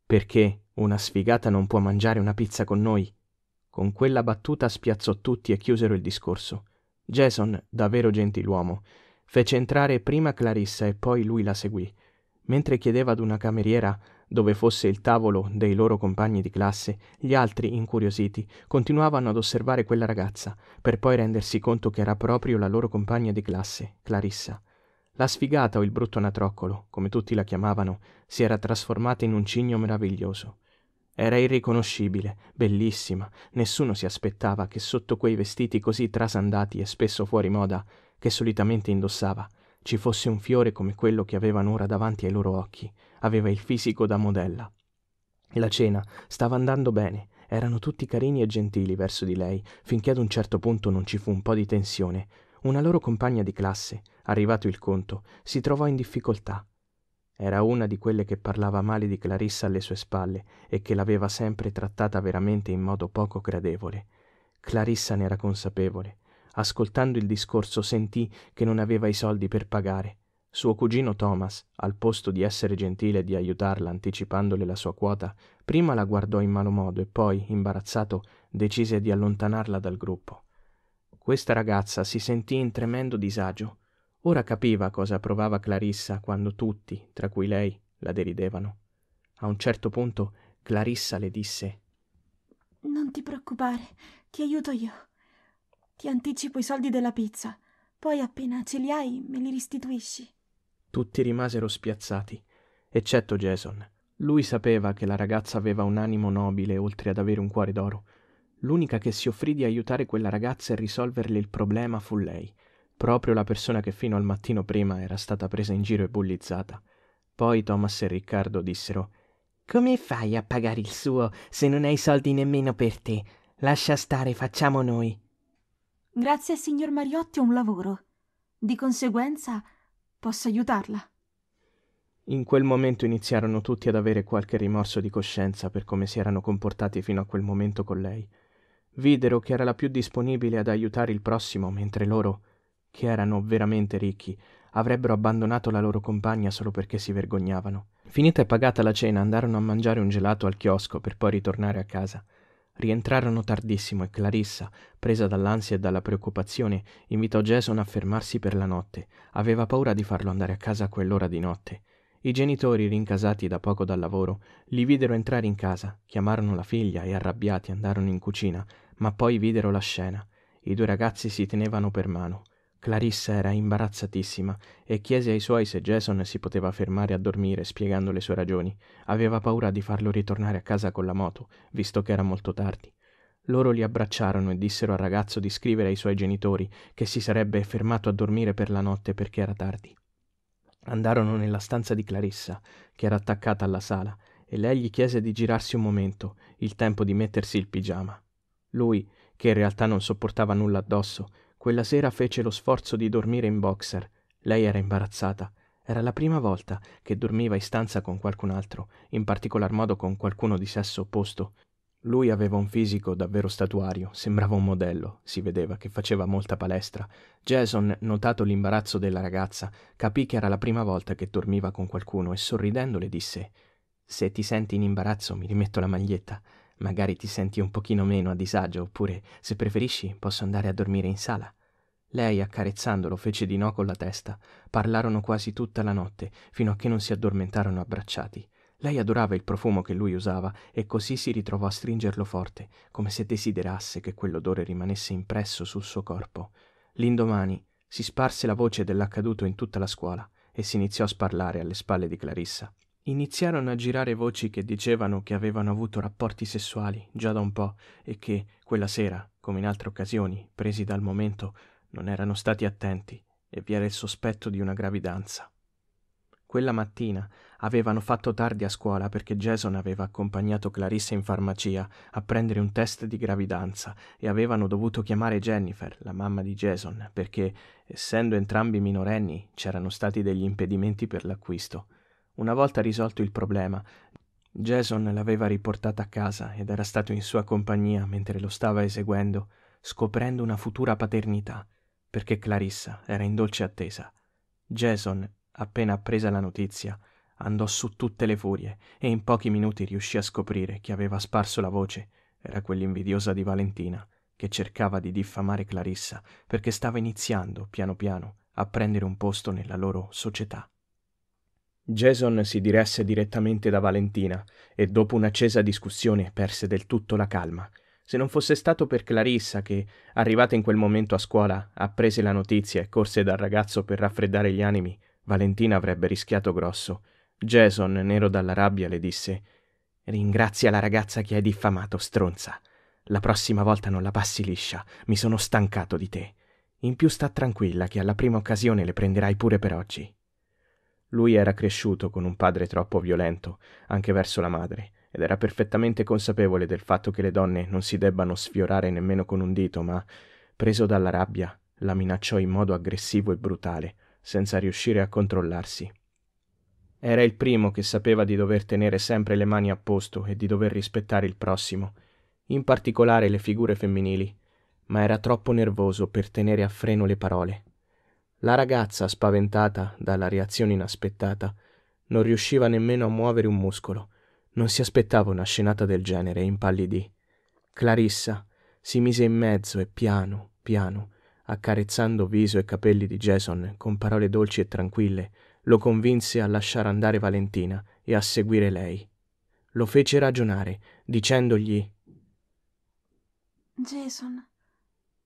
Speaker 1: Perché una sfigata non può mangiare una pizza con noi? Con quella battuta spiazzò tutti e chiusero il discorso jason da vero gentiluomo fece entrare prima clarissa e poi lui la seguì mentre chiedeva ad una cameriera dove fosse il tavolo dei loro compagni di classe gli altri incuriositi continuavano ad osservare quella ragazza per poi rendersi conto che era proprio la loro compagna di classe clarissa la sfigata o il brutto natroccolo, come tutti la chiamavano si era trasformata in un cigno meraviglioso era irriconoscibile, bellissima, nessuno si aspettava che sotto quei vestiti così trasandati e spesso fuori moda che solitamente indossava ci fosse un fiore come quello che avevano ora davanti ai loro occhi, aveva il fisico da modella. La cena stava andando bene, erano tutti carini e gentili verso di lei, finché ad un certo punto non ci fu un po' di tensione. Una loro compagna di classe, arrivato il conto, si trovò in difficoltà era una di quelle che parlava male di clarissa alle sue spalle e che l'aveva sempre trattata veramente in modo poco gradevole clarissa ne era consapevole ascoltando il discorso sentì che non aveva i soldi per pagare suo cugino thomas al posto di essere gentile e di aiutarla anticipandole la sua quota prima la guardò in malo modo e poi imbarazzato decise di allontanarla dal gruppo questa ragazza si sentì in tremendo disagio Ora capiva cosa provava Clarissa quando tutti, tra cui lei, la deridevano. A un certo punto Clarissa le disse
Speaker 2: Non ti preoccupare, ti aiuto io. Ti anticipo i soldi della pizza, poi appena ce li hai me li restituisci.
Speaker 1: Tutti rimasero spiazzati, eccetto Jason. Lui sapeva che la ragazza aveva un animo nobile oltre ad avere un cuore d'oro. L'unica che si offrì di aiutare quella ragazza e risolverle il problema fu lei – proprio la persona che fino al mattino prima era stata presa in giro e bullizzata. Poi Thomas e Riccardo dissero Come fai a pagare il suo se non hai soldi nemmeno per te? Lascia stare, facciamo noi.
Speaker 2: Grazie al signor Mariotti ho un lavoro. Di conseguenza posso aiutarla.
Speaker 1: In quel momento iniziarono tutti ad avere qualche rimorso di coscienza per come si erano comportati fino a quel momento con lei. Videro che era la più disponibile ad aiutare il prossimo, mentre loro che erano veramente ricchi, avrebbero abbandonato la loro compagna solo perché si vergognavano. Finita e pagata la cena, andarono a mangiare un gelato al chiosco per poi ritornare a casa. Rientrarono tardissimo e Clarissa, presa dall'ansia e dalla preoccupazione, invitò Jason a fermarsi per la notte. Aveva paura di farlo andare a casa a quell'ora di notte. I genitori, rincasati da poco dal lavoro, li videro entrare in casa, chiamarono la figlia e arrabbiati andarono in cucina, ma poi videro la scena. I due ragazzi si tenevano per mano. Clarissa era imbarazzatissima e chiese ai suoi se Jason si poteva fermare a dormire spiegando le sue ragioni. Aveva paura di farlo ritornare a casa con la moto, visto che era molto tardi. Loro li abbracciarono e dissero al ragazzo di scrivere ai suoi genitori che si sarebbe fermato a dormire per la notte perché era tardi. Andarono nella stanza di Clarissa, che era attaccata alla sala, e lei gli chiese di girarsi un momento, il tempo di mettersi il pigiama. Lui, che in realtà non sopportava nulla addosso, quella sera fece lo sforzo di dormire in boxer. Lei era imbarazzata. Era la prima volta che dormiva in stanza con qualcun altro, in particolar modo con qualcuno di sesso opposto. Lui aveva un fisico davvero statuario, sembrava un modello, si vedeva che faceva molta palestra. Jason, notato l'imbarazzo della ragazza, capì che era la prima volta che dormiva con qualcuno e sorridendo le disse «Se ti senti in imbarazzo mi rimetto la maglietta, magari ti senti un pochino meno a disagio oppure, se preferisci, posso andare a dormire in sala». Lei, accarezzandolo, fece di no con la testa. Parlarono quasi tutta la notte, fino a che non si addormentarono abbracciati. Lei adorava il profumo che lui usava e così si ritrovò a stringerlo forte, come se desiderasse che quell'odore rimanesse impresso sul suo corpo. L'indomani si sparse la voce dell'accaduto in tutta la scuola e si iniziò a sparlare alle spalle di Clarissa. Iniziarono a girare voci che dicevano che avevano avuto rapporti sessuali già da un po' e che, quella sera, come in altre occasioni, presi dal momento, non erano stati attenti e vi era il sospetto di una gravidanza. Quella mattina avevano fatto tardi a scuola perché Jason aveva accompagnato Clarissa in farmacia a prendere un test di gravidanza e avevano dovuto chiamare Jennifer, la mamma di Jason, perché, essendo entrambi minorenni, c'erano stati degli impedimenti per l'acquisto. Una volta risolto il problema, Jason l'aveva riportata a casa ed era stato in sua compagnia mentre lo stava eseguendo, scoprendo una futura paternità perché Clarissa era in dolce attesa. Jason, appena appresa la notizia, andò su tutte le furie e in pochi minuti riuscì a scoprire chi aveva sparso la voce era quell'invidiosa di Valentina che cercava di diffamare Clarissa perché stava iniziando, piano piano, a prendere un posto nella loro società. Jason si diresse direttamente da Valentina e dopo un'accesa discussione perse del tutto la calma se non fosse stato per Clarissa che, arrivata in quel momento a scuola, apprese la notizia e corse dal ragazzo per raffreddare gli animi, Valentina avrebbe rischiato grosso. Jason, nero dalla rabbia, le disse Ringrazia la ragazza che hai diffamato, stronza. La prossima volta non la passi liscia, mi sono stancato di te. In più sta tranquilla che alla prima occasione le prenderai pure per oggi. Lui era cresciuto con un padre troppo violento, anche verso la madre, ed era perfettamente consapevole del fatto che le donne non si debbano sfiorare nemmeno con un dito, ma, preso dalla rabbia, la minacciò in modo aggressivo e brutale, senza riuscire a controllarsi. Era il primo che sapeva di dover tenere sempre le mani a posto e di dover rispettare il prossimo, in particolare le figure femminili, ma era troppo nervoso per tenere a freno le parole. La ragazza, spaventata dalla reazione inaspettata, non riusciva nemmeno a muovere un muscolo, non si aspettava una scenata del genere e impallidì. Clarissa si mise in mezzo e piano, piano, accarezzando viso e capelli di Jason con parole dolci e tranquille, lo convinse a lasciare andare Valentina e a seguire lei. Lo fece ragionare, dicendogli
Speaker 2: Jason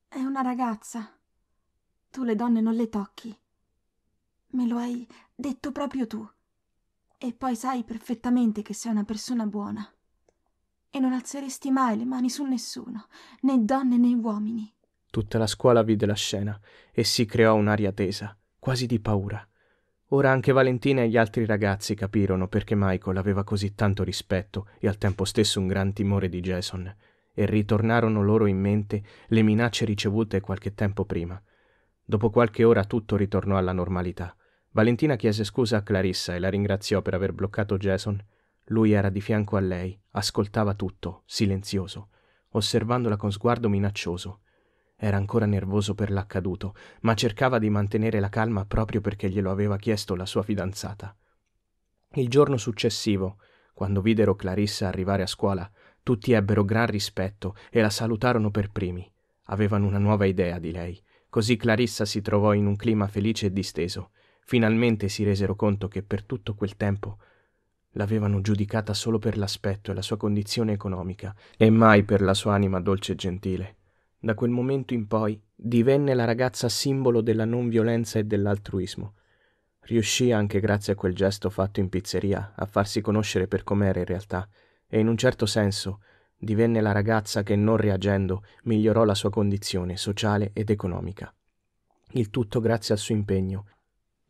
Speaker 2: è una ragazza. Tu le donne non le tocchi. Me lo hai detto proprio tu. E poi sai perfettamente che sei una persona buona. E non alzeresti mai le mani su nessuno, né donne né uomini.
Speaker 1: Tutta la scuola vide la scena e si creò un'aria tesa, quasi di paura. Ora anche Valentina e gli altri ragazzi capirono perché Michael aveva così tanto rispetto e al tempo stesso un gran timore di Jason, e ritornarono loro in mente le minacce ricevute qualche tempo prima. Dopo qualche ora tutto ritornò alla normalità. Valentina chiese scusa a Clarissa e la ringraziò per aver bloccato Jason. Lui era di fianco a lei, ascoltava tutto, silenzioso, osservandola con sguardo minaccioso. Era ancora nervoso per l'accaduto, ma cercava di mantenere la calma proprio perché glielo aveva chiesto la sua fidanzata. Il giorno successivo, quando videro Clarissa arrivare a scuola, tutti ebbero gran rispetto e la salutarono per primi. Avevano una nuova idea di lei, così Clarissa si trovò in un clima felice e disteso finalmente si resero conto che per tutto quel tempo l'avevano giudicata solo per l'aspetto e la sua condizione economica e mai per la sua anima dolce e gentile. Da quel momento in poi divenne la ragazza simbolo della non violenza e dell'altruismo. Riuscì anche grazie a quel gesto fatto in pizzeria a farsi conoscere per com'era in realtà e in un certo senso divenne la ragazza che non reagendo migliorò la sua condizione sociale ed economica. Il tutto grazie al suo impegno,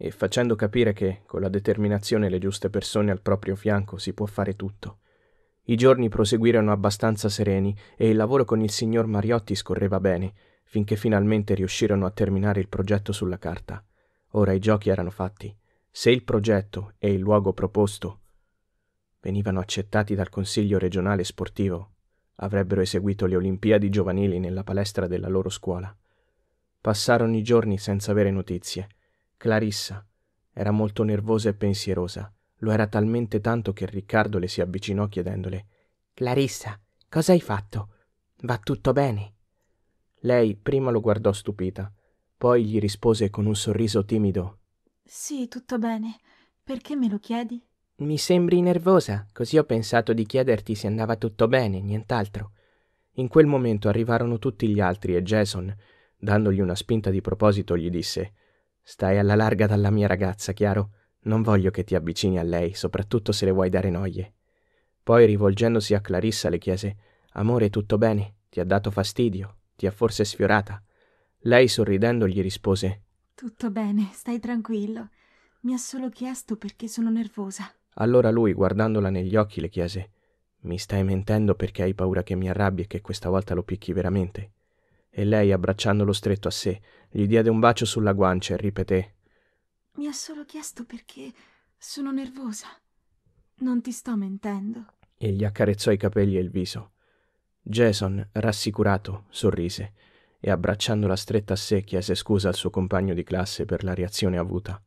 Speaker 1: e facendo capire che con la determinazione e le giuste persone al proprio fianco si può fare tutto. I giorni proseguirono abbastanza sereni e il lavoro con il signor Mariotti scorreva bene, finché finalmente riuscirono a terminare il progetto sulla carta. Ora i giochi erano fatti. Se il progetto e il luogo proposto venivano accettati dal Consiglio regionale sportivo, avrebbero eseguito le Olimpiadi giovanili nella palestra della loro scuola. Passarono i giorni senza avere notizie Clarissa era molto nervosa e pensierosa. Lo era talmente tanto che Riccardo le si avvicinò chiedendole Clarissa, cosa hai fatto? Va tutto bene? Lei prima lo guardò stupita, poi gli rispose con un sorriso timido
Speaker 2: Sì, tutto bene. Perché me lo chiedi?
Speaker 1: Mi sembri nervosa, così ho pensato di chiederti se andava tutto bene, nient'altro. In quel momento arrivarono tutti gli altri e Jason, dandogli una spinta di proposito, gli disse Stai alla larga dalla mia ragazza, chiaro? Non voglio che ti avvicini a lei, soprattutto se le vuoi dare noie. Poi, rivolgendosi a Clarissa, le chiese: Amore, tutto bene? Ti ha dato fastidio? Ti ha forse sfiorata? Lei, sorridendo, gli rispose:
Speaker 2: Tutto bene, stai tranquillo. Mi ha solo chiesto perché sono nervosa.
Speaker 1: Allora lui, guardandola negli occhi, le chiese: Mi stai mentendo perché hai paura che mi arrabbi e che questa volta lo picchi veramente? E lei, abbracciandolo stretto a sé, gli diede un bacio sulla guancia e ripeté.
Speaker 2: Mi ha solo chiesto perché sono nervosa. Non ti sto mentendo.
Speaker 1: E gli accarezzò i capelli e il viso. Jason, rassicurato, sorrise e abbracciandola stretta a sé chiese scusa al suo compagno di classe per la reazione avuta.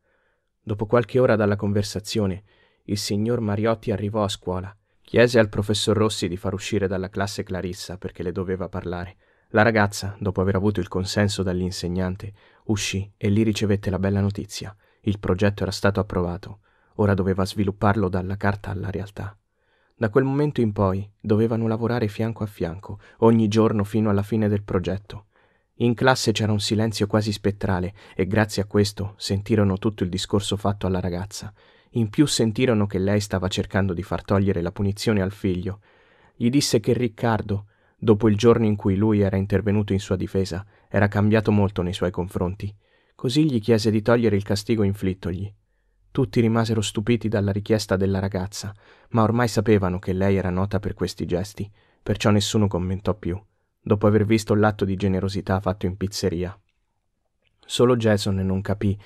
Speaker 1: Dopo qualche ora dalla conversazione, il signor Mariotti arrivò a scuola. Chiese al professor Rossi di far uscire dalla classe Clarissa perché le doveva parlare la ragazza, dopo aver avuto il consenso dall'insegnante, uscì e lì ricevette la bella notizia. Il progetto era stato approvato. Ora doveva svilupparlo dalla carta alla realtà. Da quel momento in poi dovevano lavorare fianco a fianco, ogni giorno fino alla fine del progetto. In classe c'era un silenzio quasi spettrale e grazie a questo sentirono tutto il discorso fatto alla ragazza. In più sentirono che lei stava cercando di far togliere la punizione al figlio. Gli disse che Riccardo dopo il giorno in cui lui era intervenuto in sua difesa, era cambiato molto nei suoi confronti. Così gli chiese di togliere il castigo inflittogli. Tutti rimasero stupiti dalla richiesta della ragazza, ma ormai sapevano che lei era nota per questi gesti, perciò nessuno commentò più, dopo aver visto l'atto di generosità fatto in pizzeria. Solo Jason non capì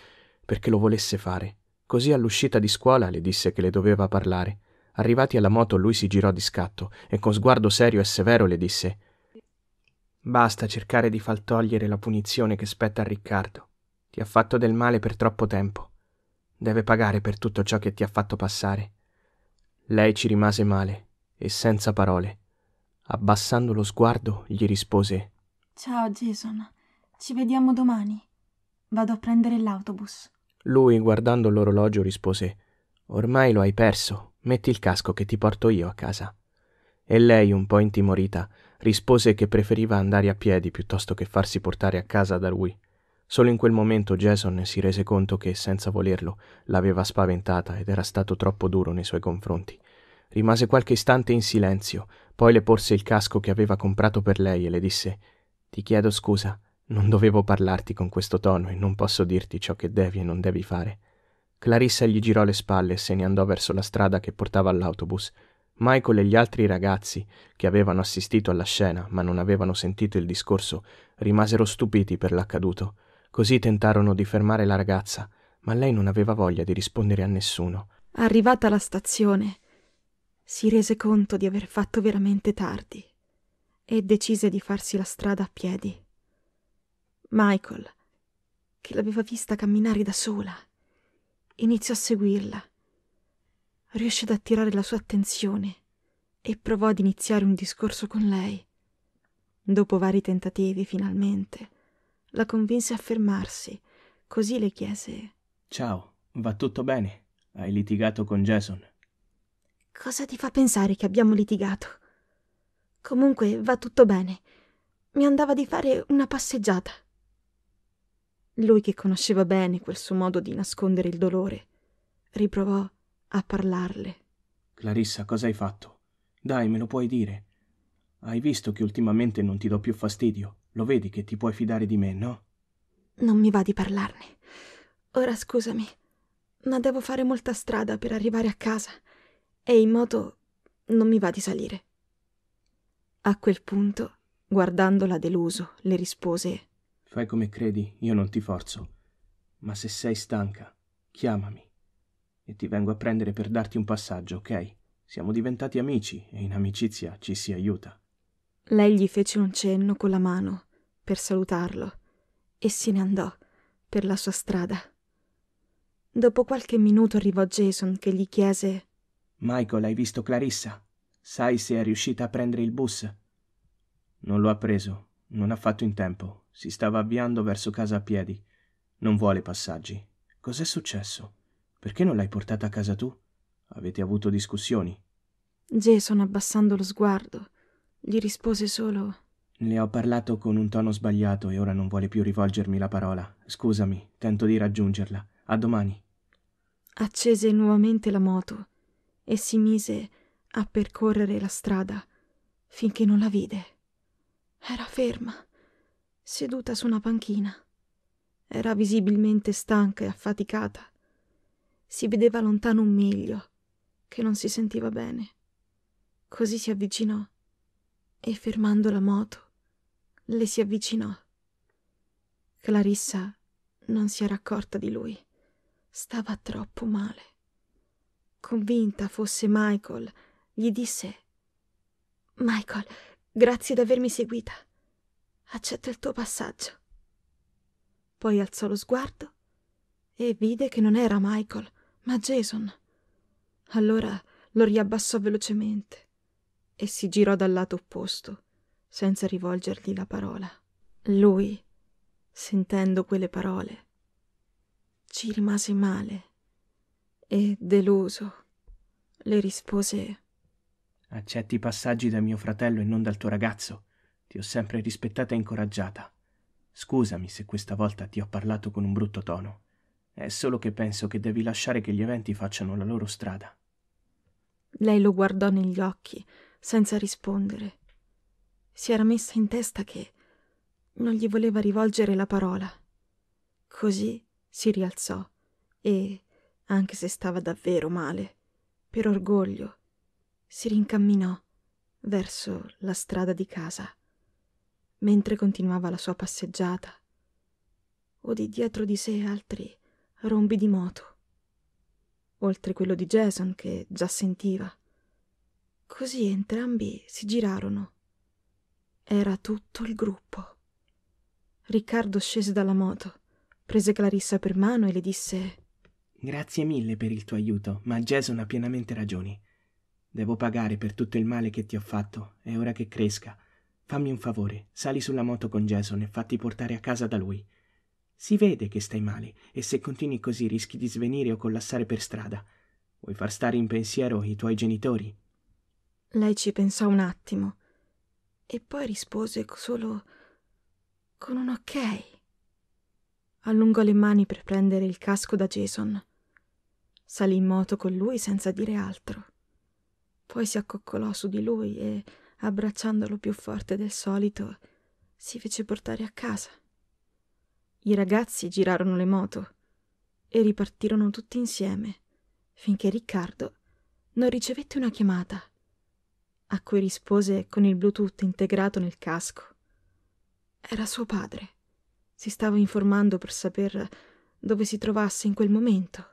Speaker 1: perché lo volesse fare. Così all'uscita di scuola le disse che le doveva parlare Arrivati alla moto, lui si girò di scatto e con sguardo serio e severo le disse: Basta cercare di far togliere la punizione che spetta a Riccardo. Ti ha fatto del male per troppo tempo. Deve pagare per tutto ciò che ti ha fatto passare. Lei ci rimase male e senza parole. Abbassando lo sguardo, gli rispose:
Speaker 2: Ciao Jason, ci vediamo domani. Vado a prendere l'autobus.
Speaker 1: Lui, guardando l'orologio, rispose: Ormai lo hai perso, Metti il casco che ti porto io a casa. E lei, un po' intimorita, rispose che preferiva andare a piedi piuttosto che farsi portare a casa da lui. Solo in quel momento Jason si rese conto che, senza volerlo, l'aveva spaventata ed era stato troppo duro nei suoi confronti. Rimase qualche istante in silenzio, poi le porse il casco che aveva comprato per lei e le disse Ti chiedo scusa, non dovevo parlarti con questo tono e non posso dirti ciò che devi e non devi fare. Clarissa gli girò le spalle e se ne andò verso la strada che portava all'autobus. Michael e gli altri ragazzi, che avevano assistito alla scena ma non avevano sentito il discorso, rimasero stupiti per l'accaduto. Così tentarono di fermare la ragazza, ma lei non aveva voglia di rispondere a nessuno.
Speaker 2: Arrivata alla stazione, si rese conto di aver fatto veramente tardi e decise di farsi la strada a piedi. Michael, che l'aveva vista camminare da sola, iniziò a seguirla. Riuscì ad attirare la sua attenzione e provò ad iniziare un discorso con lei. Dopo vari tentativi, finalmente, la convinse a fermarsi, così le chiese
Speaker 1: Ciao, va tutto bene? Hai litigato con Jason?
Speaker 2: Cosa ti fa pensare che abbiamo litigato? Comunque va tutto bene. Mi andava di fare una passeggiata. Lui che conosceva bene quel suo modo di nascondere il dolore, riprovò a parlarle.
Speaker 1: Clarissa, cosa hai fatto? Dai, me lo puoi dire. Hai visto che ultimamente non ti do più fastidio. Lo vedi che ti puoi fidare di me, no?
Speaker 2: Non mi va di parlarne. Ora scusami, ma devo fare molta strada per arrivare a casa e in moto non mi va di salire. A quel punto, guardandola deluso, le rispose
Speaker 1: Fai come credi, io non ti forzo. Ma se sei stanca, chiamami. E ti vengo a prendere per darti un passaggio, ok? Siamo diventati amici e in amicizia ci si aiuta.
Speaker 2: Lei gli fece un cenno con la mano per salutarlo e se ne andò per la sua strada. Dopo qualche minuto arrivò Jason che gli chiese
Speaker 1: Michael, hai visto Clarissa? Sai se è riuscita a prendere il bus? Non lo ha preso, non ha fatto in tempo si stava avviando verso casa a piedi non vuole passaggi cos'è successo perché non l'hai portata a casa tu avete avuto discussioni
Speaker 2: jason abbassando lo sguardo gli rispose solo
Speaker 1: le ho parlato con un tono sbagliato e ora non vuole più rivolgermi la parola scusami tento di raggiungerla a domani
Speaker 2: accese nuovamente la moto e si mise a percorrere la strada finché non la vide era ferma, seduta su una panchina. Era visibilmente stanca e affaticata. Si vedeva lontano un miglio, che non si sentiva bene. Così si avvicinò e, fermando la moto, le si avvicinò. Clarissa non si era accorta di lui. Stava troppo male. Convinta fosse Michael, gli disse Michael, Grazie d'avermi seguita. Accetto il tuo passaggio. Poi alzò lo sguardo e vide che non era Michael, ma Jason. Allora lo riabbassò velocemente e si girò dal lato opposto, senza rivolgergli la parola. Lui, sentendo quelle parole, ci rimase male e deluso le rispose
Speaker 1: Accetti i passaggi da mio fratello e non dal tuo ragazzo. Ti ho sempre rispettata e incoraggiata. Scusami se questa volta ti ho parlato con un brutto tono. È solo che penso che devi lasciare che gli eventi facciano la loro strada.
Speaker 2: Lei lo guardò negli occhi, senza rispondere. Si era messa in testa che non gli voleva rivolgere la parola. Così si rialzò e, anche se stava davvero male, per orgoglio si rincamminò verso la strada di casa. Mentre continuava la sua passeggiata, udì dietro di sé altri rombi di moto, oltre quello di Jason che già sentiva. Così entrambi si girarono. Era tutto il gruppo. Riccardo scese dalla moto, prese Clarissa per mano e le disse
Speaker 1: Grazie mille per il tuo aiuto, ma Jason ha pienamente ragioni. Devo pagare per tutto il male che ti ho fatto, è ora che cresca. Fammi un favore, sali sulla moto con Jason e fatti portare a casa da lui. Si vede che stai male e se continui così rischi di svenire o collassare per strada. Vuoi far stare in pensiero i tuoi genitori?
Speaker 2: Lei ci pensò un attimo e poi rispose solo con un ok. Allungò le mani per prendere il casco da Jason. Salì in moto con lui senza dire altro. Poi si accoccolò su di lui e, abbracciandolo più forte del solito, si fece portare a casa. I ragazzi girarono le moto e ripartirono tutti insieme, finché Riccardo non ricevette una chiamata, a cui rispose con il Bluetooth integrato nel casco. Era suo padre. Si stava informando per sapere dove si trovasse in quel momento.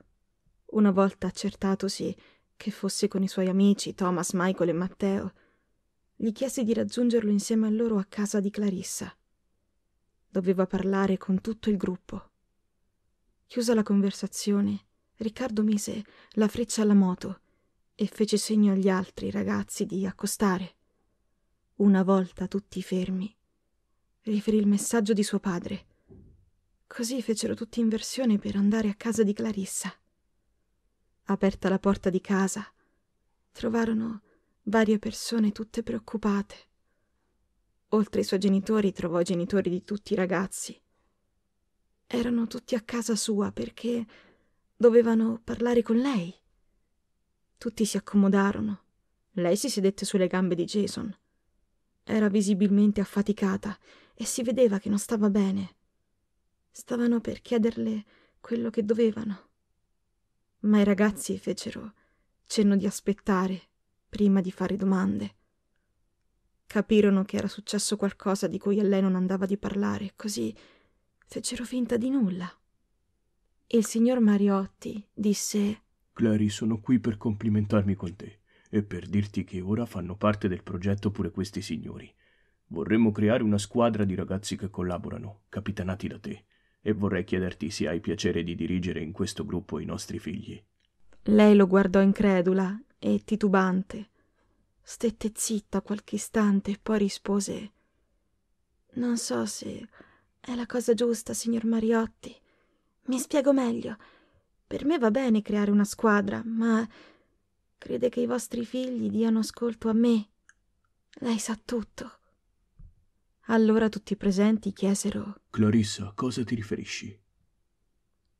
Speaker 2: Una volta accertatosi che fosse con i suoi amici Thomas, Michael e Matteo, gli chiesi di raggiungerlo insieme a loro a casa di Clarissa. Doveva parlare con tutto il gruppo. Chiusa la conversazione, Riccardo mise la freccia alla moto e fece segno agli altri ragazzi di accostare. Una volta tutti fermi, riferì il messaggio di suo padre. Così fecero tutti inversione per andare a casa di Clarissa aperta la porta di casa, trovarono varie persone tutte preoccupate. Oltre ai suoi genitori trovò i genitori di tutti i ragazzi. Erano tutti a casa sua perché dovevano parlare con lei. Tutti si accomodarono. Lei si sedette sulle gambe di Jason. Era visibilmente affaticata e si vedeva che non stava bene. Stavano per chiederle quello che dovevano ma i ragazzi fecero cenno di aspettare prima di fare domande. Capirono che era successo qualcosa di cui a lei non andava di parlare, così fecero finta di nulla. Il signor Mariotti disse:
Speaker 1: Clary, sono qui per complimentarmi con te e per dirti che ora fanno parte del progetto pure questi signori. Vorremmo creare una squadra di ragazzi che collaborano, capitanati da te e vorrei chiederti se hai piacere di dirigere in questo gruppo i nostri figli.
Speaker 2: Lei lo guardò incredula e titubante. Stette zitta qualche istante e poi rispose Non so se è la cosa giusta, signor Mariotti. Mi spiego meglio. Per me va bene creare una squadra, ma crede che i vostri figli diano ascolto a me. Lei sa tutto. Allora tutti i presenti chiesero
Speaker 1: Clarissa, a cosa ti riferisci?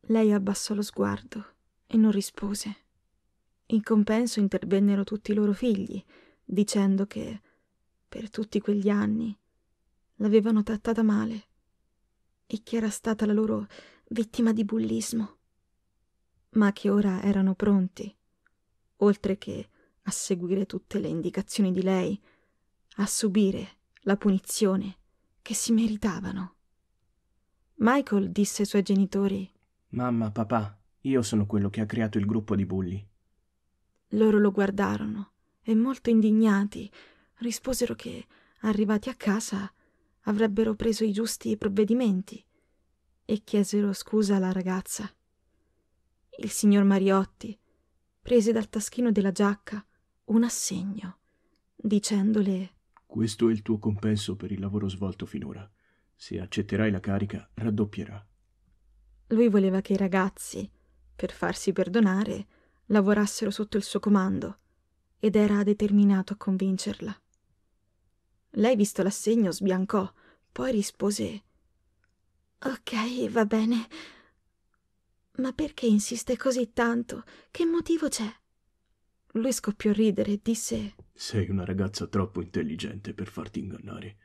Speaker 2: Lei abbassò lo sguardo e non rispose. In compenso intervennero tutti i loro figli, dicendo che, per tutti quegli anni, l'avevano trattata male e che era stata la loro vittima di bullismo, ma che ora erano pronti, oltre che a seguire tutte le indicazioni di lei, a subire la punizione che si meritavano. Michael disse ai suoi genitori:
Speaker 1: Mamma, papà, io sono quello che ha creato il gruppo di bulli.
Speaker 2: Loro lo guardarono e, molto indignati, risposero che, arrivati a casa, avrebbero preso i giusti provvedimenti e chiesero scusa alla ragazza. Il signor Mariotti prese dal taschino della giacca un assegno, dicendole:
Speaker 1: Questo è il tuo compenso per il lavoro svolto finora. Se accetterai la carica, raddoppierà.
Speaker 2: Lui voleva che i ragazzi, per farsi perdonare, lavorassero sotto il suo comando ed era determinato a convincerla. Lei, visto l'assegno, sbiancò, poi rispose Ok, va bene. Ma perché insiste così tanto? Che motivo c'è? Lui scoppiò a ridere e disse
Speaker 1: Sei una ragazza troppo intelligente per farti ingannare.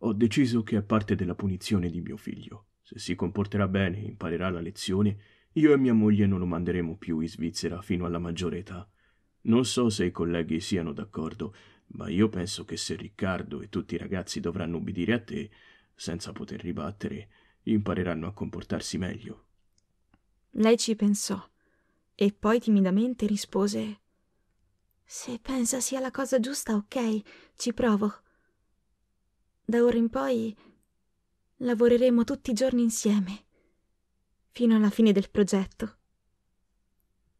Speaker 1: Ho deciso che è parte della punizione di mio figlio, se si comporterà bene e imparerà la lezione, io e mia moglie non lo manderemo più in Svizzera fino alla maggiore età. Non so se i colleghi siano d'accordo, ma io penso che se Riccardo e tutti i ragazzi dovranno ubbidire a te, senza poter ribattere, impareranno a comportarsi meglio.
Speaker 2: Lei ci pensò e poi timidamente rispose Se pensa sia la cosa giusta, ok, ci provo. Da ora in poi lavoreremo tutti i giorni insieme, fino alla fine del progetto.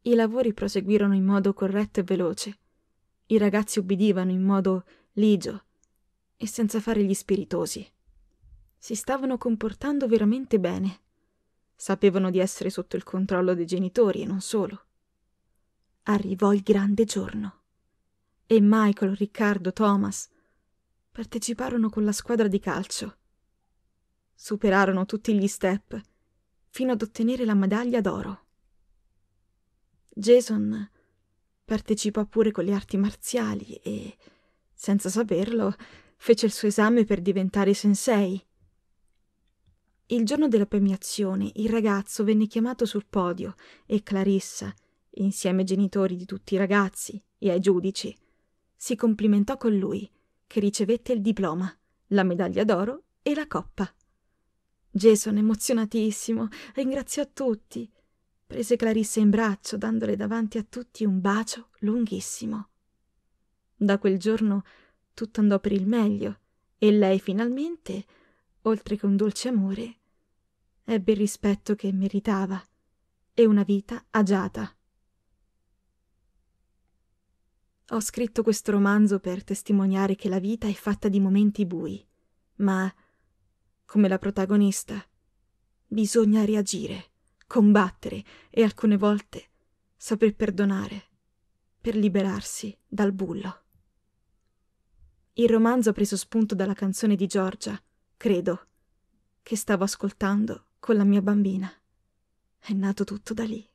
Speaker 2: I lavori proseguirono in modo corretto e veloce. I ragazzi ubbidivano in modo ligio e senza fare gli spiritosi. Si stavano comportando veramente bene. Sapevano di essere sotto il controllo dei genitori e non solo. Arrivò il grande giorno. E Michael, Riccardo, Thomas parteciparono con la squadra di calcio. Superarono tutti gli step fino ad ottenere la medaglia d'oro. Jason partecipò pure con le arti marziali e, senza saperlo, fece il suo esame per diventare sensei. Il giorno della premiazione il ragazzo venne chiamato sul podio e Clarissa, insieme ai genitori di tutti i ragazzi e ai giudici, si complimentò con lui che ricevette il diploma, la medaglia d'oro e la coppa. Jason, emozionatissimo, ringraziò tutti. Prese Clarissa in braccio, dandole davanti a tutti un bacio lunghissimo. Da quel giorno tutto andò per il meglio e lei finalmente, oltre che un dolce amore, ebbe il rispetto che meritava e una vita agiata. Ho scritto questo romanzo per testimoniare che la vita è fatta di momenti bui, ma, come la protagonista, bisogna reagire, combattere e alcune volte saper perdonare per liberarsi dal bullo. Il romanzo ha preso spunto dalla canzone di Giorgia, credo, che stavo ascoltando con la mia bambina. È nato tutto da lì.